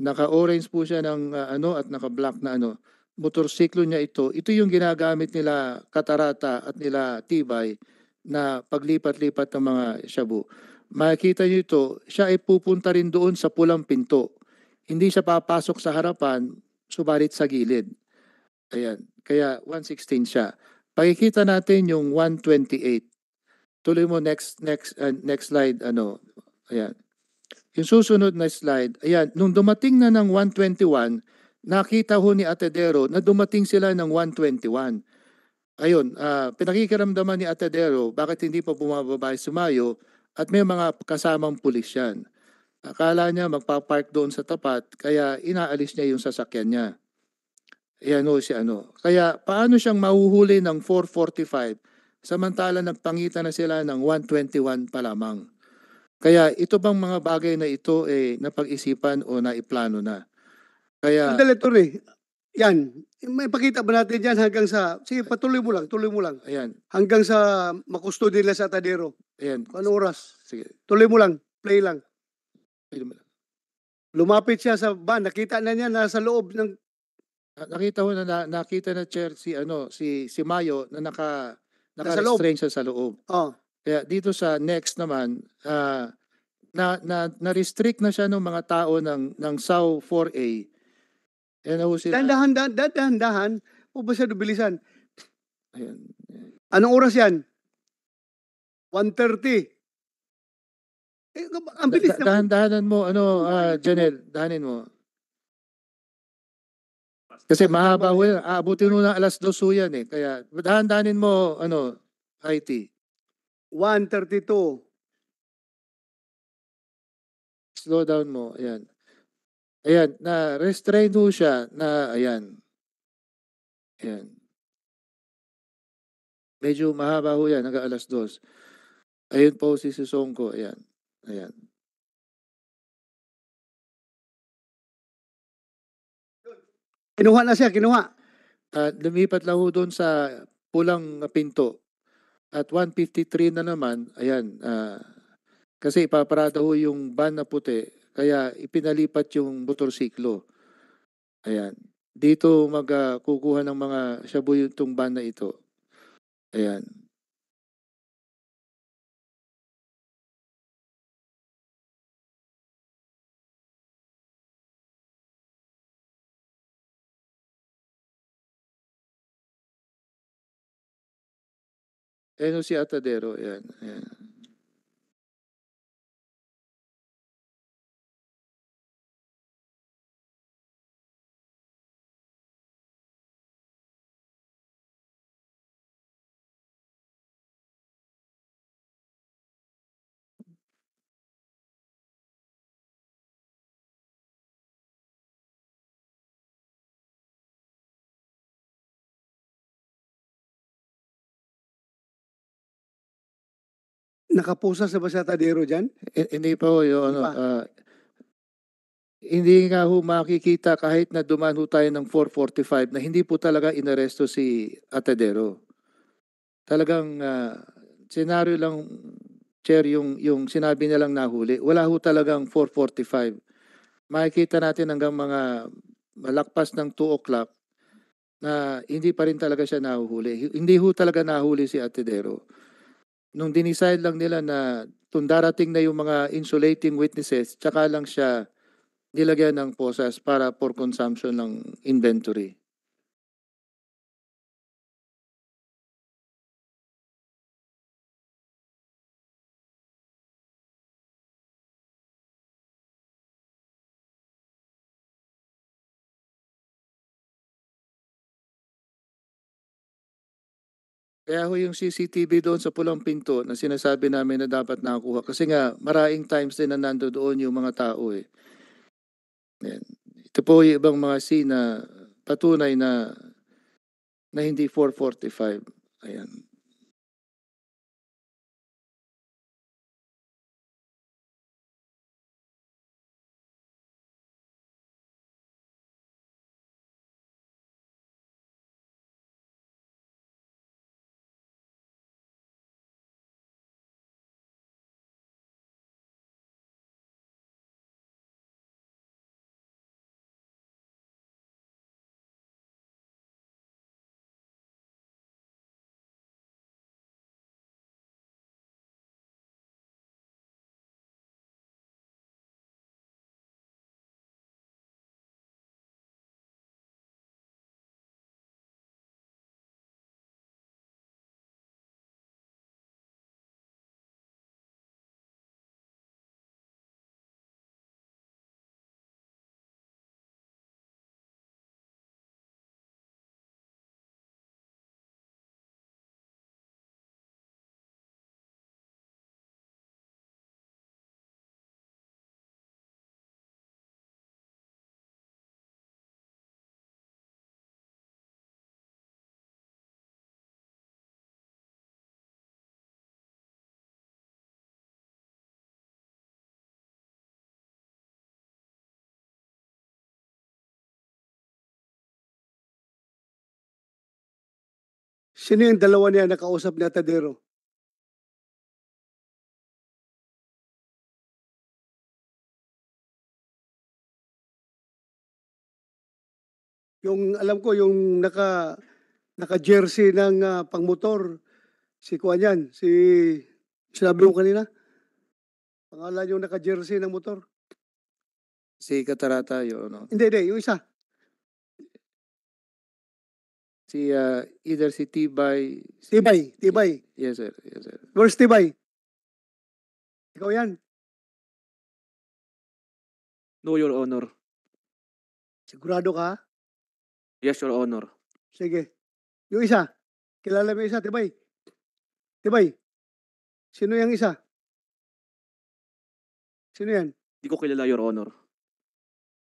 Naka-orange po siya ng uh, ano at naka-black na ano. Motorsiklo niya ito. Ito yung ginagamit nila Katarata at nila Tibay na paglipat-lipat ng mga shabu. Makikita niyo ito, siya ay pupunta rin doon sa pulang pinto. Hindi siya papasok sa harapan, subalit sa gilid. Ayan. Kaya 116 siya. Pakikita natin yung 128. Tuloy mo next next uh, next slide ano. Ayan. Yung susunod na slide, ayan, nung dumating na ng 121, nakita ho ni Atedero na dumating sila ng 121. Ayun, uh, pinakikiramdaman ni Atedero bakit hindi pa bumababa si sumayo at may mga kasamang pulis yan. Akala niya magpa-park doon sa tapat kaya inaalis niya yung sasakyan niya. Yan eh, o si ano. Kaya paano siyang mahuhuli ng 445 samantala nagpangita na sila ng 121 pa lamang. Kaya ito bang mga bagay na ito eh napag-isipan o naiplano na? Kaya... Ang dalator Yan. May pakita ba natin yan hanggang sa... Sige, patuloy mo lang. Tuloy mo lang. Ayan. Hanggang sa makustody nila sa Tadero. Ayan. Kung anong oras. Sige. Tuloy mo lang. Play lang. Play mo lang. Lumapit siya sa van. Nakita na niya nasa loob ng nakita ko na, na nakita na chair si ano si si Mayo na naka naka-restrain siya sa loob. Oh. Kaya dito sa next naman uh, na na na-restrict na siya ng mga tao ng ng SAO 4A. And ho sila. Dahan-dahan, dahan-dahan. O ba siya bilisan? Ayun. Anong oras yan? 1.30. Eh, ang bilis da, naman. Dahan-dahanan mo, ano, oh, ah, uh, Janel, dahanin mo. Kasi mahaba ho yan. Aabutin ah, mo na alas dos ho yan eh. Kaya dahan-dahanin mo, ano, IT. 132. Slow down mo. Ayan. Ayan. Na restrain ho siya. Na, ayan. Ayan. Medyo mahaba ho yan. Hanggang alas dos. Ayun po si Sisongko. Ayan. Ayan. Kinuha na siya, kinuha. At ah, lumipat lang ho doon sa pulang pinto. At 153 na naman, ayan, uh, kasi ipaparada ho yung van na puti, kaya ipinalipat yung motorsiklo. Ayan. Dito magkukuha ah, uh, ng mga shabu yung van na ito. Ayan. Ayan eh, o si Atadero. yan. Ayan. Nakapusa sa ba sa tadero dyan? Eh, Hindi pa ho, Your Honor. Hindi ah, hindi nga ho makikita kahit na dumaan ho tayo ng 445 na hindi po talaga inaresto si Atadero. Talagang ah, senaryo lang, Chair, yung, yung sinabi niya lang nahuli. Wala ho talagang 445. Makikita natin hanggang mga malakpas ng 2 o'clock na hindi pa rin talaga siya nahuhuli. Hindi ho talaga nahuli si Atadero nung diniside lang nila na kung darating na yung mga insulating witnesses, tsaka lang siya nilagyan ng posas para for consumption ng inventory. Kaya ho yung CCTV doon sa pulang pinto na sinasabi namin na dapat nakakuha. Kasi nga, maraming times din na nando doon yung mga tao eh. Yan. Ito po yung ibang mga scene na patunay na, na hindi 445. Ayan. Sino yung dalawa niya nakausap ni Atadero? Yung alam ko yung naka naka-jersey ng uh, pangmotor si Kuan yan, si sinabi mo kanina. Pangalan yung naka-jersey ng motor. Si Katarata yun, no? Hindi, hindi, yung isa. Si uh, either si Tibay. Si... Tibay, Tibay. Yes sir, yes sir. Where's Tibay? Ikaw yan. No, Your Honor. Sigurado ka? Yes, Your Honor. Sige. Yung isa, kilala mo yung isa, Tibay. Tibay, sino yung isa? Sino yan? Hindi ko kilala, Your Honor.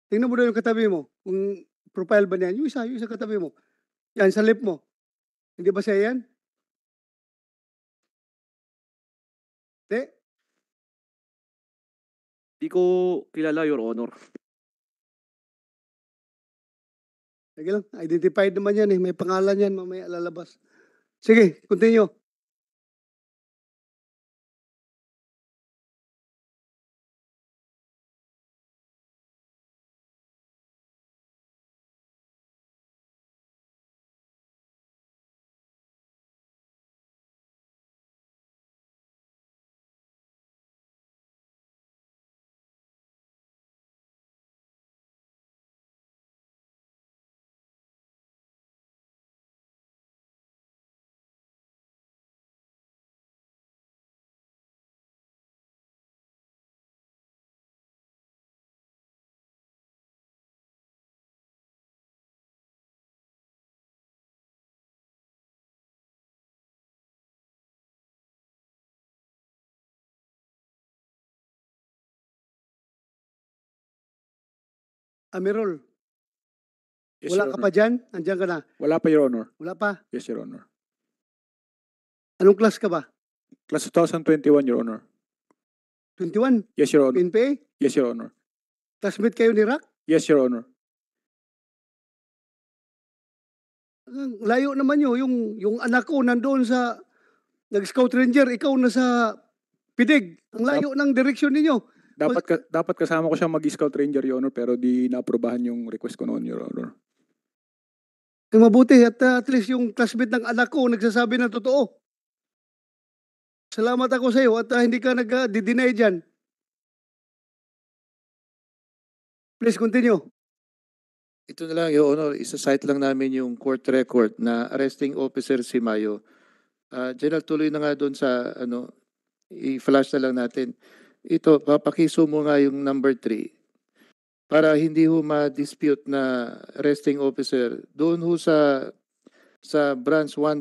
Tingnan mo na yung katabi mo. Kung profile ba niyan? Yung isa, yung isa katabi mo. Yan, sa lip mo. Hindi ba siya yan? Hindi? Hindi ko kilala, Your Honor. Sige lang, identified naman yan eh. May pangalan yan, mamaya lalabas. Sige, continue. Amirol. Ah, yes, Wala ka pa dyan? Andiyan ka na. Wala pa, Your Honor. Wala pa. Yes, Your Honor. Anong class ka ba? Class 2021, Your Honor. 21? Yes, Your Honor. NPA? Yes, Your Honor. Classmate kayo ni Rack? Yes, Your Honor. Layo naman yun. Yung, yung anak ko nandoon sa nag-scout ranger, ikaw na sa pidig. Ang layo ng direksyon ninyo. Dapat ka, dapat kasama ko siya mag-scout ranger your honor pero di naaprobahan yung request ko noon your honor. Ang eh, mabuti at uh, at least yung classmate ng anak ko nagsasabi ng totoo. Salamat ako sa iyo at uh, hindi ka nag-deny uh, diyan. Please continue. Ito na lang, Your Honor, isa site lang namin yung court record na arresting officer si Mayo. Uh, General, tuloy na nga doon sa, ano, i-flash na lang natin ito, papakiso mo nga yung number 3 para hindi ho ma-dispute na arresting officer. Doon ho sa sa branch 157, uh,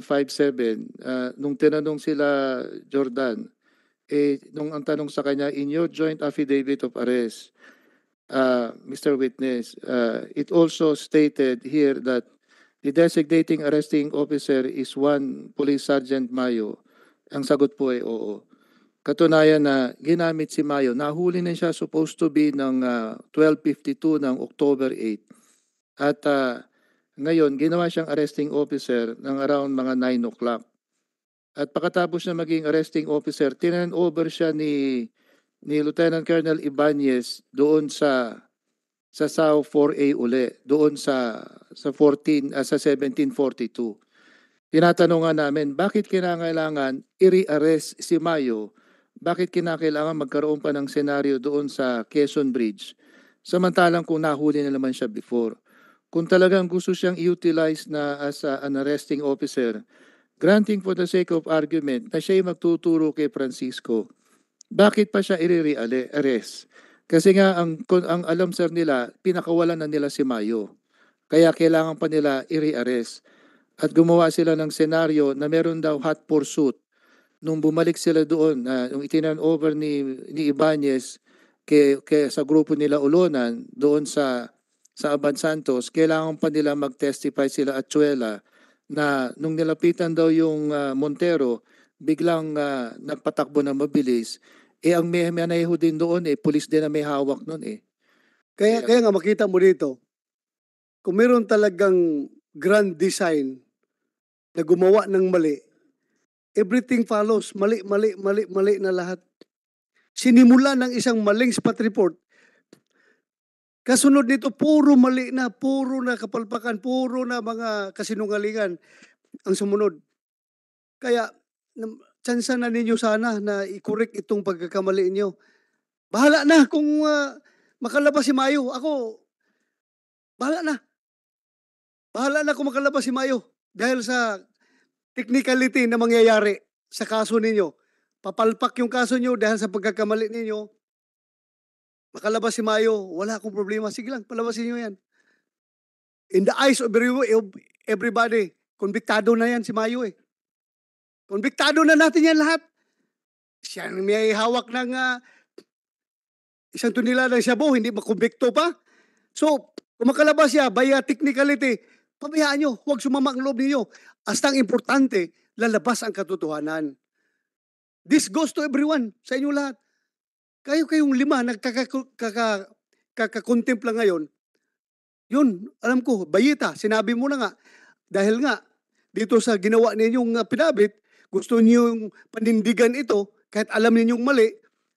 ah, nung tinanong sila Jordan, eh, nung ang tanong sa kanya, in your joint affidavit of arrest, uh, ah, Mr. Witness, uh, it also stated here that the designating arresting officer is one police sergeant Mayo. Ang sagot po ay oo. Katunayan na ginamit si Mayo. Nahuli na siya supposed to be ng uh, ah, 12.52 ng October 8. At uh, ngayon, ginawa siyang arresting officer ng around mga 9 o'clock. At pagkatapos na maging arresting officer, tinan over siya ni ni Lieutenant Colonel Ibanez doon sa sa SAO 4A uli, doon sa sa 14 uh, ah, sa 1742. Tinatanong namin, bakit kinakailangan i-rearrest si Mayo bakit kinakailangan magkaroon pa ng senaryo doon sa Quezon Bridge? Samantalang kung nahuli na naman siya before. Kung talagang gusto siyang utilize na as a, an arresting officer, granting for the sake of argument na siya magtuturo kay Francisco, bakit pa siya i-arrest? Kasi nga ang, ang alam sir nila, pinakawalan na nila si Mayo. Kaya kailangan pa nila i-arrest. At gumawa sila ng senaryo na meron daw hot pursuit nung bumalik sila doon, uh, yung itinan over ni, ni Ibanez kay, kay, sa grupo nila Ulonan, doon sa, sa Aban Santos, kailangan pa nila mag-testify sila at Chuela na nung nilapitan daw yung uh, Montero, biglang uh, nagpatakbo na mabilis. Eh ang may, may anayaho din doon eh, pulis din na may hawak noon eh. Kaya, kaya, kaya nga makita mo dito, kung meron talagang grand design na gumawa ng mali, everything follows. Mali, mali, mali, mali na lahat. Sinimula ng isang maling spot report. Kasunod nito, puro mali na, puro na kapalpakan, puro na mga kasinungalingan ang sumunod. Kaya, tsansa na ninyo sana na i-correct itong pagkakamali niyo. Bahala na kung uh, makalabas si Mayo. Ako, bahala na. Bahala na kung makalabas si Mayo dahil sa technicality na mangyayari sa kaso ninyo. Papalpak yung kaso nyo dahil sa pagkakamali ninyo. Makalabas si Mayo, wala akong problema. Sige lang, palabasin nyo yan. In the eyes of everybody, konbiktado na yan si Mayo eh. Konbiktado na natin yan lahat. Siya may hawak ng uh, isang tunila ng shabu, hindi makumbikto pa. So, kung makalabas siya by uh, technicality Pabayaan nyo, huwag sumama ang loob ninyo. Hasta ang importante, lalabas ang katotohanan. This goes to everyone, sa inyo lahat. Kayo kayong lima nagkakakontempla ngayon, yun, alam ko, bayita, sinabi mo na nga. Dahil nga, dito sa ginawa ninyong ah, pinabit, gusto ninyong panindigan ito, kahit alam ninyong mali,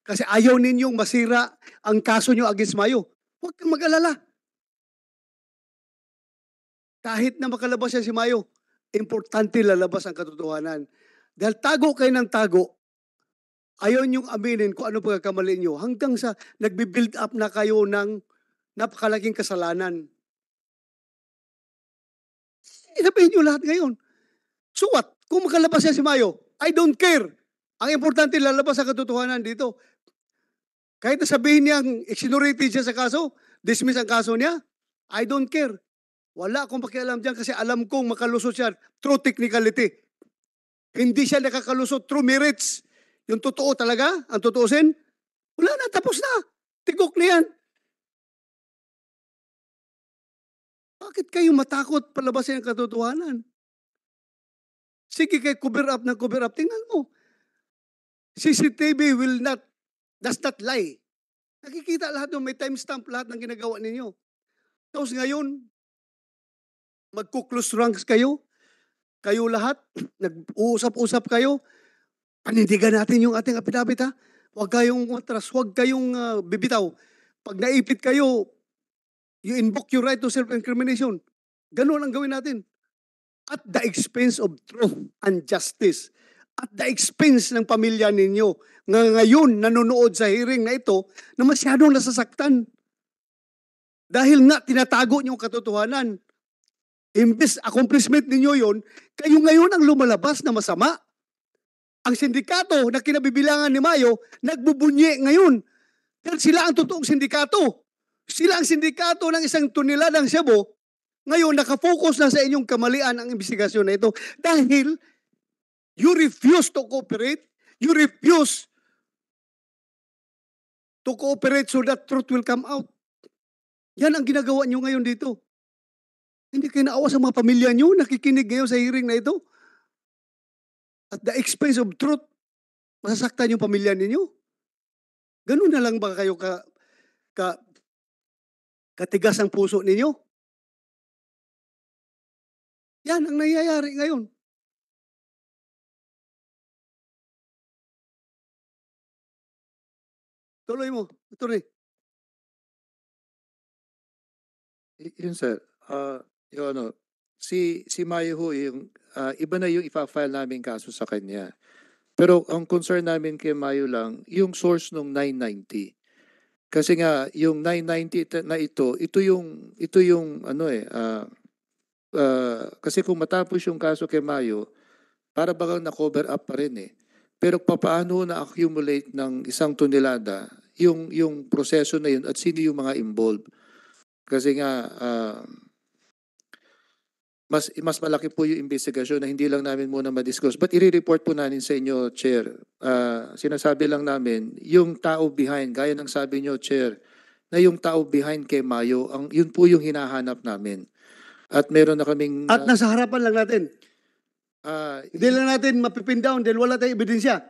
kasi ayaw ninyong masira ang kaso nyo against Mayo. Huwag kang mag-alala. Kahit na makalabas siya si Mayo, importante lalabas ang katotohanan. Dahil tago kayo ng tago, ayon yung aminin kung ano pagkakamali niyo. hanggang sa nagbi-build up na kayo ng napakalaking kasalanan. Isabihin nyo lahat ngayon. So what? Kung makalabas siya si Mayo, I don't care. Ang importante lalabas ang katotohanan dito. Kahit na sabihin niyang exonerated siya sa kaso, dismiss ang kaso niya, I don't care. Wala akong pakialam dyan kasi alam kong makalusot siya through technicality. Hindi siya nakakalusot through merits. Yung totoo talaga, ang totoosin, wala na, tapos na. Tigok na yan. Bakit kayo matakot palabasin ang katotohanan? Sige kay cover up ng cover up. Tingnan mo. CCTV will not, does not lie. Nakikita lahat ng may timestamp lahat ng ginagawa ninyo. Tapos ngayon, magkuklose ranks kayo, kayo lahat, nag-uusap-usap kayo, panindigan natin yung ating apidabit ha. Huwag kayong matras, huwag kayong uh, bibitaw. Pag naipit kayo, you invoke your right to self-incrimination. Ganun ang gawin natin. At the expense of truth and justice. At the expense ng pamilya ninyo nga ngayon nanonood sa hearing na ito na masyadong nasasaktan. Dahil nga tinatago niyo katotohanan. Imbes accomplishment ninyo yon, kayo ngayon ang lumalabas na masama. Ang sindikato na kinabibilangan ni Mayo, nagbubunye ngayon. Dahil sila ang totoong sindikato. Sila ang sindikato ng isang tunila ng Cebu. Ngayon, nakafocus na sa inyong kamalian ang investigasyon na ito. Dahil you refuse to cooperate, you refuse to cooperate so that truth will come out. Yan ang ginagawa nyo ngayon dito. Hindi kayo naawa sa mga pamilya nyo, nakikinig kayo sa hearing na ito. At the expense of truth, masasaktan yung pamilya ninyo. Ganun na lang ba kayo ka, ka, katigas ang puso ninyo? Yan ang nangyayari ngayon. Tuloy mo. Tuloy. Y- yun sir, uh, Your Honor, si, si Mayo ho, yung, uh, iba na yung ipa-file namin kaso sa kanya. Pero ang concern namin kay Mayo lang, yung source ng 990. Kasi nga, yung 990 na ito, ito yung, ito yung, ano eh, uh, uh, kasi kung matapos yung kaso kay Mayo, para bagang na-cover up pa rin eh. Pero papaano na-accumulate ng isang tonelada yung, yung proseso na yun at sino yung mga involved? Kasi nga, uh, mas mas malaki po yung investigasyon na hindi lang namin muna ma-discuss. But i-report po namin sa inyo, Chair. Uh, sinasabi lang namin, yung tao behind, gaya ng sabi niyo Chair, na yung tao behind kay Mayo, ang, yun po yung hinahanap namin. At meron na kaming... At uh, nasa harapan lang natin. Uh, hindi lang natin mapipin down dahil wala tayong ebidensya.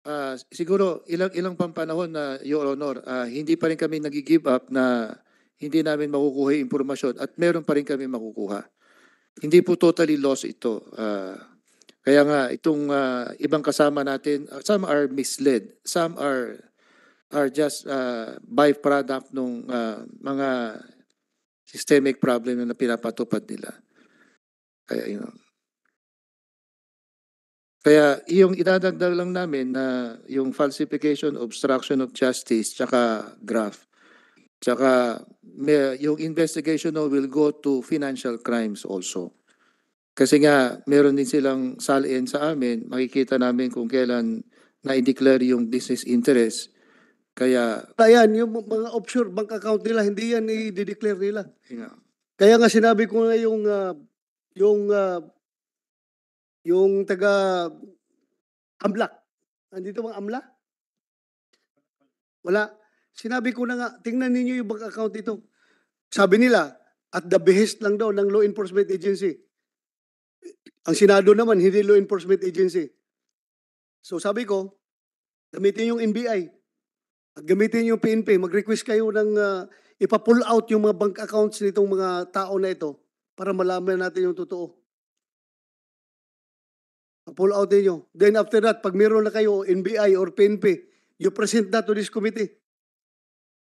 Uh, siguro ilang ilang pampanahon na uh, Your Honor, uh, hindi pa rin kami nag-give up na hindi namin makukuha yung impormasyon at meron pa rin kami makukuha. Hindi po totally lost ito. Uh, kaya nga, itong uh, ibang kasama natin, ah, some are misled, some are are just uh, byproduct ng uh, mga systemic problem na pinapatupad nila. Kaya, you know. Kaya, yung idadagdag lang namin na yung falsification, obstruction of justice, tsaka graft, Tsaka may, yung investigation no, will go to financial crimes also. Kasi nga, meron din silang salin sa amin. Makikita namin kung kailan na-declare yung business interest. Kaya... Ayan, yung mga offshore bank account nila, hindi yan i-declare nila. Yeah. Kaya nga sinabi ko na yung... Uh, yung uh, yung taga Amlak. Nandito bang Amla? Wala. Sinabi ko na nga, tingnan ninyo yung bank account ito. Sabi nila, at the behest lang daw ng law enforcement agency. Ang Senado naman, hindi law enforcement agency. So sabi ko, gamitin yung NBI. At gamitin yung PNP. Mag-request kayo ng uh, ipa-pull out yung mga bank accounts nitong mga tao na ito para malaman natin yung totoo. Pull out ninyo. Then after that, pag meron na kayo, NBI or PNP, you present that to this committee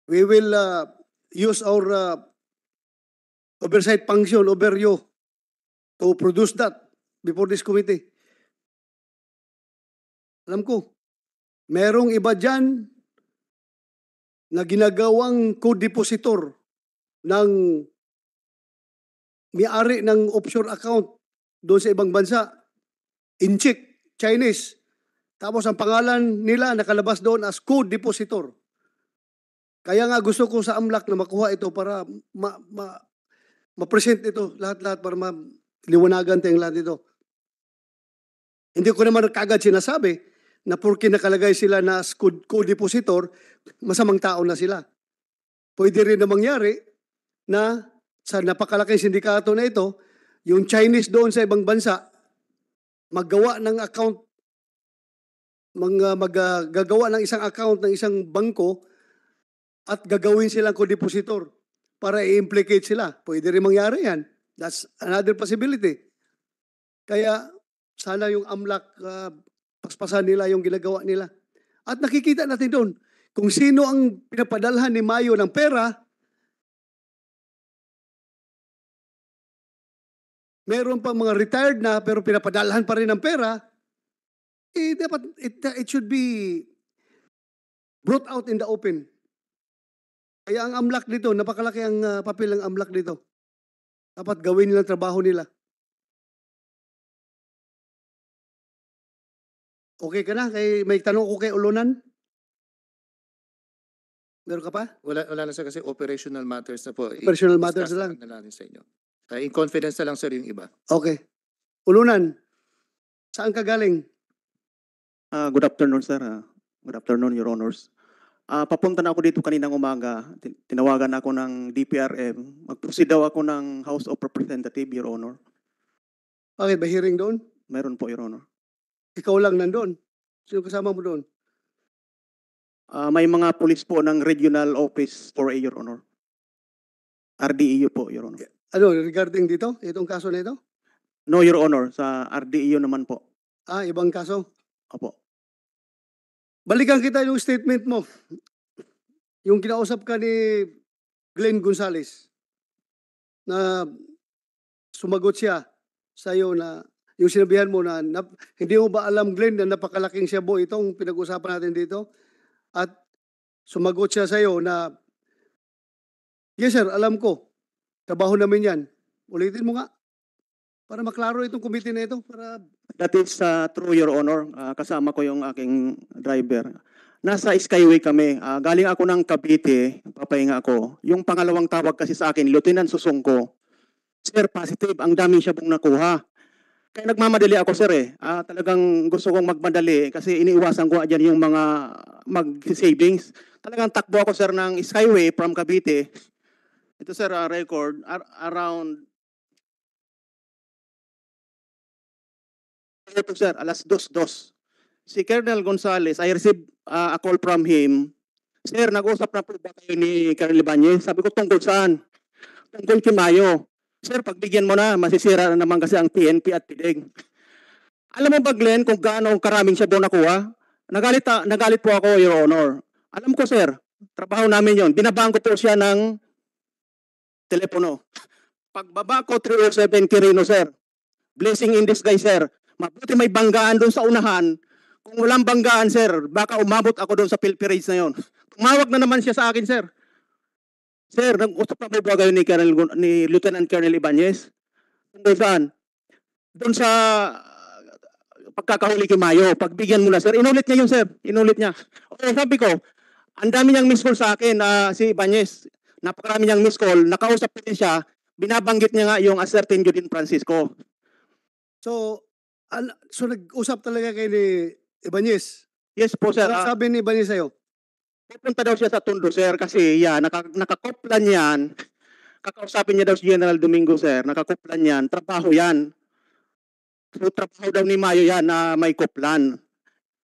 we will uh, use our uh, oversight function over you to produce that before this committee. Alam ko, merong iba dyan na ginagawang co-depositor ng may-ari ng offshore account doon sa ibang bansa. Inchik, Chinese. Tapos ang pangalan nila nakalabas doon as co-depositor. Kaya nga gusto ko sa AMLAC na makuha ito para ma, ma, ma-present ito lahat-lahat para ma-liwanagan tayong lahat ito. Hindi ko naman kagad sinasabi na porke nakalagay sila na co-depositor, masamang tao na sila. Pwede rin na mangyari na sa napakalaking sindikato na ito, yung Chinese doon sa ibang bansa, maggawa ng account, mag, mag, uh, gagawa ng isang account ng isang bangko at gagawin silang kodepositor para i-implicate sila. Pwede rin mangyari yan. That's another possibility. Kaya sana yung amlak uh, ah, paspasan nila yung ginagawa nila. At nakikita natin doon kung sino ang pinapadalhan ni Mayo ng pera, meron pang mga retired na pero pinapadalhan pa rin ng pera, eh dapat it, it should be brought out in the open ay ang amlak dito, napakalaki ang uh, papel ng amlak dito. Dapat gawin nila trabaho nila. Okay ka na? Kay, may tanong ko kay Ulunan? Meron ka pa? Wala, wala na sa kasi operational matters na po. Operational matters na lang? Na lang sa inyo. Kaya in confidence na lang sir yung iba. Okay. Ulunan, saan ka galing? Uh, good afternoon sir. Uh, good afternoon, Your Honors. Uh, papunta na ako dito kaninang umaga. Tinawagan ako ng DPRM. Mag-proceed daw ako ng House of Representatives, Your Honor. Okay, ba hearing doon? Meron po, Your Honor. Ikaw lang nandoon? Sino kasama mo doon? Uh, may mga pulis po ng Regional Office for A, Your Honor. RDEU po, Your Honor. Eh, ano, regarding dito? Itong kaso na ito? No, Your Honor. Sa RDEU naman po. Ah, ibang kaso? Opo. Balikan kita yung statement mo. Yung kinausap ka ni Glenn Gonzales na sumagot siya sa iyo na yung sinabihan mo na, na hindi mo ba alam Glenn na napakalaking siya shabu itong pinag-usapan natin dito at sumagot siya sa iyo na yes sir alam ko trabaho namin yan ulitin mo nga para maklaro itong committee na ito para That is uh, true, Your Honor. Ah, kasama ko yung aking driver. Nasa Skyway kami. Ah, galing ako ng Cavite, papahinga ako. Yung pangalawang tawag kasi sa akin, Lieutenant Susungko. Sir, positive. Ang dami siya pong nakuha. Kaya nagmamadali ako, sir eh. Ah, talagang gusto kong magmadali kasi iniiwasan ko dyan yung mga mag-savings. Talagang takbo ako, sir, ng Skyway from Cavite. Ito, sir, ah, record. Ar- around Kahapon, sir, alas dos, dos. Si Colonel Gonzales, I received uh, a call from him. Sir, nag-usap na po ba kayo ni Colonel Ibanez? Sabi ko, tungkol saan? Tungkol kay Mayo. Sir, pagbigyan mo na, masisira na naman kasi ang PNP at PIDEG. Alam mo ba, Glenn, kung gaano karaming siya doon nakuha? Nagalit, ah, nagalit po ako, Your Honor. Alam ko, sir, trabaho namin yon. Binabaan ko po siya ng telepono. Pagbaba ko, 307 Kirino, sir. Blessing in disguise, sir. Mabuti may banggaan doon sa unahan. Kung walang banggaan, sir, baka umabot ako doon sa pilferage na yon. Tumawag na naman siya sa akin, sir. Sir, nag-usap na ba kayo ni, Colonel, ni Lieutenant Colonel Ibanez? Doon saan? Doon sa uh, pagkakahuli kay Mayo. Pagbigyan mo na, sir. Inulit niya yun, sir. Inulit niya. Okay, sabi ko, ang dami niyang miss call sa akin na uh, si Ibanez. Napakarami niyang miss call. Nakausap ko din siya. Binabanggit niya nga yung a certain Judin Francisco. So, Al, so nag-usap talaga kay ni Ibanez? Yes po, sir. Ano ah, sabi ni Ibanez sa'yo? Pupunta daw siya sa Tondo, sir, kasi yan, naka, nakakoplan yan. Kakausapin niya daw si General Domingo, sir. Nakakoplan yan. Trabaho yan. So, trabaho daw ni Mayo yan na may koplan.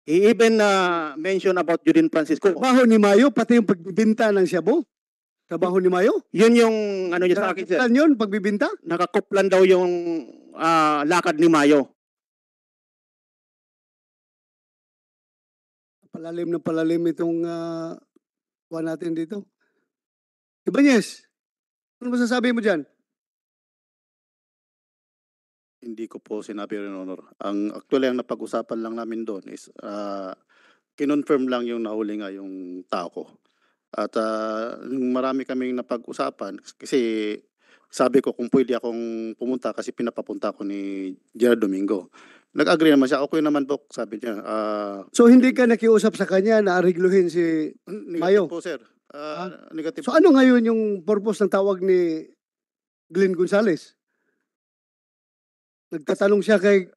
He even uh, mentioned about Judin Francisco. Trabaho ni Mayo, pati yung pagbibinta ng Shabu? Trabaho ni Mayo? Yun yung ano niya sa akin, sir. Nakakuplan yun, pagbibinta? Nakakuplan daw yung uh, lakad ni Mayo. palalim na palalim itong uh, kuha natin dito. Ibanez, ano masasabi mo dyan? Hindi ko po sinabi rin, Honor. Ang actually, ang napag-usapan lang namin doon is uh, kinonfirm lang yung nahuli nga yung tao ko. At uh, yung marami kaming napag-usapan kasi sabi ko kung pwede akong pumunta kasi pinapapunta ko ni Gerard Domingo. Nag-agree naman siya, okay naman po, sabi niya. Ah, So hindi ka nakiusap sa kanya na arigluhin si Mayo. po, sir. Ah, negative. So ano ngayon yung purpose ng tawag ni Glenn Gonzales? Nagtatanong siya kay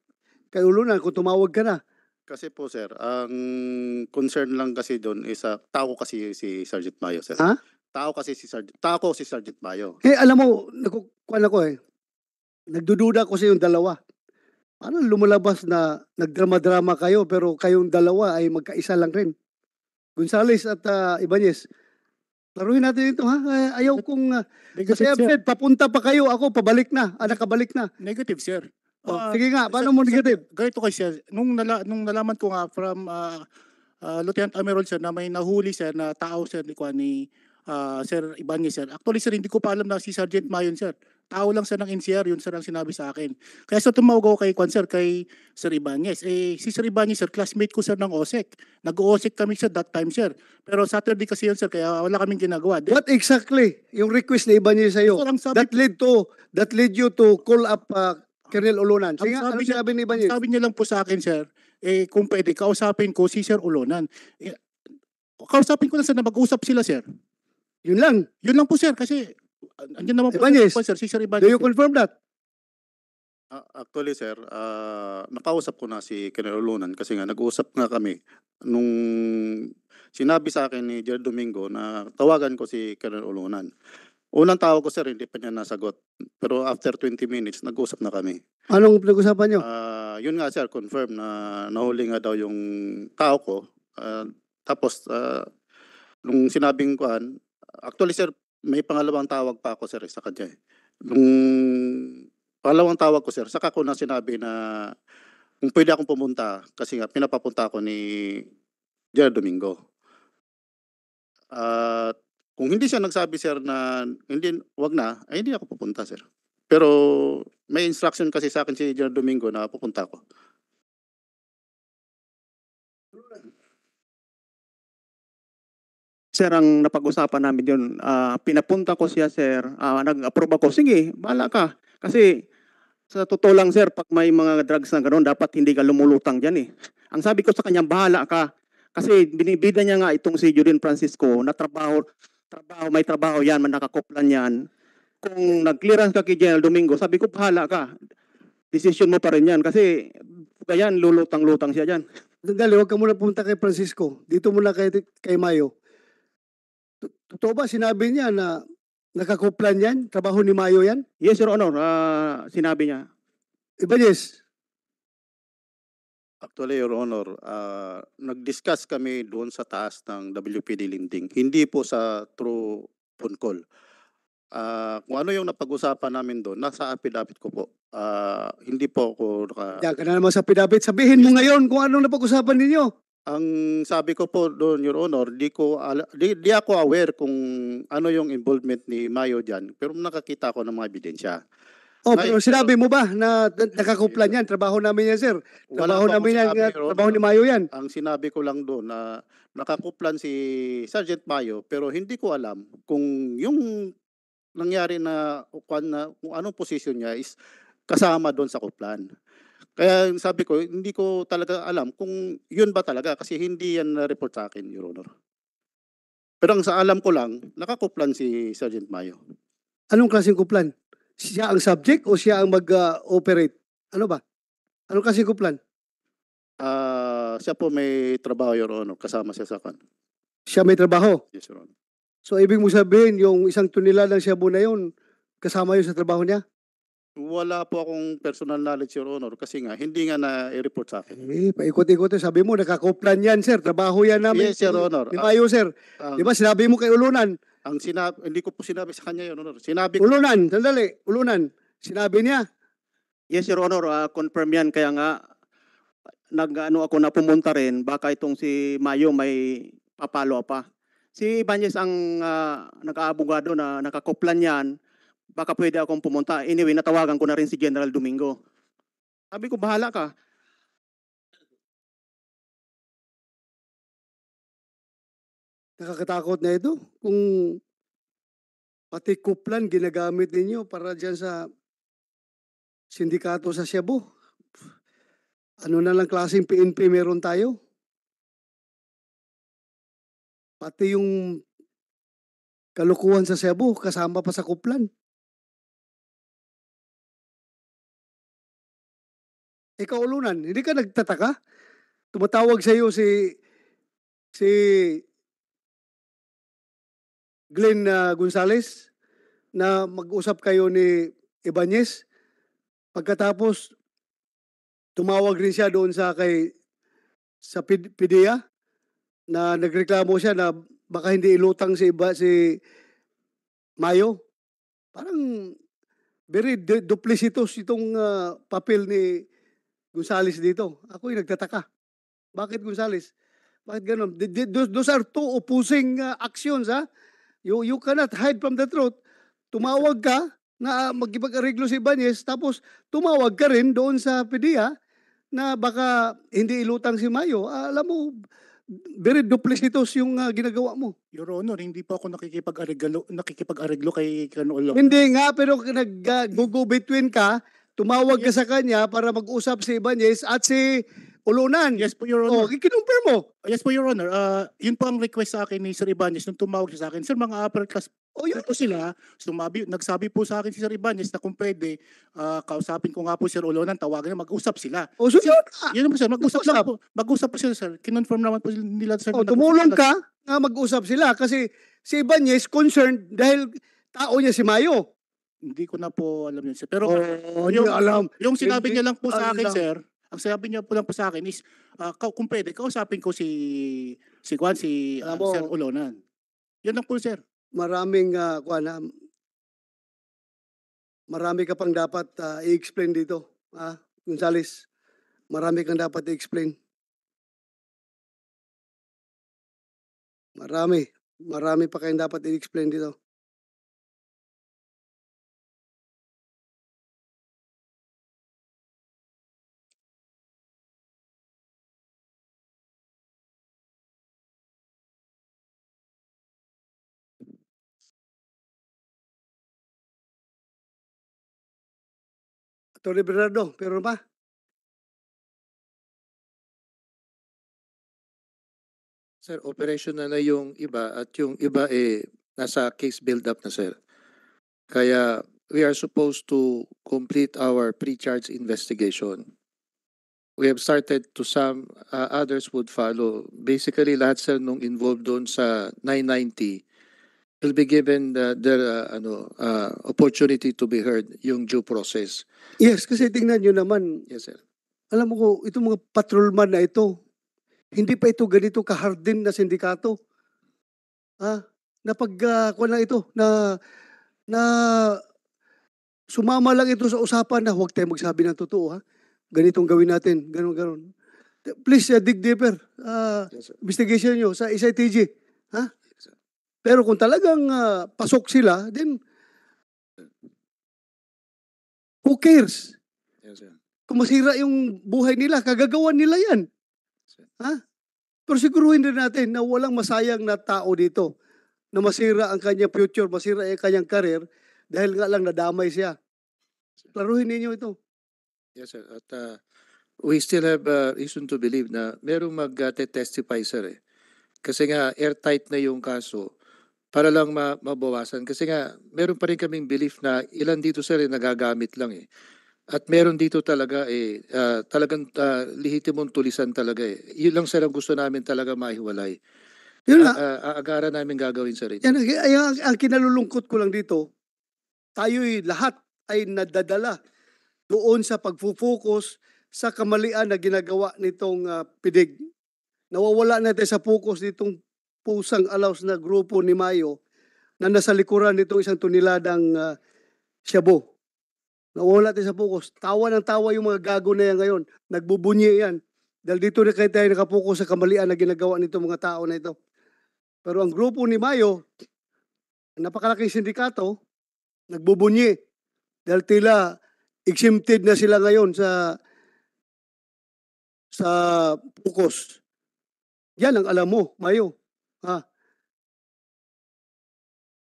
kay Ulunan kung tumawag ka na. kasi po, sir, ang concern lang kasi doon is ah, tao kasi si Sergeant Mayo, sir. Ha? Tao kasi si Sergeant, tao ko si Sergeant Mayo. Eh alam mo, nakukuha ako eh. Nagdududa ko sa yung dalawa ano lumalabas na nagdrama-drama kayo pero kayong dalawa ay magkaisa lang rin. Gonzales at uh, Ibanez, laruin natin ito ha. Ayaw kong, uh, Negative, kasi I've papunta pa kayo, ako pabalik na, ah, nakabalik na. Negative sir. Oh, uh, sige nga, paano sir, mo negative? Sir, ganito kayo sir, nung, nala, nung nalaman ko nga from uh, uh, Lieutenant Amiral sir na may nahuli sir na tao sir ni, ni uh, Sir Ibanez sir. Actually sir, hindi ko pa alam na si Sergeant Mayon sir tao lang siya ng NCR, yun sir ang sinabi sa akin. Kaya sa so, tumawag ako kay Kwan sir, kay Sir Ibanez. Eh, si Sir Ibanez sir, classmate ko sir ng OSEC. Nag-OSEC kami sa that time sir. Pero Saturday kasi yun sir, kaya wala kaming ginagawa. Then, What exactly yung request ni Ibanez sa'yo? Sir, that led to, that led you to call up uh, Colonel Ulonan. Sige, ano niya, sinabi ni Ibanez? Sabi niya lang po sa akin sir, eh kung pwede, kausapin ko si Sir Ulonan. Eh, kausapin ko lang sir na mag-usap sila sir. Yun lang. Yun lang po sir kasi Andiyan naman po, Ibanez, po, sir, si Sir Ibanez. Do you confirm that? Uh, actually, sir, uh, nakausap ko na si Kinalulunan kasi nga nag-uusap nga kami nung sinabi sa akin ni Jared Domingo na tawagan ko si Kinalulunan. Unang tawag ko, sir, hindi pa niya nasagot. Pero after 20 minutes, nag-usap na kami. Anong pinag-usapan niyo? Uh, yun nga, sir, confirm na nahuli nga daw yung tao ko. Uh, tapos, uh, nung sinabing kuhan, actually, sir, may pangalawang tawag pa ako sir eh, sa kanya. Eh. Nung pangalawang tawag ko sir, saka ko na sinabi na kung pwede akong pumunta kasi nga pinapapunta ako ni Jer Domingo. At kung hindi siya nagsabi sir na hindi wag na, ay hindi ako pupunta sir. Pero may instruction kasi sa akin si Jer Domingo na pupunta ako. Sir, ang napag-usapan namin yun, uh, pinapunta ko siya, sir. Uh, nag-approve ako, sige, bahala ka. Kasi sa totoo lang, sir, pag may mga drugs na gano'n, dapat hindi ka lumulutang dyan eh. Ang sabi ko sa kanya, bahala ka. Kasi binibida niya nga itong si Julian Francisco na trabaho, trabaho may trabaho yan, manakakoplan yan. Kung nag-clearance ka kay General Domingo, sabi ko, bahala ka. Decision mo pa rin yan. Kasi ganyan, lulutang-lutang siya dyan. Dali, huwag ka muna pumunta kay Francisco. Dito muna kay, kay Mayo. Totoo ba sinabi niya na nakakuplan yan? Trabaho ni Mayo yan? Yes, Your Honor. ah, sinabi niya. Ibanez, Actually, Your Honor, ah, nag-discuss kami doon sa taas ng WPD Linding. Hindi po sa true phone call. Ah, kung ano yung napag-usapan namin doon, nasa affidavit ko po. Ah, hindi po ako naka... yan ka na naman sa pidapit. Sabihin mo ngayon kung anong napag-usapan ninyo. Ang sabi ko po doon, Your Honor, di, ko, di, di ako aware kung ano yung involvement ni Mayo dyan. Pero nakakita ko ng mga ebidensya. Oh, Ay, pero sinabi mo ba na na- nakakuplan yan? Trabaho namin yan, sir. Wala Trabaho namin yan. sinabi, Trabaho ni Mayo yan. Ang sinabi ko lang doon na nakakuplan si Sergeant Mayo pero hindi ko alam kung yung nangyari na kung, na, ano, kung anong position niya is kasama doon sa kuplan. Kaya sabi ko, hindi ko talaga alam kung yun ba talaga kasi hindi yan na-report sa akin, Your Honor. Pero ang sa alam ko lang, nakakuplan si Sergeant Mayo. Anong klaseng kuplan? Siya ang subject o siya ang mag-operate? ano ba? Anong klaseng kuplan? Ah, siya po may trabaho, Your Honor. Kasama siya sa kan. Siya may trabaho. Yes, Your Honor. So, ibig mo sabihin, yung isang tunila lang ng shabu na yun, kasama yun sa trabaho niya? Wala po akong personal knowledge, Your Honor, kasi nga, hindi nga na-report sa akin. Eh, paikot-ikot. eh. Sabi mo, nakakoplan yan, sir. Trabaho yan namin. Yes, Your Honor. Di ba yun, sir? Ah. Di ba sinabi mo kay Ulunan? Ang sinabi, hindi ko po sinabi sa kanya, Your Honor. Sinabi ko, Ulunan, sandali. Ulunan. Sinabi niya, Yes, Your Honor, ah, confirm yan. Kaya nga, nag-ano ako na pumunta rin, baka itong si Mayo may papalo pa. Si Ibanez ang ah, nag-aabogado na nakakoplan yan, baka pwede akong pumunta. Anyway, natawagan ko na rin si General Domingo. Sabi ko, bahala ka. Nakakatakot na ito. Kung pati kuplan ginagamit ninyo para dyan sa sindikato sa Cebu. Ano na lang klaseng PNP meron tayo? Pati yung kalukuhan sa Cebu kasama pa sa kuplan. ikaulunan. Hindi ka nagtataka? Tumatawag sa iyo si si Glenn uh, Gonzales na mag-usap kayo ni Ibanez. Pagkatapos tumawag rin siya doon sa kay sa PDEA na nagreklamo siya na baka hindi ilutang si iba si Mayo. Parang very duplicitous itong uh, papel ni Gonzales dito. Ako yung nagtataka. Bakit Gonzales? Bakit ganun? Those, are two opposing uh, actions, ha? Ah. You, you cannot hide from the truth. Tumawag ka na magkipag-areglo si Banyes, tapos tumawag ka rin doon sa PDEA na baka hindi ilutang si Mayo. Ah, alam mo, very duplicitous yung uh, ginagawa mo. Your Honor, hindi po ako nakikipag-areglo, nakikipag-areglo kay Kanolo. Hindi nga, pero nag-go-between ka Tumawag yes. ka sa kanya para mag-usap si Ibanez at si Ulunan. Yes po, Your Honor. Oh, kinumpir mo. Yes po, Your Honor. Uh, yun po ang request sa akin ni Sir Ibanez nung tumawag siya sa akin. Sir, mga upper class oh, yun. po sila. Sumabi, nagsabi po sa akin si Sir Ibanez na kung pwede, uh, kausapin ko nga po Sir Ulunan, tawagan niya, mag-usap sila. Oh, so sir, yun, po, sir. Mag-usap mag lang po. Mag-usap po sila, sir. Kinonfirm naman po nila, sir. Oh, tumulong ka na mag-usap sila kasi si Ibanez concerned dahil tao niya si Mayo. Hindi ko na po alam yun, sir. Pero Oh, yung, alam. yung sinabi niya lang po sa ano akin, sir, ang sinabi niya po lang po sa akin is, ah, kau kung pwede, kausapin ko si, si Juan, si ah, Alam mo- Sir Ulonan. Yun lang po, sir. Maraming, uh, ah, na, ah, marami ka pang dapat ah, i-explain dito. Ah, Gonzales, marami kang dapat i-explain. Marami. Marami pa kayong dapat i-explain dito. Tony Bernardo, pero ba? Sir, operation na na yung iba at yung iba eh nasa case build up na sir. Kaya we are supposed to complete our pre-charge investigation. We have started to some, uh, others would follow. Basically, lahat sir nung involved doon sa 990, will be given the, their uh, ano uh, opportunity to be heard yung due process. Yes, kasi tingnan niyo naman. Yes, sir. Alam mo ko, itong mga patrolman na ito, hindi pa ito ganito kahardin na sindikato. Ah, napag uh, lang ito na na sumama lang ito sa usapan na ah, huwag tayong magsabi ng totoo ha. Ganitong gawin natin, ganun ganun. Please uh, dig deeper. Uh, yes, investigation niyo sa SITG. Ha? Pero kung talagang uh, pasok sila, then who cares? Yes, Kung masira yung buhay nila, kagagawan nila yan. ha? Pero siguruhin din natin na walang masayang na tao dito na masira ang kanyang future, masira ang kanyang career dahil nga lang nadamay siya. Klaruhin ninyo ito. Yes, sir. At uh, we still have uh, reason to believe na merong mag-testify, sir. Eh. Kasi nga, airtight na yung kaso para lang ma- mabawasan. Kasi nga, meron pa rin kaming belief na ilan dito sir eh, nagagamit lang eh. At meron dito talaga eh, uh, talagang uh, ah, lihitimong tulisan talaga eh. Yun lang sir ang gusto namin talaga mahiwalay. Yun nga. Uh, ah, aagara namin gagawin sir. Eh. Yan, eh, ay, ang, ang kinalulungkot ko lang dito, tayo'y lahat ay nadadala doon sa pagfo-focus sa kamalian na ginagawa nitong uh, pidig. Nawawala natin sa focus nitong pusang alaws na grupo ni Mayo na nasa likuran nitong isang tuniladang uh, shabu. Nawala tayo sa focus. Tawa ng tawa yung mga gago na yan ngayon. Nagbubunyi yan. Dahil dito na kayo tayo nakapokus sa kamalian na ginagawa nito mga tao na ito. Pero ang grupo ni Mayo, napakalaking sindikato, nagbubunyi. Dahil tila exempted na sila ngayon sa sa focus. Yan ang alam mo, Mayo. Ha?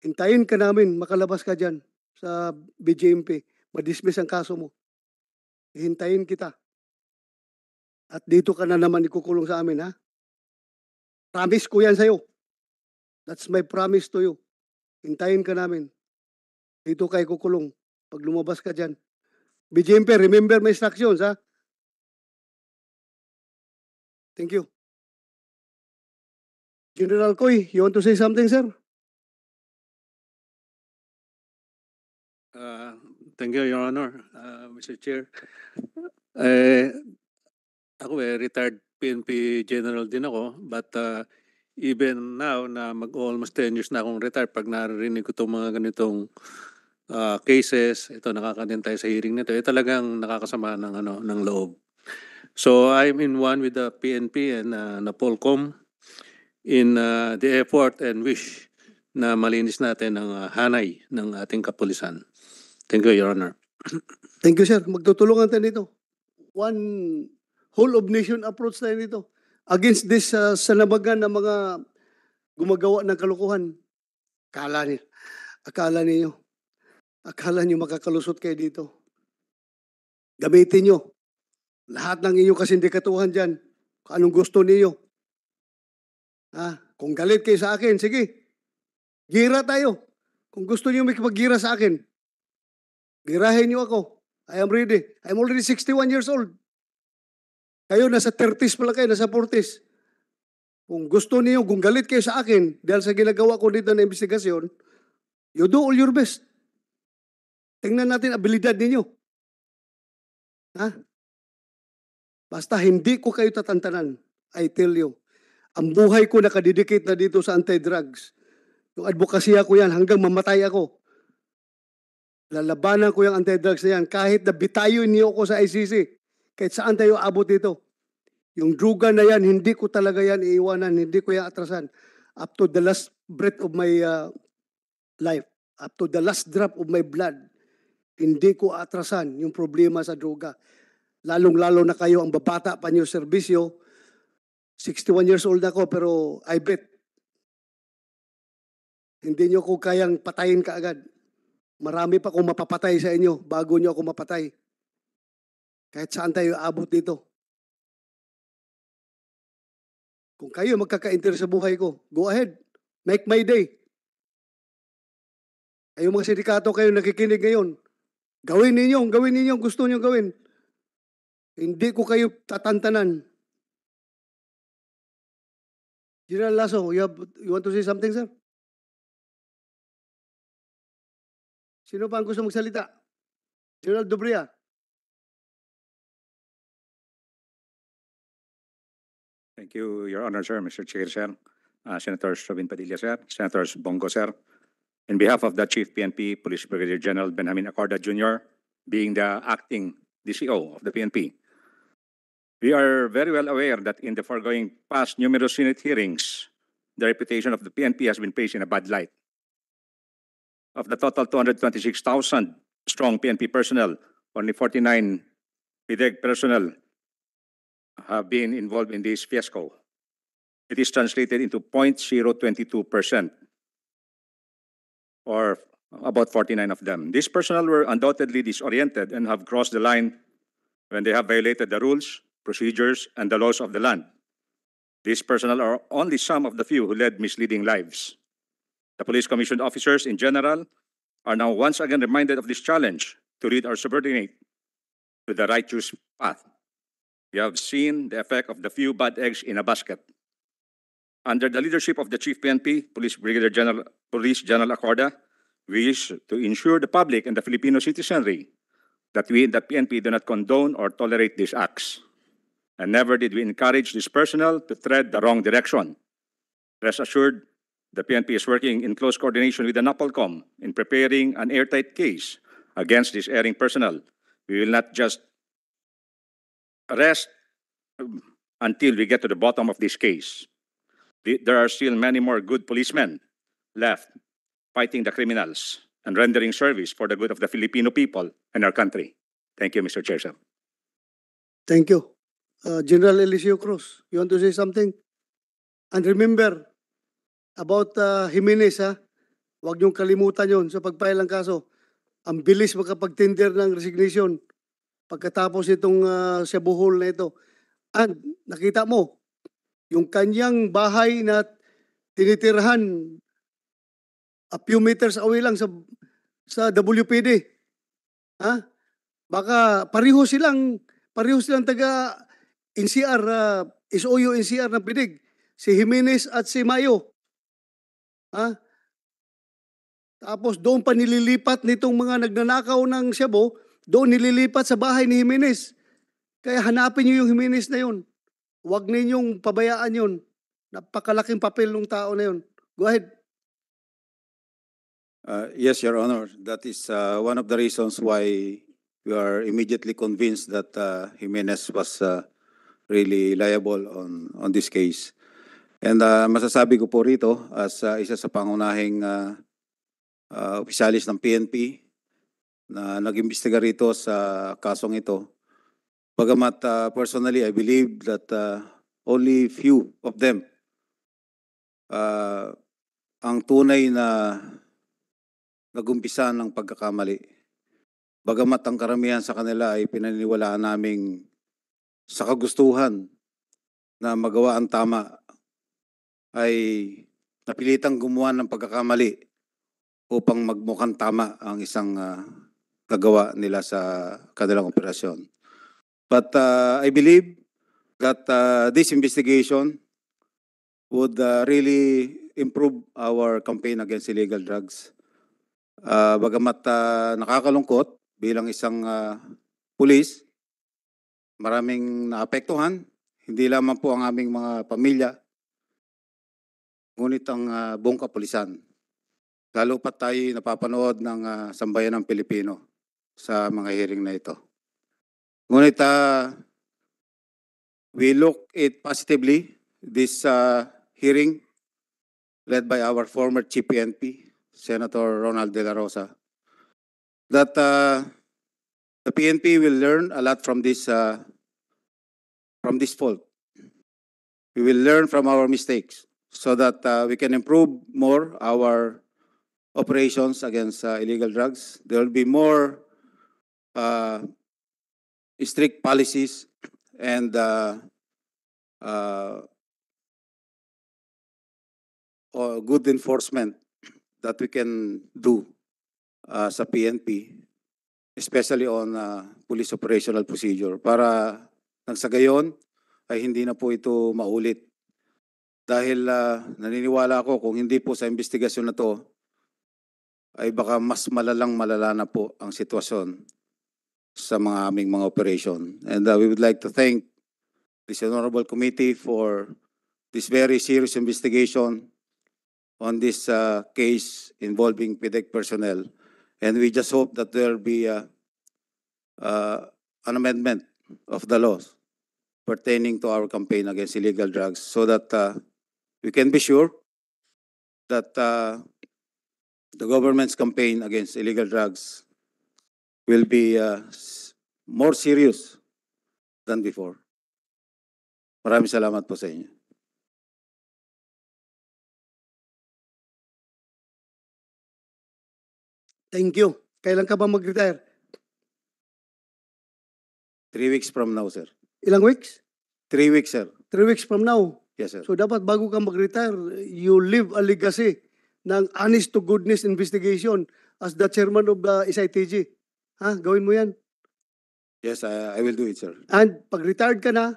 Hintayin ka namin, makalabas ka dyan sa BJMP. Madismiss ang kaso mo. Hintayin kita. At dito ka na naman ikukulong sa amin, ha? Promise ko yan sa'yo. That's my promise to you. Hintayin ka namin. Dito ka ikukulong. Pag lumabas ka dyan. BJMP, remember my instructions, ha? Thank you. General Koy, you want to say something, sir? Uh, thank you, Your Honor, uh, Mr. Chair. eh, ako eh, retired PNP General din ako, but uh, even now na mag-almost 10 years na akong retired, pag naririnig ko itong mga ganitong uh, cases, ito nakakanin tayo sa hearing nito, eh, talagang nakakasama ng, ano, ng loob. So I'm in one with the PNP and uh, Napolcom in uh, the effort and wish na malinis natin ang uh, hanay ng ating kapulisan. Thank you, Your Honor. Thank you, sir. Magtutulungan tayo nito. One whole of nation approach tayo nito against this uh, sanabagan ng mga gumagawa ng kalukuhan. Akala niyo. Akala niyo. Akala niyo makakalusot kayo dito. Gamitin niyo lahat ng inyong kasindikatuhan dyan, anong gusto niyo, Ha? Kung galit kayo sa akin, sige. Gira tayo. Kung gusto niyo magpagira sa akin, girahin niyo ako. I am ready. I'm already 61 years old. Kayo, nasa 30s pala kayo, nasa 40s. Kung gusto niyo, kung galit kayo sa akin, dahil sa ginagawa ko dito na investigasyon, you do all your best. Tingnan natin abilidad ninyo. Ha? Basta hindi ko kayo tatantanan. I tell you, ang buhay ko nakadedicate na dito sa anti-drugs. Yung advocacy ko yan hanggang mamatay ako. Lalabanan ko yung anti-drugs na yan kahit na bitayo niyo ako sa ICC. Kahit saan tayo abot dito. Yung druga na yan, hindi ko talaga yan iiwanan. Hindi ko yan atrasan. Up to the last breath of my uh, life. Up to the last drop of my blood. Hindi ko atrasan yung problema sa droga. Lalong-lalo na kayo ang babata pa niyo serbisyo 61 years old ako pero I bet hindi nyo ko kayang patayin kaagad. Marami pa akong mapapatay sa inyo bago nyo ako mapatay. Kahit saan tayo abot dito. Kung kayo magkaka-enter sa buhay ko, go ahead. Make my day. Kayo mga sindikato kayo nakikinig ngayon, gawin ninyo, gawin ninyo, gusto niyo gawin. Hindi ko kayo tatantanan General Lasso, you, have, you want to say something, sir? Sino pa ang gusto magsalita? General Dubria. Thank you, Your Honor, sir, Mr. Chair, sir, uh, Senators Robin Padilla, sir, Senators Bongo, sir. In behalf of the Chief PNP, Police Brigadier General Benjamin Acorda Jr., being the acting DCO of the PNP, we are very well aware that in the foregoing past numerous Senate hearings, the reputation of the PNP has been placed in a bad light. Of the total 226,000 strong PNP personnel, only 49 PDEG personnel have been involved in this fiasco. It is translated into 0.022%, or about 49 of them. These personnel were undoubtedly disoriented and have crossed the line when they have violated the rules, procedures, and the laws of the land. These personnel are only some of the few who led misleading lives. The police commissioned officers in general are now once again reminded of this challenge to lead our subordinate to the righteous path. We have seen the effect of the few bad eggs in a basket. Under the leadership of the Chief PNP, Police Brigadier General, Police General Acorda, we wish to ensure the public and the Filipino citizenry that we in the PNP do not condone or tolerate these acts and never did we encourage this personnel to tread the wrong direction. Rest assured, the PNP is working in close coordination with the Napalcom in preparing an airtight case against this erring personnel. We will not just rest um, until we get to the bottom of this case. There are still many more good policemen left fighting the criminals and rendering service for the good of the Filipino people and our country. Thank you, Mr. Chair. Thank you. uh, General Eliseo Cruz. You want to say something? And remember about uh, Jimenez, ha? Huwag niyong kalimutan yon sa pagpailang kaso. Ang bilis makapag-tender ng resignation pagkatapos itong uh, sa na ito. And nakita mo, yung kanyang bahay na tinitirhan a few meters away lang sa sa WPD. Ha? Baka pareho silang pareho silang taga NCR, uh, ah, SOU NCR na binig. Si Jimenez at si Mayo. Ha? Tapos doon pa nililipat nitong mga nagnanakaw ng Cebu, doon nililipat sa bahay ni Jimenez. Kaya hanapin niyo yung Jimenez na yun. Huwag ninyong pabayaan yun. Napakalaking papel ng tao na yun. Go ahead. Uh, yes, Your Honor. That is uh, one of the reasons why we are immediately convinced that uh, Jimenez was uh, really liable on on this case. And uh, masasabi ko po rito as uh, isa sa pangunahing uh, uh, opisyalis ng PNP na nag-imbestiga rito sa kasong ito. Bagamat uh, personally, I believe that uh, only few of them uh, ang tunay na nagumpisa ng pagkakamali. Bagamat ang karamihan sa kanila ay pinaniniwalaan naming sa kagustuhan na magawa ang tama ay napilitang gumawa ng pagkakamali upang magmukhang tama ang isang uh, ah, gagawa nila sa kanilang operasyon. But uh, I believe that uh, this investigation would uh, really improve our campaign against illegal drugs. Uh, bagamat uh, nakakalungkot bilang isang uh, police, Maraming naapektuhan, hindi lamang po ang aming mga pamilya, ngunit ang uh, buong kapulisan. Lalo pa tayo napapanood ng uh, sambayan ng Pilipino sa mga hearing na ito. Ngunit uh, we look it positively, this uh, hearing led by our former chief Senator Ronald De La Rosa, that uh, the PNP will learn a lot from this uh, from this fault. We will learn from our mistakes so that uh, we can improve more our operations against uh, illegal drugs. There will be more uh, strict policies and uh, uh, good enforcement that we can do sa PNP especially on uh, police operational procedure para nang sa gayon ay hindi na po ito maulit. Dahil uh, naniniwala ako kung hindi po sa investigasyon na to ay baka mas malalang malala na po ang sitwasyon sa mga aming mga operation. And uh, we would like to thank this honorable committee for this very serious investigation on this uh, case involving PDEC personnel. And we just hope that there will be a, uh, an amendment of the laws pertaining to our campaign against illegal drugs so that uh, we can be sure that uh, the government's campaign against illegal drugs will be uh, more serious than before. Maraming salamat po sa inyo. Thank you. Kailan ka ba mag-retire? Three weeks from now, sir. Ilang weeks? Three weeks, sir. Three weeks from now? Yes, sir. So dapat bago ka mag-retire, you leave a legacy ng honest to goodness investigation as the chairman of the SITG. Ha? Gawin mo yan. Yes, I, I will do it, sir. And pag retired ka na,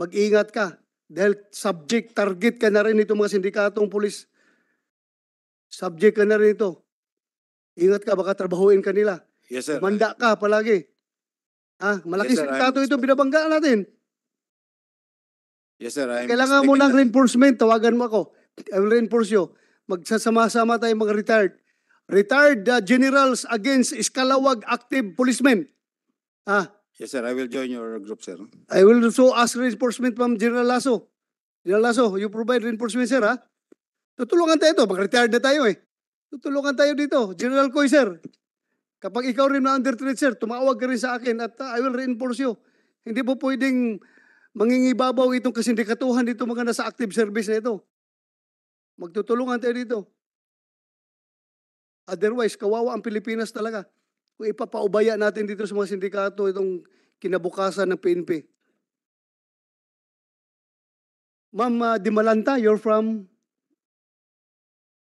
mag-ingat ka. Dahil subject, target ka na rin itong mga sindikatong pulis. Subject ka na rin ito. Ingat ka, baka trabahuin ka nila. Yes, sir. Manda ka palagi. Ha? Malaki yes, sir, ito, binabanggaan natin. Yes, sir. I'm Kailangan mo ng reinforcement. Tawagan mo ako. I will reinforce you. Magsasama-sama tayo mag retired. Retired the uh, generals against Iskalawag active policemen. Ha? Yes, sir. I will join your group, sir. I will also ask reinforcement from General Lasso. General Lasso, you provide reinforcement, sir, ha? Tutulungan tayo ito. Mag-retired na tayo, eh tutulungan tayo dito, General Koy, sir. Kapag ikaw rin na under threat, sir, tumawag ka rin sa akin at uh, I will reinforce you. Hindi po pwedeng mangingibabaw itong kasindikatuhan dito mga nasa active service na ito. Magtutulungan tayo dito. Otherwise, kawawa ang Pilipinas talaga. Kung ipapaubaya natin dito sa mga sindikato itong kinabukasan ng PNP. Ma'am uh, Dimalanta, you're from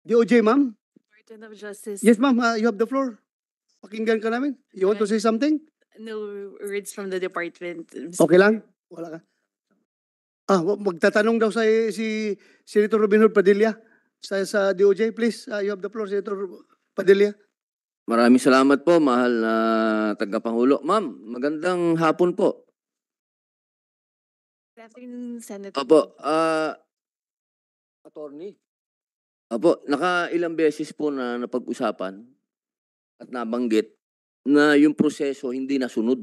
DOJ, ma'am? Minister of Justice. Yes, ma'am. Uh, you have the floor. Pakinggan ka namin. You want to say something? No words from the department. Okay lang? Wala ka. Ah, magtatanong daw sa si Senator Robin Hood Padilla sa, sa DOJ. Please, uh, you have the floor, Senator Padilla. Maraming salamat po, mahal na tagapangulo. Ma'am, magandang hapon po. Good afternoon, Senator. Apo, ah, attorney. Opo, nakailang beses po na napag-usapan at nabanggit na yung proseso hindi nasunod.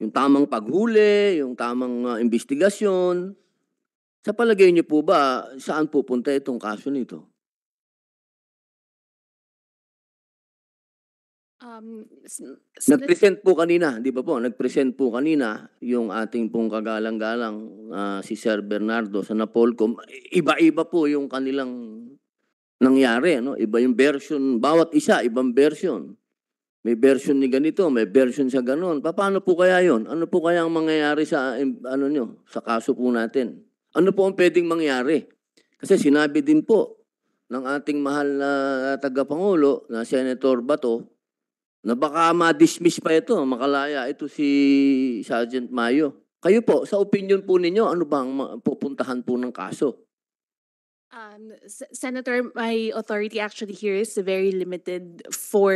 Yung tamang paghuli, yung tamang uh, investigasyon. Sa palagay niyo po ba, saan pupunta itong kaso nito? Um, so Nag-present po kanina, di ba po? Nag-present po kanina yung ating pong kagalang-galang uh, si Sir Bernardo sa Napolcom. Iba-iba po yung kanilang nangyari. No? Iba yung version, bawat isa, ibang version. May version ni ganito, may version sa ganon. Paano po kaya yon? Ano po kaya ang mangyayari sa, ano nyo, sa kaso po natin? Ano po ang pwedeng mangyari? Kasi sinabi din po ng ating mahal na taga-pangulo na Senator Bato na baka ma-dismiss pa ito, makalaya ito si Sergeant Mayo. Kayo po, sa opinion po ninyo, ano bang pupuntahan po ng kaso? Um, Senator, my authority actually here is very limited for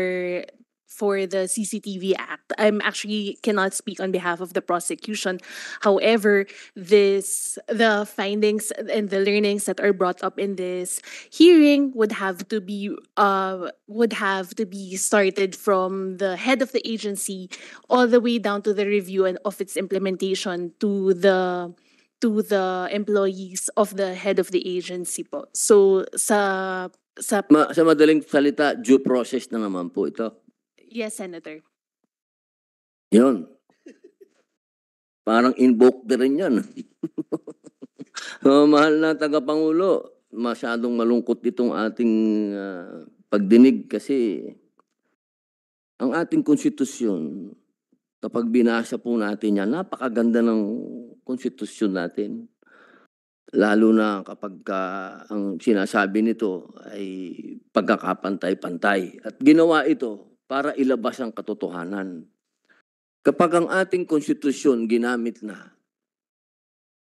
for the CCTV Act. I'm actually cannot speak on behalf of the prosecution. However, this the findings and the learnings that are brought up in this hearing would have to be uh would have to be started from the head of the agency all the way down to the review and of its implementation to the to the employees of the head of the agency po. So sa sa Ma, sa madaling salita due process na naman po ito. Yes, Senator. Yun. Parang invoke na rin yan. oh, mahal na tagapangulo, masyadong malungkot itong ating uh, pagdinig kasi ang ating konstitusyon, kapag binasa po natin yan, napakaganda ng konstitusyon natin. Lalo na kapag ka, ah, ang sinasabi nito ay pagkakapantay-pantay. At ginawa ito para ilabas ang katotohanan. Kapag ang ating konstitusyon ginamit na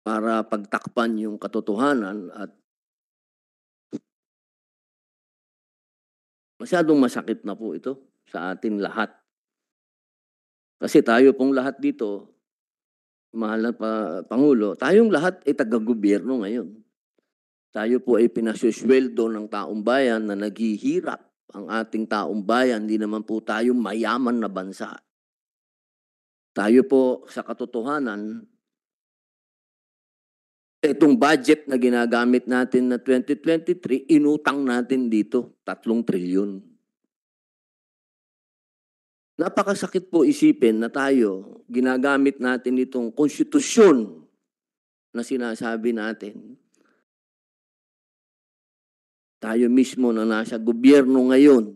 para pagtakpan yung katotohanan at masyadong masakit na po ito sa atin lahat. Kasi tayo pong lahat dito, mahal na pa, Pangulo, tayong lahat ay taga-gobyerno ngayon. Tayo po ay pinasusweldo ng taong bayan na naghihirap ang ating taong bayan. Hindi naman po tayo mayaman na bansa. Tayo po sa katotohanan, itong budget na ginagamit natin na 2023, inutang natin dito, tatlong trilyon. Napakasakit po isipin na tayo, ginagamit natin itong konstitusyon na sinasabi natin tayo mismo na nasa gobyerno ngayon,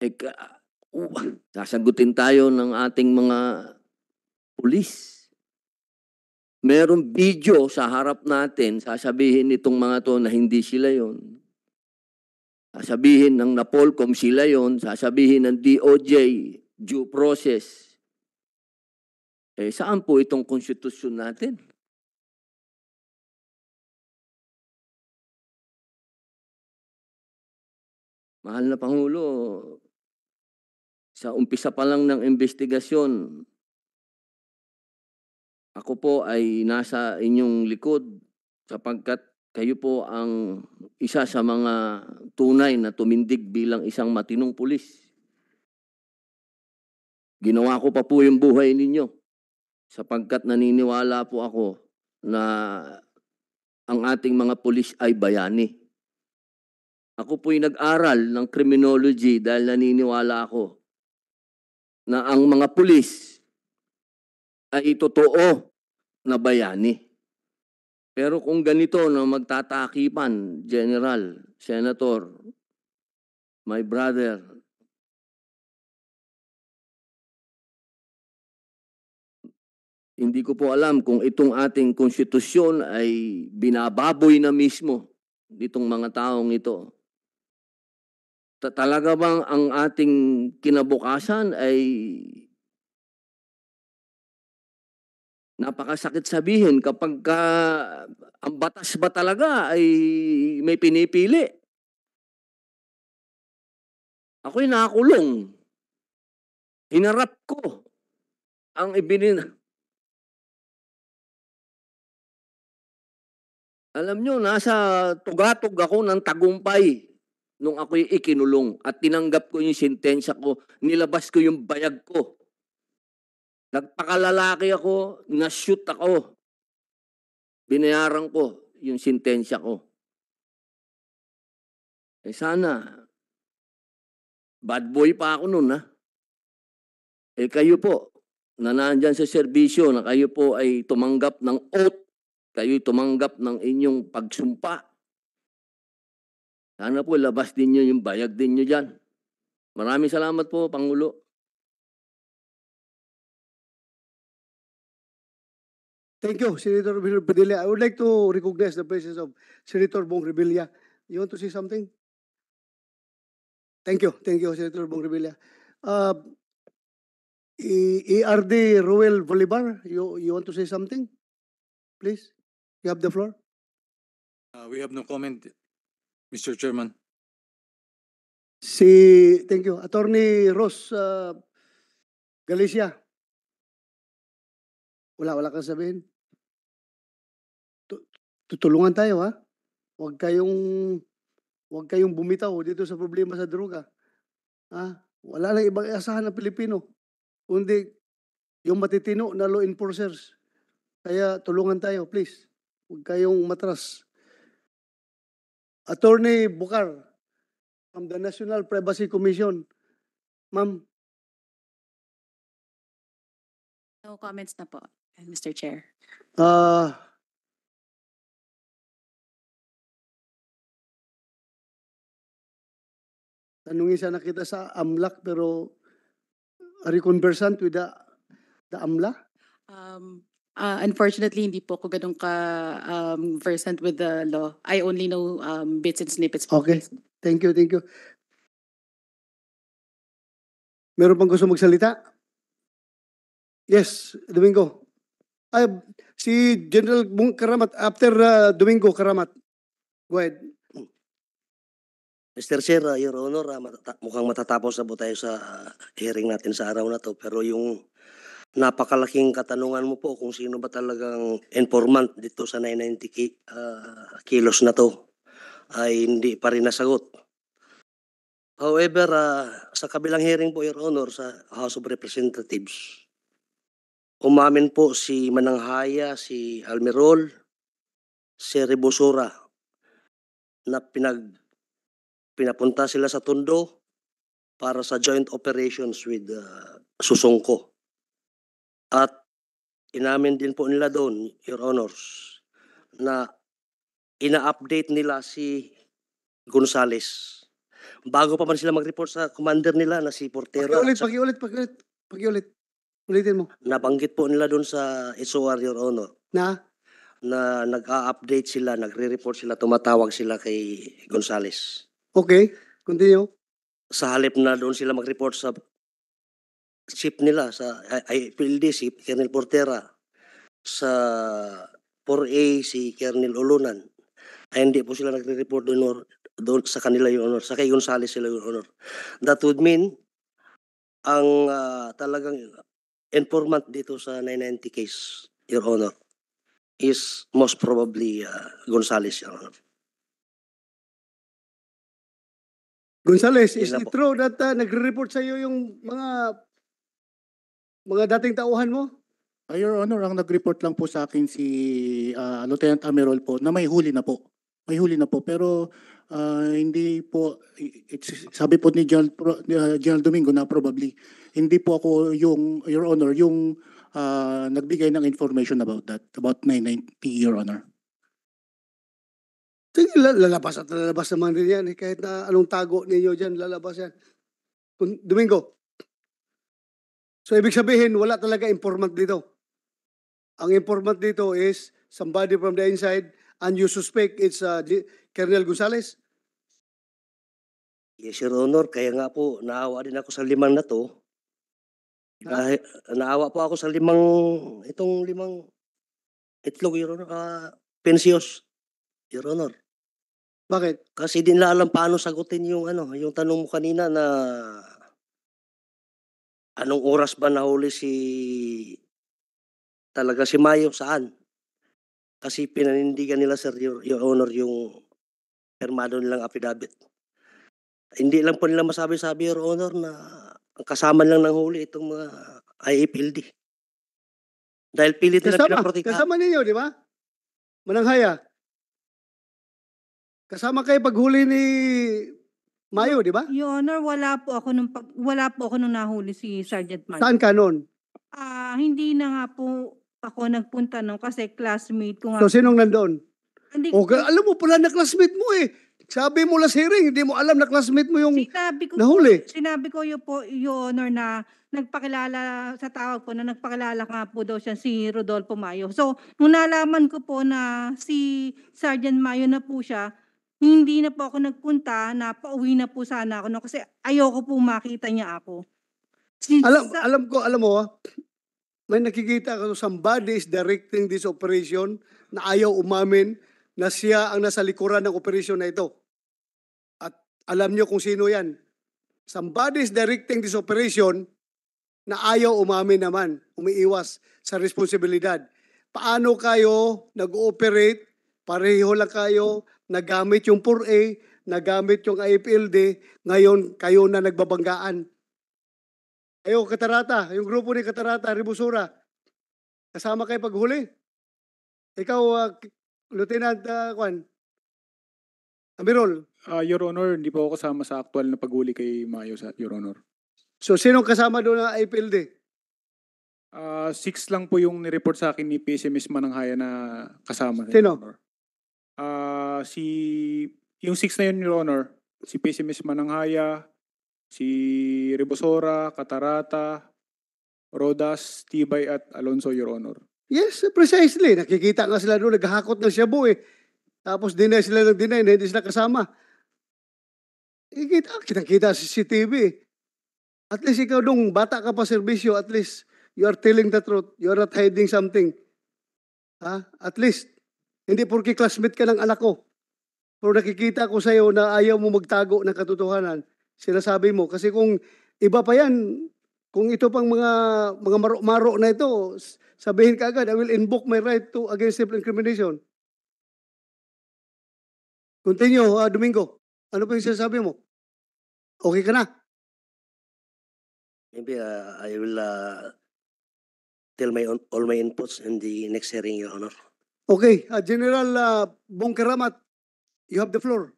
eh, uh, sasagutin tayo ng ating mga pulis. Merong video sa harap natin, sasabihin itong mga to na hindi sila yon. Sasabihin ng Napolcom sila yon, sasabihin ng DOJ, due process. Eh, saan po itong konstitusyon natin? Mahal na Pangulo, sa umpisa pa lang ng investigasyon, ako po ay nasa inyong likod sapagkat kayo po ang isa sa mga tunay na tumindig bilang isang matinong pulis. Ginawa ko pa po yung buhay ninyo sapagkat naniniwala po ako na ang ating mga pulis ay bayani. Ako po'y nag-aral ng criminology dahil naniniwala ako na ang mga pulis ay totoo na bayani. Pero kung ganito na magtatakipan, General, Senator, my brother, hindi ko po alam kung itong ating konstitusyon ay binababoy na mismo nitong mga taong ito talaga bang ang ating kinabukasan ay napakasakit sabihin kapag ka, ang batas ba talaga ay may pinipili? Ako'y nakakulong. Hinarap ko ang ibinin. Alam nyo, nasa tugatog ako ng tagumpay nung ako'y ikinulong at tinanggap ko yung sentensya ko, nilabas ko yung bayag ko. Nagpakalalaki ako, na ako. Binayaran ko yung sentensya ko. Eh sana, bad boy pa ako noon ha. Eh kayo po, na nandyan sa serbisyo, na kayo po ay tumanggap ng oath, kayo tumanggap ng inyong pagsumpa, sana po labas din nyo yung bayag din nyo dyan. Maraming salamat po, Pangulo. Thank you, Senator Padilla. I would like to recognize the presence of Senator Bong Revilla. You want to say something? Thank you. Thank you, Senator Bong Revilla. Uh, ERD e Ruel Bolivar, you, you want to say something? Please, you have the floor. Uh, we have no comment, Mr. Chairman. Si, thank you, Attorney Ross uh, Galicia. Wala, wala kang sabihin. Tutulungan tayo ha. Huwag kayong huwag kayong bumitaw dito sa problema sa droga. Ha? Wala lang ibang asahan ng Pilipino. Kundi yung matitino na law enforcers. Kaya tulungan tayo, please. Huwag kayong matras. Attorney Bukar from the National Privacy Commission. Ma'am. No comments na po, Mr. Chair. Uh, tanungin sana kita sa AMLAC pero are you conversant with the, the AMLA? Um, Uh, unfortunately, hindi po ako ganun ka um, versant with the law. I only know um, bits and snippets. Okay. Thank you, thank you. Meron bang gusto magsalita? Yes, Domingo. Ay, ah, si General Bung Karamat, after uh, Domingo Karamat. Go ahead. Mr. Chair, uh, Your Honor, uh, mata- mukhang matatapos na po tayo sa uh, hearing natin sa araw na to. Pero yung Napakalaking katanungan mo po kung sino ba talagang informant dito sa 990 ki- uh, kilos na to ay hindi pa rin nasagot. However, uh, sa kabilang hearing po, Your Honor, sa House of Representatives, umamin po si Mananghaya, si Almirol, si Rebusura na pinag pinapunta sila sa Tondo para sa joint operations with uh, ah, Susungko. At inamin din po nila doon, Your Honors, na ina-update nila si Gonzales. Bago pa man sila mag-report sa commander nila na si Portero. Pakiulit, sa, pakiulit, pakiulit, pakiulit. Ulitin mo. Nabanggit po nila doon sa SOR, Your Honor. Na? Na nag-a-update sila, nagre-report sila, tumatawag sila kay Gonzales. Okay, continue. Sa halip na doon sila mag-report sa ship nila sa IPLD si Colonel Portera sa 4A si Colonel Olunan ay hindi po sila nagre-report doon, doon sa kanila yung honor sa kay Gonzales sila yung honor that would mean ang uh, talagang informant dito sa 990 case your honor is most probably uh, Gonzales your honor Gonzales, is it true that uh, nagre-report sa iyo yung mga mga dating tauhan mo? Uh, Your Honor, ang nag-report lang po sa akin si uh, Lieutenant Amerol po na may huli na po. May huli na po pero uh, hindi po it's, sabi po ni General, uh, General Domingo na probably hindi po ako yung Your Honor yung uh, nagbigay ng information about that about 990 Your Honor. Sige, lalabas at lalabas naman rin yan. Eh. Kahit na anong tago ninyo dyan, lalabas yan. Domingo, So, ibig sabihin, wala talaga informant dito. Ang informant dito is somebody from the inside and you suspect it's uh, Colonel Gonzales? Yes, Your Honor. Kaya nga po, naawa din ako sa limang na to. Ah. naawa po ako sa limang, itong limang itlog, Your Honor. Uh, ah, pensios, Your Honor. Bakit? Kasi din alam paano sagutin yung ano, yung tanong mo kanina na Anong oras ba nahuli si talaga si Mayo saan? Kasi pinanindigan nila sir your, your honor yung permado nilang affidavit. Hindi lang po nila masabi-sabi your honor na ang kasama lang ng huli itong mga IAPLD. Dahil pilit nila pinaprotika. Kasama ninyo, di ba? Mananghaya. Kasama kayo paghuli ni Mayo, di ba? Your Honor, wala po ako nung wala po ako nung nahuli si Sergeant Mayo. Saan ka noon? Ah, hindi na nga po ako nagpunta noon kasi classmate ko nga. So, sino nandoon? Hindi, O, alam mo pala na classmate mo eh. Sabi mo last hearing, hindi mo alam na classmate mo yung sinabi ko nahuli. sinabi ko yun po, Your Honor, na nagpakilala sa tawag po na nagpakilala nga po daw siya si Rodolfo Mayo. So, nung nalaman ko po na si Sergeant Mayo na po siya, hindi na po ako nagpunta, napauwi na po sana ako no, kasi ayoko po makita niya ako. Si, Alam, sa, alam ko, alam mo, ah, may nakikita ako somebody is directing this operation na ayaw umamin na siya ang nasa likuran ng operasyon na ito. At alam niyo kung sino yan. Somebody is directing this operation na ayaw umamin naman, umiiwas sa responsibilidad. Paano kayo nag-ooperate? Pareho lang kayo nagamit yung 4A, nagamit yung IPLD, ngayon kayo na nagbabanggaan. Ayo, Katarata, yung grupo ni Katarata, Ribusura, kasama kay paghuli. Ikaw, uh, Lieutenant uh, ah, Kwan, Amirol. Uh, ah, Your Honor, hindi po ako kasama sa actual na paghuli kay Mayo, Your Honor. So, sino kasama doon ng IPLD? Uh, six lang po yung nireport sa akin ni PCMS Mananghaya na kasama. Sino? Your Honor uh, si yung six na yun, ni Honor, si Pessimist Mananghaya, si Ribosora, Katarata, Rodas, Tibay at Alonso, Your Honor. Yes, precisely. Nakikita nga sila doon, naghahakot ng shabu eh. Tapos deny sila ng deny na hindi sila kasama. Ikita, kinakita sa CCTV At least ikaw nung bata ka pa serbisyo, at least you are telling the truth. You are not hiding something. Ha? At least, hindi porke classmate ka ng anak ko. Pero nakikita ko sa iyo na ayaw mo magtago ng katotohanan, sinasabi mo. Kasi kung iba pa yan, kung ito pang mga mga maro-maro na ito, sabihin ka agad, I will invoke my right to against self-incrimination. Continue, uh, Domingo. Ano pa yung sinasabi mo? Okay ka na? Maybe uh, I will uh, tell my all my inputs in the next hearing, Your Honor. Okay, uh, General uh, Bongkeramat, you have the floor.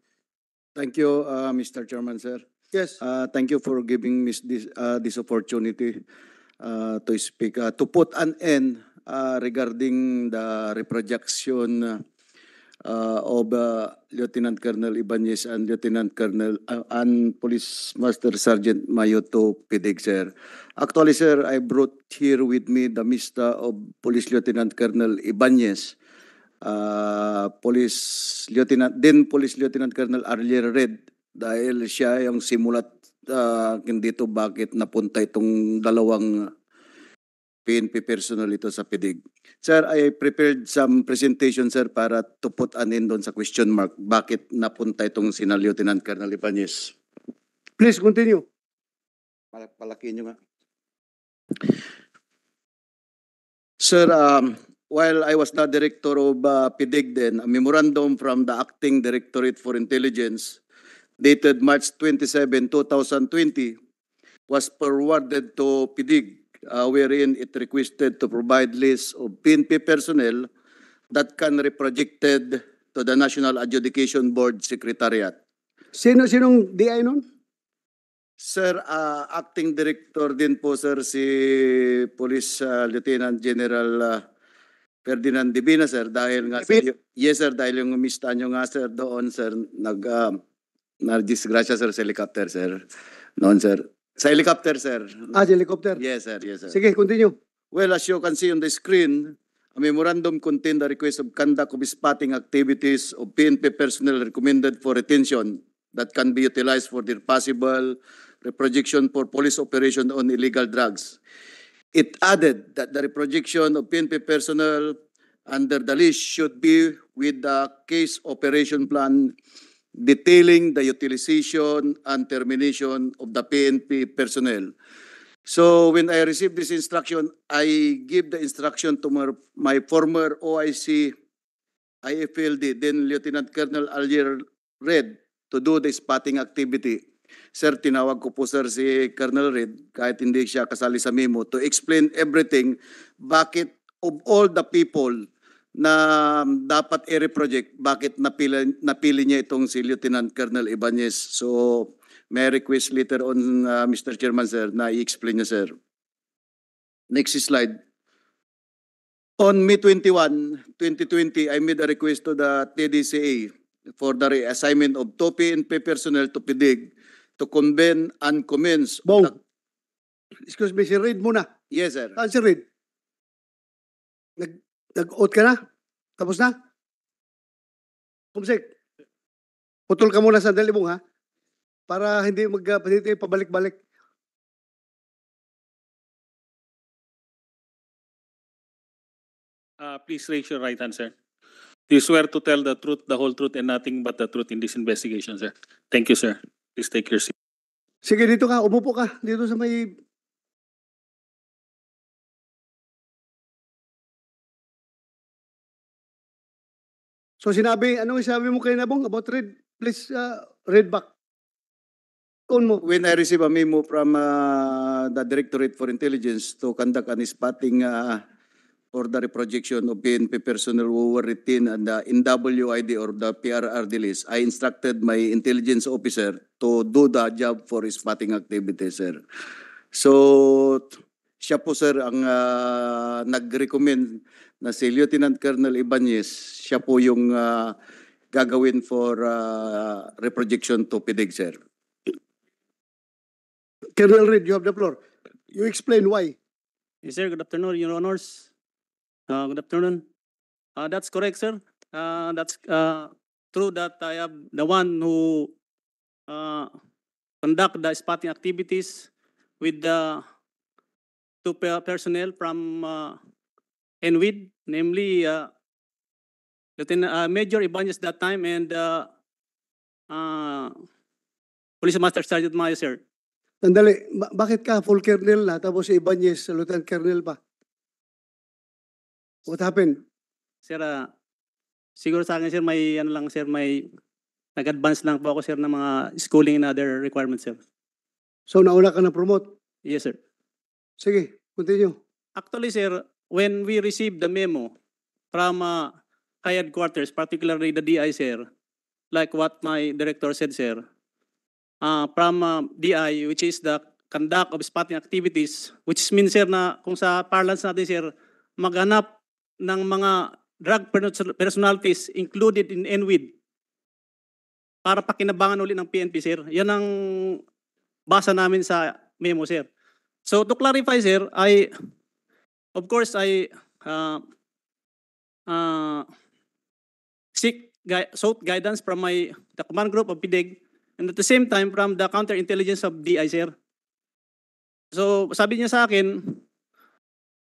Thank you, uh, Mr. Chairman, sir. Yes. Uh, thank you for giving me this, uh, this opportunity uh, to speak, uh, to put an end uh, regarding the reprojection uh, of uh, Lieutenant Colonel Ibanez and Lieutenant Colonel uh, and Police Master Sergeant Mayoto Pidig, sir. Actually, sir, I brought here with me the Mista of Police Lieutenant Colonel Ibanez uh, Police Lieutenant, din Police Lieutenant Colonel Arlier Red dahil siya yung simulat uh, dito bakit napunta itong dalawang PNP personnel ito sa PIDIG. Sir, I prepared some presentation sir para to put an end doon sa question mark. Bakit napunta itong sina Lieutenant Colonel Ibanez? Please continue. Palakiin nyo nga. Sir, um, while I was the director of uh, PIDIG then, a memorandum from the Acting Directorate for Intelligence dated March 27, 2020 was forwarded to PIDIG uh, wherein it requested to provide list of PNP personnel that can be projected to the National Adjudication Board Secretariat. Sino-sinong DI nun? Sir, uh, acting director din po sir si Police uh, Lieutenant General uh, Ferdinand Divina, sir, dahil nga, sir, yes, sir, dahil yung umista nyo nga, sir, doon, sir, nag, uh, um, na-disgrasya, sir, sa helicopter, sir, noon, sir. Sa helicopter, sir. Ah, helicopter? Yes, sir, yes, sir. Sige, continue. Well, as you can see on the screen, a memorandum contained the request of conduct of spotting activities of PNP personnel recommended for retention that can be utilized for their possible reprojection for police operation on illegal drugs. It added that the reprojection of PNP personnel under the list should be with the case operation plan detailing the utilization and termination of the PNP personnel. So when I received this instruction, I give the instruction to my, my former OIC IFLD, then Lieutenant Colonel Alger Red, to do the spotting activity. Sir, tinawag ko po sir si Colonel Reed kahit hindi siya kasali sa memo to explain everything bakit of all the people na dapat i-reproject, bakit napili, napili niya itong si Lieutenant Colonel Ibanez. So, may request later on, uh, Mr. Chairman, sir, na i-explain niya, sir. Next slide. On May 21, 2020, I made a request to the TDCA for the reassignment of Topi and P personnel to PDIG to convene and commence. Bo, excuse me, si Reid muna. Yes, sir. Saan si Reid? Nag, nag-out ka na? Tapos na? Kumsek, putol ka muna sandali mong ha? Para hindi mag uh, pabalik-balik. Uh, please raise your right hand, sir. Do you swear to tell the truth, the whole truth, and nothing but the truth in this investigation, sir? Thank you, sir. Please take your seat. Sige, dito ka. Umupo ka. Dito sa may... So sinabi, anong sinabi mo kay Nabong about red? Please, uh, ah, read back. When I receive a memo from uh, the Directorate for Intelligence to conduct an spotting uh, or the reprojection of PNP personnel who were retained in the NWID or the PRRD list, I instructed my intelligence officer to do the job for his spotting activity, sir. So, siya po, sir, ang uh, nag-recommend na si Lieutenant Colonel Ibanez, siya po yung uh, gagawin for uh, reprojection to PDIG, e sir. Colonel Reid, you have the floor. You explain why. Yes, sir. Good afternoon, Your Honors. Uh, good afternoon. Uh, that's correct, sir. Uh, that's uh, true that I am the one who uh, conduct the spotting activities with the two personnel from uh, NWID, namely uh, Lieutenant uh, Major Ibanez that time and uh, uh, Police Master Sergeant Mayo, sir. Tandali, ba- bakit ka full colonel na tapos si Ibanez, lieutenant colonel pa? What happened? Sir, ah, siguro sa akin, sir, may, ano lang, sir, may, nag-advance lang po ako, sir, ng mga schooling and other requirements, sir. So nauna ka na promote. Yes, sir. Sige, continue. Actually, sir, when we received the memo from uh, high headquarters, particularly the DI, sir, like what my director said, sir, uh, from uh, ah, DI, which is the conduct of spotting activities, which means, sir, na kung sa parlance natin, sir, maghanap ng mga drug personalities included in NWID para pakinabangan ulit ng PNP, sir. Yan ang basa namin sa memo, sir. So to clarify, sir, I, of course, I uh, uh, seek gui sought guidance from my the command group of PDEG and at the same time from the counterintelligence of DI, sir. So sabi niya sa akin,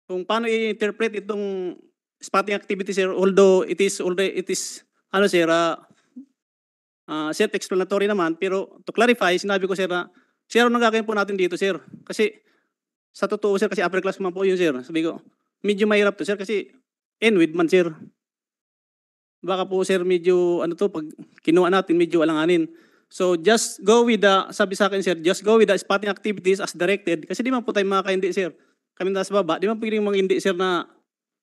kung paano i-interpret itong spotting activity sir although it is already it is ano sir uh, ah, uh, ah, self-explanatory naman pero to clarify sinabi ko sir na sir anong gagawin po natin dito sir kasi sa totoo sir kasi upper class man po yun sir sabi ko medyo mahirap to sir kasi with man sir baka po sir medyo ano to pag kinuha natin medyo alanganin So just go with the, sabi sa akin sir, just go with the spotting activities as directed. Kasi di man po tayo makakaindi sir. Kami nasa baba, di man pwedeng indi sir na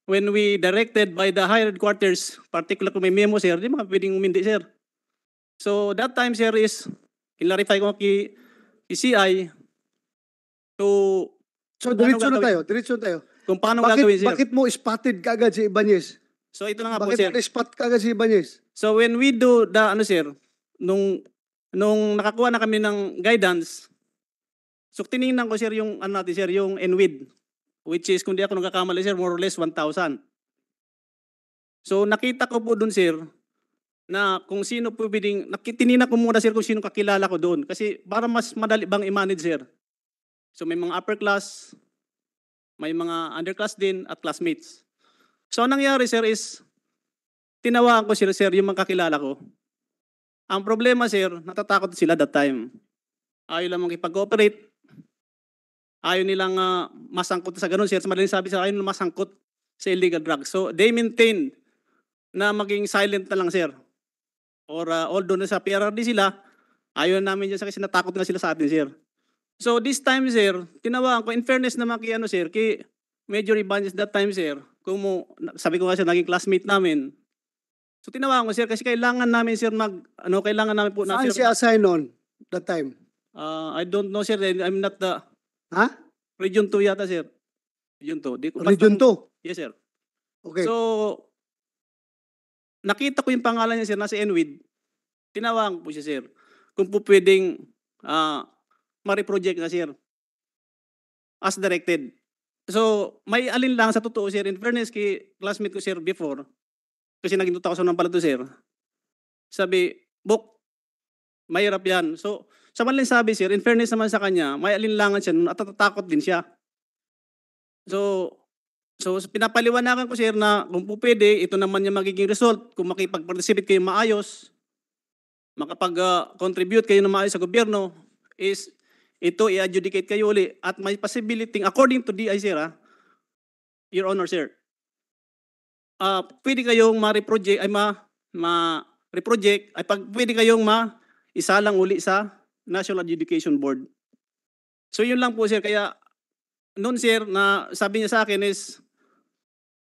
when we directed by the higher headquarters, particular may memo, sir, di mga pwedeng umindi, sir. So that time, sir, is kinlarify ko kay, kay CI. So, so diretso na tayo, diretso tayo. Kung paano bakit, gagawin, sir? Bakit mo spotted kagad si Ibanez? So ito na nga bakit po, sir. Bakit spot kagad si Ibanez? So when we do the, ano, sir, nung, nung nakakuha na kami ng guidance, so tinignan ko, sir, yung, ano natin, sir, yung NWID. Which is, kung di ako nagkakamali sir, more or less 1,000. So nakita ko po doon sir, na kung sino po pwedeng, tinina ko muna sir kung sino kakilala ko doon. Kasi para mas madali bang i-manage sir. So may mga upper class, may mga underclass din at classmates. So ang nangyari sir is, tinawagan ko sila sir yung mga kakilala ko. Ang problema sir, natatakot sila that time. Ayaw lang mag-cooperate. Ayaw nilang uh, masangkot sa ganun. Si Hertz sabi sa ayaw nilang masangkot sa illegal drugs. So they maintain na maging silent na lang, sir. Or uh, although sa PRRD sila, ayaw namin dyan sa kasi natakot nga sila sa atin, sir. So this time, sir, tinawagan ko, in fairness naman kay ano, sir, kay Major Ibanez that time, sir, kung mo, sabi ko kasi naging classmate namin. So tinawagan ko, sir, kasi kailangan namin, sir, mag, ano, kailangan namin po na, Saan sir. Saan siya assigned noon, that time? Uh, I don't know, sir. I'm not the, Ha? Region 2 yata, sir. Region 2. Di ko, Region 2? Yes, sir. Okay. So, nakita ko yung pangalan niya, sir, nasa NWID. Tinawag po siya, sir. Kung po pwedeng uh, ma-reproject na, sir. As directed. So, may alin lang sa totoo, sir. In fairness, kay classmate ko, sir, before, kasi naging 2000 ng pala to, sir. Sabi, book, mahirap yan. So, sa manling sabi, sir, in fairness naman sa kanya, may alinlangan siya at natatakot din siya. So, so pinapaliwanagan ko, sir, na kung po pwede, ito naman yung magiging result. Kung makipag-participate kayo maayos, makapag-contribute ah, kayo na maayos sa gobyerno, is ito i-adjudicate kayo uli at may possibility, according to DI, sir, ha, ah, Your Honor, sir, uh, pwede kayong ma-reproject, ay ma, ma-reproject, ay pag pwede kayong ma, isalang uli sa National Education Board. So yun lang po sir, kaya noon sir na sabi niya sa akin is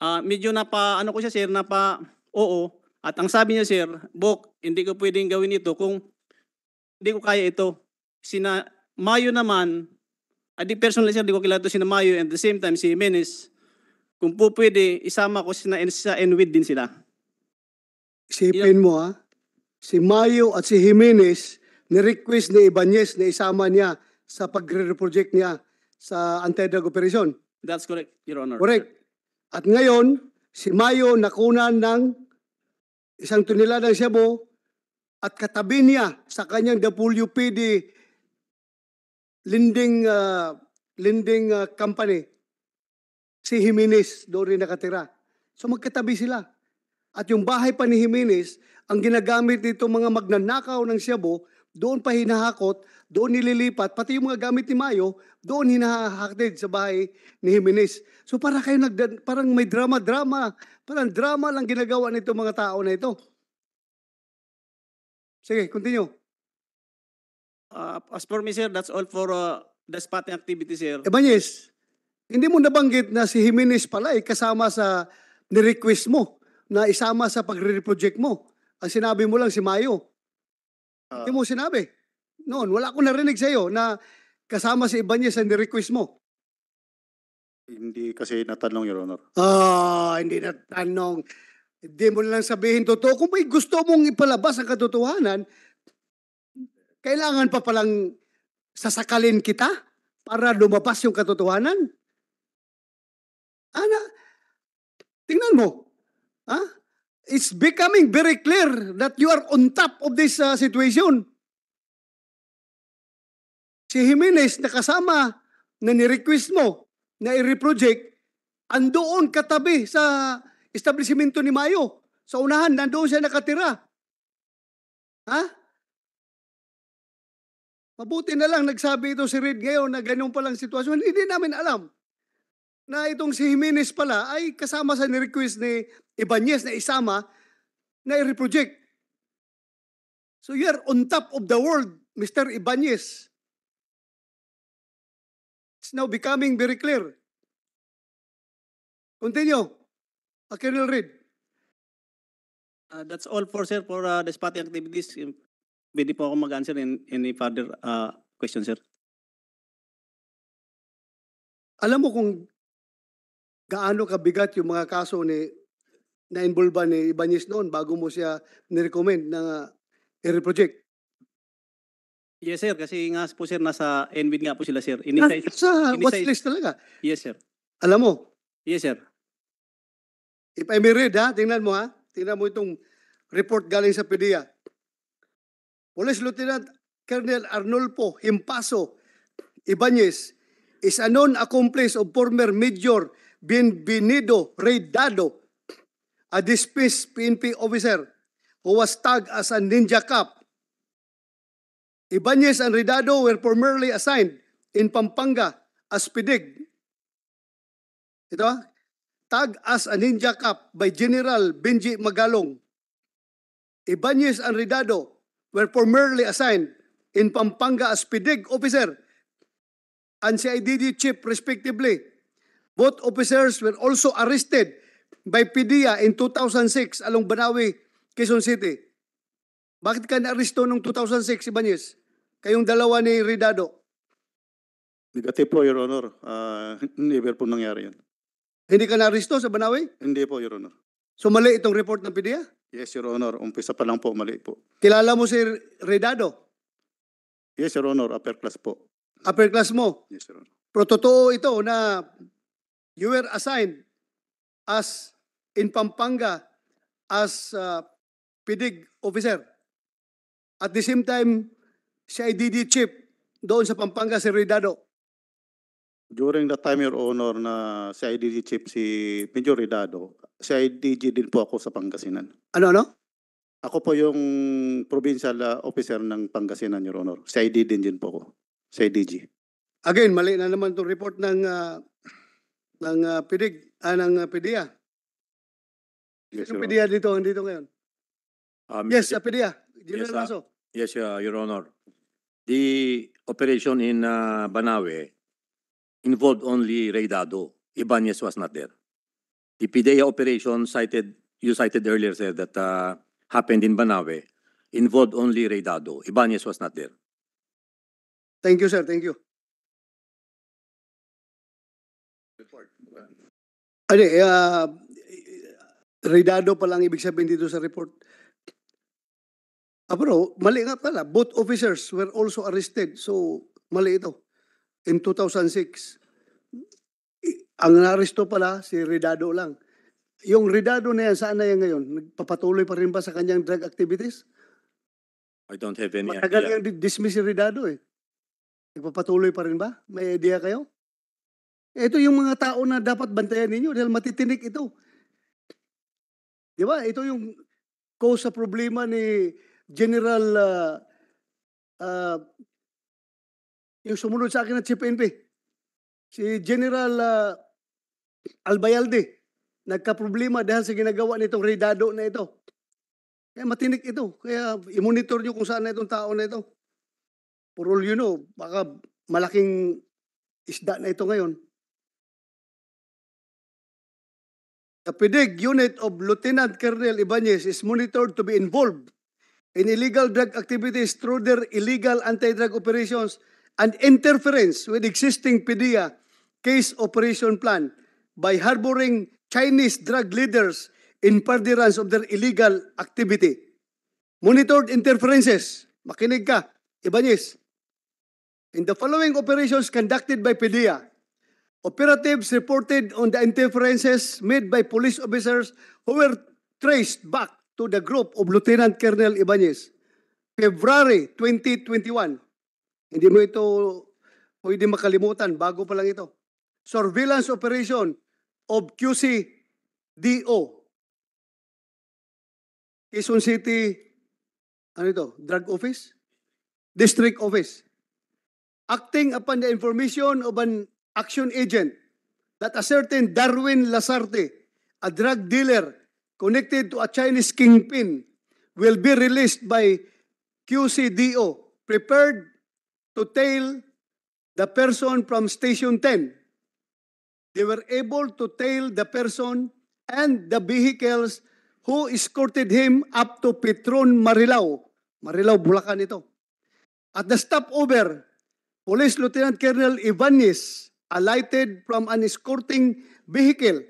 uh, medyo napa ano ko siya sir, napa oo. At ang sabi niya sir, Bok, hindi ko pwedeng gawin ito kung hindi ko kaya ito. Sina Mayo naman, adi ah, personally sir, hindi ko kilala ito sina Mayo and at the same time si Jimenez. Kung po pwede, isama ko sina sa NWID din sila. Isipin mo ha, ah. si Mayo at si Jimenez ni-request ni Ibanez na isama niya sa pagre-project niya sa anti-drug operation. That's correct, Your Honor. Correct. At ngayon, si Mayo nakunan ng isang tunila ng Cebu at katabi niya sa kanyang WPD lending uh, lending uh, company si Jimenez doon rin nakatira. So magkatabi sila. At yung bahay pa ni Jimenez, ang ginagamit nito mga magnanakaw ng Cebu doon pa hinahakot, doon nililipat, pati yung mga gamit ni Mayo, doon hinahakdid sa bahay ni Jimenez. So para kayo nag parang may drama-drama, parang drama lang ginagawa nito mga tao na ito. Sige, continue. Uh, as for me, sir, that's all for uh, the spotting activity, sir. Ebanyes, hindi mo nabanggit na si Jimenez pala ay kasama sa ni-request mo na isama sa pagre-project mo. Ang sinabi mo lang si Mayo. Ah. Hindi mo sinabi. Noon, wala akong narinig sa'yo na kasama si Ibanez sa request mo. Hindi kasi natanong, Your Honor. Ah, hindi natanong. Hindi mo lang sabihin totoo. Kung may gusto mong ipalabas ang katotohanan, kailangan pa palang sasakalin kita para lumabas yung katotohanan? Ana, tingnan mo. Ha? Ah? it's becoming very clear that you are on top of this uh, situation. Si Jimenez na kasama na ni-request mo na i-reproject, andoon katabi sa establishmento ni Mayo. Sa unahan, nandoon siya nakatira. Ha? Mabuti na lang nagsabi ito si Reid ngayon na ganyan palang sitwasyon. Hindi namin alam na itong si Jimenez pala ay kasama sa ni-request ni Ibanez na isama na i-reproject. So you are on top of the world, Mr. Ibanez. It's now becoming very clear. Continue. Uh, Colonel Reid. Uh, that's all for sir for uh, the spotting activities. Pwede po ako mag-answer in any further uh, question, sir. Alam mo kung gaano kabigat yung mga kaso ni na involve ni Ibanez noon bago mo siya ni-recommend na i-reproject? Yes sir, kasi nga po sir, nasa NBID nga po sila sir. Inisa, ah, sa inisa, watchlist talaga? Yes sir. Alam mo? Yes sir. If I may read ha, tingnan mo ha. Tingnan mo itong report galing sa PDEA. Police Lieutenant Colonel Arnulfo Himpaso Ibanez is a known accomplice of former Major Bienvenido Reydado, a displaced PNP officer who was tagged as a ninja cop. Ibanez and Ridado were primarily assigned in Pampanga as PDIG. Ito, tagged as a ninja cop by General Benji Magalong. Ibanez and Ridado were primarily assigned in Pampanga as PDIG officer and CIDD chief respectively Both officers were also arrested by PDEA in 2006 along Banawi, Quezon City. Bakit ka naaresto noong 2006, Ibanez? Kayong dalawa ni Ridado. Negative po, Your Honor. Uh, never po nangyari yan. Hindi ka naaresto sa Banawi? Hindi po, Your Honor. So mali itong report ng PDEA? Yes, Your Honor. Umpisa pa lang po, mali po. Kilala mo si Redado? Yes, Your Honor. Upper class po. Upper class mo? Yes, Your Honor. Pero totoo ito na You were assigned as in Pampanga as uh, PIDIG officer. At the same time, si IDD DD chief doon sa Pampanga, si Ridado. During that time, Your Honor, na si IDD chief si Major Ridado, si IDG din po ako sa Pangasinan. Ano-ano? Ako po yung provincial ah, officer ng Pangasinan, Your Honor. Si ID din din po ako. Si IDG. Again, mali na naman itong report ng uh, ng uh, ah, PIDIG, ah, ng uh, ah, PIDIA. Yes, Yung PIDIA dito, andito ngayon. Um, yes, uh, PIDIA. yes, uh, Yes, uh, Your Honor. The operation in uh, Banawe involved only Reydado. Ibanez was not there. The PIDEA operation cited, you cited earlier, said that uh, happened in Banawe involved only Reydado. Ibanez was not there. Thank you, sir. Thank you. Ano, uh, redado pa lang ibig sabihin dito sa report. Apro, mali nga pala. Both officers were also arrested. So, mali ito. In 2006, ang naresto pala si Ridado lang. Yung Ridado na yan, saan na yan ngayon? Nagpapatuloy pa rin ba sa kanyang drug activities? I don't have any Matagal idea. Matagal yung dismiss si Ridado eh. Nagpapatuloy pa rin ba? May idea kayo? Ito yung mga tao na dapat bantayan ninyo dahil matitinik ito. Di ba? Ito yung cause sa problema ni General uh, uh, yung sumunod sa akin na Chief NP. Si General uh, Albayalde nagka-problema dahil sa ginagawa nitong redado na ito. Kaya matinik ito. Kaya i-monitor nyo kung saan na itong tao na ito. For all you know, baka malaking isda na ito ngayon. The PDIG unit of Lieutenant Colonel Ibanez is monitored to be involved in illegal drug activities through their illegal anti-drug operations and interference with existing PDEA case operation plan by harboring Chinese drug leaders in furtherance of their illegal activity. Monitored interferences. Makinig ka, Ibanez. In the following operations conducted by PDEA, Operatives reported on the interferences made by police officers who were traced back to the group of Lieutenant Colonel Ibanez. February 2021. Hindi mo ito pwede makalimutan, bago pa lang ito. Surveillance operation of QC DO. Quezon City, ano ito, drug office? District office. Acting upon the information of an action agent that a certain Darwin Lazarte, a drug dealer connected to a Chinese kingpin, will be released by QCDO, prepared to tail the person from Station 10. They were able to tail the person and the vehicles who escorted him up to Petron Marilao. Marilao, Bulacan ito. At the stopover, Police Lieutenant Colonel Ivanis alighted from an escorting vehicle,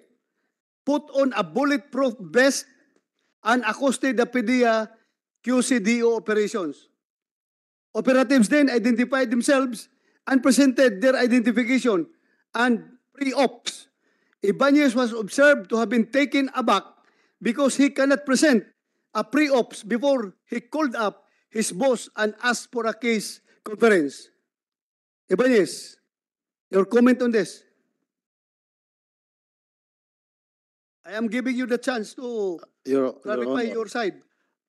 put on a bulletproof vest, and accosted the PDEA QCDO operations. Operatives then identified themselves and presented their identification and pre-ops. Ibanez was observed to have been taken aback because he cannot present a pre-ops before he called up his boss and asked for a case conference. Ibanez, Your comment on this? I am giving you the chance to uh, Your, Your clarify Honor, your side.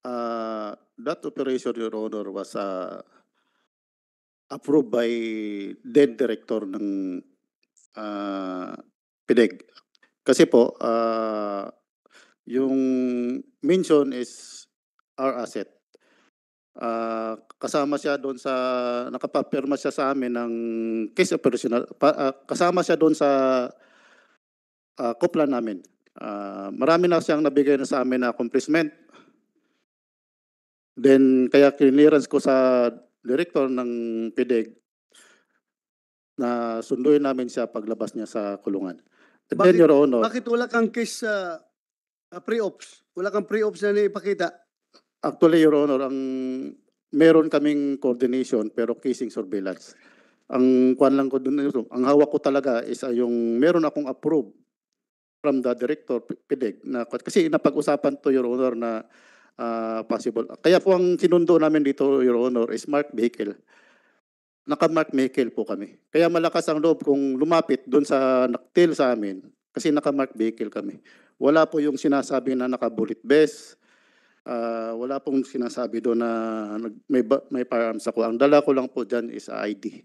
uh, that operation, Your Honor, was uh, approved by then director ng uh, PIDEG. Kasi po, uh, yung mention is our asset uh, kasama siya doon sa nakapapirma siya sa amin ng case operational pa, uh, kasama siya doon sa uh, ah, kopla namin. Uh, marami na siyang nabigay na sa amin na accomplishment. Then kaya clearance ko sa director ng PDEG na sunduin namin siya paglabas niya sa kulungan. And bakit, then, Your Honor, bakit wala kang case sa uh, pre-ops? Wala kang pre-ops na ipakita? Actually, Your Honor, ang meron kaming coordination pero casing surveillance. Ang kwan lang ko dun, ang hawak ko talaga is uh, yung meron akong approve from the director PDEG na kasi napag-usapan to Your Honor na uh, possible. Kaya po ang sinundo namin dito Your Honor is marked vehicle. naka mark vehicle po kami. Kaya malakas ang loob kung lumapit doon sa naktil sa amin kasi naka mark vehicle kami. Wala po yung sinasabi na naka-bullet vest, Uh, wala pong sinasabi doon na may, may firearms ako. Ang dala ko lang po dyan is ID.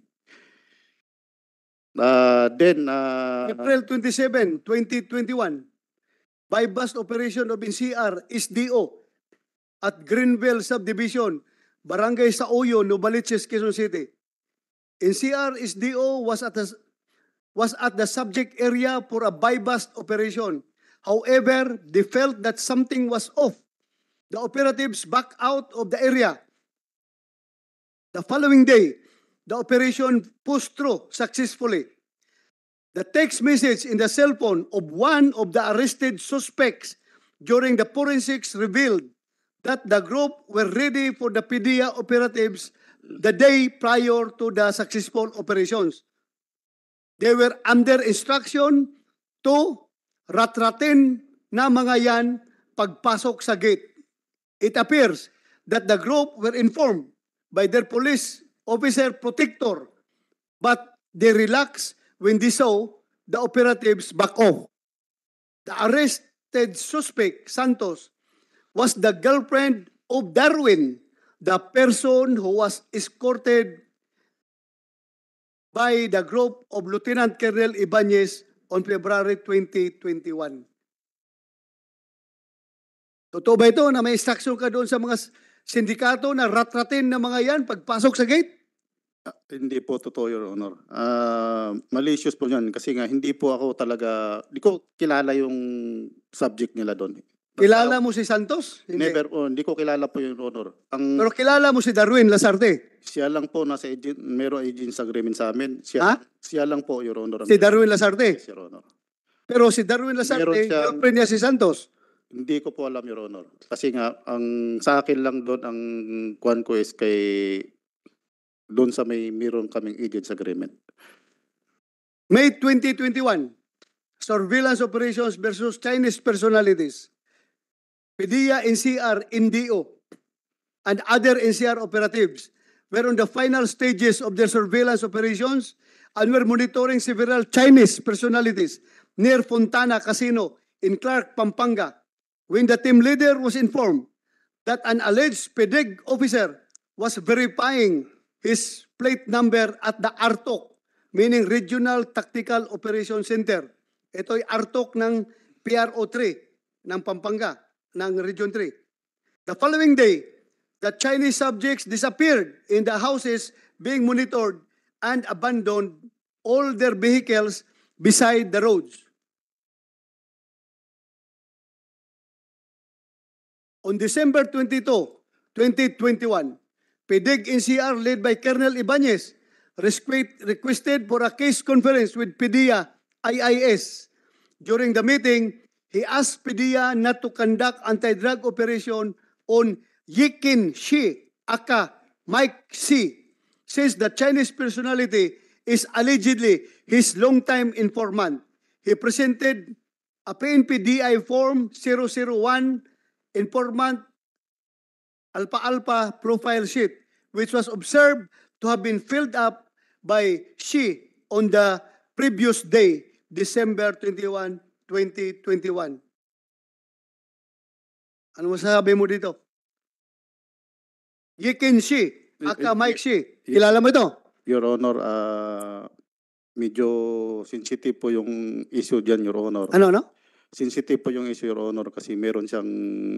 Uh, ah, then, uh, April 27, 2021, by bus operation of NCR, SDO, at Greenville Subdivision, Barangay sa Saoyo, Novaliches, Quezon City. NCR SDO was at, the, was at the subject area for a by operation. However, they felt that something was off The operatives back out of the area. The following day, the operation pushed through successfully. The text message in the cell phone of one of the arrested suspects during the forensics revealed that the group were ready for the PDEA operatives the day prior to the successful operations. They were under instruction to ratratin na mga yan pagpasok sa gate it appears that the group were informed by their police officer protector, but they relaxed when they saw the operatives back off. The arrested suspect, Santos, was the girlfriend of Darwin, the person who was escorted by the group of Lieutenant Colonel Ibanez on February 2021. Totoo ba ito na may instruction ka doon sa mga sindikato na ratratin na mga yan pagpasok sa gate? Ah, hindi po totoo, Your Honor. Ah, malicious po yan kasi nga hindi po ako talaga, hindi ko kilala yung subject nila doon. Kilala mo si Santos? Hindi. Never po, oh, hindi ko kilala po yung honor. Ang Pero kilala mo si Darwin Lazarte? siya lang po nasa agent, merong agents agreement sa amin. Siya, Ha? siya lang po, Your Honor. Si Darwin Lazarte? Yes, Your Honor. Pero si Darwin Lazarte, Meron siyang- girlfriend niya si Santos. Hindi ko po alam, Your Honor. Kasi nga, ang sa akin lang doon, ang kuhan ko is kay doon sa may meron kaming agents agreement. May 2021, Surveillance Operations versus Chinese Personalities. PDEA NCR, NDO, and other NCR operatives were on the final stages of their surveillance operations and were monitoring several Chinese personalities near Fontana Casino in Clark, Pampanga, when the team leader was informed that an alleged PDEG officer was verifying his plate number at the ARTOC, meaning Regional Tactical Operation Center. Ito ay ARTOC ng PRO3 ng Pampanga, ng Region 3. The following day, the Chinese subjects disappeared in the houses being monitored and abandoned all their vehicles beside the roads. On December 22, 2021, PDEG NCR led by Colonel Ibanez requested for a case conference with PDEA IIS. During the meeting, he asked PDEA not to conduct anti-drug operation on Yikin Shi aka Mike C since the Chinese personality is allegedly his longtime informant. He presented a PNPDI form 001 informant Alpha Alpha profile sheet, which was observed to have been filled up by she on the previous day, December 21, 2021. Ano masasabi mo dito? Yikin she, aka Mike she. Kilala mo ito? Your Honor, uh, medyo sensitive po yung issue dyan, Your Honor. Ano, no? sensitive po yung issue, Your Honor, kasi meron siyang,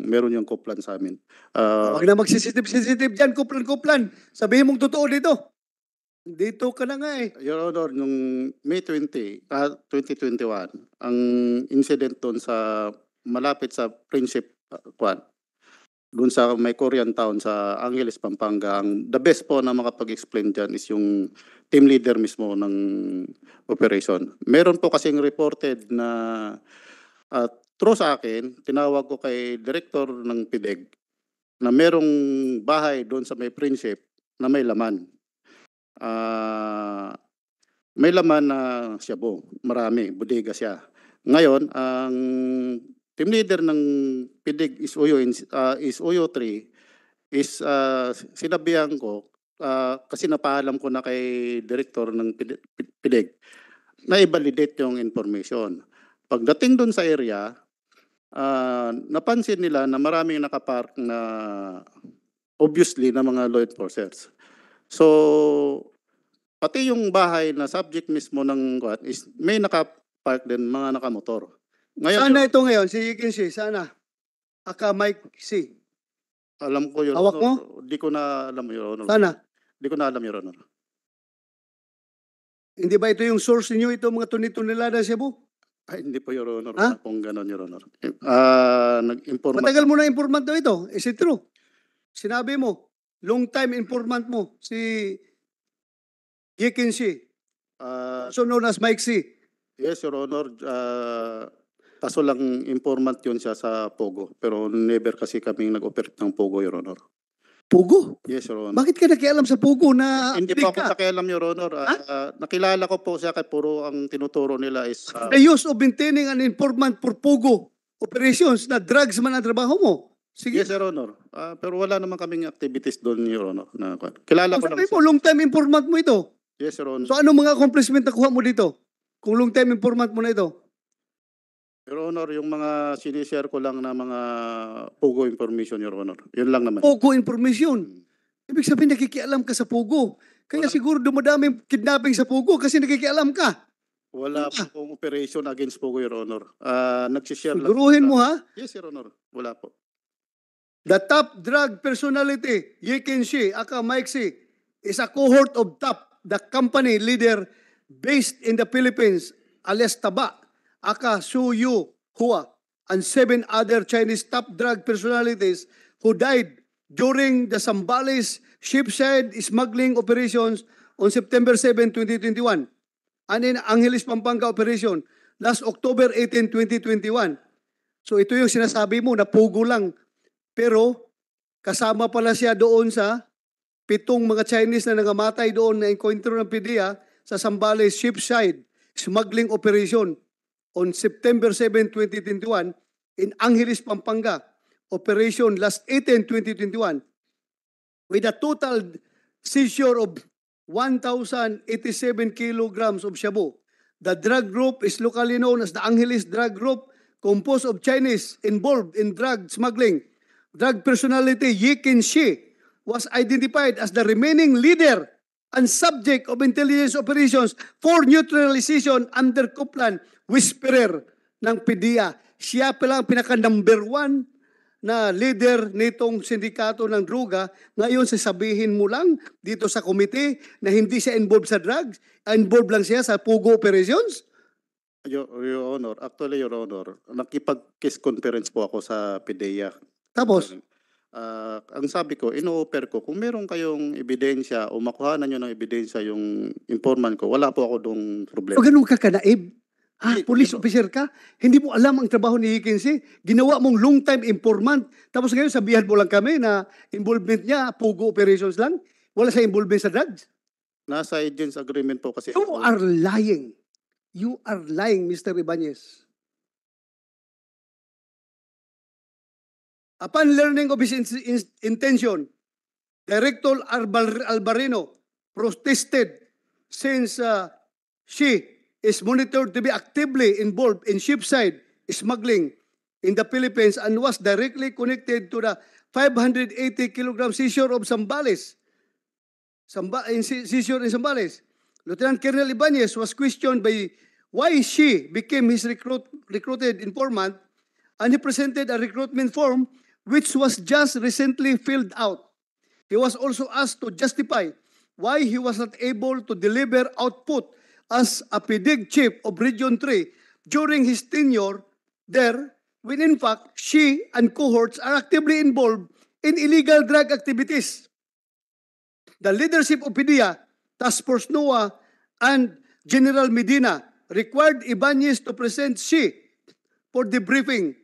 meron yung kuplan sa amin. Uh, na magsisensitive-sensitive dyan, kuplan-kuplan. Sabihin mong totoo dito. Dito ka na nga eh. Your Honor, nung May 20, uh, 2021, ang incident doon sa malapit sa Princip, uh, ah, Kwan, doon sa may Korean town sa Angeles, Pampanga, ang the best po na makapag-explain dyan is yung team leader mismo ng operation. Meron po kasing reported na at through sa akin, tinawag ko kay director ng PIDEG na merong bahay doon sa may prinsip na may laman. Uh, may laman na siyabo, marami, bodega siya. Ngayon, ang team leader ng PIDIG e is Uyo, uh, is Uyo 3 is uh, sinabihan ko uh, kasi napaalam ko na kay director ng PIDIG e na i-validate yung information. Pagdating doon sa area, uh, napansin nila na maraming nakapark na obviously na mga law enforcers. So, pati yung bahay na subject mismo ng kuan is may nakapark din mga nakamotor. Ngayon, saan na ito ngayon? Si Ikinsi, saan na? Aka Mike Si? Alam ko yun. Hawak mo? Di ko na alam yun. Honor. Sana? Di ko na alam yun. Honor. Hindi ba ito yung source niyo ito mga tunito nila na Cebu? Ay, hindi po, Your Honor. Ha? Wala pong ganon, Your Honor. Ah, nag informant Matagal mo na informant daw ito. Is it true? Sinabi mo, long time informant mo, si Yekin Si, Ah, so known as Mike C. yes, Your Honor. Uh, kaso lang informant yun siya sa Pogo. Pero never kasi kami nag-operate ng Pogo, Your Honor. Pugo? Yes, Your Honor. Bakit ka nakialam sa Pugo na Hindi pa ako nakialam, Your Honor. Ah, Ha? ah, nakilala ko po siya kay puro ang tinuturo nila is ah, The use of maintaining an informant for Pugo operations na drugs man ang trabaho mo. Sige. Yes, Yes, Your Honor. Ah, pero wala naman kaming activities doon, Your Honor. Na, kilala ko lang sabi siya. mo, long time informant mo ito. Yes, Your Honor. So anong mga accomplishment na kuha mo dito? Kung long time informant mo na ito? Your Honor, yung mga sinishare ko lang na mga pugo information, Your Honor. Yun lang naman. Pugo information. Ibig sabihin nakikialam ka sa pugo. Kaya Wala. siguro dumadami kidnapping sa pugo kasi nakikialam ka. Wala ah. pong operation against pugo, Your Honor. Uh, nagsishare lang. Siguruhin mo ha? Yes, Your Honor. Wala po. The top drug personality, Yekenshi, aka Mike C, is a cohort of top, the company leader based in the Philippines, alias Taba, Aka Su Yu Hua, and seven other Chinese top drug personalities who died during the Sambales shipside smuggling operations on September 7, 2021, and in Angeles Pampanga operation last October 18, 2021. So ito yung sinasabi mo na pugo lang. Pero kasama pala siya doon sa pitong mga Chinese na nangamatay doon na encounter ng PDEA sa Sambales shipside smuggling operation on September 7, 2021 in Angeles, Pampanga, Operation Last 18, 2021, with a total seizure of 1,087 kilograms of shabu. The drug group is locally known as the Angeles Drug Group, composed of Chinese involved in drug smuggling. Drug personality Ye Kin Shi was identified as the remaining leader and subject of intelligence operations for neutralization under Kuplan, whisperer ng PDEA. Siya pala ang pinaka number one na leader nitong sindikato ng droga, ngayon sasabihin mo lang dito sa committee na hindi siya involved sa drugs, involved lang siya sa Pugo operations? Your, Your Honor, actually Your Honor, nakipag-case conference po ako sa PDEA. Tapos? ah, ang sabi ko, ino-offer ko, kung meron kayong ebidensya o makuha na nyo ng ebidensya yung informant ko, wala po ako doong problema. O ganun ka kanaib? Ha? Hindi, Police ganun. officer ka? Hindi mo alam ang trabaho ni Higginsi? Ginawa mong long-time informant. Tapos ngayon sabihan mo lang kami na involvement niya, pogo operations lang? Wala sa involvement sa drugs? Nasa agents agreement po kasi. You ako. are lying. You are lying, Mr. Ibanez. Upon learning of his intention, Director Albarino protested since uh, she is monitored to be actively involved in shipside smuggling in the Philippines and was directly connected to the 580 kilogram seizure of Sambales. Samba in seizure in Sambales. Lieutenant Colonel Ibanez was questioned by why she became his recruit, recruited informant and he presented a recruitment form which was just recently filled out. He was also asked to justify why he was not able to deliver output as a PDIG chief of Region 3 during his tenure there, when in fact she and cohorts are actively involved in illegal drug activities. The leadership of PDIA, Task Force NOAA, and General Medina required Ibanez to present she for the briefing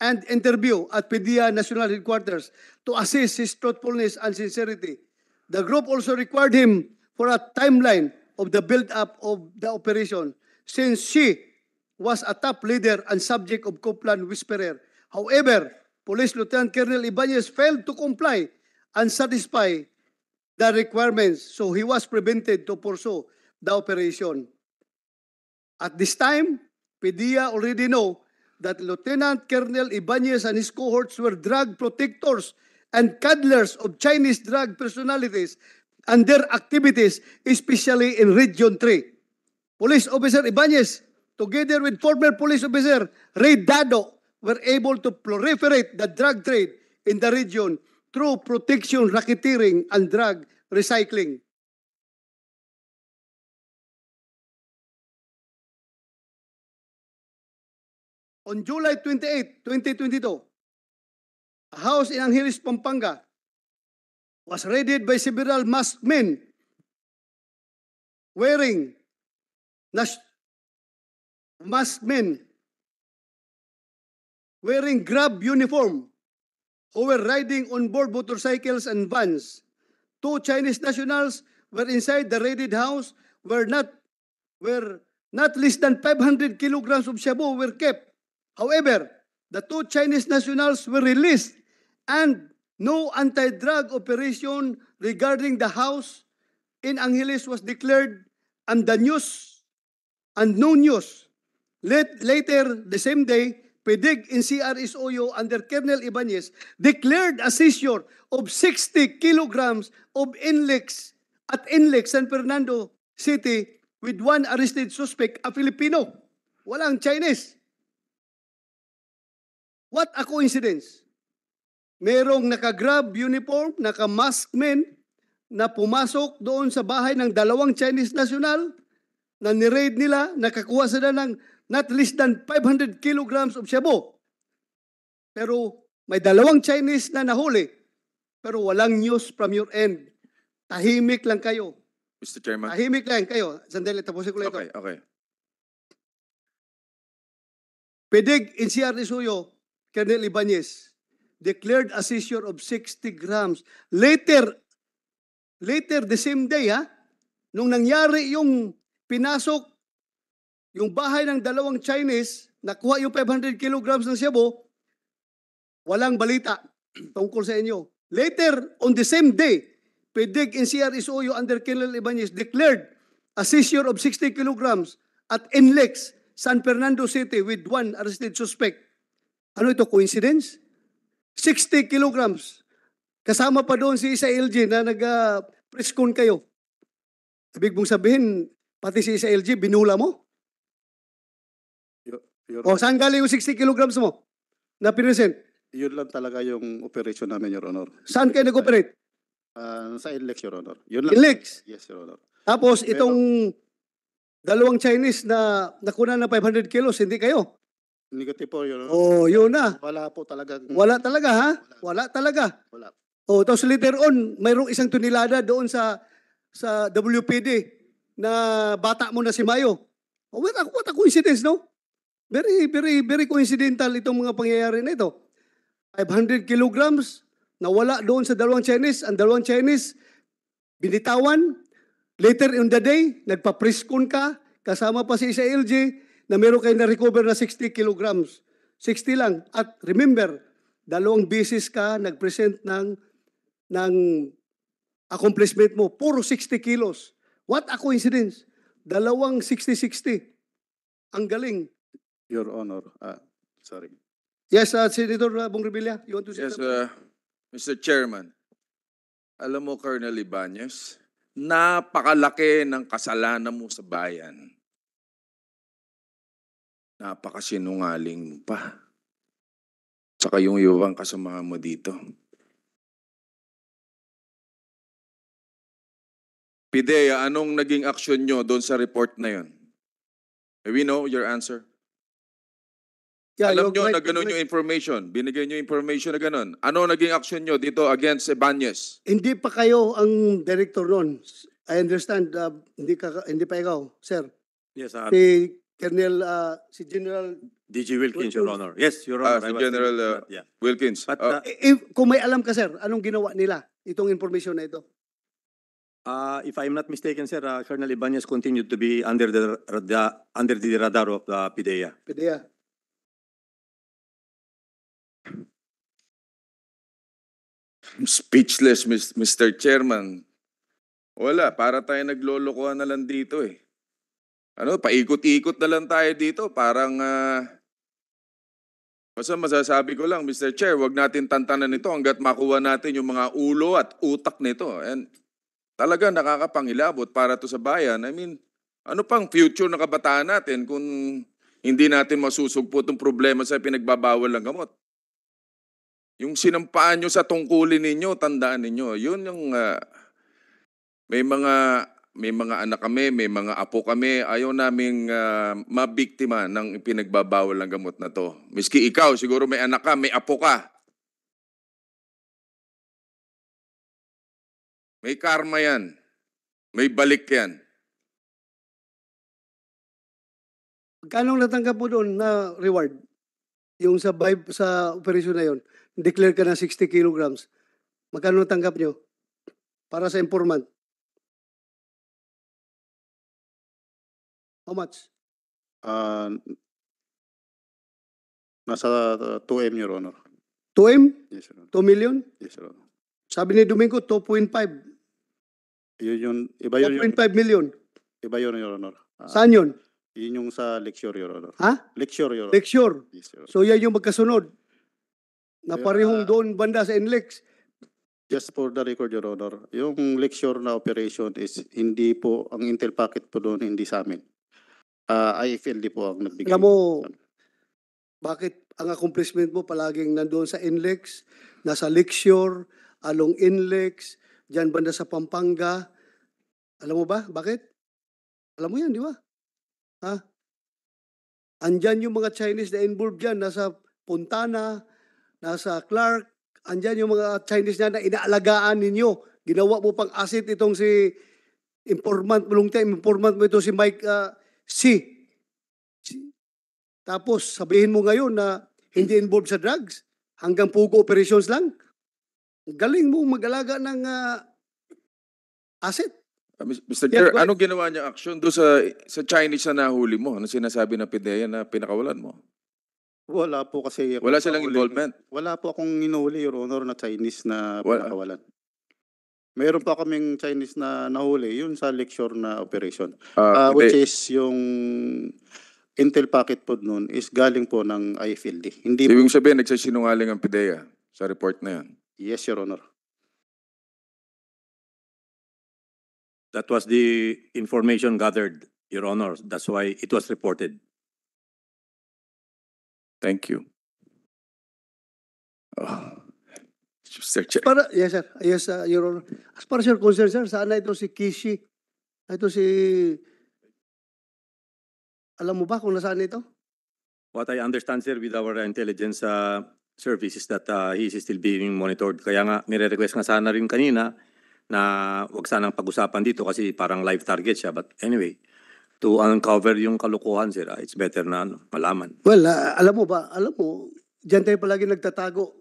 and interview at PDEA National Headquarters to assess his truthfulness and sincerity. The group also required him for a timeline of the build-up of the operation since she was a top leader and subject of Copland Whisperer. However, Police Lieutenant Colonel Ibanez failed to comply and satisfy the requirements, so he was prevented to pursue the operation. At this time, PDEA already know that Lieutenant Colonel Ibanez and his cohorts were drug protectors and cuddlers of Chinese drug personalities and their activities, especially in Region 3. Police Officer Ibanez, together with former Police Officer Ray Dado, were able to proliferate the drug trade in the region through protection racketeering and drug recycling. on July 28, 2022, a house in Angeles, Pampanga was raided by several masked men wearing masked men wearing grab uniform who were riding on board motorcycles and vans. Two Chinese nationals were inside the raided house where not were not less than 500 kilograms of shabu were kept However, the two Chinese nationals were released and no anti-drug operation regarding the house in Angeles was declared and the news and no news. later, the same day, PDIG in CRS under Colonel Ibanez declared a seizure of 60 kilograms of Enlex at Enlex, San Fernando City with one arrested suspect, a Filipino. Walang Chinese. What a coincidence! Merong naka-grab uniform, naka-mask men na pumasok doon sa bahay ng dalawang Chinese national na ni-raid nila, nakakuha sila ng not less than 500 kilograms of shabu. Pero may dalawang Chinese na nahuli, pero walang news from your end. Tahimik lang kayo. Mr. Chairman. Tahimik lang kayo. Sandali, tapusin ko lang okay, ito. Okay, okay. Pideg in CR Suyo, Colonel Ibanez, declared a seizure of 60 grams. Later, later the same day, ha, nung nangyari yung pinasok yung bahay ng dalawang Chinese, nakuha yung 500 kilograms ng sibo, walang balita tungkol sa inyo. Later, on the same day, PDEG and CRSOU under Colonel Ibanez declared a seizure of 60 kilograms at NLEX, San Fernando City with one arrested suspect. Ano ito, coincidence? 60 kilograms. Kasama pa doon si Isa LG na nag-press kayo. Ibig mong sabihin, pati si Isa LG, binula mo? Your, your o, saan galing yung 60 kilograms mo na pinresent? Yun lang talaga yung operation namin, Your Honor. Saan kayo nag-operate? Uh, sa Inlex, Your Honor. Yun lang. Inlex? Yes, Your Honor. Tapos, itong dalawang Chinese na nakuna ng 500 kilos, hindi kayo? Negative Negatibo yun. Oh, yun na. Wala po talaga. Wala talaga ha? Wala, talaga. Wala. Oh, tapos later on, mayroong isang tunilada doon sa sa WPD na bata mo na si Mayo. Oh, what, a, what a coincidence, no? Very, very, very coincidental itong mga pangyayari na ito. 500 kilograms na wala doon sa dalawang Chinese. Ang dalawang Chinese, binitawan. Later in the day, nagpa-preskon ka, kasama pa si Isa LJ na meron kayo na-recover na 60 kilograms. 60 lang. At remember, dalawang beses ka nag-present ng, ng accomplishment mo. Puro 60 kilos. What a coincidence. Dalawang 60-60. Ang galing. Your Honor, uh, sorry. Yes, uh, Senator uh, Bong Revilla, you want to say Yes, uh, Mr. Chairman. Alam mo, Colonel Ibanez, napakalaki ng kasalanan mo sa bayan Napakasinungaling pa. Tsaka yung ibang kasama mo dito. Pidea, anong naging aksyon nyo doon sa report na yon? Eh, we know your answer. Yeah, Alam nyo right, na ganun right. yung information. Binigay nyo information na ganun. Ano naging aksyon nyo dito against Ibanez? Hindi pa kayo ang director noon. I understand. Uh, hindi, ka, hindi pa ikaw, sir. Yes, sir. Colonel, uh, si General... DG Wilkins, Your Honor. Yes, Your Honor. Ah, si General uh, yeah. Wilkins. But, uh, uh if, kung may alam ka, sir, anong ginawa nila itong information na ito? Uh, if I'm not mistaken, sir, uh, Colonel Ibanez continued to be under the, radar, under the radar of the uh, PDEA. PDEA. I'm speechless, Mr. Chairman. Wala, para tayo naglolokohan na lang dito eh ano, paikot-ikot na lang tayo dito. Parang, uh, basta masasabi ko lang, Mr. Chair, wag natin tantanan ito hanggat makuha natin yung mga ulo at utak nito. And talaga nakakapangilabot para to sa bayan. I mean, ano pang future ng kabataan natin kung hindi natin masusugpot itong problema sa pinagbabawal ng gamot? Yung sinampaan nyo sa tungkulin ninyo, tandaan ninyo, yun yung uh, may mga may mga anak kami, may mga apo kami. Ayaw naming uh, mabiktima ng pinagbabawal ng gamot na to. Miski ikaw, siguro may anak ka, may apo ka. May karma yan. May balik yan. Kanong natanggap mo doon na reward? Yung sa vibe, sa operasyon na yon, declare ka na 60 kilograms. Magkano natanggap nyo? Para sa informant. How much? Uh, nasa 2M, ah, Your Honor. 2M? Yes, Your Honor. 2 million? Yes, Your Honor. Sabi ni Domingo, 2.5. Yun yun, iba yun. 2.5 million. Iba yun, Your Honor. Ah, Saan yun? Yun yung sa lecture, Your Honor. Ha? Lecture, Your Honor. Lecture? Yes, Your Honor. So, yan yung magkasunod. Na eh, parehong uh, doon banda sa NLEX. Just for the record, Your Honor, yung lecture na operation is hindi po, ang intel packet po doon, hindi sa amin. Ah, IFLD po ang nagbigay. Alam mo, ano. bakit ang accomplishment mo palaging nandoon sa NLEX, nasa Lexure, along NLEX, dyan banda sa Pampanga. Alam mo ba? Bakit? Alam mo yan, di ba? Ha? Andyan yung mga Chinese na involved dyan. Nasa Puntana, nasa Clark. Andyan yung mga Chinese na, na inaalagaan ninyo. Ginawa mo pang asset itong si informant mo lang informant mo ito si Mike uh, si, C. Tapos sabihin mo ngayon na hindi involved sa drugs, hanggang pugo operations lang. Galing mo mag-alaga ng uh, asset. Uh, ah, Mr. Chair, yeah, anong ginawa niya action do sa sa Chinese na nahuli mo? Ano sinasabi ng PDEA na pinakawalan mo? Wala po kasi. Wala silang involvement? Wala po akong inuuli, Your Honor, na Chinese na Wala. Mayroon pa kaming Chinese na nahuli, yun sa lecture na operation. Ah, Ah, which hindi. is yung intel packet pod nun is galing po ng IFLD. Hindi po- sabihin, nagsisinungaling ang PDEA sa report na yan. Yes, Your Honor. That was the information gathered, Your Honor. That's why it was reported. Thank you. Ah. Sir Chair. Para, yes, sir. Yes, uh, Your Honor. As far as you're concerned, sir, sana ito si Kishi. Ito si... Alam mo ba kung nasaan ito? What I understand, sir, with our intelligence uh, service that uh, he is still being monitored. Kaya nga, nire-request nga sana rin kanina na wag sanang pag-usapan dito kasi parang live target siya. But anyway, to uncover yung kalukuhan, sir, ah, it's better na ano, malaman. Well, uh, alam mo ba, alam mo, diyan tayo palagi nagtatago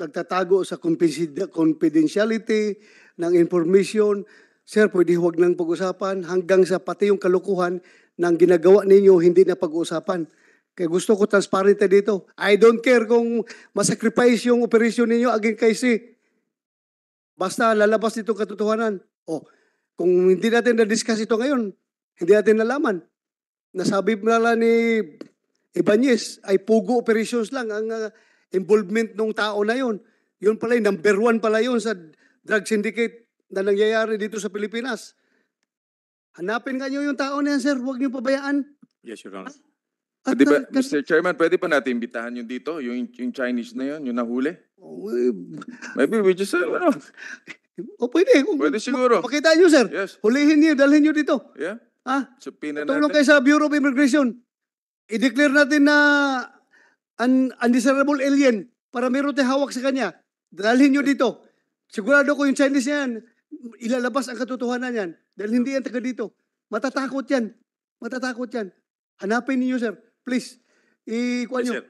nagtatago sa confidentiality ng information. Sir, pwede huwag nang pag-usapan hanggang sa pati yung kalukuhan ng ginagawa ninyo hindi na pag-uusapan. Kaya gusto ko transparent dito. I don't care kung masacrifice yung operasyon ninyo again kay si. Basta lalabas itong katotohanan. O, oh, kung hindi natin na-discuss ito ngayon, hindi natin nalaman. Nasabi pala ni Ibanez ay pugo operations lang ang uh, involvement ng tao na yun. Yun pala yung number one pala yun sa drug syndicate na nangyayari dito sa Pilipinas. Hanapin kayo yung tao na yan, sir. Huwag niyo pabayaan. Yes, Your Honor. At, ah, pwede ba, uh, ah, Mr. Chairman, pwede pa natin imbitahan yung dito, yung, yung Chinese na yun, yung nahuli? Oh, eh. Maybe we just, uh, ano? O oh, pwede. Kung, pwede siguro. Pakita nyo, sir. Yes. Hulihin niyo, dalhin niyo dito. Yeah. Ha? Ah, Subpoena Tulong natin. kayo sa Bureau of Immigration. I-declare natin na an undesirable alien para meron tayong hawak sa kanya. Dalhin nyo dito. Sigurado ko yung Chinese yan, ilalabas ang katotohanan yan. Dahil hindi yan taga dito. Matatakot yan. Matatakot yan. Hanapin niyo sir. Please. I-kuha nyo.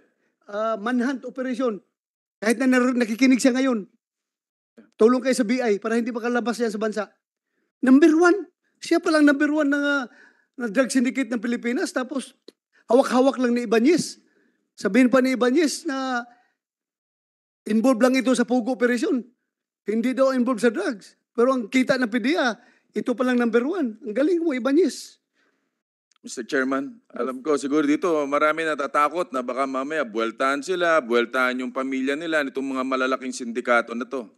Uh, manhunt operation. Kahit na nakikinig siya ngayon, tulong kayo sa BI para hindi makalabas yan sa bansa. Number one. Siya palang number one ng, uh, ah, na drug syndicate ng Pilipinas. Tapos, hawak-hawak lang ni Ibanez. Sabihin pa ni Ibanez na involved lang ito sa pugo operasyon. Hindi daw involved sa drugs. Pero ang kita ng PDEA, ito pa lang number one. Ang galing mo, Ibanez. Mr. Chairman, alam ko siguro dito marami natatakot na baka mamaya buweltahan sila, buweltahan yung pamilya nila nitong mga malalaking sindikato na to.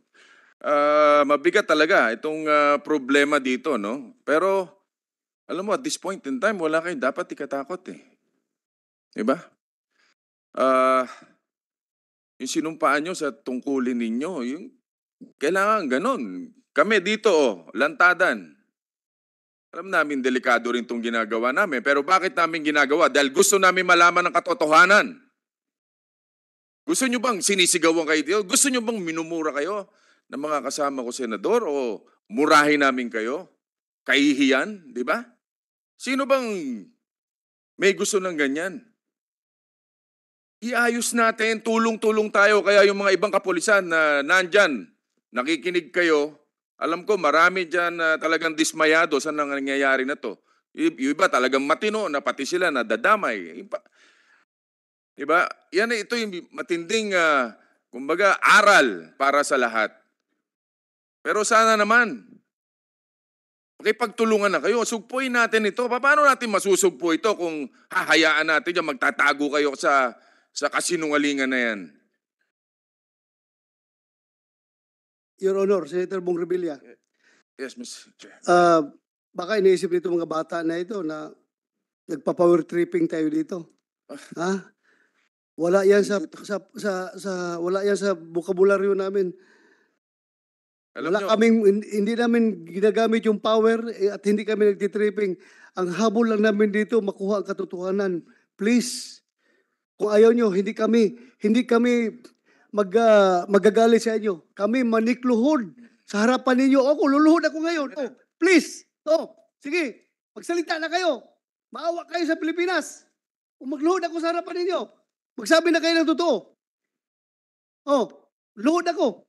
Uh, mabigat talaga itong uh, problema dito, no? Pero alam mo, at this point in time, wala kayong dapat ikatakot eh. Diba? uh, ah, yung sinumpaan nyo sa tungkulin ninyo, yung kailangan ganon. Kami dito, oh, lantadan. Alam namin delikado rin itong ginagawa namin, pero bakit namin ginagawa? Dahil gusto namin malaman ang katotohanan. Gusto nyo bang sinisigawan kayo dito? Gusto nyo bang minumura kayo ng mga kasama ko, Senador? O murahin namin kayo? Kaihiyan, di ba? Sino bang may gusto ng ganyan? iayos natin, tulong-tulong tayo. Kaya yung mga ibang kapulisan na nandyan, nakikinig kayo, alam ko marami dyan na talagang dismayado sa nangyayari na to. Yung iba talagang matino na pati sila nadadamay. Diba? Yan ito yung matinding, uh, kumbaga, aral para sa lahat. Pero sana naman, pakipagtulungan na kayo. Sugpuin natin ito. Paano natin masusugpo ito kung hahayaan natin yung magtatago kayo sa sa kasinungalingan na yan? Your Honor, Senator Bong Revilla. Yes, Mr. Chair. Uh, baka iniisip nito mga bata na ito na nagpa-power tripping tayo dito. Ah. ha? Wala yan sa, sa, sa, sa wala yan sa bokabularyo namin. Alam Wala nyo, kaming, hindi namin ginagamit yung power eh, at hindi kami nagtitripping. Ang habol lang namin dito, makuha ang katotohanan. Please, kung ayaw nyo, hindi kami, hindi kami mag, uh, magagalit sa inyo. Kami manikluhod sa harapan ninyo. Ako, oh, luluhod ako ngayon. Oh, please. Oh, sige. Magsalita na kayo. Maawa kayo sa Pilipinas. O magluhod ako sa harapan ninyo. Magsabi na kayo ng totoo. Oh, luhod ako.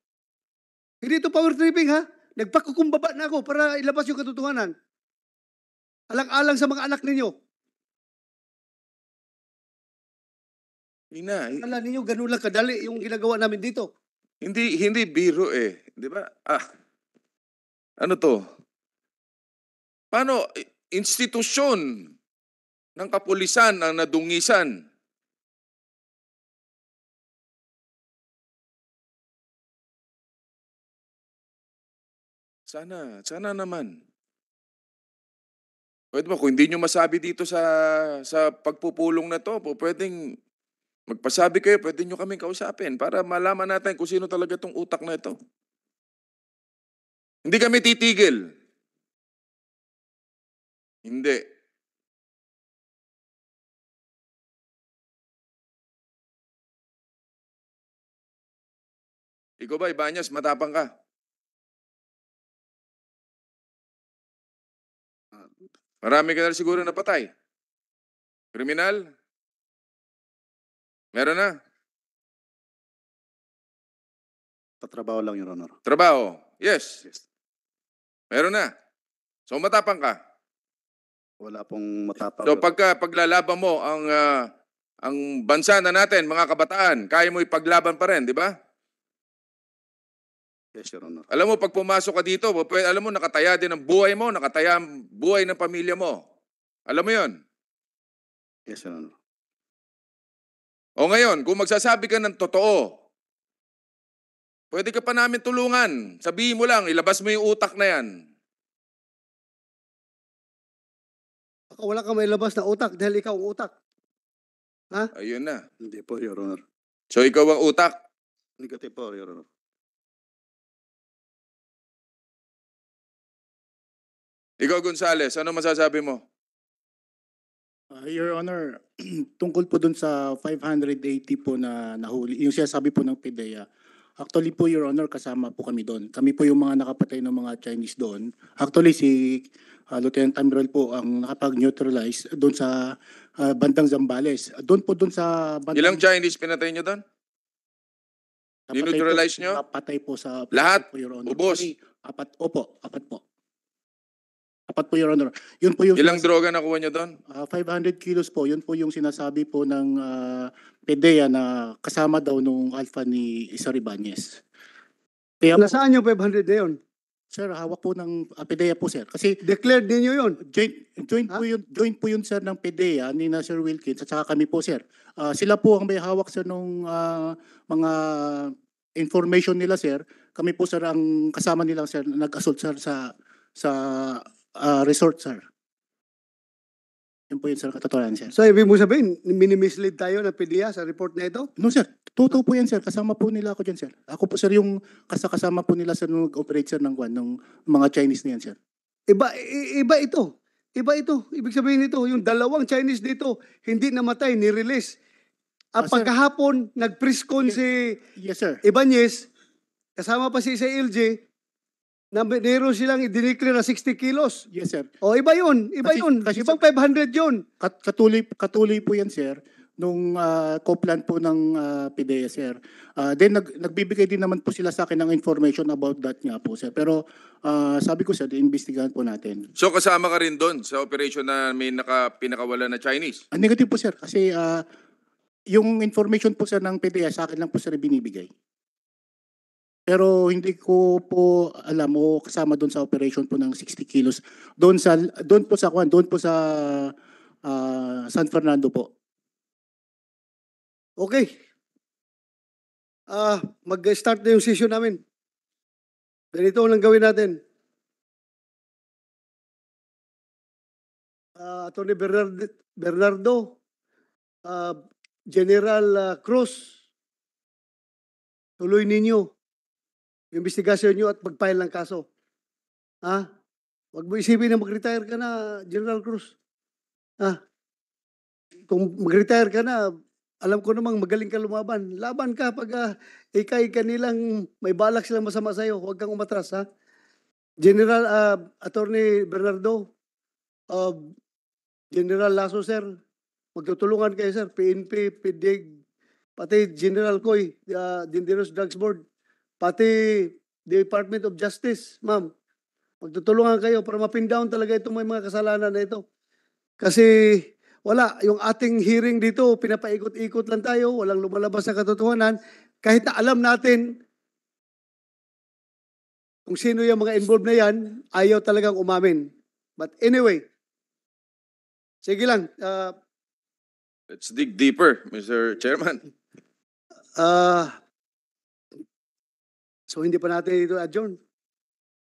Hindi ito power tripping ha. Nagpakukumbaba na ako para ilabas yung katotohanan. Alang-alang sa mga anak ninyo. Yun na. Kala ninyo ganun lang kadali yung ginagawa namin dito. Hindi hindi biro eh, 'di ba? Ah. Ano to? Paano institusyon ng kapulisan ang nadungisan? Sana, sana naman. Pwede ba, kung hindi nyo masabi dito sa, sa pagpupulong na to, po, pwedeng Magpasabi kayo, pwede nyo kaming kausapin para malaman natin kung sino talaga itong utak na ito. Hindi kami titigil. Hindi. Ikaw ba, Ibanyas, matapang ka? Ah, marami ka na siguro napatay. Kriminal? Meron na. Patrabaho lang, Your Honor. Trabaho. Yes. yes. Meron na. So matapang ka. Wala pong matapang. So pagka paglalaban mo ang uh, ang bansa na natin, mga kabataan, kaya mo ipaglaban pa rin, di ba? Yes, Your Honor. Alam mo, pag pumasok ka dito, alam mo, nakataya din ang buhay mo, nakataya ang buhay ng pamilya mo. Alam mo yon? Yes, Your Honor. O ngayon, kung magsasabi ka ng totoo, pwede ka pa namin tulungan. Sabihin mo lang, ilabas mo yung utak na yan. Baka wala kang mailabas na utak dahil ikaw ang utak. Ha? Ayun na. Hindi po, Your Honor. So ikaw ang utak? Hindi po, Your Honor. Ikaw, Gonzales, ano masasabi mo? Uh, Your Honor, tungkol po dun sa 580 po na nahuli, yung sinasabi po ng PDEA, actually po Your Honor, kasama po kami doon. Kami po yung mga nakapatay ng mga Chinese doon. Actually si uh, Lieutenant Admiral po ang nakapag-neutralize doon sa uh, bandang Zambales. Doon po doon sa bandang... Ilang Chinese pinatay nyo doon? ni Neutralize nyo? Napatay po sa... Lahat? Po, Your Honor. Ubos? Actually, apat, opo, apat po. Apat po, Your Honor. Yun po yung... Ilang droga nakuha niya doon? Uh, ah, 500 kilos po. Yun po yung sinasabi po ng uh, ah, PDEA na kasama daw nung alpha ni Isar Ibanez. Kaya po, Nasaan yung 500 na yun? Sir, hawak po ng uh, ah, PDEA po, sir. Kasi declared ninyo yun. Joint, joint, ha? po yun, joint po yun, sir, ng PDEA ni na Sir Wilkins at saka kami po, sir. Uh, sila po ang may hawak, sir, nung uh, mga information nila, sir. Kami po, sir, ang kasama nila, sir, nag-assault, sir, sa, sa uh, resort, sir. Yan po yun, sir, katotohanan, sir. So, ibig mo sabihin, minimislead tayo ng PDEA sa report na ito? No, sir. Totoo po yan, sir. Kasama po nila ako dyan, sir. Ako po, sir, yung kasakasama po nila, sa nag-operate, sir, ng, kwan, ng mga Chinese niyan, sir. Iba, iba ito. Iba ito. Ibig sabihin nito, yung dalawang Chinese dito, hindi namatay, ni-release. At ah, pagkahapon, nag prescon si yes, sir. Ibanez, kasama pa si Isa LG, na meron silang i-declare na 60 kilos. Yes, sir. O, iba yun. Iba kasi, yun. Kasi, Ibang 500 yun. Kat, katuloy, katuloy po yan, sir, nung uh, ah, co-plan po ng uh, PIDEA, sir. Uh, then, nag, nagbibigay din naman po sila sa akin ng information about that nga po, sir. Pero, uh, sabi ko, sir, iimbestigahan po natin. So, kasama ka rin doon sa operation na may naka, pinakawala na Chinese? Uh, negative po, sir. Kasi, uh, yung information po, sir, ng PIDEA, sa akin lang po, sir, binibigay. Pero hindi ko po alam mo kasama doon sa operation po ng 60 kilos doon sa doon po sa kwan doon po sa uh, San Fernando po. Okay. Ah, uh, mag-start na yung session namin. Ganito lang gawin natin. Uh, ah, Attorney Bernard, Bernardo, uh, General uh, Cruz, tuloy ninyo investigasyon nyo at mag-file ng kaso. Ha? Huwag mo isipin na mag-retire ka na, General Cruz. Ha? Kung mag-retire ka na, alam ko namang magaling ka lumaban. Laban ka pag uh, ikay kanilang may balak silang masama sa'yo. Huwag kang umatras, ha? General uh, Attorney Bernardo, uh, General Lasso, sir, magtutulungan kayo, sir. PNP, PDIG, pati General Coy, uh, Dangerous Drugs Board pati Department of Justice, ma'am, magtutulungan kayo para mapin down talaga itong may mga kasalanan na ito. Kasi wala, yung ating hearing dito, pinapaikot-ikot lang tayo, walang lumalabas na katotohanan, kahit na alam natin kung sino yung mga involved na yan, ayaw talagang umamin. But anyway, sige lang. Uh, Let's dig deeper, Mr. Chairman. Uh, So hindi pa natin ito adjourn.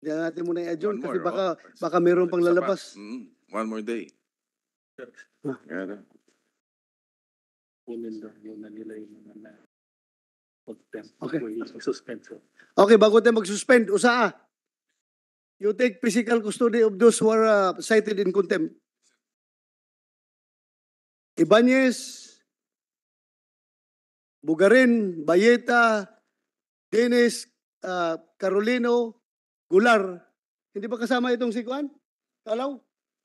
Hindi natin muna i-adjourn kasi more, baka, oh. baka meron pang lalabas. Mm, one more day. Ah. Kaya na. Kunin daw muna nila yung mga na pag Okay. suspension. Okay, bago tayo mag-suspend, usaa. You take physical custody of those who are uh, cited in contempt. Ibanez, Bugarin, Bayeta, Dennis, uh, Carolino Gular. Hindi ba kasama itong si Kuan? Kalaw?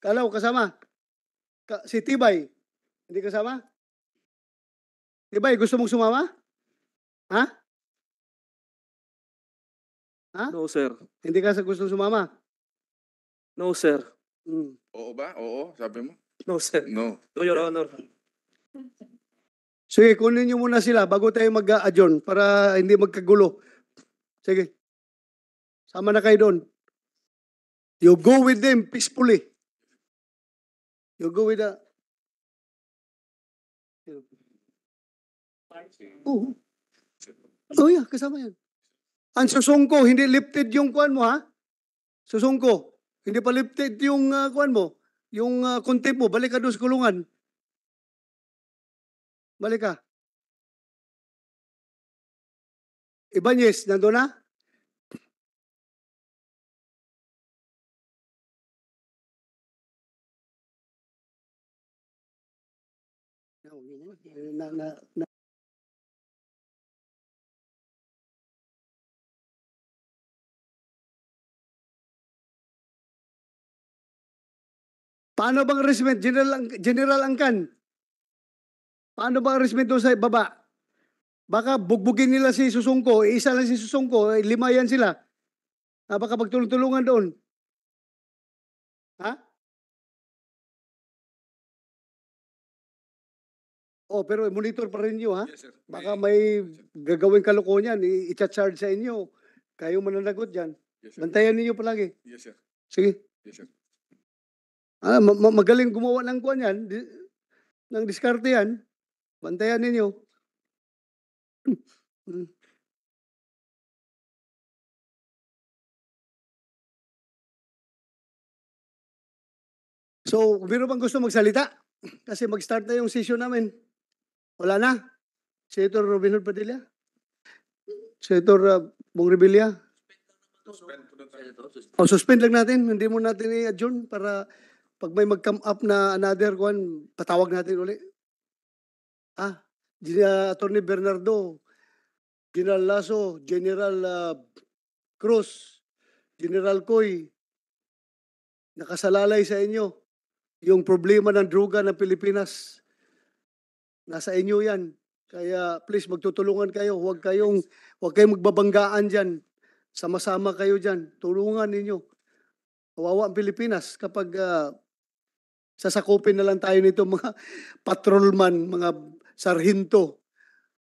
Kalaw kasama. Ka si Tibay. Hindi kasama? Tibay, gusto mong sumama? Ha? Ha? No, sir. Hindi ka gusto sumama? No, sir. Mm. Oo ba? Oo, sabi mo? No, sir. No. To your honor. Sige, kunin niyo muna sila bago tayo mag-adjourn para hindi magkagulo. Sige. Sama na kayo doon. You go with them peacefully. You go with the... Oo. Uh, oh yeah, kasama yan. Ang susungko, hindi lifted yung kuan mo ha? Susungko. Hindi pa lifted yung uh, ah, kuan mo. Yung uh, ah, contempt mo, balik ka doon sa kulungan. Balik ka. Ibanez, nandun na? na, na, na Paano bang arrangement? General, General Angkan? Paano bang arrangement doon sa baba? Baka bugbugin nila si Susungko, eh, isa lang si Susungko, eh, lima yan sila. Ah, baka pagtulong-tulungan doon. Ha? Oh, pero monitor pa rin niyo ha? Yes, Baka may gagawin kalokohan yan, i-charge sa inyo. Kayo mananagot diyan. Yes, Bantayan niyo palagi. Yes, sir. Sige. Yes, sir. Ah, ma- ma- magaling gumawa ng kuan niyan, di- ng diskarte yan. Bantayan niyo. Mm. So, biro bang gusto magsalita? Kasi mag-start na yung session namin. Wala na. Senator Robin Hood Padilla? Senator uh, Bong Rebilla? Suspend O, suspend lang natin. Hindi mo natin i-adjourn para pag may mag-come up na another one, patawag natin uli. Ah, uh, Attorney Bernardo, General Lasso, General uh, Cruz, General Coy, nakasalalay sa inyo yung problema ng droga ng Pilipinas. Nasa inyo yan. Kaya please magtutulungan kayo. Huwag kayong, huwag kayong magbabanggaan dyan. Sama-sama kayo dyan. Tulungan ninyo. Kawawa ang Pilipinas kapag uh, sasakupin na lang tayo nito mga patrolman, mga sarhinto,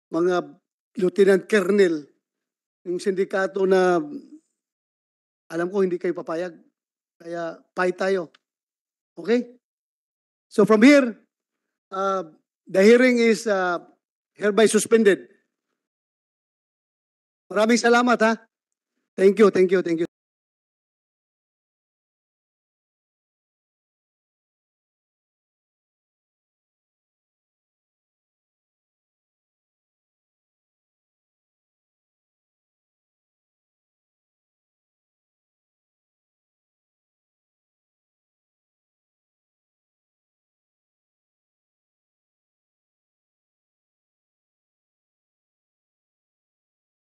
mga lieutenant colonel, yung sindikato na alam ko hindi kayo papayag. Kaya fight tayo. Okay? So from here, uh, the hearing is uh, hereby suspended. Maraming salamat ha. Thank you, thank you, thank you.